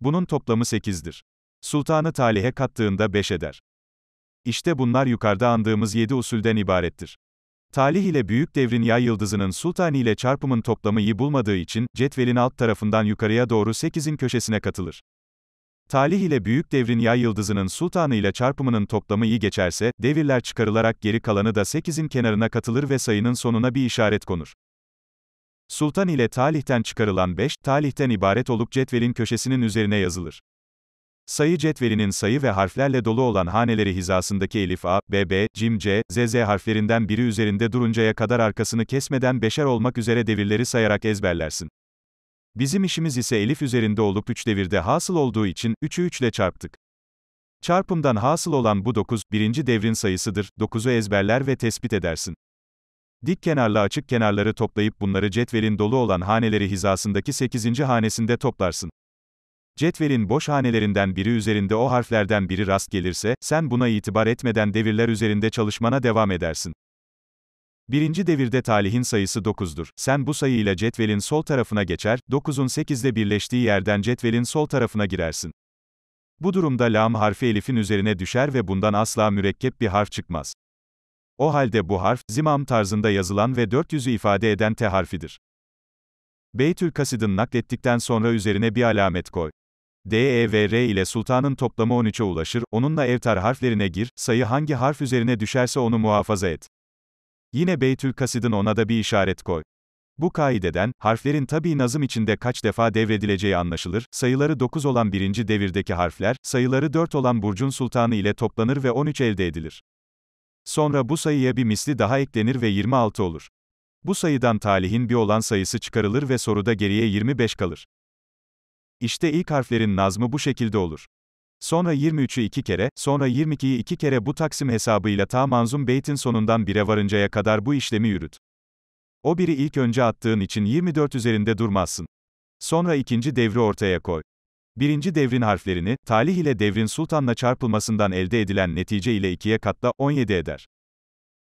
Bunun toplamı 8'dir. Sultanı talihe kattığında 5 eder. İşte bunlar yukarıda andığımız 7 usulden ibarettir. Talih ile büyük devrin yay yıldızının sultani ile çarpımın toplamı iyi bulmadığı için, cetvelin alt tarafından yukarıya doğru 8'in köşesine katılır. Talih ile büyük devrin yay yıldızının sultanı ile çarpımının toplamı iyi geçerse, devirler çıkarılarak geri kalanı da 8'in kenarına katılır ve sayının sonuna bir işaret konur. Sultan ile talihten çıkarılan 5, talihten ibaret olup cetvelin köşesinin üzerine yazılır. Sayı cetvelinin sayı ve harflerle dolu olan haneleri hizasındaki elif a, b, b, cim c, z, z harflerinden biri üzerinde duruncaya kadar arkasını kesmeden beşer olmak üzere devirleri sayarak ezberlersin. Bizim işimiz ise elif üzerinde olup 3 devirde hasıl olduğu için 3'ü 3 ile çarptık. Çarpımdan hasıl olan bu 9, birinci devrin sayısıdır, 9'u ezberler ve tespit edersin. Dik kenarlı açık kenarları toplayıp bunları cetvelin dolu olan haneleri hizasındaki 8. hanesinde toplarsın. Cetvelin boş hanelerinden biri üzerinde o harflerden biri rast gelirse, sen buna itibar etmeden devirler üzerinde çalışmana devam edersin. Birinci devirde talihin sayısı 9'dur. Sen bu sayıyla cetvelin sol tarafına geçer, 9'un 8'de birleştiği yerden cetvelin sol tarafına girersin. Bu durumda lam harfi elifin üzerine düşer ve bundan asla mürekkep bir harf çıkmaz. O halde bu harf, zimam tarzında yazılan ve 400'ü ifade eden T harfidir. Beytül Kasid'in naklettikten sonra üzerine bir alamet koy. D, E ve R ile sultanın toplamı 13'e ulaşır, onunla evtar harflerine gir, sayı hangi harf üzerine düşerse onu muhafaza et. Yine Beytül Kasid'in ona da bir işaret koy. Bu kaideden, harflerin tabi nazım içinde kaç defa devredileceği anlaşılır, sayıları 9 olan birinci devirdeki harfler, sayıları 4 olan Burcun Sultanı ile toplanır ve 13 elde edilir. Sonra bu sayıya bir misli daha eklenir ve 26 olur. Bu sayıdan talihin bir olan sayısı çıkarılır ve soruda geriye 25 kalır. İşte ilk harflerin nazmı bu şekilde olur. Sonra 23'ü 2 kere, sonra 22'yi 2 kere bu taksim hesabıyla ta manzum beytin sonundan 1'e varıncaya kadar bu işlemi yürüt. O biri ilk önce attığın için 24 üzerinde durmazsın. Sonra ikinci devri ortaya koy. Birinci devrin harflerini, talih ile devrin sultanla çarpılmasından elde edilen netice ile ikiye katla, 17 eder.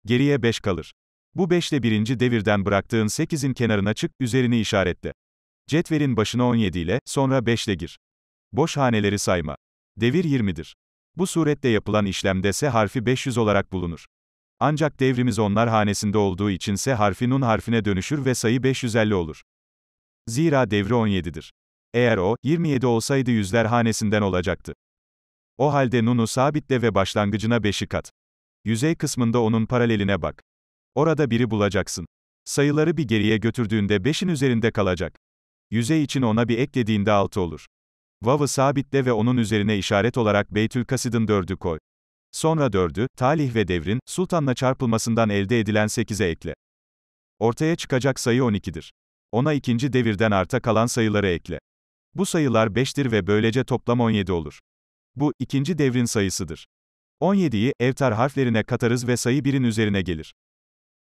Geriye 5 kalır. Bu 5 ile birinci devirden bıraktığın 8'in kenarına çık, üzerini işaretle. Cetvelin başına 17 ile, sonra 5 ile gir. Boş haneleri sayma. Devir 20'dir. Bu suretle yapılan işlemde S harfi 500 olarak bulunur. Ancak devrimiz onlar hanesinde olduğu için S harfi nun harfine dönüşür ve sayı 550 olur. Zira devri 17'dir. Eğer o, 27 olsaydı yüzler hanesinden olacaktı. O halde Nunu sabitle ve başlangıcına 5'i kat. Yüzey kısmında onun paraleline bak. Orada biri bulacaksın. Sayıları bir geriye götürdüğünde 5'in üzerinde kalacak. Yüzey için ona bir eklediğinde 6 olur. Vav'ı sabitle ve onun üzerine işaret olarak Beytül Kasid'in 4'ü koy. Sonra 4'ü, talih ve devrin, sultanla çarpılmasından elde edilen 8'e ekle. Ortaya çıkacak sayı 12'dir. Ona ikinci devirden arta kalan sayıları ekle. Bu sayılar 5'tir ve böylece toplam 17 olur. Bu, ikinci devrin sayısıdır. 17'yi, evtar harflerine katarız ve sayı 1'in üzerine gelir.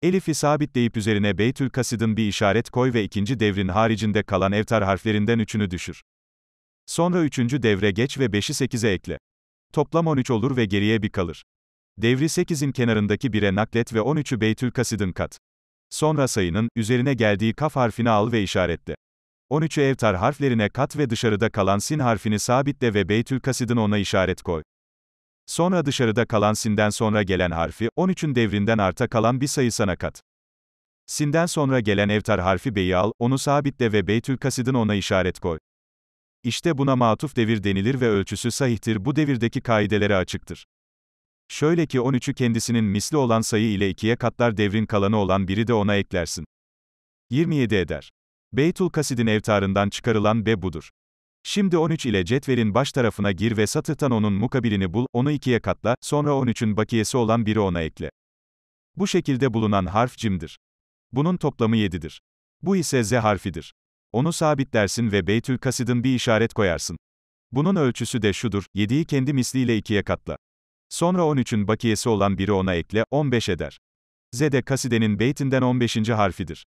Elif'i sabitleyip üzerine Beytül Kasid'in bir işaret koy ve ikinci devrin haricinde kalan evtar harflerinden üçünü düşür. Sonra üçüncü devre geç ve 5'i 8'e ekle. Toplam 13 olur ve geriye bir kalır. Devri 8'in kenarındaki 1'e naklet ve 13'ü Beytül Kasid'in kat. Sonra sayının, üzerine geldiği kaf harfini al ve işaretle. 13 evtar harflerine kat ve dışarıda kalan sin harfini sabitle ve Beytül Kasid'in ona işaret koy. Sonra dışarıda kalan sinden sonra gelen harfi, 13'ün devrinden arta kalan bir sayı sana kat. Sinden sonra gelen evtar harfi beyi al, onu sabitle ve Beytül Kasid'in ona işaret koy. İşte buna matuf devir denilir ve ölçüsü sahihtir bu devirdeki kaidelere açıktır. Şöyle ki 13'ü kendisinin misli olan sayı ile ikiye katlar devrin kalanı olan biri de ona eklersin. 27 eder. Beytul Kasid'in evtarından çıkarılan B budur. Şimdi 13 ile cetvelin baş tarafına gir ve satıhtan onun mukabilini bul, onu ikiye katla, sonra 13'ün bakiyesi olan biri ona ekle. Bu şekilde bulunan harf cimdir. Bunun toplamı 7'dir. Bu ise z harfidir. Onu sabitlersin ve Beytül Kasid'in bir işaret koyarsın. Bunun ölçüsü de şudur, 7'yi kendi misliyle ikiye katla. Sonra 13'ün bakiyesi olan biri ona ekle, 15 eder. Z de kasidenin beytinden 15. harfidir.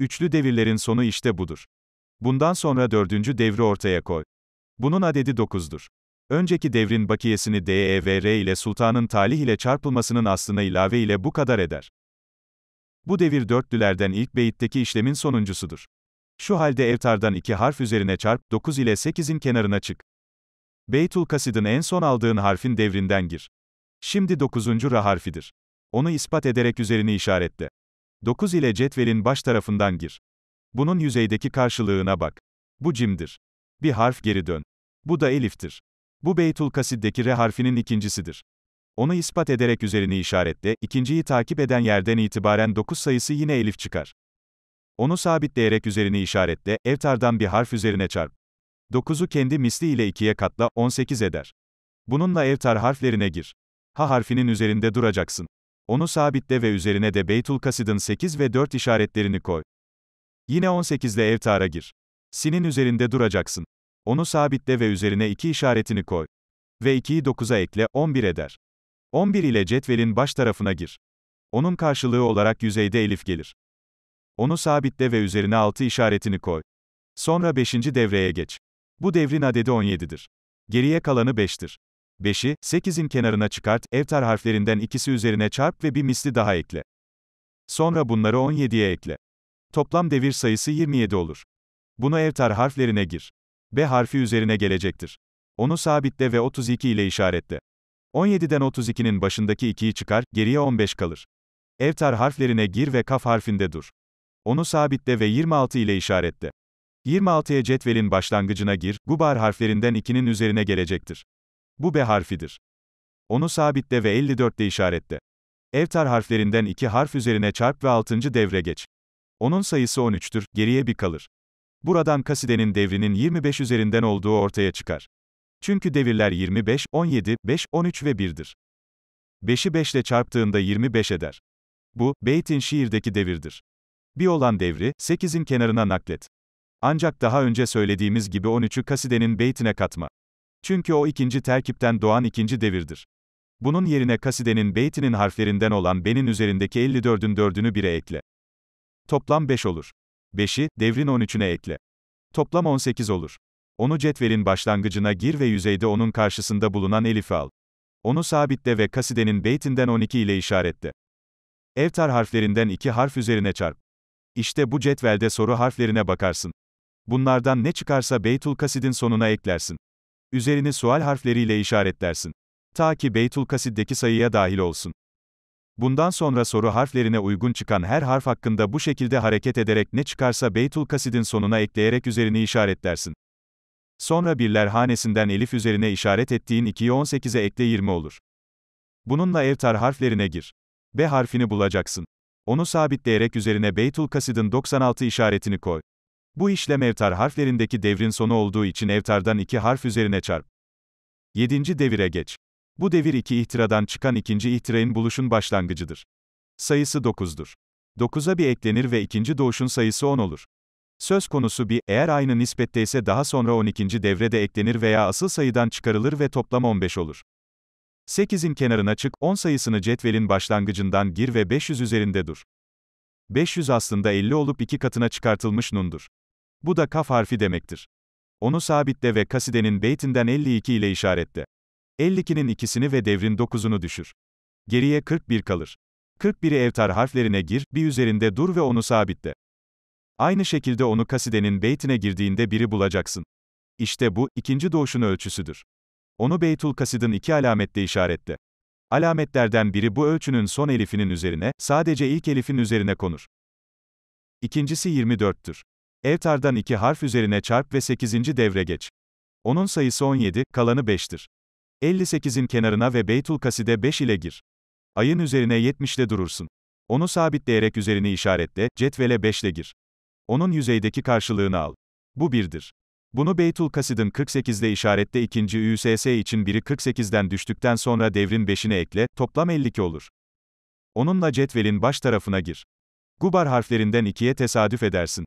Üçlü devirlerin sonu işte budur. Bundan sonra dördüncü devri ortaya koy. Bunun adedi dokuzdur. Önceki devrin bakiyesini DEVR ile sultanın talih ile çarpılmasının aslına ilave ile bu kadar eder. Bu devir dörtlülerden ilk beyitteki işlemin sonuncusudur. Şu halde evtardan iki harf üzerine çarp, 9 ile 8'in kenarına çık. Beytul Kasid'in en son aldığın harfin devrinden gir. Şimdi 9. ra harfidir. Onu ispat ederek üzerini işaretle. 9 ile cetvelin baş tarafından gir. Bunun yüzeydeki karşılığına bak. Bu cimdir. Bir harf geri dön. Bu da eliftir. Bu Beytul Kasid'deki re harfinin ikincisidir. Onu ispat ederek üzerini işaretle, ikinciyi takip eden yerden itibaren 9 sayısı yine elif çıkar. Onu sabitleyerek üzerini işaretle, evtardan bir harf üzerine çarp. 9'u kendi misli ile 2'ye katla, 18 eder. Bununla evtar harflerine gir. Ha harfinin üzerinde duracaksın. Onu sabitle ve üzerine de Beytul Kasid'in 8 ve 4 işaretlerini koy. Yine 18 ile evtara gir. Sinin üzerinde duracaksın. Onu sabitle ve üzerine 2 işaretini koy. Ve 2'yi 9'a ekle, 11 eder. 11 ile cetvelin baş tarafına gir. Onun karşılığı olarak yüzeyde elif gelir. Onu sabitle ve üzerine 6 işaretini koy. Sonra 5. devreye geç. Bu devrin adedi 17'dir. Geriye kalanı 5'tir. 5'i, 8'in kenarına çıkart, evtar harflerinden ikisi üzerine çarp ve bir misli daha ekle. Sonra bunları 17'ye ekle. Toplam devir sayısı 27 olur. Bunu evtar harflerine gir. B harfi üzerine gelecektir. Onu sabitle ve 32 ile işaretle. 17'den 32'nin başındaki 2'yi çıkar, geriye 15 kalır. Evtar harflerine gir ve kaf harfinde dur. Onu sabitle ve 26 ile işaretle. 26'ya cetvelin başlangıcına gir, gubar harflerinden 2'nin üzerine gelecektir. Bu B harfidir. Onu sabitle ve 54'te işaretle. Evtar harflerinden iki harf üzerine çarp ve 6. devre geç. Onun sayısı 13'tür, geriye bir kalır. Buradan kasidenin devrinin 25 üzerinden olduğu ortaya çıkar. Çünkü devirler 25, 17, 5, 13 ve 1'dir. 5'i 5 ile çarptığında 25 eder. Bu, Beyt'in şiirdeki devirdir. Bir olan devri, 8'in kenarına naklet. Ancak daha önce söylediğimiz gibi 13'ü kasidenin beytine katma. Çünkü o ikinci terkipten doğan ikinci devirdir. Bunun yerine kasidenin beytinin harflerinden olan benin üzerindeki 54'ün 4'ünü 1'e ekle. Toplam 5 olur. 5'i, devrin 13'üne ekle. Toplam 18 olur. Onu cetvelin başlangıcına gir ve yüzeyde onun karşısında bulunan elifi al. Onu sabitle ve kasidenin beytinden 12 ile işaretle. Evtar harflerinden 2 harf üzerine çarp. İşte bu cetvelde soru harflerine bakarsın. Bunlardan ne çıkarsa Beytul Kasid'in sonuna eklersin. Üzerini sual harfleriyle işaretlersin. Ta ki Beytul Kasid'deki sayıya dahil olsun. Bundan sonra soru harflerine uygun çıkan her harf hakkında bu şekilde hareket ederek ne çıkarsa Beytul Kasid'in sonuna ekleyerek üzerini işaretlersin. Sonra birler hanesinden elif üzerine işaret ettiğin 2'yi 18'e ekle 20 olur. Bununla evtar harflerine gir. B harfini bulacaksın. Onu sabitleyerek üzerine Beytul Kasid'in 96 işaretini koy. Bu işlem evtar harflerindeki devrin sonu olduğu için evtardan iki harf üzerine çarp. 7. devire geç. Bu devir iki ihtiradan çıkan ikinci ihtira'nın buluşun başlangıcıdır. Sayısı 9'dur. 9'a bir eklenir ve ikinci doğuşun sayısı 10 olur. Söz konusu bir, eğer aynı nispette ise daha sonra 12. devrede eklenir veya asıl sayıdan çıkarılır ve toplam 15 olur. 8'in kenarına çık, 10 sayısını cetvelin başlangıcından gir ve 500 üzerinde dur. 500 aslında 50 olup iki katına çıkartılmış nundur. Bu da kaf harfi demektir. Onu sabitle ve kasidenin beytinden 52 ile işaretle. 52'nin ikisini ve devrin 9'unu düşür. Geriye 41 kalır. 41'i evtar harflerine gir, bir üzerinde dur ve onu sabitle. Aynı şekilde onu kasidenin beytine girdiğinde biri bulacaksın. İşte bu, ikinci doğuşun ölçüsüdür. Onu Beytul Kasid'in iki alametle işaretle. Alametlerden biri bu ölçünün son elifinin üzerine, sadece ilk elifin üzerine konur. İkincisi 24'tür. Evtar'dan iki harf üzerine çarp ve 8. devre geç. Onun sayısı 17, kalanı 5'tir. 58'in kenarına ve Beytul Kaside 5 ile gir. Ayın üzerine 70'te durursun. Onu sabitleyerek üzerini işaretle, cetvele 5 ile gir. Onun yüzeydeki karşılığını al. Bu birdir. Bunu Beytul Kasid'in 48'de işaretle ikinci ÜSS için biri 48'den düştükten sonra devrin 5'ine ekle, toplam 52 olur. Onunla cetvelin baş tarafına gir. Gubar harflerinden ikiye tesadüf edersin.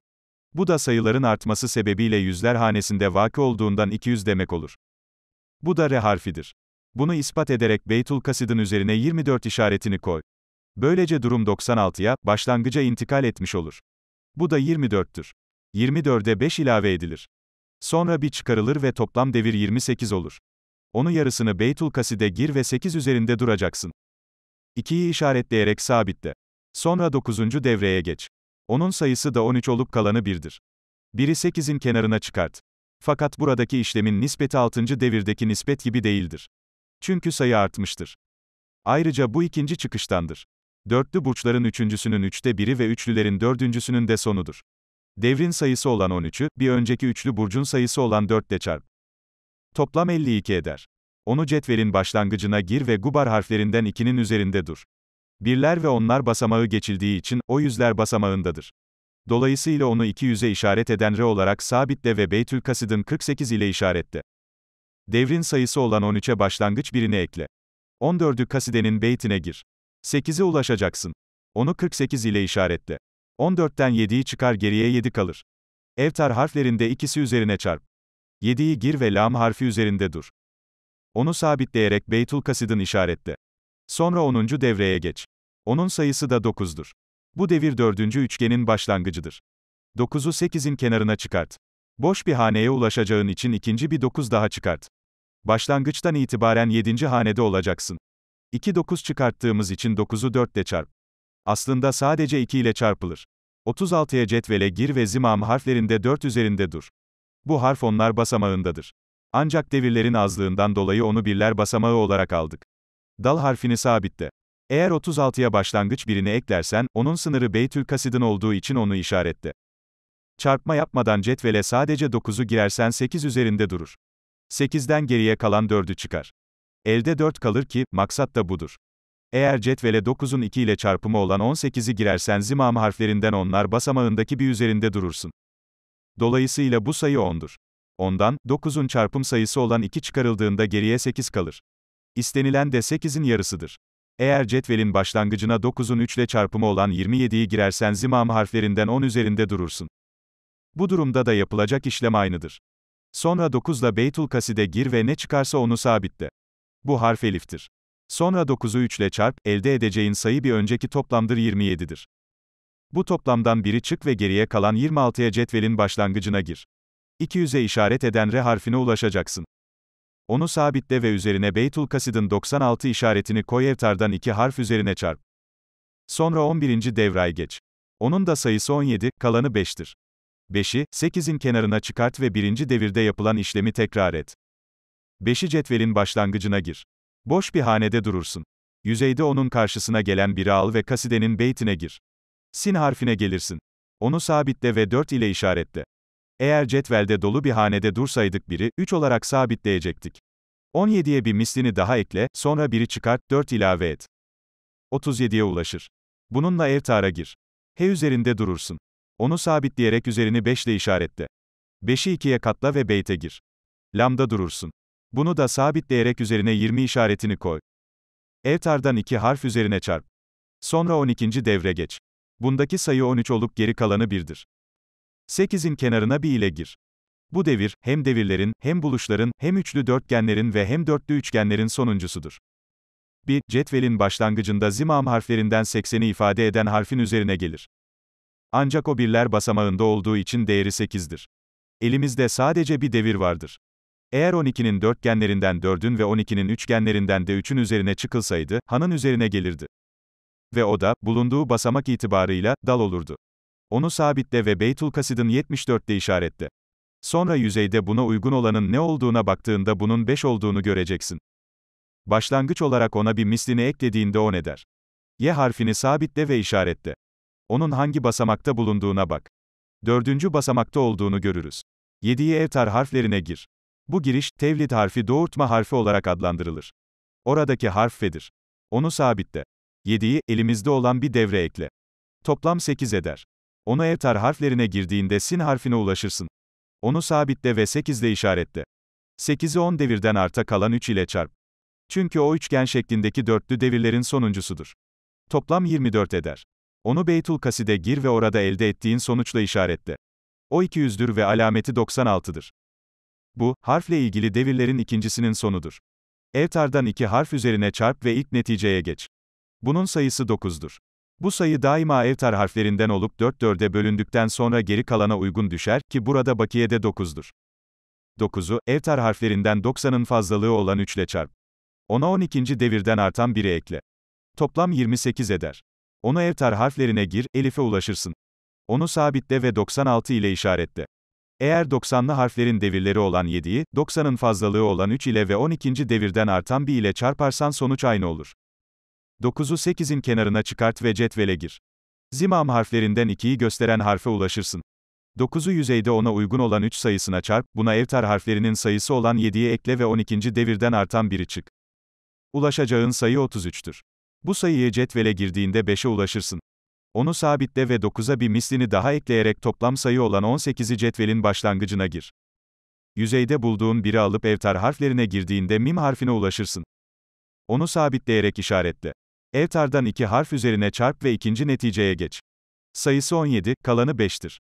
Bu da sayıların artması sebebiyle yüzler hanesinde vaki olduğundan 200 demek olur. Bu da re harfidir. Bunu ispat ederek Beytul Kasid'in üzerine 24 işaretini koy. Böylece durum 96'ya, başlangıca intikal etmiş olur. Bu da 24'tür. 24'e 5 ilave edilir. Sonra bir çıkarılır ve toplam devir 28 olur. Onu yarısını Beytul Kasid'e gir ve 8 üzerinde duracaksın. 2'yi işaretleyerek sabitle. Sonra 9. devreye geç. Onun sayısı da 13 olup kalanı 1'dir. Biri 8'in kenarına çıkart. Fakat buradaki işlemin nispeti 6. devirdeki nispet gibi değildir. Çünkü sayı artmıştır. Ayrıca bu ikinci çıkıştandır. Dörtlü burçların üçüncüsünün üçte biri ve üçlülerin dördüncüsünün de sonudur. Devrin sayısı olan 13'ü, bir önceki üçlü burcun sayısı olan 4 ile çarp. Toplam 52 eder. Onu cetvelin başlangıcına gir ve gubar harflerinden 2'nin üzerinde dur. Birler ve onlar basamağı geçildiği için, o yüzler basamağındadır. Dolayısıyla onu 200'e işaret eden re olarak sabitle ve Beytül Kasid'in 48 ile işaretle. Devrin sayısı olan 13'e başlangıç birini ekle. 14'ü kasidenin beytine gir. 8'e ulaşacaksın. Onu 48 ile işaretle. 14'ten 7'yi çıkar geriye 7 kalır. Evtar harflerinde ikisi üzerine çarp. 7'yi gir ve lam harfi üzerinde dur. Onu sabitleyerek Beytül Kasid'in işaretle. Sonra 10. devreye geç. Onun sayısı da 9'dur. Bu devir 4. üçgenin başlangıcıdır. 9'u 8'in kenarına çıkart. Boş bir haneye ulaşacağın için ikinci bir 9 daha çıkart. Başlangıçtan itibaren 7. hanede olacaksın. 2 9 çıkarttığımız için 9'u 4 ile çarp. Aslında sadece 2 ile çarpılır. 36'ya cetvele gir ve zimam harflerinde 4 üzerinde dur. Bu harf onlar basamağındadır. Ancak devirlerin azlığından dolayı onu birler basamağı olarak aldık. Dal harfini sabitle. Eğer 36'ya başlangıç birini eklersen, onun sınırı Beytül Kasid'in olduğu için onu işaretle. Çarpma yapmadan cetvele sadece 9'u girersen 8 üzerinde durur. 8'den geriye kalan 4'ü çıkar. Elde 4 kalır ki, maksat da budur. Eğer cetvele 9'un 2 ile çarpımı olan 18'i girersen zimam harflerinden onlar basamağındaki bir üzerinde durursun. Dolayısıyla bu sayı 10'dur. Ondan, 9'un çarpım sayısı olan 2 çıkarıldığında geriye 8 kalır. İstenilen de 8'in yarısıdır. Eğer cetvelin başlangıcına 9'un 3 ile çarpımı olan 27'yi girersen zimam harflerinden 10 üzerinde durursun. Bu durumda da yapılacak işlem aynıdır. Sonra 9'la Beytul Kaside gir ve ne çıkarsa onu sabitle. Bu harf eliftir. Sonra 9'u 3 ile çarp, elde edeceğin sayı bir önceki toplamdır 27'dir. Bu toplamdan biri çık ve geriye kalan 26'ya cetvelin başlangıcına gir. 200'e işaret eden R harfine ulaşacaksın. Onu sabitle ve üzerine Beytul Kasid'in 96 işaretini koy evtardan iki harf üzerine çarp. Sonra 11. devray geç. Onun da sayısı 17, kalanı 5'tir. 5'i, 8'in kenarına çıkart ve birinci devirde yapılan işlemi tekrar et. 5'i cetvelin başlangıcına gir. Boş bir hanede durursun. Yüzeyde onun karşısına gelen biri al ve kasidenin beytine gir. Sin harfine gelirsin. Onu sabitle ve 4 ile işaretle. Eğer cetvelde dolu bir hanede dursaydık biri, 3 olarak sabitleyecektik. 17'ye bir mislini daha ekle, sonra biri çıkart, 4 ilave et. 37'ye ulaşır. Bununla ev tara gir. H üzerinde durursun. Onu sabitleyerek üzerini 5 ile işaretle. 5'i 2'ye katla ve beyte gir. Lambda durursun. Bunu da sabitleyerek üzerine 20 işaretini koy. Evtardan 2 harf üzerine çarp. Sonra 12. devre geç. Bundaki sayı 13 olup geri kalanı 1'dir. 8'in kenarına bir ile gir. Bu devir, hem devirlerin, hem buluşların, hem üçlü dörtgenlerin ve hem dörtlü üçgenlerin sonuncusudur. Bir, cetvelin başlangıcında zimam harflerinden 80'i ifade eden harfin üzerine gelir. Ancak o birler basamağında olduğu için değeri 8'dir. Elimizde sadece bir devir vardır. Eğer 12'nin dörtgenlerinden 4'ün ve 12'nin üçgenlerinden de 3'ün üzerine çıkılsaydı, hanın üzerine gelirdi. Ve o da, bulunduğu basamak itibarıyla, dal olurdu. Onu sabitle ve Beytul Kasid'in 74'te işaretle. Sonra yüzeyde buna uygun olanın ne olduğuna baktığında bunun 5 olduğunu göreceksin. Başlangıç olarak ona bir mislini eklediğinde o ne der? Y harfini sabitle ve işaretle. Onun hangi basamakta bulunduğuna bak. Dördüncü basamakta olduğunu görürüz. Yediği evtar harflerine gir. Bu giriş, tevlid harfi doğurtma harfi olarak adlandırılır. Oradaki harf fedir. Onu sabitle. Yediği, elimizde olan bir devre ekle. Toplam 8 eder. Onu evtar harflerine girdiğinde sin harfine ulaşırsın. Onu sabitle ve 8 ile işaretle. 8'i 10 devirden arta kalan 3 ile çarp. Çünkü o üçgen şeklindeki dörtlü devirlerin sonuncusudur. Toplam 24 eder. Onu Beytul Kaside gir ve orada elde ettiğin sonuçla işaretle. O 200'dür ve alameti 96'dır. Bu, harfle ilgili devirlerin ikincisinin sonudur. Evtardan iki harf üzerine çarp ve ilk neticeye geç. Bunun sayısı 9'dur. Bu sayı daima evtar harflerinden olup 4 4'e bölündükten sonra geri kalana uygun düşer, ki burada bakiyede 9'dur. 9'u, evtar harflerinden 90'ın fazlalığı olan 3 ile çarp. Ona 12. devirden artan 1'i ekle. Toplam 28 eder. Onu evtar harflerine gir, elife ulaşırsın. Onu sabitle ve 96 ile işaretle. Eğer 90'lı harflerin devirleri olan 7'yi, 90'ın fazlalığı olan 3 ile ve 12. devirden artan 1 ile çarparsan sonuç aynı olur. 9'u 8'in kenarına çıkart ve cetvele gir. Zimam harflerinden 2'yi gösteren harfe ulaşırsın. 9'u yüzeyde ona uygun olan 3 sayısına çarp, buna evtar harflerinin sayısı olan 7'yi ekle ve 12. devirden artan biri çık. Ulaşacağın sayı 33'tür. Bu sayıyı cetvele girdiğinde 5'e ulaşırsın. Onu sabitle ve 9'a bir mislini daha ekleyerek toplam sayı olan 18'i cetvelin başlangıcına gir. Yüzeyde bulduğun biri alıp evtar harflerine girdiğinde mim harfine ulaşırsın. Onu sabitleyerek işaretle. Evtar'dan iki harf üzerine çarp ve ikinci neticeye geç. Sayısı 17, kalanı 5'tir.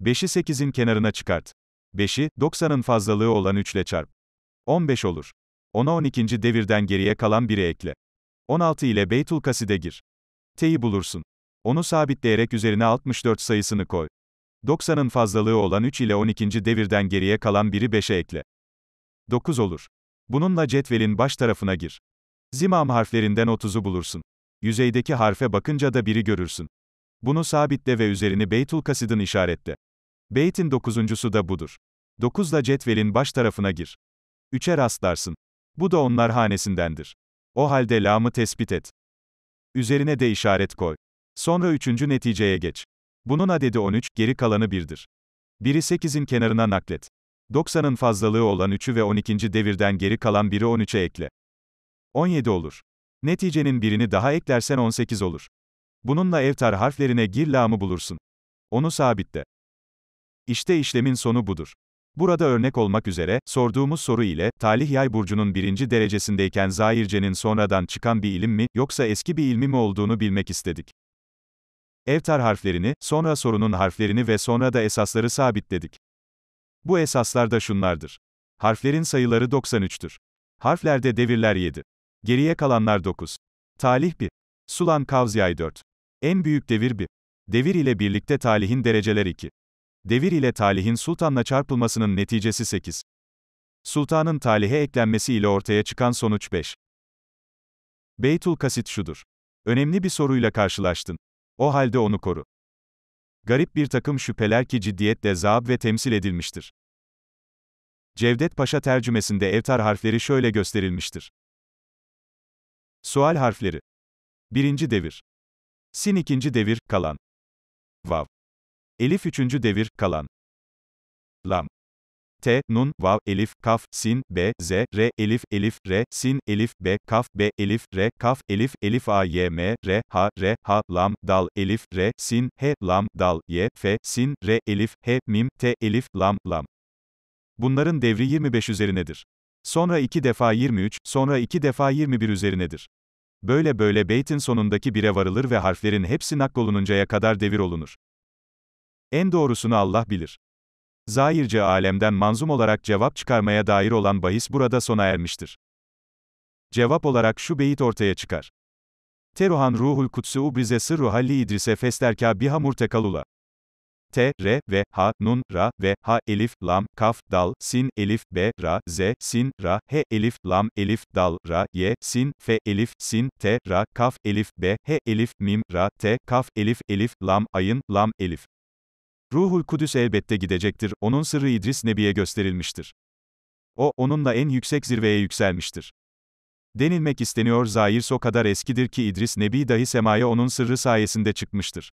5'i 8'in kenarına çıkart. 5'i, 90'ın fazlalığı olan 3 ile çarp. 15 olur. Ona 12. devirden geriye kalan 1'i ekle. 16 ile Beytul Kaside gir. T'yi bulursun. Onu sabitleyerek üzerine 64 sayısını koy. 90'ın fazlalığı olan 3 ile 12. devirden geriye kalan 1'i 5'e ekle. 9 olur. Bununla cetvelin baş tarafına gir. Zimam harflerinden 30'u bulursun yüzeydeki harfe bakınca da biri görürsün. Bunu sabitle ve üzerini Beytul Kasid'in işaretle. Beytin dokuzuncusu da budur. Dokuzla cetvelin baş tarafına gir. Üçe rastlarsın. Bu da onlar hanesindendir. O halde lamı tespit et. Üzerine de işaret koy. Sonra üçüncü neticeye geç. Bunun adedi 13, geri kalanı 1'dir. Biri 8'in kenarına naklet. 90'ın fazlalığı olan 3'ü ve 12. devirden geri kalan biri 13'e ekle. 17 olur. Neticenin birini daha eklersen 18 olur. Bununla evtar harflerine gir lamı bulursun. Onu sabitle. İşte işlemin sonu budur. Burada örnek olmak üzere, sorduğumuz soru ile, talih yay burcunun birinci derecesindeyken zahircenin sonradan çıkan bir ilim mi, yoksa eski bir ilmi mi olduğunu bilmek istedik. Evtar harflerini, sonra sorunun harflerini ve sonra da esasları sabitledik. Bu esaslar da şunlardır. Harflerin sayıları 93'tür. Harflerde devirler 7. Geriye kalanlar 9. Talih 1. Sulan Kavziyay 4. En büyük devir 1. Devir ile birlikte talihin dereceler 2. Devir ile talihin sultanla çarpılmasının neticesi 8. Sultanın talihe eklenmesi ile ortaya çıkan sonuç 5. Beytul Kasit şudur. Önemli bir soruyla karşılaştın. O halde onu koru. Garip bir takım şüpheler ki ciddiyetle zaab ve temsil edilmiştir. Cevdet Paşa tercümesinde evtar harfleri şöyle gösterilmiştir. Sual harfleri. Birinci devir. Sin ikinci devir, kalan. Vav. Elif üçüncü devir, kalan. Lam. T, Nun, Vav, Elif, Kaf, Sin, B, Z, R, Elif, Elif, R, Sin, Elif, B, Kaf, B, Elif, R, Kaf, Elif, Elif, A, Y, M, R, ha R, ha Lam, Dal, Elif, R, Sin, he Lam, Dal, Y, F, Sin, R, Elif, he Mim, T, Elif, Lam, Lam. Bunların devri 25 üzerinedir. Sonra 2 defa 23, sonra 2 defa 21 üzerinedir. Böyle böyle beytin sonundaki bire varılır ve harflerin hepsi naklolununcaya kadar devir olunur. En doğrusunu Allah bilir. Zahirce alemden manzum olarak cevap çıkarmaya dair olan bahis burada sona ermiştir. Cevap olarak şu beyit ortaya çıkar. Teruhan ruhul kutsu ubrize sırru halli idrise festerka biha murtekalula. T, R ve H, Nun, Ra ve H, Elif, Lam, Kaf, Dal, Sin, Elif, B, Ra, Z, Sin, Ra, H, Elif, Lam, Elif, Dal, Ra, Y, Sin, F, Elif, Sin, T, Ra, Kaf, Elif, B, H, Elif, Mim, Ra, T, Kaf, Elif, Elif, Lam, Ayın, Lam, Elif. Ruhul Kudüs elbette gidecektir, onun sırrı İdris Nebi'ye gösterilmiştir. O, onunla en yüksek zirveye yükselmiştir. Denilmek isteniyor Zairs o kadar eskidir ki İdris Nebi dahi semaya onun sırrı sayesinde çıkmıştır.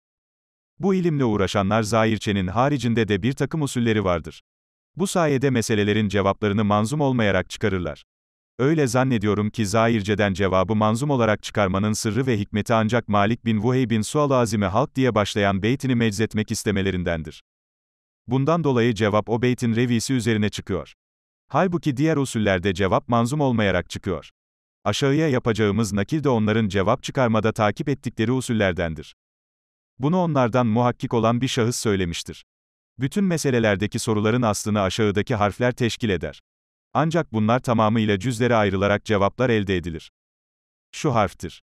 Bu ilimle uğraşanlar zahirçenin haricinde de bir takım usulleri vardır. Bu sayede meselelerin cevaplarını manzum olmayarak çıkarırlar. Öyle zannediyorum ki zahirceden cevabı manzum olarak çıkarmanın sırrı ve hikmeti ancak Malik bin Vuheyb'in bin Sualazime halk diye başlayan beytini meczetmek istemelerindendir. Bundan dolayı cevap o beytin revisi üzerine çıkıyor. Halbuki diğer usullerde cevap manzum olmayarak çıkıyor. Aşağıya yapacağımız nakil de onların cevap çıkarmada takip ettikleri usullerdendir. Bunu onlardan muhakkik olan bir şahıs söylemiştir. Bütün meselelerdeki soruların aslını aşağıdaki harfler teşkil eder. Ancak bunlar tamamıyla cüzlere ayrılarak cevaplar elde edilir. Şu harftir.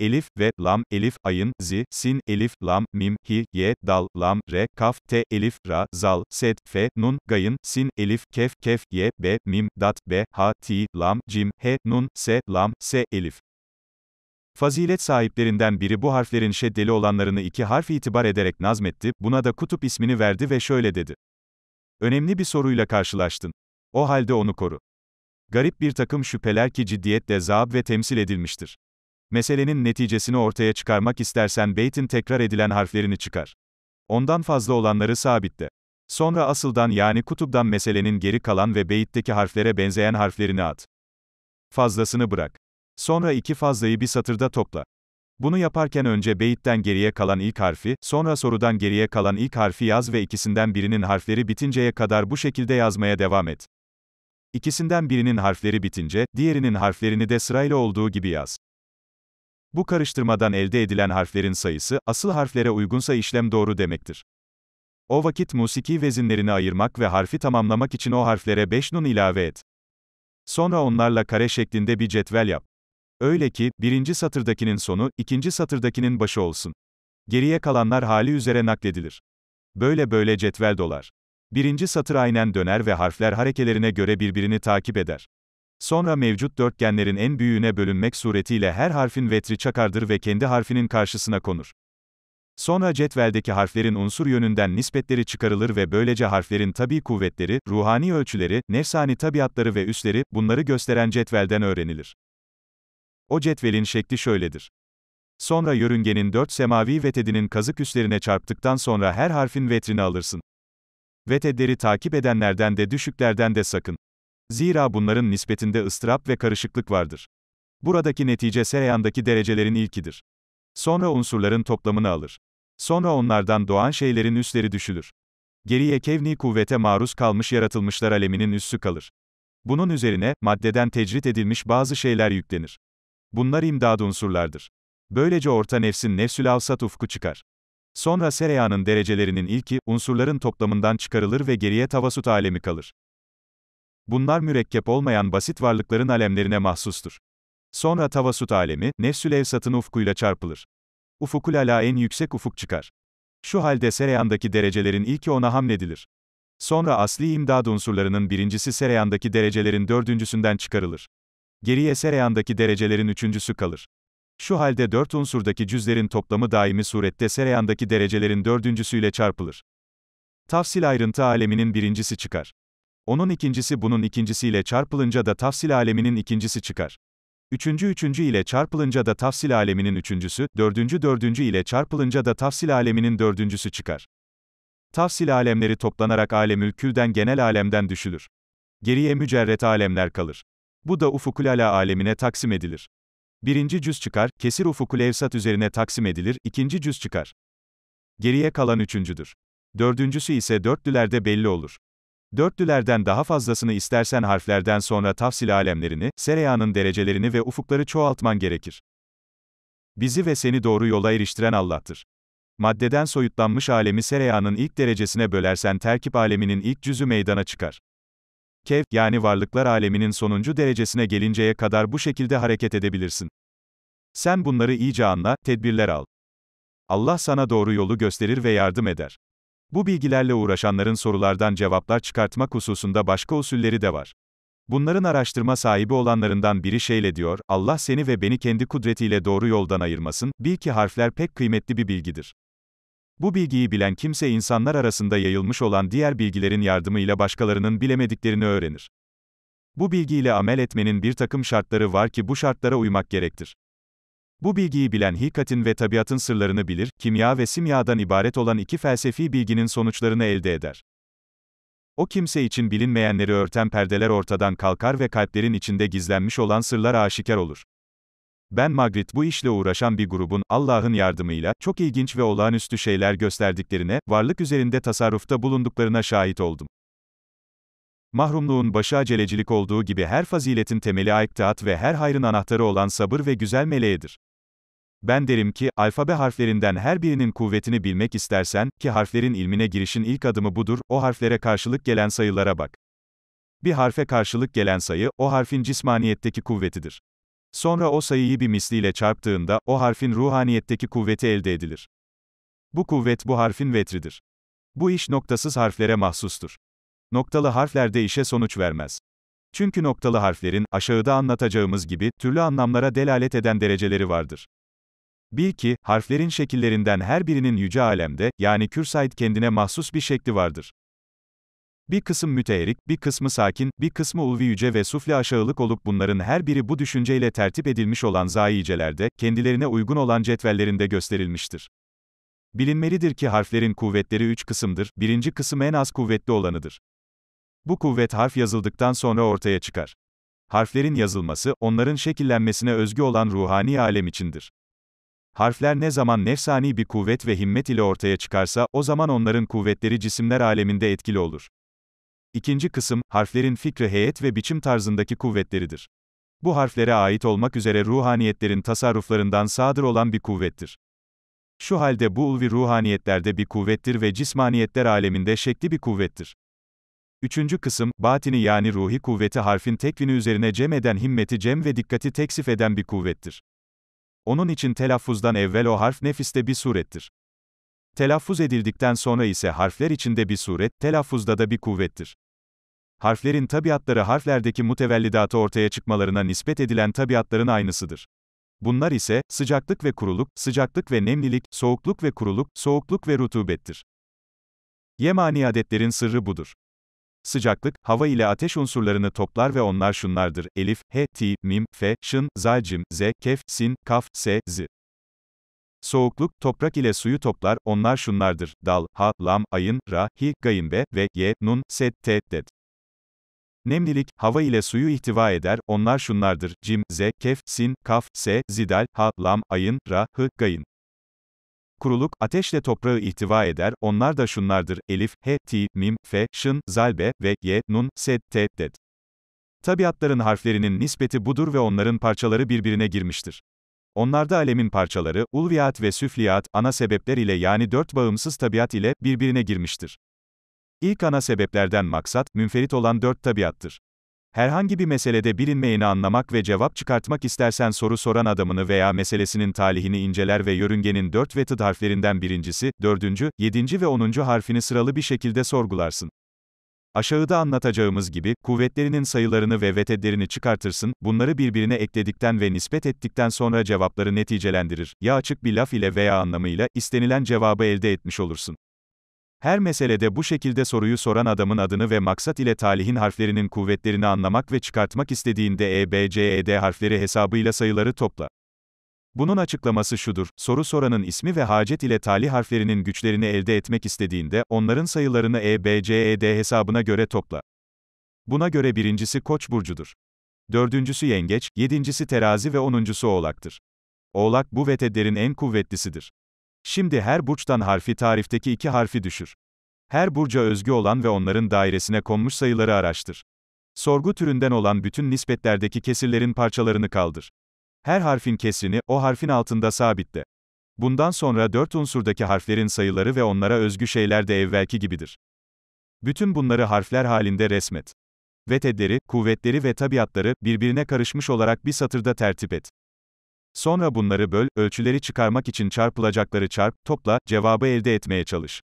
Elif ve lam, elif, ayın, zi, sin, elif, lam, mim, hi, ye, dal, lam, re, kaf, te, elif, ra, zal, set, fe, nun, gayın, sin, elif, kef, kef, ye, be, mim, dat, be, ha, ti, lam, cim, he, nun, se, lam, se, elif. Fazilet sahiplerinden biri bu harflerin şeddeli olanlarını iki harf itibar ederek nazmetti, buna da kutup ismini verdi ve şöyle dedi. Önemli bir soruyla karşılaştın. O halde onu koru. Garip bir takım şüpheler ki ciddiyetle zaab ve temsil edilmiştir. Meselenin neticesini ortaya çıkarmak istersen beytin tekrar edilen harflerini çıkar. Ondan fazla olanları sabitle. Sonra asıldan yani kutuptan meselenin geri kalan ve beyitteki harflere benzeyen harflerini at. Fazlasını bırak. Sonra iki fazlayı bir satırda topla. Bunu yaparken önce beyitten geriye kalan ilk harfi, sonra sorudan geriye kalan ilk harfi yaz ve ikisinden birinin harfleri bitinceye kadar bu şekilde yazmaya devam et. İkisinden birinin harfleri bitince, diğerinin harflerini de sırayla olduğu gibi yaz. Bu karıştırmadan elde edilen harflerin sayısı, asıl harflere uygunsa işlem doğru demektir. O vakit musiki vezinlerini ayırmak ve harfi tamamlamak için o harflere 5 nun ilave et. Sonra onlarla kare şeklinde bir cetvel yap. Öyle ki, birinci satırdakinin sonu, ikinci satırdakinin başı olsun. Geriye kalanlar hali üzere nakledilir. Böyle böyle cetvel dolar. Birinci satır aynen döner ve harfler harekelerine göre birbirini takip eder. Sonra mevcut dörtgenlerin en büyüğüne bölünmek suretiyle her harfin vetri çakardır ve kendi harfinin karşısına konur. Sonra cetveldeki harflerin unsur yönünden nispetleri çıkarılır ve böylece harflerin tabi kuvvetleri, ruhani ölçüleri, nefsani tabiatları ve üsleri, bunları gösteren cetvelden öğrenilir. O cetvelin şekli şöyledir. Sonra yörüngenin dört semavi vetedinin kazık üstlerine çarptıktan sonra her harfin vetrini alırsın. Vetedleri takip edenlerden de düşüklerden de sakın. Zira bunların nispetinde ıstırap ve karışıklık vardır. Buradaki netice sereyandaki derecelerin ilkidir. Sonra unsurların toplamını alır. Sonra onlardan doğan şeylerin üstleri düşülür. Geriye kevni kuvvete maruz kalmış yaratılmışlar aleminin üssü kalır. Bunun üzerine, maddeden tecrit edilmiş bazı şeyler yüklenir. Bunlar imdad unsurlardır. Böylece orta nefsin nefsül avsat ufku çıkar. Sonra sereyanın derecelerinin ilki, unsurların toplamından çıkarılır ve geriye tavasut alemi kalır. Bunlar mürekkep olmayan basit varlıkların alemlerine mahsustur. Sonra tavasut alemi, nefsül evsatın ufkuyla çarpılır. Ufukul ala en yüksek ufuk çıkar. Şu halde sereyandaki derecelerin ilki ona hamledilir. Sonra asli imdad unsurlarının birincisi sereyandaki derecelerin dördüncüsünden çıkarılır geriye sereyandaki derecelerin üçüncüsü kalır. Şu halde dört unsurdaki cüzlerin toplamı daimi surette sereyandaki derecelerin dördüncüsüyle çarpılır. Tafsil ayrıntı aleminin birincisi çıkar. Onun ikincisi bunun ikincisiyle çarpılınca da tafsil aleminin ikincisi çıkar. Üçüncü üçüncü ile çarpılınca da tafsil aleminin üçüncüsü, dördüncü dördüncü ile çarpılınca da tafsil aleminin dördüncüsü çıkar. Tafsil alemleri toplanarak alemül külden genel alemden düşülür. Geriye mücerret alemler kalır. Bu da ufukulala alemine taksim edilir. Birinci cüz çıkar, kesir ufukul evsat üzerine taksim edilir, ikinci cüz çıkar. Geriye kalan üçüncüdür. Dördüncüsü ise dörtlülerde belli olur. Dörtlülerden daha fazlasını istersen harflerden sonra tafsil alemlerini, sereyanın derecelerini ve ufukları çoğaltman gerekir. Bizi ve seni doğru yola eriştiren Allah'tır. Maddeden soyutlanmış alemi sereyanın ilk derecesine bölersen terkip aleminin ilk cüzü meydana çıkar kev, yani varlıklar aleminin sonuncu derecesine gelinceye kadar bu şekilde hareket edebilirsin. Sen bunları iyice anla, tedbirler al. Allah sana doğru yolu gösterir ve yardım eder. Bu bilgilerle uğraşanların sorulardan cevaplar çıkartmak hususunda başka usulleri de var. Bunların araştırma sahibi olanlarından biri şeyle diyor, Allah seni ve beni kendi kudretiyle doğru yoldan ayırmasın, bil ki harfler pek kıymetli bir bilgidir. Bu bilgiyi bilen kimse insanlar arasında yayılmış olan diğer bilgilerin yardımıyla başkalarının bilemediklerini öğrenir. Bu bilgiyle amel etmenin bir takım şartları var ki bu şartlara uymak gerektir. Bu bilgiyi bilen hikatin ve tabiatın sırlarını bilir, kimya ve simyadan ibaret olan iki felsefi bilginin sonuçlarını elde eder. O kimse için bilinmeyenleri örten perdeler ortadan kalkar ve kalplerin içinde gizlenmiş olan sırlar aşikar olur. Ben Magritte bu işle uğraşan bir grubun, Allah'ın yardımıyla, çok ilginç ve olağanüstü şeyler gösterdiklerine, varlık üzerinde tasarrufta bulunduklarına şahit oldum. Mahrumluğun başı acelecilik olduğu gibi her faziletin temeli aiktaat ve her hayrın anahtarı olan sabır ve güzel meleğidir. Ben derim ki, alfabe harflerinden her birinin kuvvetini bilmek istersen, ki harflerin ilmine girişin ilk adımı budur, o harflere karşılık gelen sayılara bak. Bir harfe karşılık gelen sayı, o harfin cismaniyetteki kuvvetidir. Sonra o sayıyı bir misliyle çarptığında, o harfin ruhaniyetteki kuvveti elde edilir. Bu kuvvet bu harfin vetridir. Bu iş noktasız harflere mahsustur. Noktalı harflerde işe sonuç vermez. Çünkü noktalı harflerin, aşağıda anlatacağımız gibi, türlü anlamlara delalet eden dereceleri vardır. Bil ki, harflerin şekillerinden her birinin yüce alemde, yani kürsait kendine mahsus bir şekli vardır. Bir kısım müteerik, bir kısmı sakin, bir kısmı ulvi yüce ve sufle aşağılık olup bunların her biri bu düşünceyle tertip edilmiş olan zayicelerde, kendilerine uygun olan cetvellerinde gösterilmiştir. Bilinmelidir ki harflerin kuvvetleri üç kısımdır, birinci kısım en az kuvvetli olanıdır. Bu kuvvet harf yazıldıktan sonra ortaya çıkar. Harflerin yazılması, onların şekillenmesine özgü olan ruhani alem içindir. Harfler ne zaman nefsani bir kuvvet ve himmet ile ortaya çıkarsa, o zaman onların kuvvetleri cisimler aleminde etkili olur. İkinci kısım, harflerin fikri heyet ve biçim tarzındaki kuvvetleridir. Bu harflere ait olmak üzere ruhaniyetlerin tasarruflarından sadır olan bir kuvvettir. Şu halde bu ulvi ruhaniyetlerde bir kuvvettir ve cismaniyetler aleminde şekli bir kuvvettir. Üçüncü kısım, batini yani ruhi kuvveti harfin tekvini üzerine cem eden himmeti cem ve dikkati teksif eden bir kuvvettir. Onun için telaffuzdan evvel o harf nefiste bir surettir. Telaffuz edildikten sonra ise harfler içinde bir suret, telaffuzda da bir kuvvettir harflerin tabiatları harflerdeki mutevellidata ortaya çıkmalarına nispet edilen tabiatların aynısıdır. Bunlar ise, sıcaklık ve kuruluk, sıcaklık ve nemlilik, soğukluk ve kuruluk, soğukluk ve rutubettir. Yemani adetlerin sırrı budur. Sıcaklık, hava ile ateş unsurlarını toplar ve onlar şunlardır. Elif, He, T, Mim, Fe, Şın, Zacim, Z, Kef, Sin, Kaf, Se, Zi. Soğukluk, toprak ile suyu toplar, onlar şunlardır. Dal, ha, lam, ayın, ra, hi, gayinbe ve ye, nun, set, te, det. Nemlilik, hava ile suyu ihtiva eder, onlar şunlardır, cim, z, kef, sin, kaf, se, zidal, ha, lam, ayın, ra, hı, gayın. Kuruluk, ateşle toprağı ihtiva eder, onlar da şunlardır, elif, he, ti, mim, fe, şın, zalbe ve ye, nun, sed, te, ded. Tabiatların harflerinin nispeti budur ve onların parçaları birbirine girmiştir. Onlarda alemin parçaları, ulviyat ve süfliyat, ana sebepler ile yani dört bağımsız tabiat ile, birbirine girmiştir. İlk ana sebeplerden maksat, münferit olan dört tabiattır. Herhangi bir meselede bilinmeyeni anlamak ve cevap çıkartmak istersen soru soran adamını veya meselesinin talihini inceler ve yörüngenin dört ve harflerinden birincisi, dördüncü, yedinci ve onuncu harfini sıralı bir şekilde sorgularsın. Aşağıda anlatacağımız gibi, kuvvetlerinin sayılarını ve vetedlerini çıkartırsın, bunları birbirine ekledikten ve nispet ettikten sonra cevapları neticelendirir, ya açık bir laf ile veya anlamıyla, istenilen cevabı elde etmiş olursun. Her meselede bu şekilde soruyu soran adamın adını ve maksat ile talihin harflerinin kuvvetlerini anlamak ve çıkartmak istediğinde E, B, C, E, D harfleri hesabıyla sayıları topla. Bunun açıklaması şudur, soru soranın ismi ve hacet ile talih harflerinin güçlerini elde etmek istediğinde, onların sayılarını E, B, C, E, D hesabına göre topla. Buna göre birincisi Koç burcudur. Dördüncüsü Yengeç, yedincisi Terazi ve onuncusu Oğlak'tır. Oğlak bu vetedlerin en kuvvetlisidir. Şimdi her burçtan harfi tarifteki iki harfi düşür. Her burca özgü olan ve onların dairesine konmuş sayıları araştır. Sorgu türünden olan bütün nispetlerdeki kesirlerin parçalarını kaldır. Her harfin kesini o harfin altında sabitle. Bundan sonra dört unsurdaki harflerin sayıları ve onlara özgü şeyler de evvelki gibidir. Bütün bunları harfler halinde resmet. Vetedleri, kuvvetleri ve tabiatları, birbirine karışmış olarak bir satırda tertip et. Sonra bunları böl, ölçüleri çıkarmak için çarpılacakları çarp, topla, cevabı elde etmeye çalış.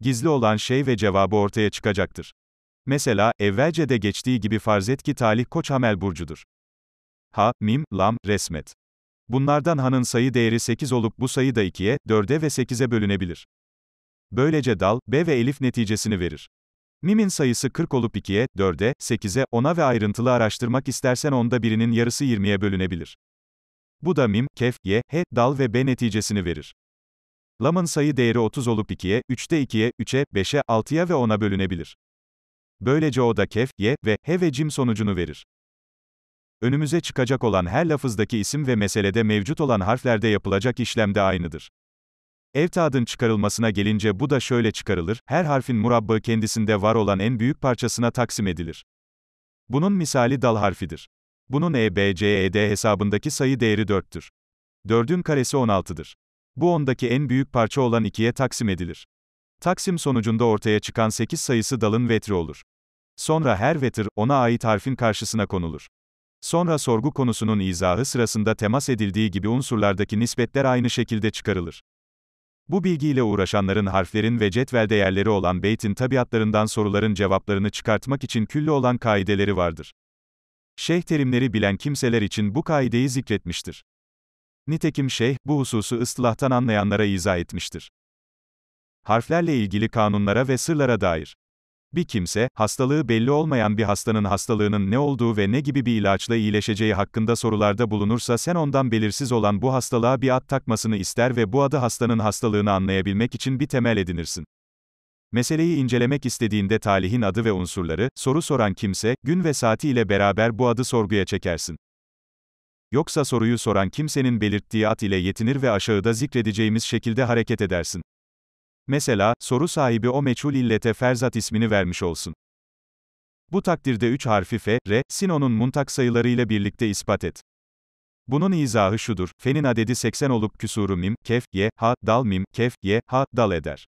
Gizli olan şey ve cevabı ortaya çıkacaktır. Mesela, evvelce de geçtiği gibi farz et ki talih koç hamel burcudur. Ha, mim, lam, resmet. Bunlardan hanın sayı değeri 8 olup bu sayı da 2'ye, 4'e ve 8'e bölünebilir. Böylece dal, b ve elif neticesini verir. Mimin sayısı 40 olup 2'ye, 4'e, 8'e, 10'a ve ayrıntılı araştırmak istersen onda birinin yarısı 20'ye bölünebilir. Bu da mim, kef, ye, he, dal ve b neticesini verir. Lam'ın sayı değeri 30 olup 2'ye, 3'te 2'ye, 3'e, 5'e, 6'ya ve 10'a bölünebilir. Böylece o da kef, ye ve he ve cim sonucunu verir. Önümüze çıkacak olan her lafızdaki isim ve meselede mevcut olan harflerde yapılacak işlem de aynıdır. Evtadın çıkarılmasına gelince bu da şöyle çıkarılır, her harfin murabbı kendisinde var olan en büyük parçasına taksim edilir. Bunun misali dal harfidir. Bunun EBCED hesabındaki sayı değeri 4'tür. 4'ün karesi 16'dır. Bu 10'daki en büyük parça olan 2'ye taksim edilir. Taksim sonucunda ortaya çıkan 8 sayısı dalın vetri olur. Sonra her vetir, ona ait harfin karşısına konulur. Sonra sorgu konusunun izahı sırasında temas edildiği gibi unsurlardaki nispetler aynı şekilde çıkarılır. Bu bilgiyle uğraşanların harflerin ve cetvel değerleri olan beytin tabiatlarından soruların cevaplarını çıkartmak için külli olan kaideleri vardır. Şeyh terimleri bilen kimseler için bu kaideyi zikretmiştir. Nitekim şeyh, bu hususu ıslahtan anlayanlara izah etmiştir. Harflerle ilgili kanunlara ve sırlara dair. Bir kimse, hastalığı belli olmayan bir hastanın hastalığının ne olduğu ve ne gibi bir ilaçla iyileşeceği hakkında sorularda bulunursa sen ondan belirsiz olan bu hastalığa bir ad takmasını ister ve bu adı hastanın hastalığını anlayabilmek için bir temel edinirsin. Meseleyi incelemek istediğinde talihin adı ve unsurları, soru soran kimse, gün ve saati ile beraber bu adı sorguya çekersin. Yoksa soruyu soran kimsenin belirttiği at ile yetinir ve aşağıda zikredeceğimiz şekilde hareket edersin. Mesela, soru sahibi o meçhul illete ferzat ismini vermiş olsun. Bu takdirde üç harfi F, R, Sinon'un muntak sayılarıyla birlikte ispat et. Bunun izahı şudur, F'nin adedi 80 olup küsuru mim, kef, ye, ha, dal mim, kef, ye, ha, dal eder.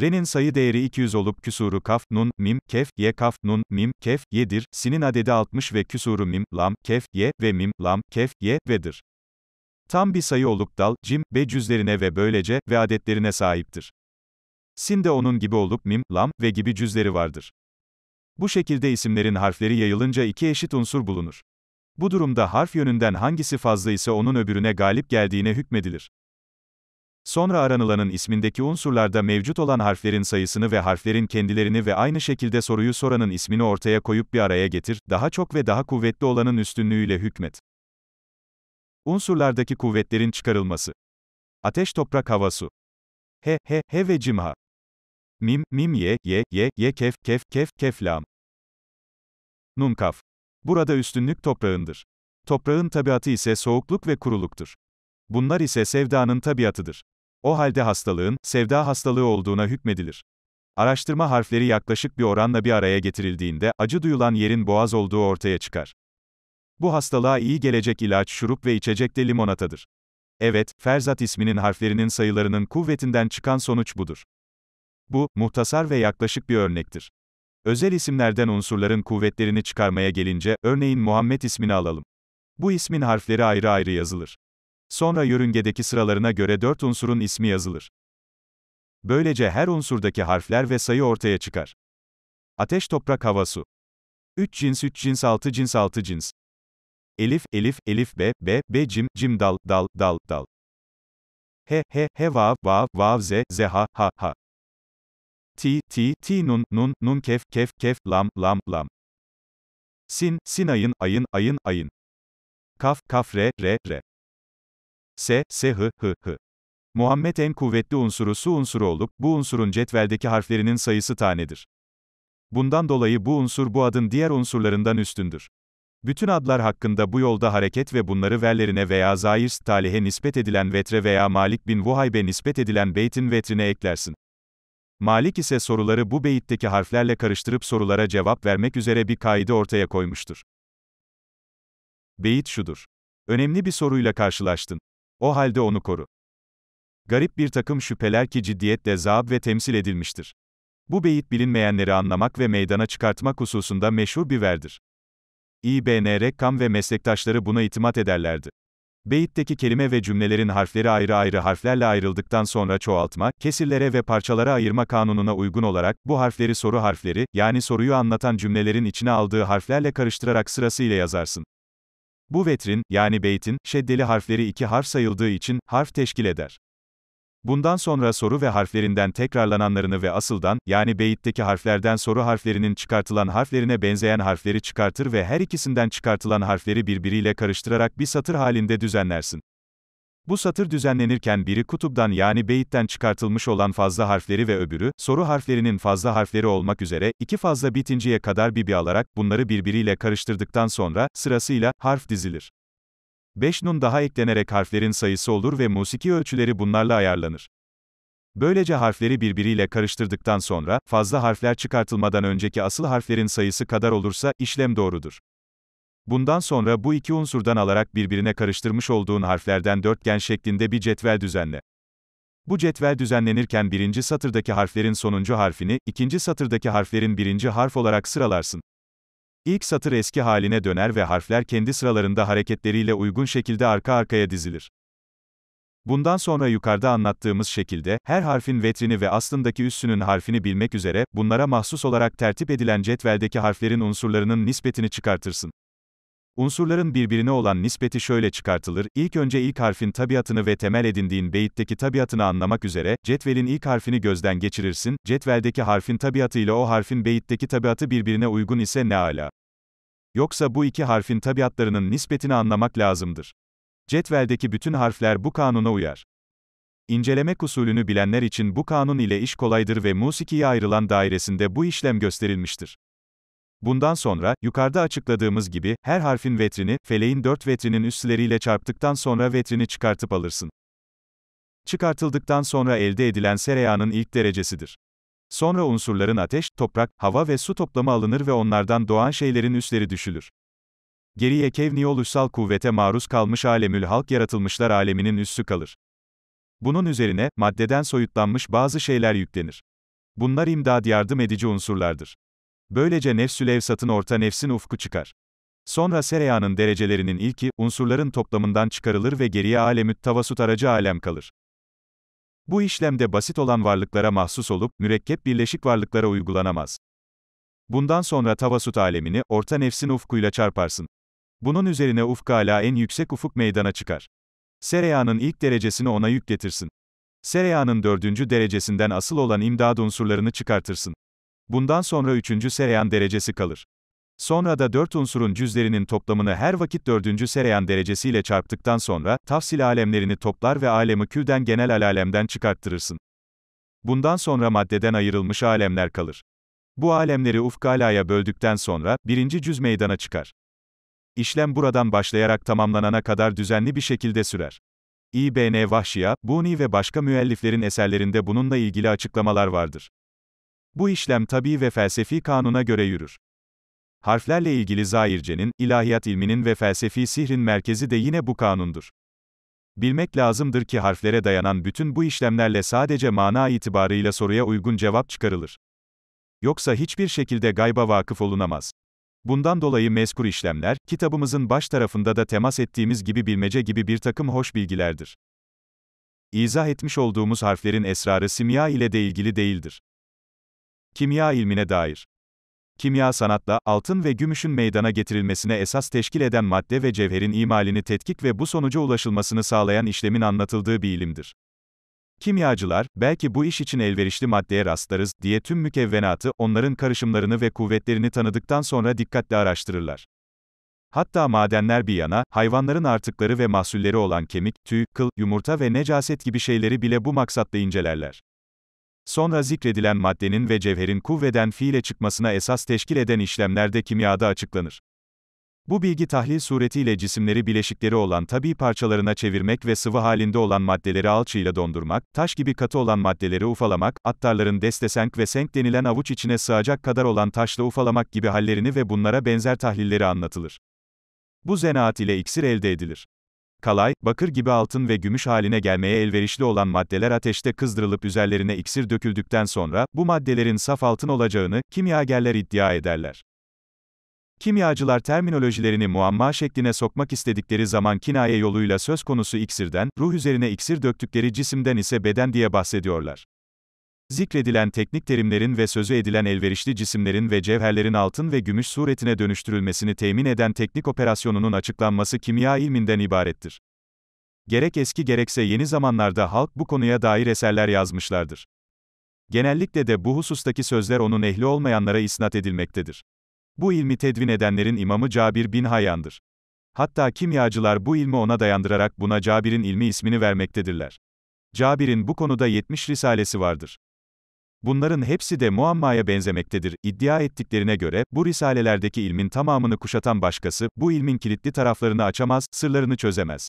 Re'nin sayı değeri 200 olup küsuru kaf, nun, mim, kef, ye kaf, nun, mim, kef, yedir, sin'in adedi 60 ve küsuru mim, lam, kef, ye ve mim, lam, kef, ye, ve'dir. Tam bir sayı olup dal, cim, be cüzlerine ve böylece, ve adetlerine sahiptir. Sin de onun gibi olup mim, lam ve gibi cüzleri vardır. Bu şekilde isimlerin harfleri yayılınca iki eşit unsur bulunur. Bu durumda harf yönünden hangisi fazla ise onun öbürüne galip geldiğine hükmedilir. Sonra aranılanın ismindeki unsurlarda mevcut olan harflerin sayısını ve harflerin kendilerini ve aynı şekilde soruyu soranın ismini ortaya koyup bir araya getir, daha çok ve daha kuvvetli olanın üstünlüğüyle hükmet. Unsurlardaki kuvvetlerin çıkarılması. Ateş, toprak, hava, su. He, he, he ve cimha. Mim, mim, ye, ye, ye, ye, kef, kef, kef, kef, lam. Nun, kaf. Burada üstünlük toprağındır. Toprağın tabiatı ise soğukluk ve kuruluktur. Bunlar ise sevdanın tabiatıdır. O halde hastalığın, sevda hastalığı olduğuna hükmedilir. Araştırma harfleri yaklaşık bir oranla bir araya getirildiğinde, acı duyulan yerin boğaz olduğu ortaya çıkar. Bu hastalığa iyi gelecek ilaç, şurup ve içecek de limonatadır. Evet, Ferzat isminin harflerinin sayılarının kuvvetinden çıkan sonuç budur. Bu, muhtasar ve yaklaşık bir örnektir. Özel isimlerden unsurların kuvvetlerini çıkarmaya gelince, örneğin Muhammed ismini alalım. Bu ismin harfleri ayrı ayrı yazılır. Sonra yörüngedeki sıralarına göre dört unsurun ismi yazılır. Böylece her unsurdaki harfler ve sayı ortaya çıkar. Ateş, toprak, hava, su. 3 cins, 3 cins, 6 cins, 6 cins. Elif, elif, elif, be, be, be, cim, cim, dal, dal, dal, dal. He, he, he, vav, vav, vav, ze, ze, ha, ha, ha. Ti, ti, ti, nun, nun, nun, kef, kef, kef, lam, lam, lam. Sin, sin, ayın, ayın, ayın, ayın. Kaf, kaf, re, re, re. S, S, H, H, H. Muhammed en kuvvetli unsuru su unsuru olup, bu unsurun cetveldeki harflerinin sayısı tanedir. Bundan dolayı bu unsur bu adın diğer unsurlarından üstündür. Bütün adlar hakkında bu yolda hareket ve bunları verlerine veya Zairs talihe nispet edilen vetre veya Malik bin Vuhayb'e nispet edilen beytin vetrine eklersin. Malik ise soruları bu beyitteki harflerle karıştırıp sorulara cevap vermek üzere bir kaide ortaya koymuştur. Beyit şudur. Önemli bir soruyla karşılaştın. O halde onu koru. Garip bir takım şüpheler ki ciddiyetle zaab ve temsil edilmiştir. Bu beyit bilinmeyenleri anlamak ve meydana çıkartmak hususunda meşhur bir verdir. İBN Rekkam ve meslektaşları buna itimat ederlerdi. Beyitteki kelime ve cümlelerin harfleri ayrı ayrı harflerle ayrıldıktan sonra çoğaltma, kesirlere ve parçalara ayırma kanununa uygun olarak, bu harfleri soru harfleri, yani soruyu anlatan cümlelerin içine aldığı harflerle karıştırarak sırasıyla yazarsın. Bu vetrin, yani beytin, şeddeli harfleri iki harf sayıldığı için, harf teşkil eder. Bundan sonra soru ve harflerinden tekrarlananlarını ve asıldan, yani beyitteki harflerden soru harflerinin çıkartılan harflerine benzeyen harfleri çıkartır ve her ikisinden çıkartılan harfleri birbiriyle karıştırarak bir satır halinde düzenlersin. Bu satır düzenlenirken biri kutuptan yani beyitten çıkartılmış olan fazla harfleri ve öbürü, soru harflerinin fazla harfleri olmak üzere, iki fazla bitinceye kadar bibi alarak, bunları birbiriyle karıştırdıktan sonra, sırasıyla, harf dizilir. 5 nun daha eklenerek harflerin sayısı olur ve musiki ölçüleri bunlarla ayarlanır. Böylece harfleri birbiriyle karıştırdıktan sonra, fazla harfler çıkartılmadan önceki asıl harflerin sayısı kadar olursa, işlem doğrudur. Bundan sonra bu iki unsurdan alarak birbirine karıştırmış olduğun harflerden dörtgen şeklinde bir cetvel düzenle. Bu cetvel düzenlenirken birinci satırdaki harflerin sonuncu harfini, ikinci satırdaki harflerin birinci harf olarak sıralarsın. İlk satır eski haline döner ve harfler kendi sıralarında hareketleriyle uygun şekilde arka arkaya dizilir. Bundan sonra yukarıda anlattığımız şekilde, her harfin vetrini ve aslındaki üssünün harfini bilmek üzere, bunlara mahsus olarak tertip edilen cetveldeki harflerin unsurlarının nispetini çıkartırsın. Unsurların birbirine olan nispeti şöyle çıkartılır, ilk önce ilk harfin tabiatını ve temel edindiğin beyitteki tabiatını anlamak üzere, cetvelin ilk harfini gözden geçirirsin, cetveldeki harfin tabiatı ile o harfin beyitteki tabiatı birbirine uygun ise ne ala. Yoksa bu iki harfin tabiatlarının nispetini anlamak lazımdır. Cetveldeki bütün harfler bu kanuna uyar. İnceleme usulünü bilenler için bu kanun ile iş kolaydır ve musikiye ayrılan dairesinde bu işlem gösterilmiştir. Bundan sonra, yukarıda açıkladığımız gibi, her harfin vetrini, feleğin dört vetrinin üstleriyle çarptıktan sonra vetrini çıkartıp alırsın. Çıkartıldıktan sonra elde edilen sereyanın ilk derecesidir. Sonra unsurların ateş, toprak, hava ve su toplamı alınır ve onlardan doğan şeylerin üstleri düşülür. Geriye kevni oluşsal kuvvete maruz kalmış alemül halk yaratılmışlar aleminin üstü kalır. Bunun üzerine, maddeden soyutlanmış bazı şeyler yüklenir. Bunlar imdad yardım edici unsurlardır. Böylece nefsül evsatın orta nefsin ufku çıkar. Sonra sereyanın derecelerinin ilki, unsurların toplamından çıkarılır ve geriye alemüt tavasut aracı alem kalır. Bu işlemde basit olan varlıklara mahsus olup, mürekkep birleşik varlıklara uygulanamaz. Bundan sonra tavasut alemini, orta nefsin ufkuyla çarparsın. Bunun üzerine ufk hala en yüksek ufuk meydana çıkar. Sereyanın ilk derecesini ona yük getirsin. Sereyanın dördüncü derecesinden asıl olan imdad unsurlarını çıkartırsın. Bundan sonra üçüncü Sereyan derecesi kalır. Sonra da dört unsurun cüzlerinin toplamını her vakit dördüncü Sereyan derecesiyle çarptıktan sonra, tafsil alemlerini toplar ve alemi külden genel alalemden çıkarttırırsın. Bundan sonra maddeden ayrılmış alemler kalır. Bu alemleri ufkalaya böldükten sonra, birinci cüz meydana çıkar. İşlem buradan başlayarak tamamlanana kadar düzenli bir şekilde sürer. İbn Vahşiya, Buni ve başka müelliflerin eserlerinde bununla ilgili açıklamalar vardır. Bu işlem tabi ve felsefi kanuna göre yürür. Harflerle ilgili zahircenin, ilahiyat ilminin ve felsefi sihrin merkezi de yine bu kanundur. Bilmek lazımdır ki harflere dayanan bütün bu işlemlerle sadece mana itibarıyla soruya uygun cevap çıkarılır. Yoksa hiçbir şekilde gayba vakıf olunamaz. Bundan dolayı mezkur işlemler, kitabımızın baş tarafında da temas ettiğimiz gibi bilmece gibi bir takım hoş bilgilerdir. İzah etmiş olduğumuz harflerin esrarı simya ile de ilgili değildir. Kimya ilmine dair. Kimya sanatla, altın ve gümüşün meydana getirilmesine esas teşkil eden madde ve cevherin imalini tetkik ve bu sonuca ulaşılmasını sağlayan işlemin anlatıldığı bir ilimdir. Kimyacılar, belki bu iş için elverişli maddeye rastlarız diye tüm mükevvenatı, onların karışımlarını ve kuvvetlerini tanıdıktan sonra dikkatle araştırırlar. Hatta madenler bir yana, hayvanların artıkları ve mahsulleri olan kemik, tüy, kıl, yumurta ve necaset gibi şeyleri bile bu maksatla incelerler. Sonra zikredilen maddenin ve cevherin kuvveden fiile çıkmasına esas teşkil eden işlemlerde kimyada açıklanır. Bu bilgi tahlil suretiyle cisimleri bileşikleri olan tabi parçalarına çevirmek ve sıvı halinde olan maddeleri alçıyla dondurmak, taş gibi katı olan maddeleri ufalamak, attarların destesenk ve senk denilen avuç içine sığacak kadar olan taşla ufalamak gibi hallerini ve bunlara benzer tahlilleri anlatılır. Bu zanaat ile iksir elde edilir kalay, bakır gibi altın ve gümüş haline gelmeye elverişli olan maddeler ateşte kızdırılıp üzerlerine iksir döküldükten sonra, bu maddelerin saf altın olacağını, kimyagerler iddia ederler. Kimyacılar terminolojilerini muamma şekline sokmak istedikleri zaman kinaye yoluyla söz konusu iksirden, ruh üzerine iksir döktükleri cisimden ise beden diye bahsediyorlar. Zikredilen teknik terimlerin ve sözü edilen elverişli cisimlerin ve cevherlerin altın ve gümüş suretine dönüştürülmesini temin eden teknik operasyonunun açıklanması kimya ilminden ibarettir. Gerek eski gerekse yeni zamanlarda halk bu konuya dair eserler yazmışlardır. Genellikle de bu husustaki sözler onun ehli olmayanlara isnat edilmektedir. Bu ilmi tedvin edenlerin imamı Cabir bin Hayyan'dır. Hatta kimyacılar bu ilmi ona dayandırarak buna Cabir'in ilmi ismini vermektedirler. Cabir'in bu konuda 70 risalesi vardır. Bunların hepsi de muammaya benzemektedir. İddia ettiklerine göre, bu risalelerdeki ilmin tamamını kuşatan başkası, bu ilmin kilitli taraflarını açamaz, sırlarını çözemez.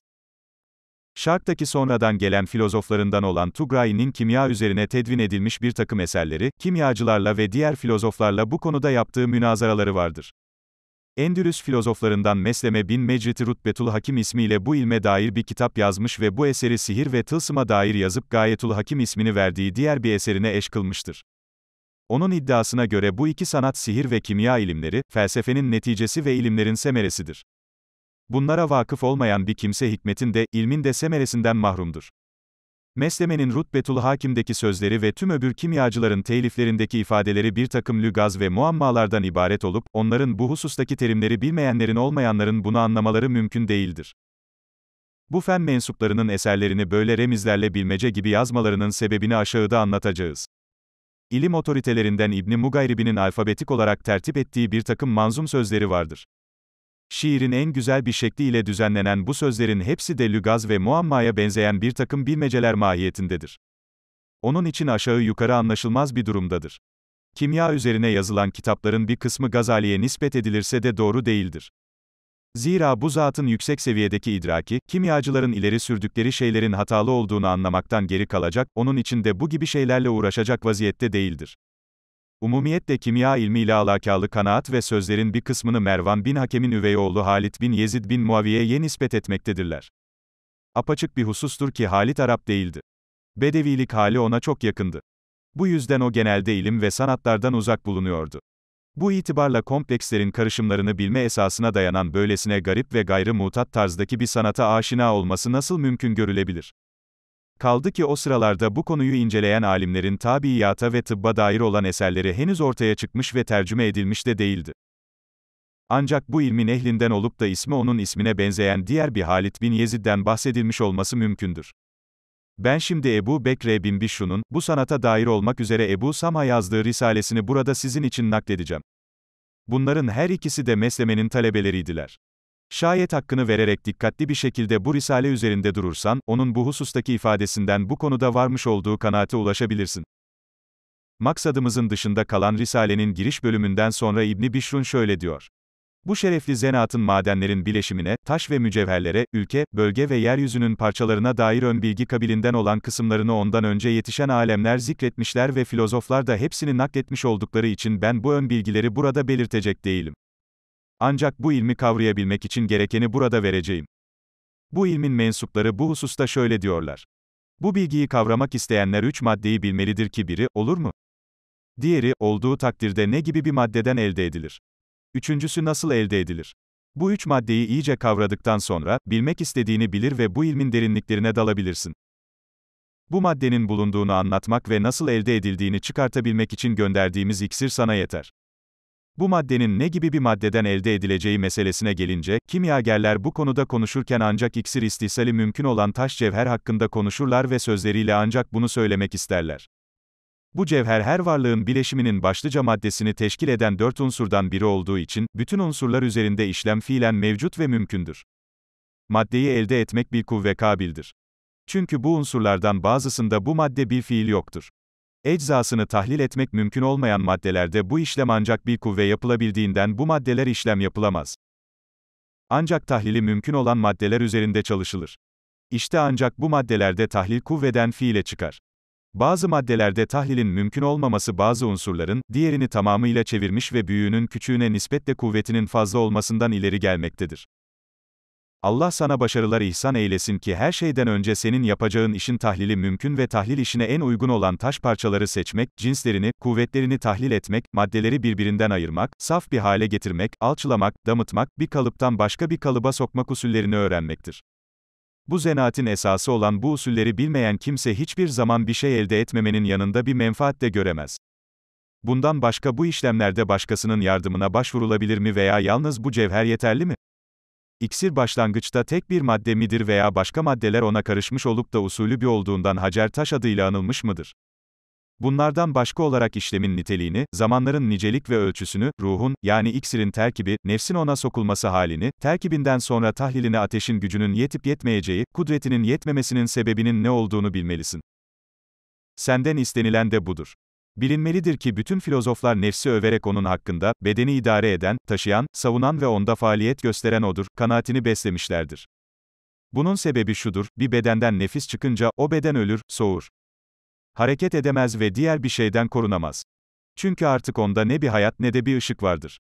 Şark'taki sonradan gelen filozoflarından olan Tugrai'nin kimya üzerine tedvin edilmiş bir takım eserleri, kimyacılarla ve diğer filozoflarla bu konuda yaptığı münazaraları vardır. Endülüs filozoflarından Mesleme bin Mecrit-i Rutbetul Hakim ismiyle bu ilme dair bir kitap yazmış ve bu eseri sihir ve tılsıma dair yazıp Gayetul Hakim ismini verdiği diğer bir eserine eş kılmıştır. Onun iddiasına göre bu iki sanat sihir ve kimya ilimleri, felsefenin neticesi ve ilimlerin semeresidir. Bunlara vakıf olmayan bir kimse hikmetin de, ilmin de semeresinden mahrumdur. Mesleme'nin Rutbetul Hakim'deki sözleri ve tüm öbür kimyacıların teliflerindeki ifadeleri bir takım lügaz ve muammalardan ibaret olup, onların bu husustaki terimleri bilmeyenlerin olmayanların bunu anlamaları mümkün değildir. Bu fen mensuplarının eserlerini böyle remizlerle bilmece gibi yazmalarının sebebini aşağıda anlatacağız. İlim otoritelerinden İbni Mugayribinin alfabetik olarak tertip ettiği bir takım manzum sözleri vardır. Şiirin en güzel bir şekliyle düzenlenen bu sözlerin hepsi de lügaz ve muammaya benzeyen bir takım bilmeceler mahiyetindedir. Onun için aşağı yukarı anlaşılmaz bir durumdadır. Kimya üzerine yazılan kitapların bir kısmı Gazali'ye nispet edilirse de doğru değildir. Zira bu zatın yüksek seviyedeki idraki, kimyacıların ileri sürdükleri şeylerin hatalı olduğunu anlamaktan geri kalacak, onun için de bu gibi şeylerle uğraşacak vaziyette değildir. Umumiyetle kimya ilmiyle alakalı kanaat ve sözlerin bir kısmını Mervan bin Hakem'in üvey oğlu Halit bin Yezid bin Muaviye'ye nispet etmektedirler. Apaçık bir husustur ki Halit Arap değildi. Bedevilik hali ona çok yakındı. Bu yüzden o genelde ilim ve sanatlardan uzak bulunuyordu. Bu itibarla komplekslerin karışımlarını bilme esasına dayanan böylesine garip ve gayrı mutat tarzdaki bir sanata aşina olması nasıl mümkün görülebilir? Kaldı ki o sıralarda bu konuyu inceleyen alimlerin tabiiyata ve tıbba dair olan eserleri henüz ortaya çıkmış ve tercüme edilmiş de değildi. Ancak bu ilmin ehlinden olup da ismi onun ismine benzeyen diğer bir Halit bin Yezid'den bahsedilmiş olması mümkündür. Ben şimdi Ebu Bekre bin Bişru'nun, bu sanata dair olmak üzere Ebu Sam'a yazdığı risalesini burada sizin için nakledeceğim. Bunların her ikisi de Mesleme'nin talebeleriydiler. Şayet hakkını vererek dikkatli bir şekilde bu risale üzerinde durursan, onun bu husustaki ifadesinden bu konuda varmış olduğu kanaate ulaşabilirsin. Maksadımızın dışında kalan risalenin giriş bölümünden sonra İbni Bişrun şöyle diyor. Bu şerefli zenatın madenlerin bileşimine, taş ve mücevherlere, ülke, bölge ve yeryüzünün parçalarına dair ön bilgi kabilinden olan kısımlarını ondan önce yetişen alemler zikretmişler ve filozoflar da hepsini nakletmiş oldukları için ben bu ön bilgileri burada belirtecek değilim. Ancak bu ilmi kavrayabilmek için gerekeni burada vereceğim. Bu ilmin mensupları bu hususta şöyle diyorlar. Bu bilgiyi kavramak isteyenler üç maddeyi bilmelidir ki biri, olur mu? Diğeri, olduğu takdirde ne gibi bir maddeden elde edilir? Üçüncüsü nasıl elde edilir? Bu üç maddeyi iyice kavradıktan sonra, bilmek istediğini bilir ve bu ilmin derinliklerine dalabilirsin. Bu maddenin bulunduğunu anlatmak ve nasıl elde edildiğini çıkartabilmek için gönderdiğimiz iksir sana yeter. Bu maddenin ne gibi bir maddeden elde edileceği meselesine gelince, kimyagerler bu konuda konuşurken ancak iksir istihsali mümkün olan taş cevher hakkında konuşurlar ve sözleriyle ancak bunu söylemek isterler. Bu cevher her varlığın bileşiminin başlıca maddesini teşkil eden dört unsurdan biri olduğu için, bütün unsurlar üzerinde işlem fiilen mevcut ve mümkündür. Maddeyi elde etmek bir kuvve kabildir. Çünkü bu unsurlardan bazısında bu madde bir fiil yoktur. Eczasını tahlil etmek mümkün olmayan maddelerde bu işlem ancak bir kuvve yapılabildiğinden bu maddeler işlem yapılamaz. Ancak tahlili mümkün olan maddeler üzerinde çalışılır. İşte ancak bu maddelerde tahlil kuvveden fiile çıkar. Bazı maddelerde tahlilin mümkün olmaması bazı unsurların, diğerini tamamıyla çevirmiş ve büyüğünün küçüğüne nispetle kuvvetinin fazla olmasından ileri gelmektedir. Allah sana başarılar ihsan eylesin ki her şeyden önce senin yapacağın işin tahlili mümkün ve tahlil işine en uygun olan taş parçaları seçmek, cinslerini, kuvvetlerini tahlil etmek, maddeleri birbirinden ayırmak, saf bir hale getirmek, alçılamak, damıtmak, bir kalıptan başka bir kalıba sokmak usullerini öğrenmektir. Bu zenaatin esası olan bu usulleri bilmeyen kimse hiçbir zaman bir şey elde etmemenin yanında bir menfaat de göremez. Bundan başka bu işlemlerde başkasının yardımına başvurulabilir mi veya yalnız bu cevher yeterli mi? İksir başlangıçta tek bir madde midir veya başka maddeler ona karışmış olup da usulü bir olduğundan hacer taş adıyla anılmış mıdır? Bunlardan başka olarak işlemin niteliğini, zamanların nicelik ve ölçüsünü, ruhun, yani iksirin terkibi, nefsin ona sokulması halini, terkibinden sonra tahlilini ateşin gücünün yetip yetmeyeceği, kudretinin yetmemesinin sebebinin ne olduğunu bilmelisin. Senden istenilen de budur. Bilinmelidir ki bütün filozoflar nefsi överek onun hakkında, bedeni idare eden, taşıyan, savunan ve onda faaliyet gösteren odur, kanaatini beslemişlerdir. Bunun sebebi şudur, bir bedenden nefis çıkınca, o beden ölür, soğur. Hareket edemez ve diğer bir şeyden korunamaz. Çünkü artık onda ne bir hayat ne de bir ışık vardır.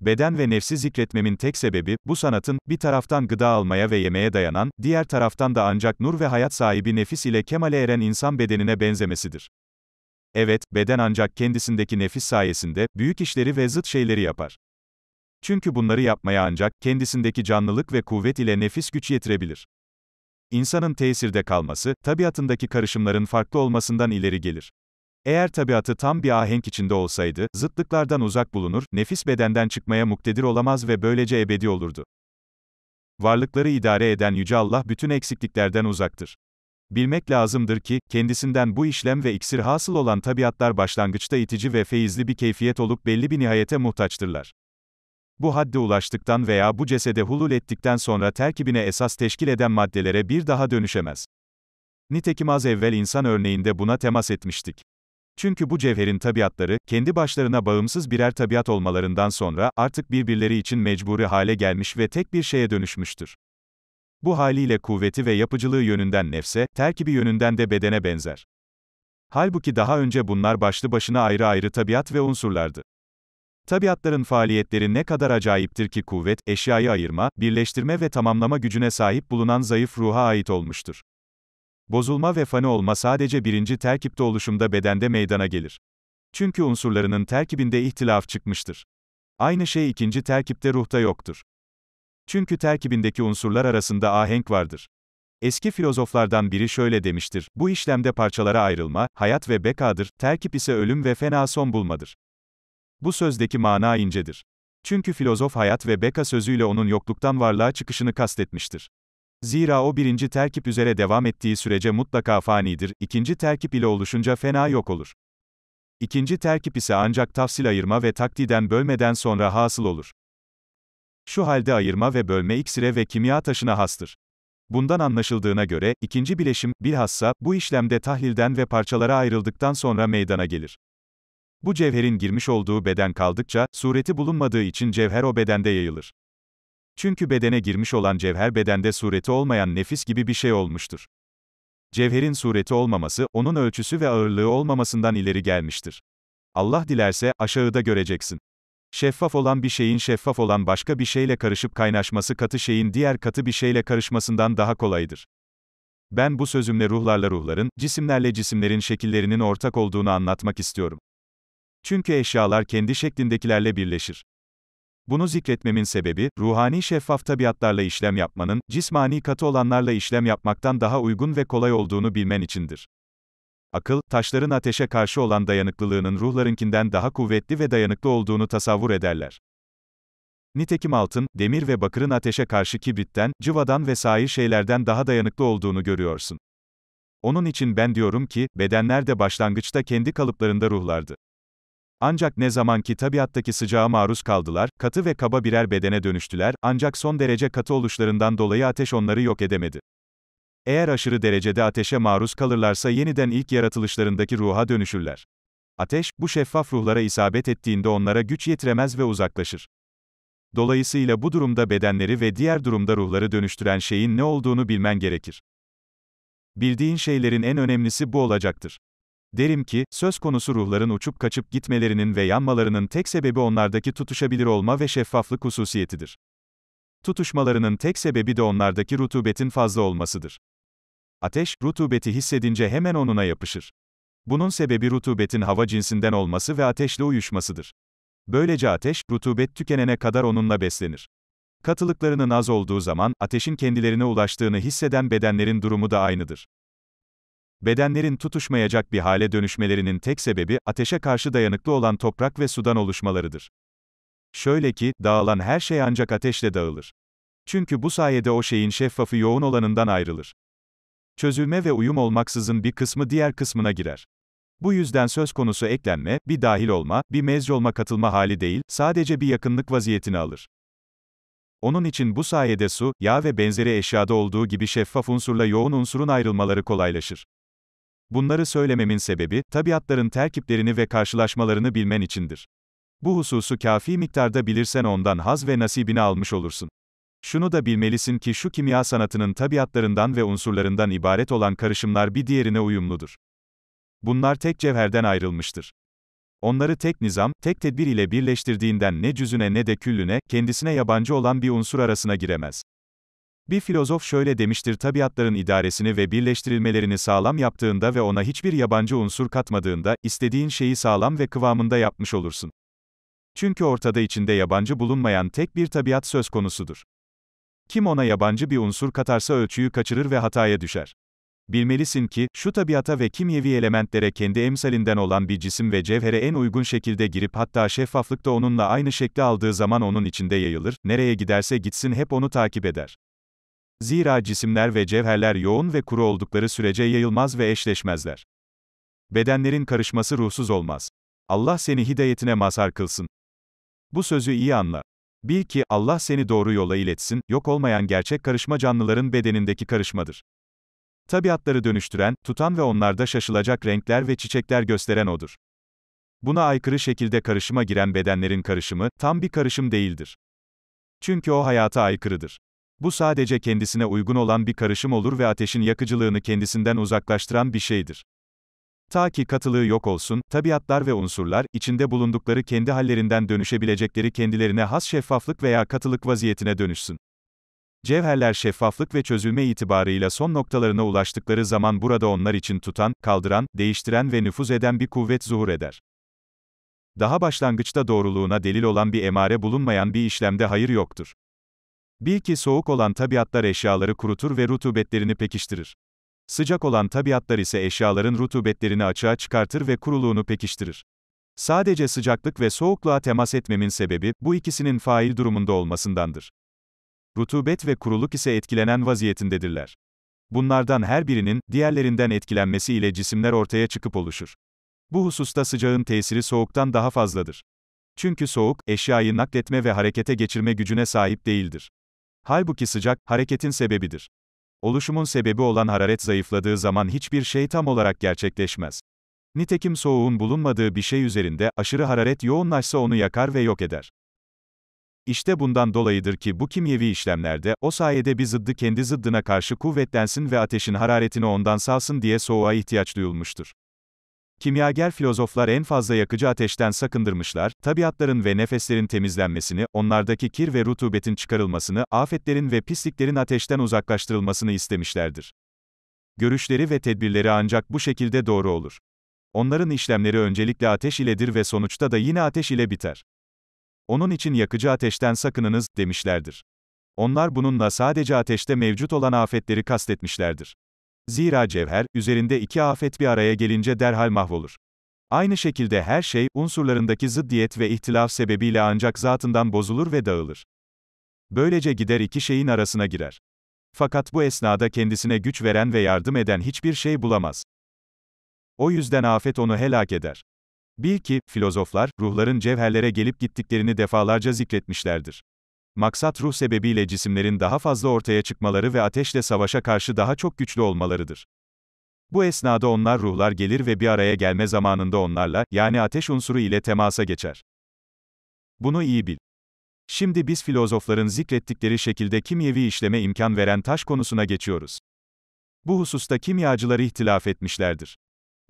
Beden ve nefsi zikretmemin tek sebebi, bu sanatın, bir taraftan gıda almaya ve yemeye dayanan, diğer taraftan da ancak nur ve hayat sahibi nefis ile kemale eren insan bedenine benzemesidir. Evet, beden ancak kendisindeki nefis sayesinde, büyük işleri ve zıt şeyleri yapar. Çünkü bunları yapmaya ancak, kendisindeki canlılık ve kuvvet ile nefis güç yetirebilir. İnsanın tesirde kalması, tabiatındaki karışımların farklı olmasından ileri gelir. Eğer tabiatı tam bir ahenk içinde olsaydı, zıtlıklardan uzak bulunur, nefis bedenden çıkmaya muktedir olamaz ve böylece ebedi olurdu. Varlıkları idare eden Yüce Allah bütün eksikliklerden uzaktır. Bilmek lazımdır ki, kendisinden bu işlem ve iksir hasıl olan tabiatlar başlangıçta itici ve feyizli bir keyfiyet olup belli bir nihayete muhtaçtırlar. Bu hadde ulaştıktan veya bu cesede hulul ettikten sonra terkibine esas teşkil eden maddelere bir daha dönüşemez. Nitekim az evvel insan örneğinde buna temas etmiştik. Çünkü bu cevherin tabiatları, kendi başlarına bağımsız birer tabiat olmalarından sonra, artık birbirleri için mecburi hale gelmiş ve tek bir şeye dönüşmüştür. Bu haliyle kuvveti ve yapıcılığı yönünden nefse, terkibi yönünden de bedene benzer. Halbuki daha önce bunlar başlı başına ayrı ayrı tabiat ve unsurlardı. Tabiatların faaliyetleri ne kadar acayiptir ki kuvvet, eşyayı ayırma, birleştirme ve tamamlama gücüne sahip bulunan zayıf ruha ait olmuştur. Bozulma ve fani olma sadece birinci terkipte oluşumda bedende meydana gelir. Çünkü unsurlarının terkibinde ihtilaf çıkmıştır. Aynı şey ikinci terkipte ruhta yoktur. Çünkü terkibindeki unsurlar arasında ahenk vardır. Eski filozoflardan biri şöyle demiştir, bu işlemde parçalara ayrılma, hayat ve bekadır, terkip ise ölüm ve fena son bulmadır. Bu sözdeki mana incedir. Çünkü filozof hayat ve beka sözüyle onun yokluktan varlığa çıkışını kastetmiştir. Zira o birinci terkip üzere devam ettiği sürece mutlaka fanidir, ikinci terkip ile oluşunca fena yok olur. İkinci terkip ise ancak tafsil ayırma ve takdiden bölmeden sonra hasıl olur. Şu halde ayırma ve bölme iksire ve kimya taşına hastır. Bundan anlaşıldığına göre, ikinci bileşim, bilhassa, bu işlemde tahlilden ve parçalara ayrıldıktan sonra meydana gelir. Bu cevherin girmiş olduğu beden kaldıkça, sureti bulunmadığı için cevher o bedende yayılır. Çünkü bedene girmiş olan cevher bedende sureti olmayan nefis gibi bir şey olmuştur. Cevherin sureti olmaması, onun ölçüsü ve ağırlığı olmamasından ileri gelmiştir. Allah dilerse, aşağıda göreceksin. Şeffaf olan bir şeyin şeffaf olan başka bir şeyle karışıp kaynaşması katı şeyin diğer katı bir şeyle karışmasından daha kolaydır. Ben bu sözümle ruhlarla ruhların, cisimlerle cisimlerin şekillerinin ortak olduğunu anlatmak istiyorum. Çünkü eşyalar kendi şeklindekilerle birleşir. Bunu zikretmemin sebebi, ruhani şeffaf tabiatlarla işlem yapmanın, cismani katı olanlarla işlem yapmaktan daha uygun ve kolay olduğunu bilmen içindir. Akıl, taşların ateşe karşı olan dayanıklılığının ruhlarınkinden daha kuvvetli ve dayanıklı olduğunu tasavvur ederler. Nitekim altın, demir ve bakırın ateşe karşı kibritten, cıvadan ve sair şeylerden daha dayanıklı olduğunu görüyorsun. Onun için ben diyorum ki, bedenler de başlangıçta kendi kalıplarında ruhlardı. Ancak ne zaman ki tabiattaki sıcağa maruz kaldılar, katı ve kaba birer bedene dönüştüler, ancak son derece katı oluşlarından dolayı ateş onları yok edemedi. Eğer aşırı derecede ateşe maruz kalırlarsa yeniden ilk yaratılışlarındaki ruha dönüşürler. Ateş, bu şeffaf ruhlara isabet ettiğinde onlara güç yetiremez ve uzaklaşır. Dolayısıyla bu durumda bedenleri ve diğer durumda ruhları dönüştüren şeyin ne olduğunu bilmen gerekir. Bildiğin şeylerin en önemlisi bu olacaktır. Derim ki, söz konusu ruhların uçup kaçıp gitmelerinin ve yanmalarının tek sebebi onlardaki tutuşabilir olma ve şeffaflık hususiyetidir. Tutuşmalarının tek sebebi de onlardaki rutubetin fazla olmasıdır. Ateş, rutubeti hissedince hemen onuna yapışır. Bunun sebebi rutubetin hava cinsinden olması ve ateşle uyuşmasıdır. Böylece ateş, rutubet tükenene kadar onunla beslenir. Katılıklarının az olduğu zaman, ateşin kendilerine ulaştığını hisseden bedenlerin durumu da aynıdır. Bedenlerin tutuşmayacak bir hale dönüşmelerinin tek sebebi, ateşe karşı dayanıklı olan toprak ve sudan oluşmalarıdır. Şöyle ki, dağılan her şey ancak ateşle dağılır. Çünkü bu sayede o şeyin şeffafı yoğun olanından ayrılır çözülme ve uyum olmaksızın bir kısmı diğer kısmına girer. Bu yüzden söz konusu eklenme, bir dahil olma, bir mezc olma katılma hali değil, sadece bir yakınlık vaziyetini alır. Onun için bu sayede su, yağ ve benzeri eşyada olduğu gibi şeffaf unsurla yoğun unsurun ayrılmaları kolaylaşır. Bunları söylememin sebebi, tabiatların terkiplerini ve karşılaşmalarını bilmen içindir. Bu hususu kafi miktarda bilirsen ondan haz ve nasibini almış olursun. Şunu da bilmelisin ki şu kimya sanatının tabiatlarından ve unsurlarından ibaret olan karışımlar bir diğerine uyumludur. Bunlar tek cevherden ayrılmıştır. Onları tek nizam, tek tedbir ile birleştirdiğinden ne cüzüne ne de küllüne, kendisine yabancı olan bir unsur arasına giremez. Bir filozof şöyle demiştir tabiatların idaresini ve birleştirilmelerini sağlam yaptığında ve ona hiçbir yabancı unsur katmadığında, istediğin şeyi sağlam ve kıvamında yapmış olursun. Çünkü ortada içinde yabancı bulunmayan tek bir tabiat söz konusudur. Kim ona yabancı bir unsur katarsa ölçüyü kaçırır ve hataya düşer. Bilmelisin ki, şu tabiata ve kimyevi elementlere kendi emsalinden olan bir cisim ve cevhere en uygun şekilde girip hatta şeffaflıkta onunla aynı şekli aldığı zaman onun içinde yayılır, nereye giderse gitsin hep onu takip eder. Zira cisimler ve cevherler yoğun ve kuru oldukları sürece yayılmaz ve eşleşmezler. Bedenlerin karışması ruhsuz olmaz. Allah seni hidayetine mazhar kılsın. Bu sözü iyi anla. Bil ki, Allah seni doğru yola iletsin, yok olmayan gerçek karışma canlıların bedenindeki karışmadır. Tabiatları dönüştüren, tutan ve onlarda şaşılacak renkler ve çiçekler gösteren odur. Buna aykırı şekilde karışıma giren bedenlerin karışımı, tam bir karışım değildir. Çünkü o hayata aykırıdır. Bu sadece kendisine uygun olan bir karışım olur ve ateşin yakıcılığını kendisinden uzaklaştıran bir şeydir. Ta ki katılığı yok olsun, tabiatlar ve unsurlar, içinde bulundukları kendi hallerinden dönüşebilecekleri kendilerine has şeffaflık veya katılık vaziyetine dönüşsün. Cevherler şeffaflık ve çözülme itibarıyla son noktalarına ulaştıkları zaman burada onlar için tutan, kaldıran, değiştiren ve nüfuz eden bir kuvvet zuhur eder. Daha başlangıçta doğruluğuna delil olan bir emare bulunmayan bir işlemde hayır yoktur. Bil ki soğuk olan tabiatlar eşyaları kurutur ve rutubetlerini pekiştirir. Sıcak olan tabiatlar ise eşyaların rutubetlerini açığa çıkartır ve kuruluğunu pekiştirir. Sadece sıcaklık ve soğukluğa temas etmemin sebebi, bu ikisinin fail durumunda olmasındandır. Rutubet ve kuruluk ise etkilenen vaziyetindedirler. Bunlardan her birinin, diğerlerinden etkilenmesi ile cisimler ortaya çıkıp oluşur. Bu hususta sıcağın tesiri soğuktan daha fazladır. Çünkü soğuk, eşyayı nakletme ve harekete geçirme gücüne sahip değildir. Halbuki sıcak, hareketin sebebidir. Oluşumun sebebi olan hararet zayıfladığı zaman hiçbir şey tam olarak gerçekleşmez. Nitekim soğuğun bulunmadığı bir şey üzerinde, aşırı hararet yoğunlaşsa onu yakar ve yok eder. İşte bundan dolayıdır ki bu kimyevi işlemlerde, o sayede bir zıddı kendi zıddına karşı kuvvetlensin ve ateşin hararetini ondan salsın diye soğuğa ihtiyaç duyulmuştur. Kimyager filozoflar en fazla yakıcı ateşten sakındırmışlar, tabiatların ve nefeslerin temizlenmesini, onlardaki kir ve rutubetin çıkarılmasını, afetlerin ve pisliklerin ateşten uzaklaştırılmasını istemişlerdir. Görüşleri ve tedbirleri ancak bu şekilde doğru olur. Onların işlemleri öncelikle ateş iledir ve sonuçta da yine ateş ile biter. Onun için yakıcı ateşten sakınınız, demişlerdir. Onlar bununla sadece ateşte mevcut olan afetleri kastetmişlerdir. Zira cevher, üzerinde iki afet bir araya gelince derhal mahvolur. Aynı şekilde her şey, unsurlarındaki zıddiyet ve ihtilaf sebebiyle ancak zatından bozulur ve dağılır. Böylece gider iki şeyin arasına girer. Fakat bu esnada kendisine güç veren ve yardım eden hiçbir şey bulamaz. O yüzden afet onu helak eder. Bil ki, filozoflar, ruhların cevherlere gelip gittiklerini defalarca zikretmişlerdir. Maksat ruh sebebiyle cisimlerin daha fazla ortaya çıkmaları ve ateşle savaşa karşı daha çok güçlü olmalarıdır. Bu esnada onlar ruhlar gelir ve bir araya gelme zamanında onlarla, yani ateş unsuru ile temasa geçer. Bunu iyi bil. Şimdi biz filozofların zikrettikleri şekilde kimyevi işleme imkan veren taş konusuna geçiyoruz. Bu hususta kimyacıları ihtilaf etmişlerdir.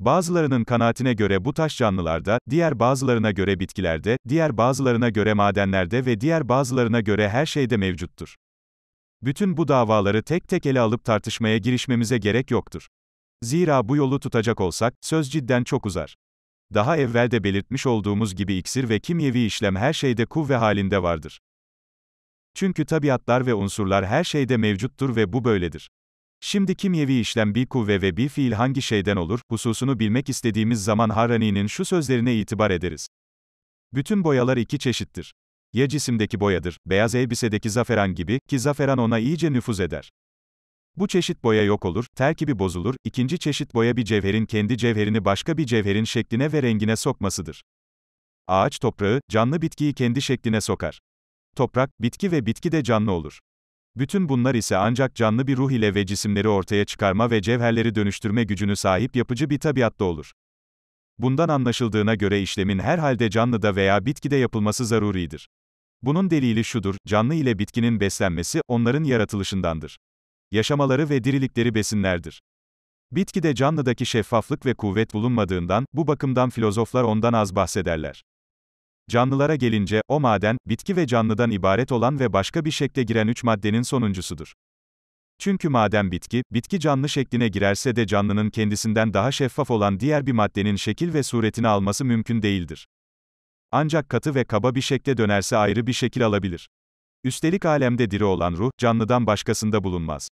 Bazılarının kanaatine göre bu taş canlılarda, diğer bazılarına göre bitkilerde, diğer bazılarına göre madenlerde ve diğer bazılarına göre her şeyde mevcuttur. Bütün bu davaları tek tek ele alıp tartışmaya girişmemize gerek yoktur. Zira bu yolu tutacak olsak, söz cidden çok uzar. Daha evvel de belirtmiş olduğumuz gibi iksir ve kimyevi işlem her şeyde kuvve halinde vardır. Çünkü tabiatlar ve unsurlar her şeyde mevcuttur ve bu böyledir. Şimdi kimyevi işlem bir kuvve ve bir fiil hangi şeyden olur, hususunu bilmek istediğimiz zaman Harani'nin şu sözlerine itibar ederiz. Bütün boyalar iki çeşittir. Ya cisimdeki boyadır, beyaz elbisedeki zaferan gibi, ki zaferan ona iyice nüfuz eder. Bu çeşit boya yok olur, terkibi bozulur, ikinci çeşit boya bir cevherin kendi cevherini başka bir cevherin şekline ve rengine sokmasıdır. Ağaç toprağı, canlı bitkiyi kendi şekline sokar. Toprak, bitki ve bitki de canlı olur. Bütün bunlar ise ancak canlı bir ruh ile ve cisimleri ortaya çıkarma ve cevherleri dönüştürme gücünü sahip yapıcı bir tabiatta olur. Bundan anlaşıldığına göre işlemin herhalde canlıda veya bitkide yapılması zaruridir. Bunun delili şudur, canlı ile bitkinin beslenmesi, onların yaratılışındandır. Yaşamaları ve dirilikleri besinlerdir. Bitkide canlıdaki şeffaflık ve kuvvet bulunmadığından, bu bakımdan filozoflar ondan az bahsederler. Canlılara gelince, o maden, bitki ve canlıdan ibaret olan ve başka bir şekle giren üç maddenin sonuncusudur. Çünkü maden bitki, bitki canlı şekline girerse de canlının kendisinden daha şeffaf olan diğer bir maddenin şekil ve suretini alması mümkün değildir. Ancak katı ve kaba bir şekle dönerse ayrı bir şekil alabilir. Üstelik alemde diri olan ruh, canlıdan başkasında bulunmaz.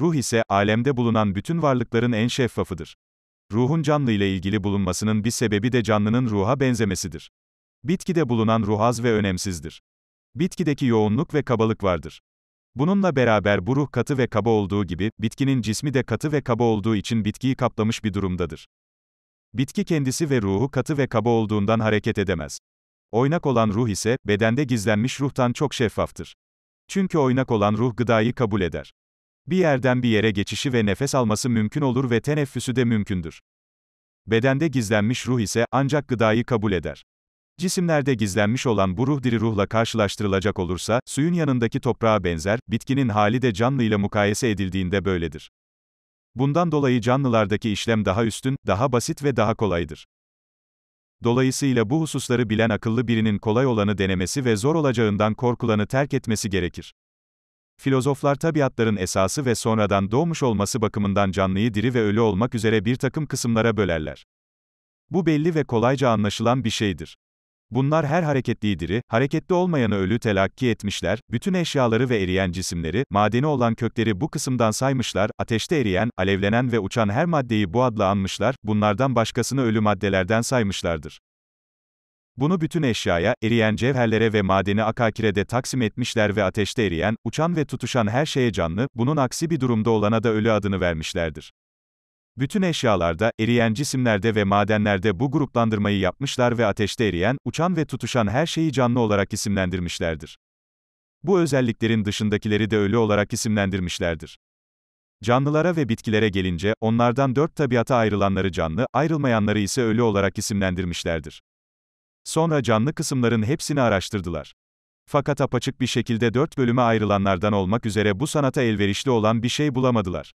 Ruh ise, alemde bulunan bütün varlıkların en şeffafıdır. Ruhun canlı ile ilgili bulunmasının bir sebebi de canlının ruha benzemesidir. Bitkide bulunan ruhaz ve önemsizdir. Bitkideki yoğunluk ve kabalık vardır. Bununla beraber bu ruh katı ve kaba olduğu gibi, bitkinin cismi de katı ve kaba olduğu için bitkiyi kaplamış bir durumdadır. Bitki kendisi ve ruhu katı ve kaba olduğundan hareket edemez. Oynak olan ruh ise, bedende gizlenmiş ruhtan çok şeffaftır. Çünkü oynak olan ruh gıdayı kabul eder. Bir yerden bir yere geçişi ve nefes alması mümkün olur ve teneffüsü de mümkündür. Bedende gizlenmiş ruh ise, ancak gıdayı kabul eder. Cisimlerde gizlenmiş olan bu ruh diri ruhla karşılaştırılacak olursa, suyun yanındaki toprağa benzer, bitkinin hali de canlıyla mukayese edildiğinde böyledir. Bundan dolayı canlılardaki işlem daha üstün, daha basit ve daha kolaydır. Dolayısıyla bu hususları bilen akıllı birinin kolay olanı denemesi ve zor olacağından korkulanı terk etmesi gerekir. Filozoflar tabiatların esası ve sonradan doğmuş olması bakımından canlıyı diri ve ölü olmak üzere bir takım kısımlara bölerler. Bu belli ve kolayca anlaşılan bir şeydir. Bunlar her hareketliyi diri, hareketli olmayanı ölü telakki etmişler, bütün eşyaları ve eriyen cisimleri, madeni olan kökleri bu kısımdan saymışlar, ateşte eriyen, alevlenen ve uçan her maddeyi bu adla anmışlar, bunlardan başkasını ölü maddelerden saymışlardır. Bunu bütün eşyaya, eriyen cevherlere ve madeni akakirede taksim etmişler ve ateşte eriyen, uçan ve tutuşan her şeye canlı, bunun aksi bir durumda olana da ölü adını vermişlerdir. Bütün eşyalarda, eriyen cisimlerde ve madenlerde bu gruplandırmayı yapmışlar ve ateşte eriyen, uçan ve tutuşan her şeyi canlı olarak isimlendirmişlerdir. Bu özelliklerin dışındakileri de ölü olarak isimlendirmişlerdir. Canlılara ve bitkilere gelince, onlardan dört tabiata ayrılanları canlı, ayrılmayanları ise ölü olarak isimlendirmişlerdir. Sonra canlı kısımların hepsini araştırdılar. Fakat apaçık bir şekilde dört bölüme ayrılanlardan olmak üzere bu sanata elverişli olan bir şey bulamadılar.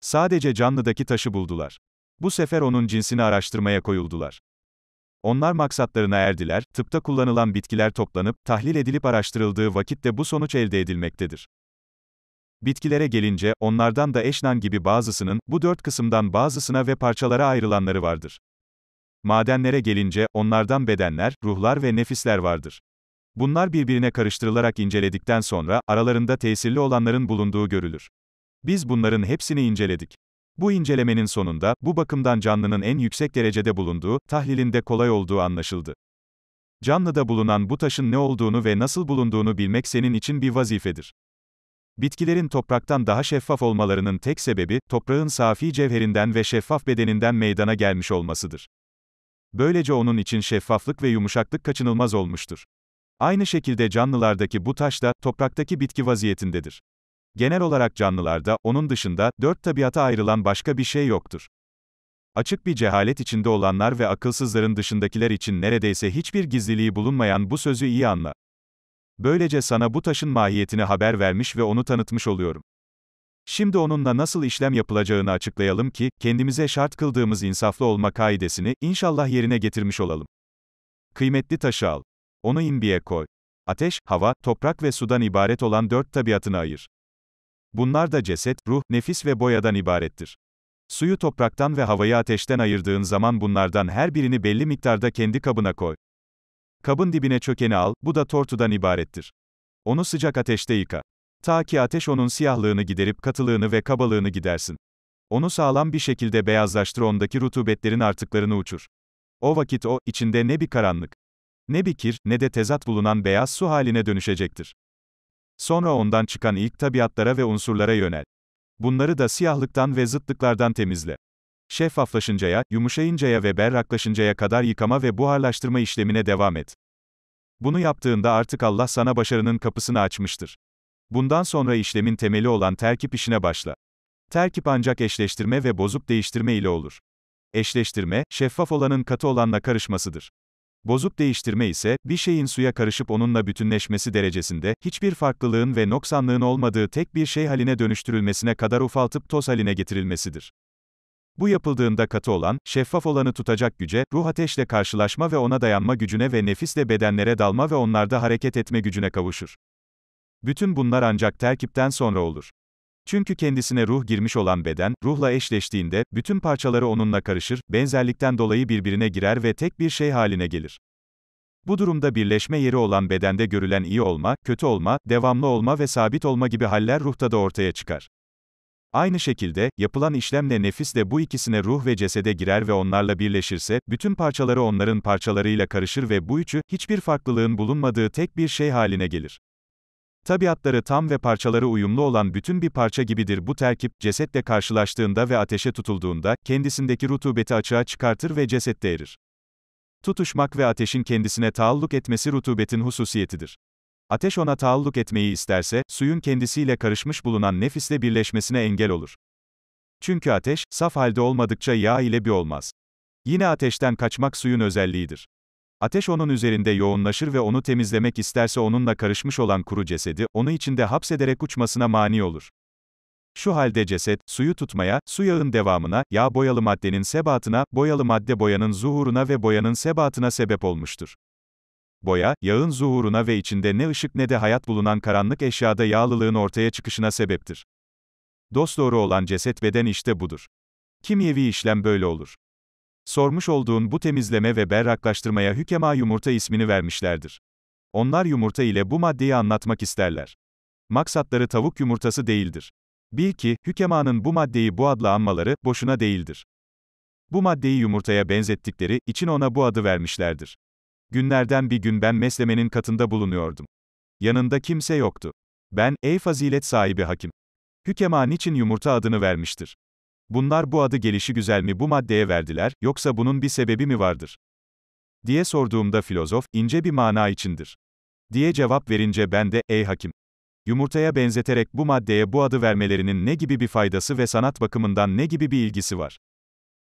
Sadece canlıdaki taşı buldular. Bu sefer onun cinsini araştırmaya koyuldular. Onlar maksatlarına erdiler, tıpta kullanılan bitkiler toplanıp, tahlil edilip araştırıldığı vakitte bu sonuç elde edilmektedir. Bitkilere gelince, onlardan da eşnan gibi bazısının, bu dört kısımdan bazısına ve parçalara ayrılanları vardır. Madenlere gelince, onlardan bedenler, ruhlar ve nefisler vardır. Bunlar birbirine karıştırılarak inceledikten sonra, aralarında tesirli olanların bulunduğu görülür. Biz bunların hepsini inceledik. Bu incelemenin sonunda, bu bakımdan canlının en yüksek derecede bulunduğu, tahlilinde kolay olduğu anlaşıldı. Canlıda bulunan bu taşın ne olduğunu ve nasıl bulunduğunu bilmek senin için bir vazifedir. Bitkilerin topraktan daha şeffaf olmalarının tek sebebi, toprağın safi cevherinden ve şeffaf bedeninden meydana gelmiş olmasıdır. Böylece onun için şeffaflık ve yumuşaklık kaçınılmaz olmuştur. Aynı şekilde canlılardaki bu taş da, topraktaki bitki vaziyetindedir. Genel olarak canlılarda, onun dışında, dört tabiata ayrılan başka bir şey yoktur. Açık bir cehalet içinde olanlar ve akılsızların dışındakiler için neredeyse hiçbir gizliliği bulunmayan bu sözü iyi anla. Böylece sana bu taşın mahiyetini haber vermiş ve onu tanıtmış oluyorum. Şimdi onunla nasıl işlem yapılacağını açıklayalım ki, kendimize şart kıldığımız insaflı olma kaidesini, inşallah yerine getirmiş olalım. Kıymetli taşı al. Onu imbiye koy. Ateş, hava, toprak ve sudan ibaret olan dört tabiatını ayır. Bunlar da ceset, ruh, nefis ve boyadan ibarettir. Suyu topraktan ve havayı ateşten ayırdığın zaman bunlardan her birini belli miktarda kendi kabına koy. Kabın dibine çökeni al, bu da tortudan ibarettir. Onu sıcak ateşte yıka. Ta ki ateş onun siyahlığını giderip katılığını ve kabalığını gidersin. Onu sağlam bir şekilde beyazlaştır ondaki rutubetlerin artıklarını uçur. O vakit o, içinde ne bir karanlık, ne bir kir, ne de tezat bulunan beyaz su haline dönüşecektir. Sonra ondan çıkan ilk tabiatlara ve unsurlara yönel. Bunları da siyahlıktan ve zıtlıklardan temizle. Şeffaflaşıncaya, yumuşayıncaya ve berraklaşıncaya kadar yıkama ve buharlaştırma işlemine devam et. Bunu yaptığında artık Allah sana başarının kapısını açmıştır. Bundan sonra işlemin temeli olan terkip işine başla. Terkip ancak eşleştirme ve bozuk değiştirme ile olur. Eşleştirme, şeffaf olanın katı olanla karışmasıdır. Bozuk değiştirme ise, bir şeyin suya karışıp onunla bütünleşmesi derecesinde, hiçbir farklılığın ve noksanlığın olmadığı tek bir şey haline dönüştürülmesine kadar ufaltıp toz haline getirilmesidir. Bu yapıldığında katı olan, şeffaf olanı tutacak güce, ruh ateşle karşılaşma ve ona dayanma gücüne ve nefisle bedenlere dalma ve onlarda hareket etme gücüne kavuşur. Bütün bunlar ancak terkipten sonra olur. Çünkü kendisine ruh girmiş olan beden, ruhla eşleştiğinde, bütün parçaları onunla karışır, benzerlikten dolayı birbirine girer ve tek bir şey haline gelir. Bu durumda birleşme yeri olan bedende görülen iyi olma, kötü olma, devamlı olma ve sabit olma gibi haller ruhta da ortaya çıkar. Aynı şekilde, yapılan işlemle nefis de bu ikisine ruh ve cesede girer ve onlarla birleşirse, bütün parçaları onların parçalarıyla karışır ve bu üçü, hiçbir farklılığın bulunmadığı tek bir şey haline gelir. Tabiatları tam ve parçaları uyumlu olan bütün bir parça gibidir bu terkip, cesetle karşılaştığında ve ateşe tutulduğunda, kendisindeki rutubeti açığa çıkartır ve ceset erir. Tutuşmak ve ateşin kendisine taalluk etmesi rutubetin hususiyetidir. Ateş ona taalluk etmeyi isterse, suyun kendisiyle karışmış bulunan nefisle birleşmesine engel olur. Çünkü ateş, saf halde olmadıkça yağ ile bir olmaz. Yine ateşten kaçmak suyun özelliğidir. Ateş onun üzerinde yoğunlaşır ve onu temizlemek isterse onunla karışmış olan kuru cesedi, onu içinde hapsederek uçmasına mani olur. Şu halde ceset, suyu tutmaya, su yağın devamına, yağ boyalı maddenin sebatına, boyalı madde boyanın zuhuruna ve boyanın sebatına sebep olmuştur. Boya, yağın zuhuruna ve içinde ne ışık ne de hayat bulunan karanlık eşyada yağlılığın ortaya çıkışına sebeptir. Dosdoğru olan ceset beden işte budur. Kimyevi işlem böyle olur. Sormuş olduğun bu temizleme ve berraklaştırmaya hükema yumurta ismini vermişlerdir. Onlar yumurta ile bu maddeyi anlatmak isterler. Maksatları tavuk yumurtası değildir. Bil ki, hükemanın bu maddeyi bu adla anmaları, boşuna değildir. Bu maddeyi yumurtaya benzettikleri için ona bu adı vermişlerdir. Günlerden bir gün ben meslemenin katında bulunuyordum. Yanında kimse yoktu. Ben, ey fazilet sahibi hakim! Hükema için yumurta adını vermiştir? Bunlar bu adı gelişi güzel mi bu maddeye verdiler, yoksa bunun bir sebebi mi vardır? diye sorduğumda filozof, ince bir mana içindir. diye cevap verince ben de, ey hakim! Yumurtaya benzeterek bu maddeye bu adı vermelerinin ne gibi bir faydası ve sanat bakımından ne gibi bir ilgisi var?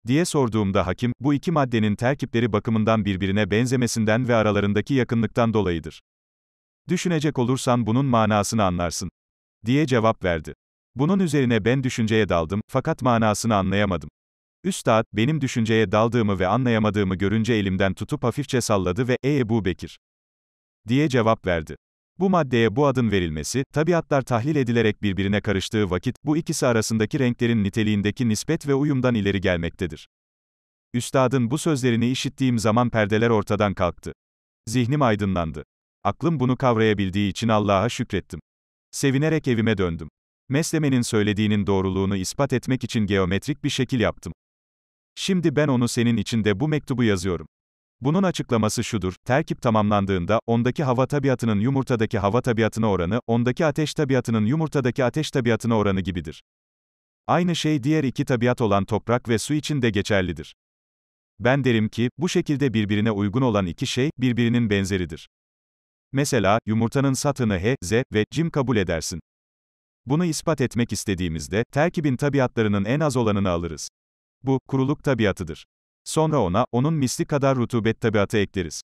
diye sorduğumda hakim, bu iki maddenin terkipleri bakımından birbirine benzemesinden ve aralarındaki yakınlıktan dolayıdır. Düşünecek olursan bunun manasını anlarsın. diye cevap verdi. Bunun üzerine ben düşünceye daldım, fakat manasını anlayamadım. Üstad, benim düşünceye daldığımı ve anlayamadığımı görünce elimden tutup hafifçe salladı ve, ''Ey ee, Ebu Bekir!'' diye cevap verdi. Bu maddeye bu adın verilmesi, tabiatlar tahlil edilerek birbirine karıştığı vakit, bu ikisi arasındaki renklerin niteliğindeki nispet ve uyumdan ileri gelmektedir. Üstadın bu sözlerini işittiğim zaman perdeler ortadan kalktı. Zihnim aydınlandı. Aklım bunu kavrayabildiği için Allah'a şükrettim. Sevinerek evime döndüm. Mesleme'nin söylediğinin doğruluğunu ispat etmek için geometrik bir şekil yaptım. Şimdi ben onu senin için de bu mektubu yazıyorum. Bunun açıklaması şudur, terkip tamamlandığında, ondaki hava tabiatının yumurtadaki hava tabiatına oranı, ondaki ateş tabiatının yumurtadaki ateş tabiatına oranı gibidir. Aynı şey diğer iki tabiat olan toprak ve su için de geçerlidir. Ben derim ki, bu şekilde birbirine uygun olan iki şey, birbirinin benzeridir. Mesela, yumurtanın satını H, Z ve Cim kabul edersin. Bunu ispat etmek istediğimizde, terkibin tabiatlarının en az olanını alırız. Bu, kuruluk tabiatıdır. Sonra ona, onun misli kadar rutubet tabiatı ekleriz.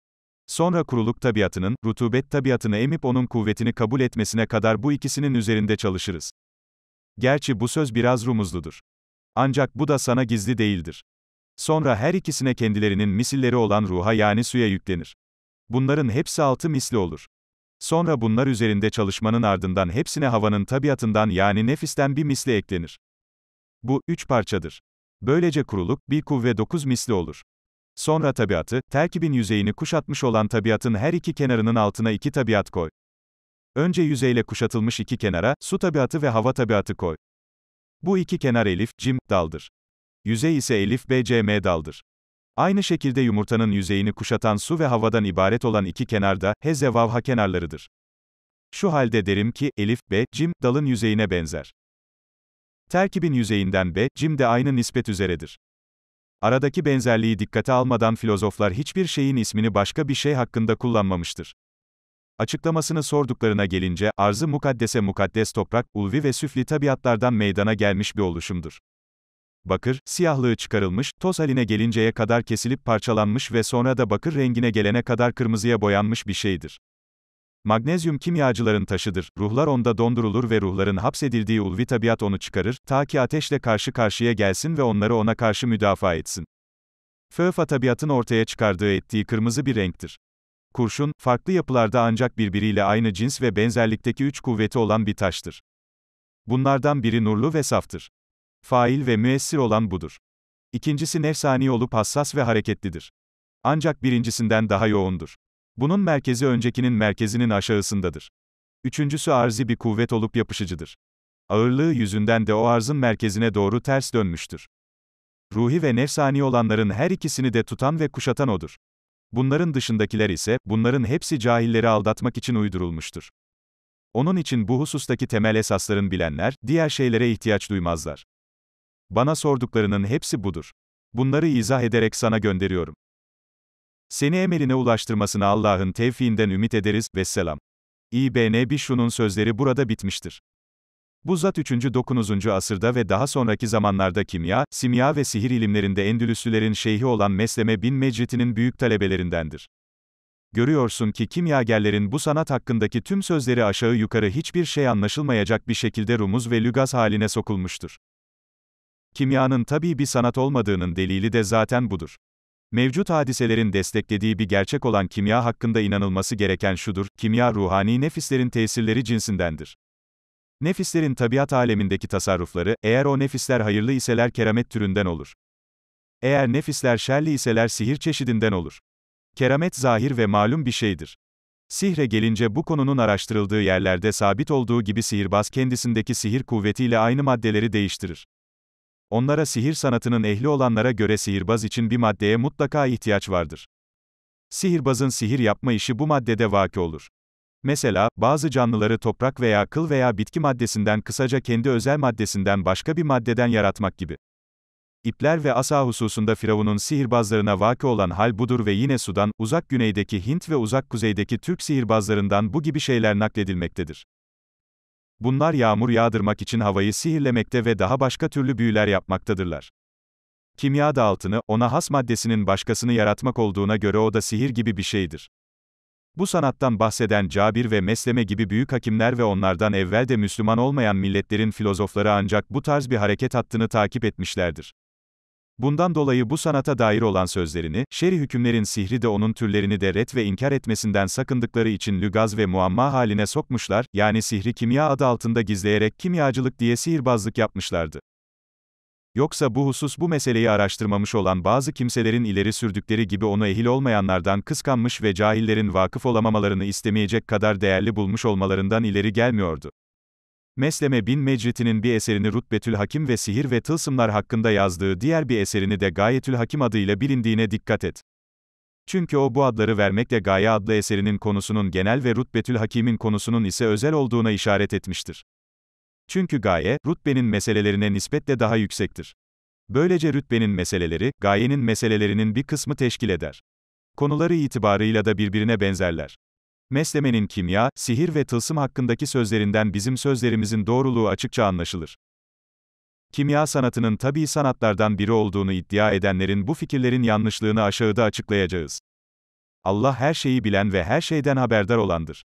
Sonra kuruluk tabiatının, rutubet tabiatını emip onun kuvvetini kabul etmesine kadar bu ikisinin üzerinde çalışırız. Gerçi bu söz biraz rumuzludur. Ancak bu da sana gizli değildir. Sonra her ikisine kendilerinin misilleri olan ruha yani suya yüklenir. Bunların hepsi altı misli olur. Sonra bunlar üzerinde çalışmanın ardından hepsine havanın tabiatından yani nefisten bir misli eklenir. Bu, üç parçadır. Böylece kuruluk, bir kuvve dokuz misli olur. Sonra tabiatı, terkibin yüzeyini kuşatmış olan tabiatın her iki kenarının altına iki tabiat koy. Önce yüzeyle kuşatılmış iki kenara, su tabiatı ve hava tabiatı koy. Bu iki kenar elif, cim, daldır. Yüzey ise elif, bcm daldır. Aynı şekilde yumurtanın yüzeyini kuşatan su ve havadan ibaret olan iki kenar da hezevavha kenarlarıdır. Şu halde derim ki, elif, b, cim, dalın yüzeyine benzer. Terkibin yüzeyinden b, cim de aynı nispet üzeredir. Aradaki benzerliği dikkate almadan filozoflar hiçbir şeyin ismini başka bir şey hakkında kullanmamıştır. Açıklamasını sorduklarına gelince, arzı mukaddese mukaddes toprak, ulvi ve süfli tabiatlardan meydana gelmiş bir oluşumdur. Bakır, siyahlığı çıkarılmış, toz haline gelinceye kadar kesilip parçalanmış ve sonra da bakır rengine gelene kadar kırmızıya boyanmış bir şeydir. Magnezyum kimyacıların taşıdır, ruhlar onda dondurulur ve ruhların hapsedildiği ulvi tabiat onu çıkarır, ta ki ateşle karşı karşıya gelsin ve onları ona karşı müdafaa etsin. Föfa tabiatın ortaya çıkardığı ettiği kırmızı bir renktir. Kurşun, farklı yapılarda ancak birbiriyle aynı cins ve benzerlikteki üç kuvveti olan bir taştır. Bunlardan biri nurlu ve saftır. Fail ve müessir olan budur. İkincisi nefsani olup hassas ve hareketlidir. Ancak birincisinden daha yoğundur. Bunun merkezi öncekinin merkezinin aşağısındadır. Üçüncüsü arzi bir kuvvet olup yapışıcıdır. Ağırlığı yüzünden de o arzın merkezine doğru ters dönmüştür. Ruhi ve nefsani olanların her ikisini de tutan ve kuşatan odur. Bunların dışındakiler ise, bunların hepsi cahilleri aldatmak için uydurulmuştur. Onun için bu husustaki temel esasların bilenler, diğer şeylere ihtiyaç duymazlar. Bana sorduklarının hepsi budur. Bunları izah ederek sana gönderiyorum. Seni emeline ulaştırmasını Allah'ın tevfiinden ümit ederiz, ve selam. İbn Bişru'nun sözleri burada bitmiştir. Bu zat 3. 9. asırda ve daha sonraki zamanlarda kimya, simya ve sihir ilimlerinde Endülüslülerin şeyhi olan Mesleme bin Mecrit'inin büyük talebelerindendir. Görüyorsun ki kimyagerlerin bu sanat hakkındaki tüm sözleri aşağı yukarı hiçbir şey anlaşılmayacak bir şekilde rumuz ve lügaz haline sokulmuştur kimyanın tabii bir sanat olmadığının delili de zaten budur. Mevcut hadiselerin desteklediği bir gerçek olan kimya hakkında inanılması gereken şudur, kimya ruhani nefislerin tesirleri cinsindendir. Nefislerin tabiat alemindeki tasarrufları, eğer o nefisler hayırlı iseler keramet türünden olur. Eğer nefisler şerli iseler sihir çeşidinden olur. Keramet zahir ve malum bir şeydir. Sihre gelince bu konunun araştırıldığı yerlerde sabit olduğu gibi sihirbaz kendisindeki sihir kuvvetiyle aynı maddeleri değiştirir. Onlara sihir sanatının ehli olanlara göre sihirbaz için bir maddeye mutlaka ihtiyaç vardır. Sihirbazın sihir yapma işi bu maddede vaki olur. Mesela, bazı canlıları toprak veya kıl veya bitki maddesinden kısaca kendi özel maddesinden başka bir maddeden yaratmak gibi. İpler ve asa hususunda Firavun'un sihirbazlarına vaki olan hal budur ve yine Sudan, uzak güneydeki Hint ve uzak kuzeydeki Türk sihirbazlarından bu gibi şeyler nakledilmektedir. Bunlar yağmur yağdırmak için havayı sihirlemekte ve daha başka türlü büyüler yapmaktadırlar. Kimya da altını, ona has maddesinin başkasını yaratmak olduğuna göre o da sihir gibi bir şeydir. Bu sanattan bahseden Cabir ve Mesleme gibi büyük hakimler ve onlardan evvel de Müslüman olmayan milletlerin filozofları ancak bu tarz bir hareket hattını takip etmişlerdir. Bundan dolayı bu sanata dair olan sözlerini, şeri hükümlerin sihri de onun türlerini de ret ve inkar etmesinden sakındıkları için lügaz ve muamma haline sokmuşlar, yani sihri kimya adı altında gizleyerek kimyacılık diye sihirbazlık yapmışlardı. Yoksa bu husus bu meseleyi araştırmamış olan bazı kimselerin ileri sürdükleri gibi onu ehil olmayanlardan kıskanmış ve cahillerin vakıf olamamalarını istemeyecek kadar değerli bulmuş olmalarından ileri gelmiyordu. Mesleme bin Mecrit'inin bir eserini Rutbetül Hakim ve Sihir ve Tılsımlar hakkında yazdığı diğer bir eserini de Gayetül Hakim adıyla bilindiğine dikkat et. Çünkü o bu adları vermekle Gaye adlı eserinin konusunun genel ve Rutbetül Hakim'in konusunun ise özel olduğuna işaret etmiştir. Çünkü gaye, rütbenin meselelerine nispetle daha yüksektir. Böylece rütbenin meseleleri, gayenin meselelerinin bir kısmı teşkil eder. Konuları itibarıyla da birbirine benzerler. Mesleme'nin kimya, sihir ve tılsım hakkındaki sözlerinden bizim sözlerimizin doğruluğu açıkça anlaşılır. Kimya sanatının tabi sanatlardan biri olduğunu iddia edenlerin bu fikirlerin yanlışlığını aşağıda açıklayacağız. Allah her şeyi bilen ve her şeyden haberdar olandır.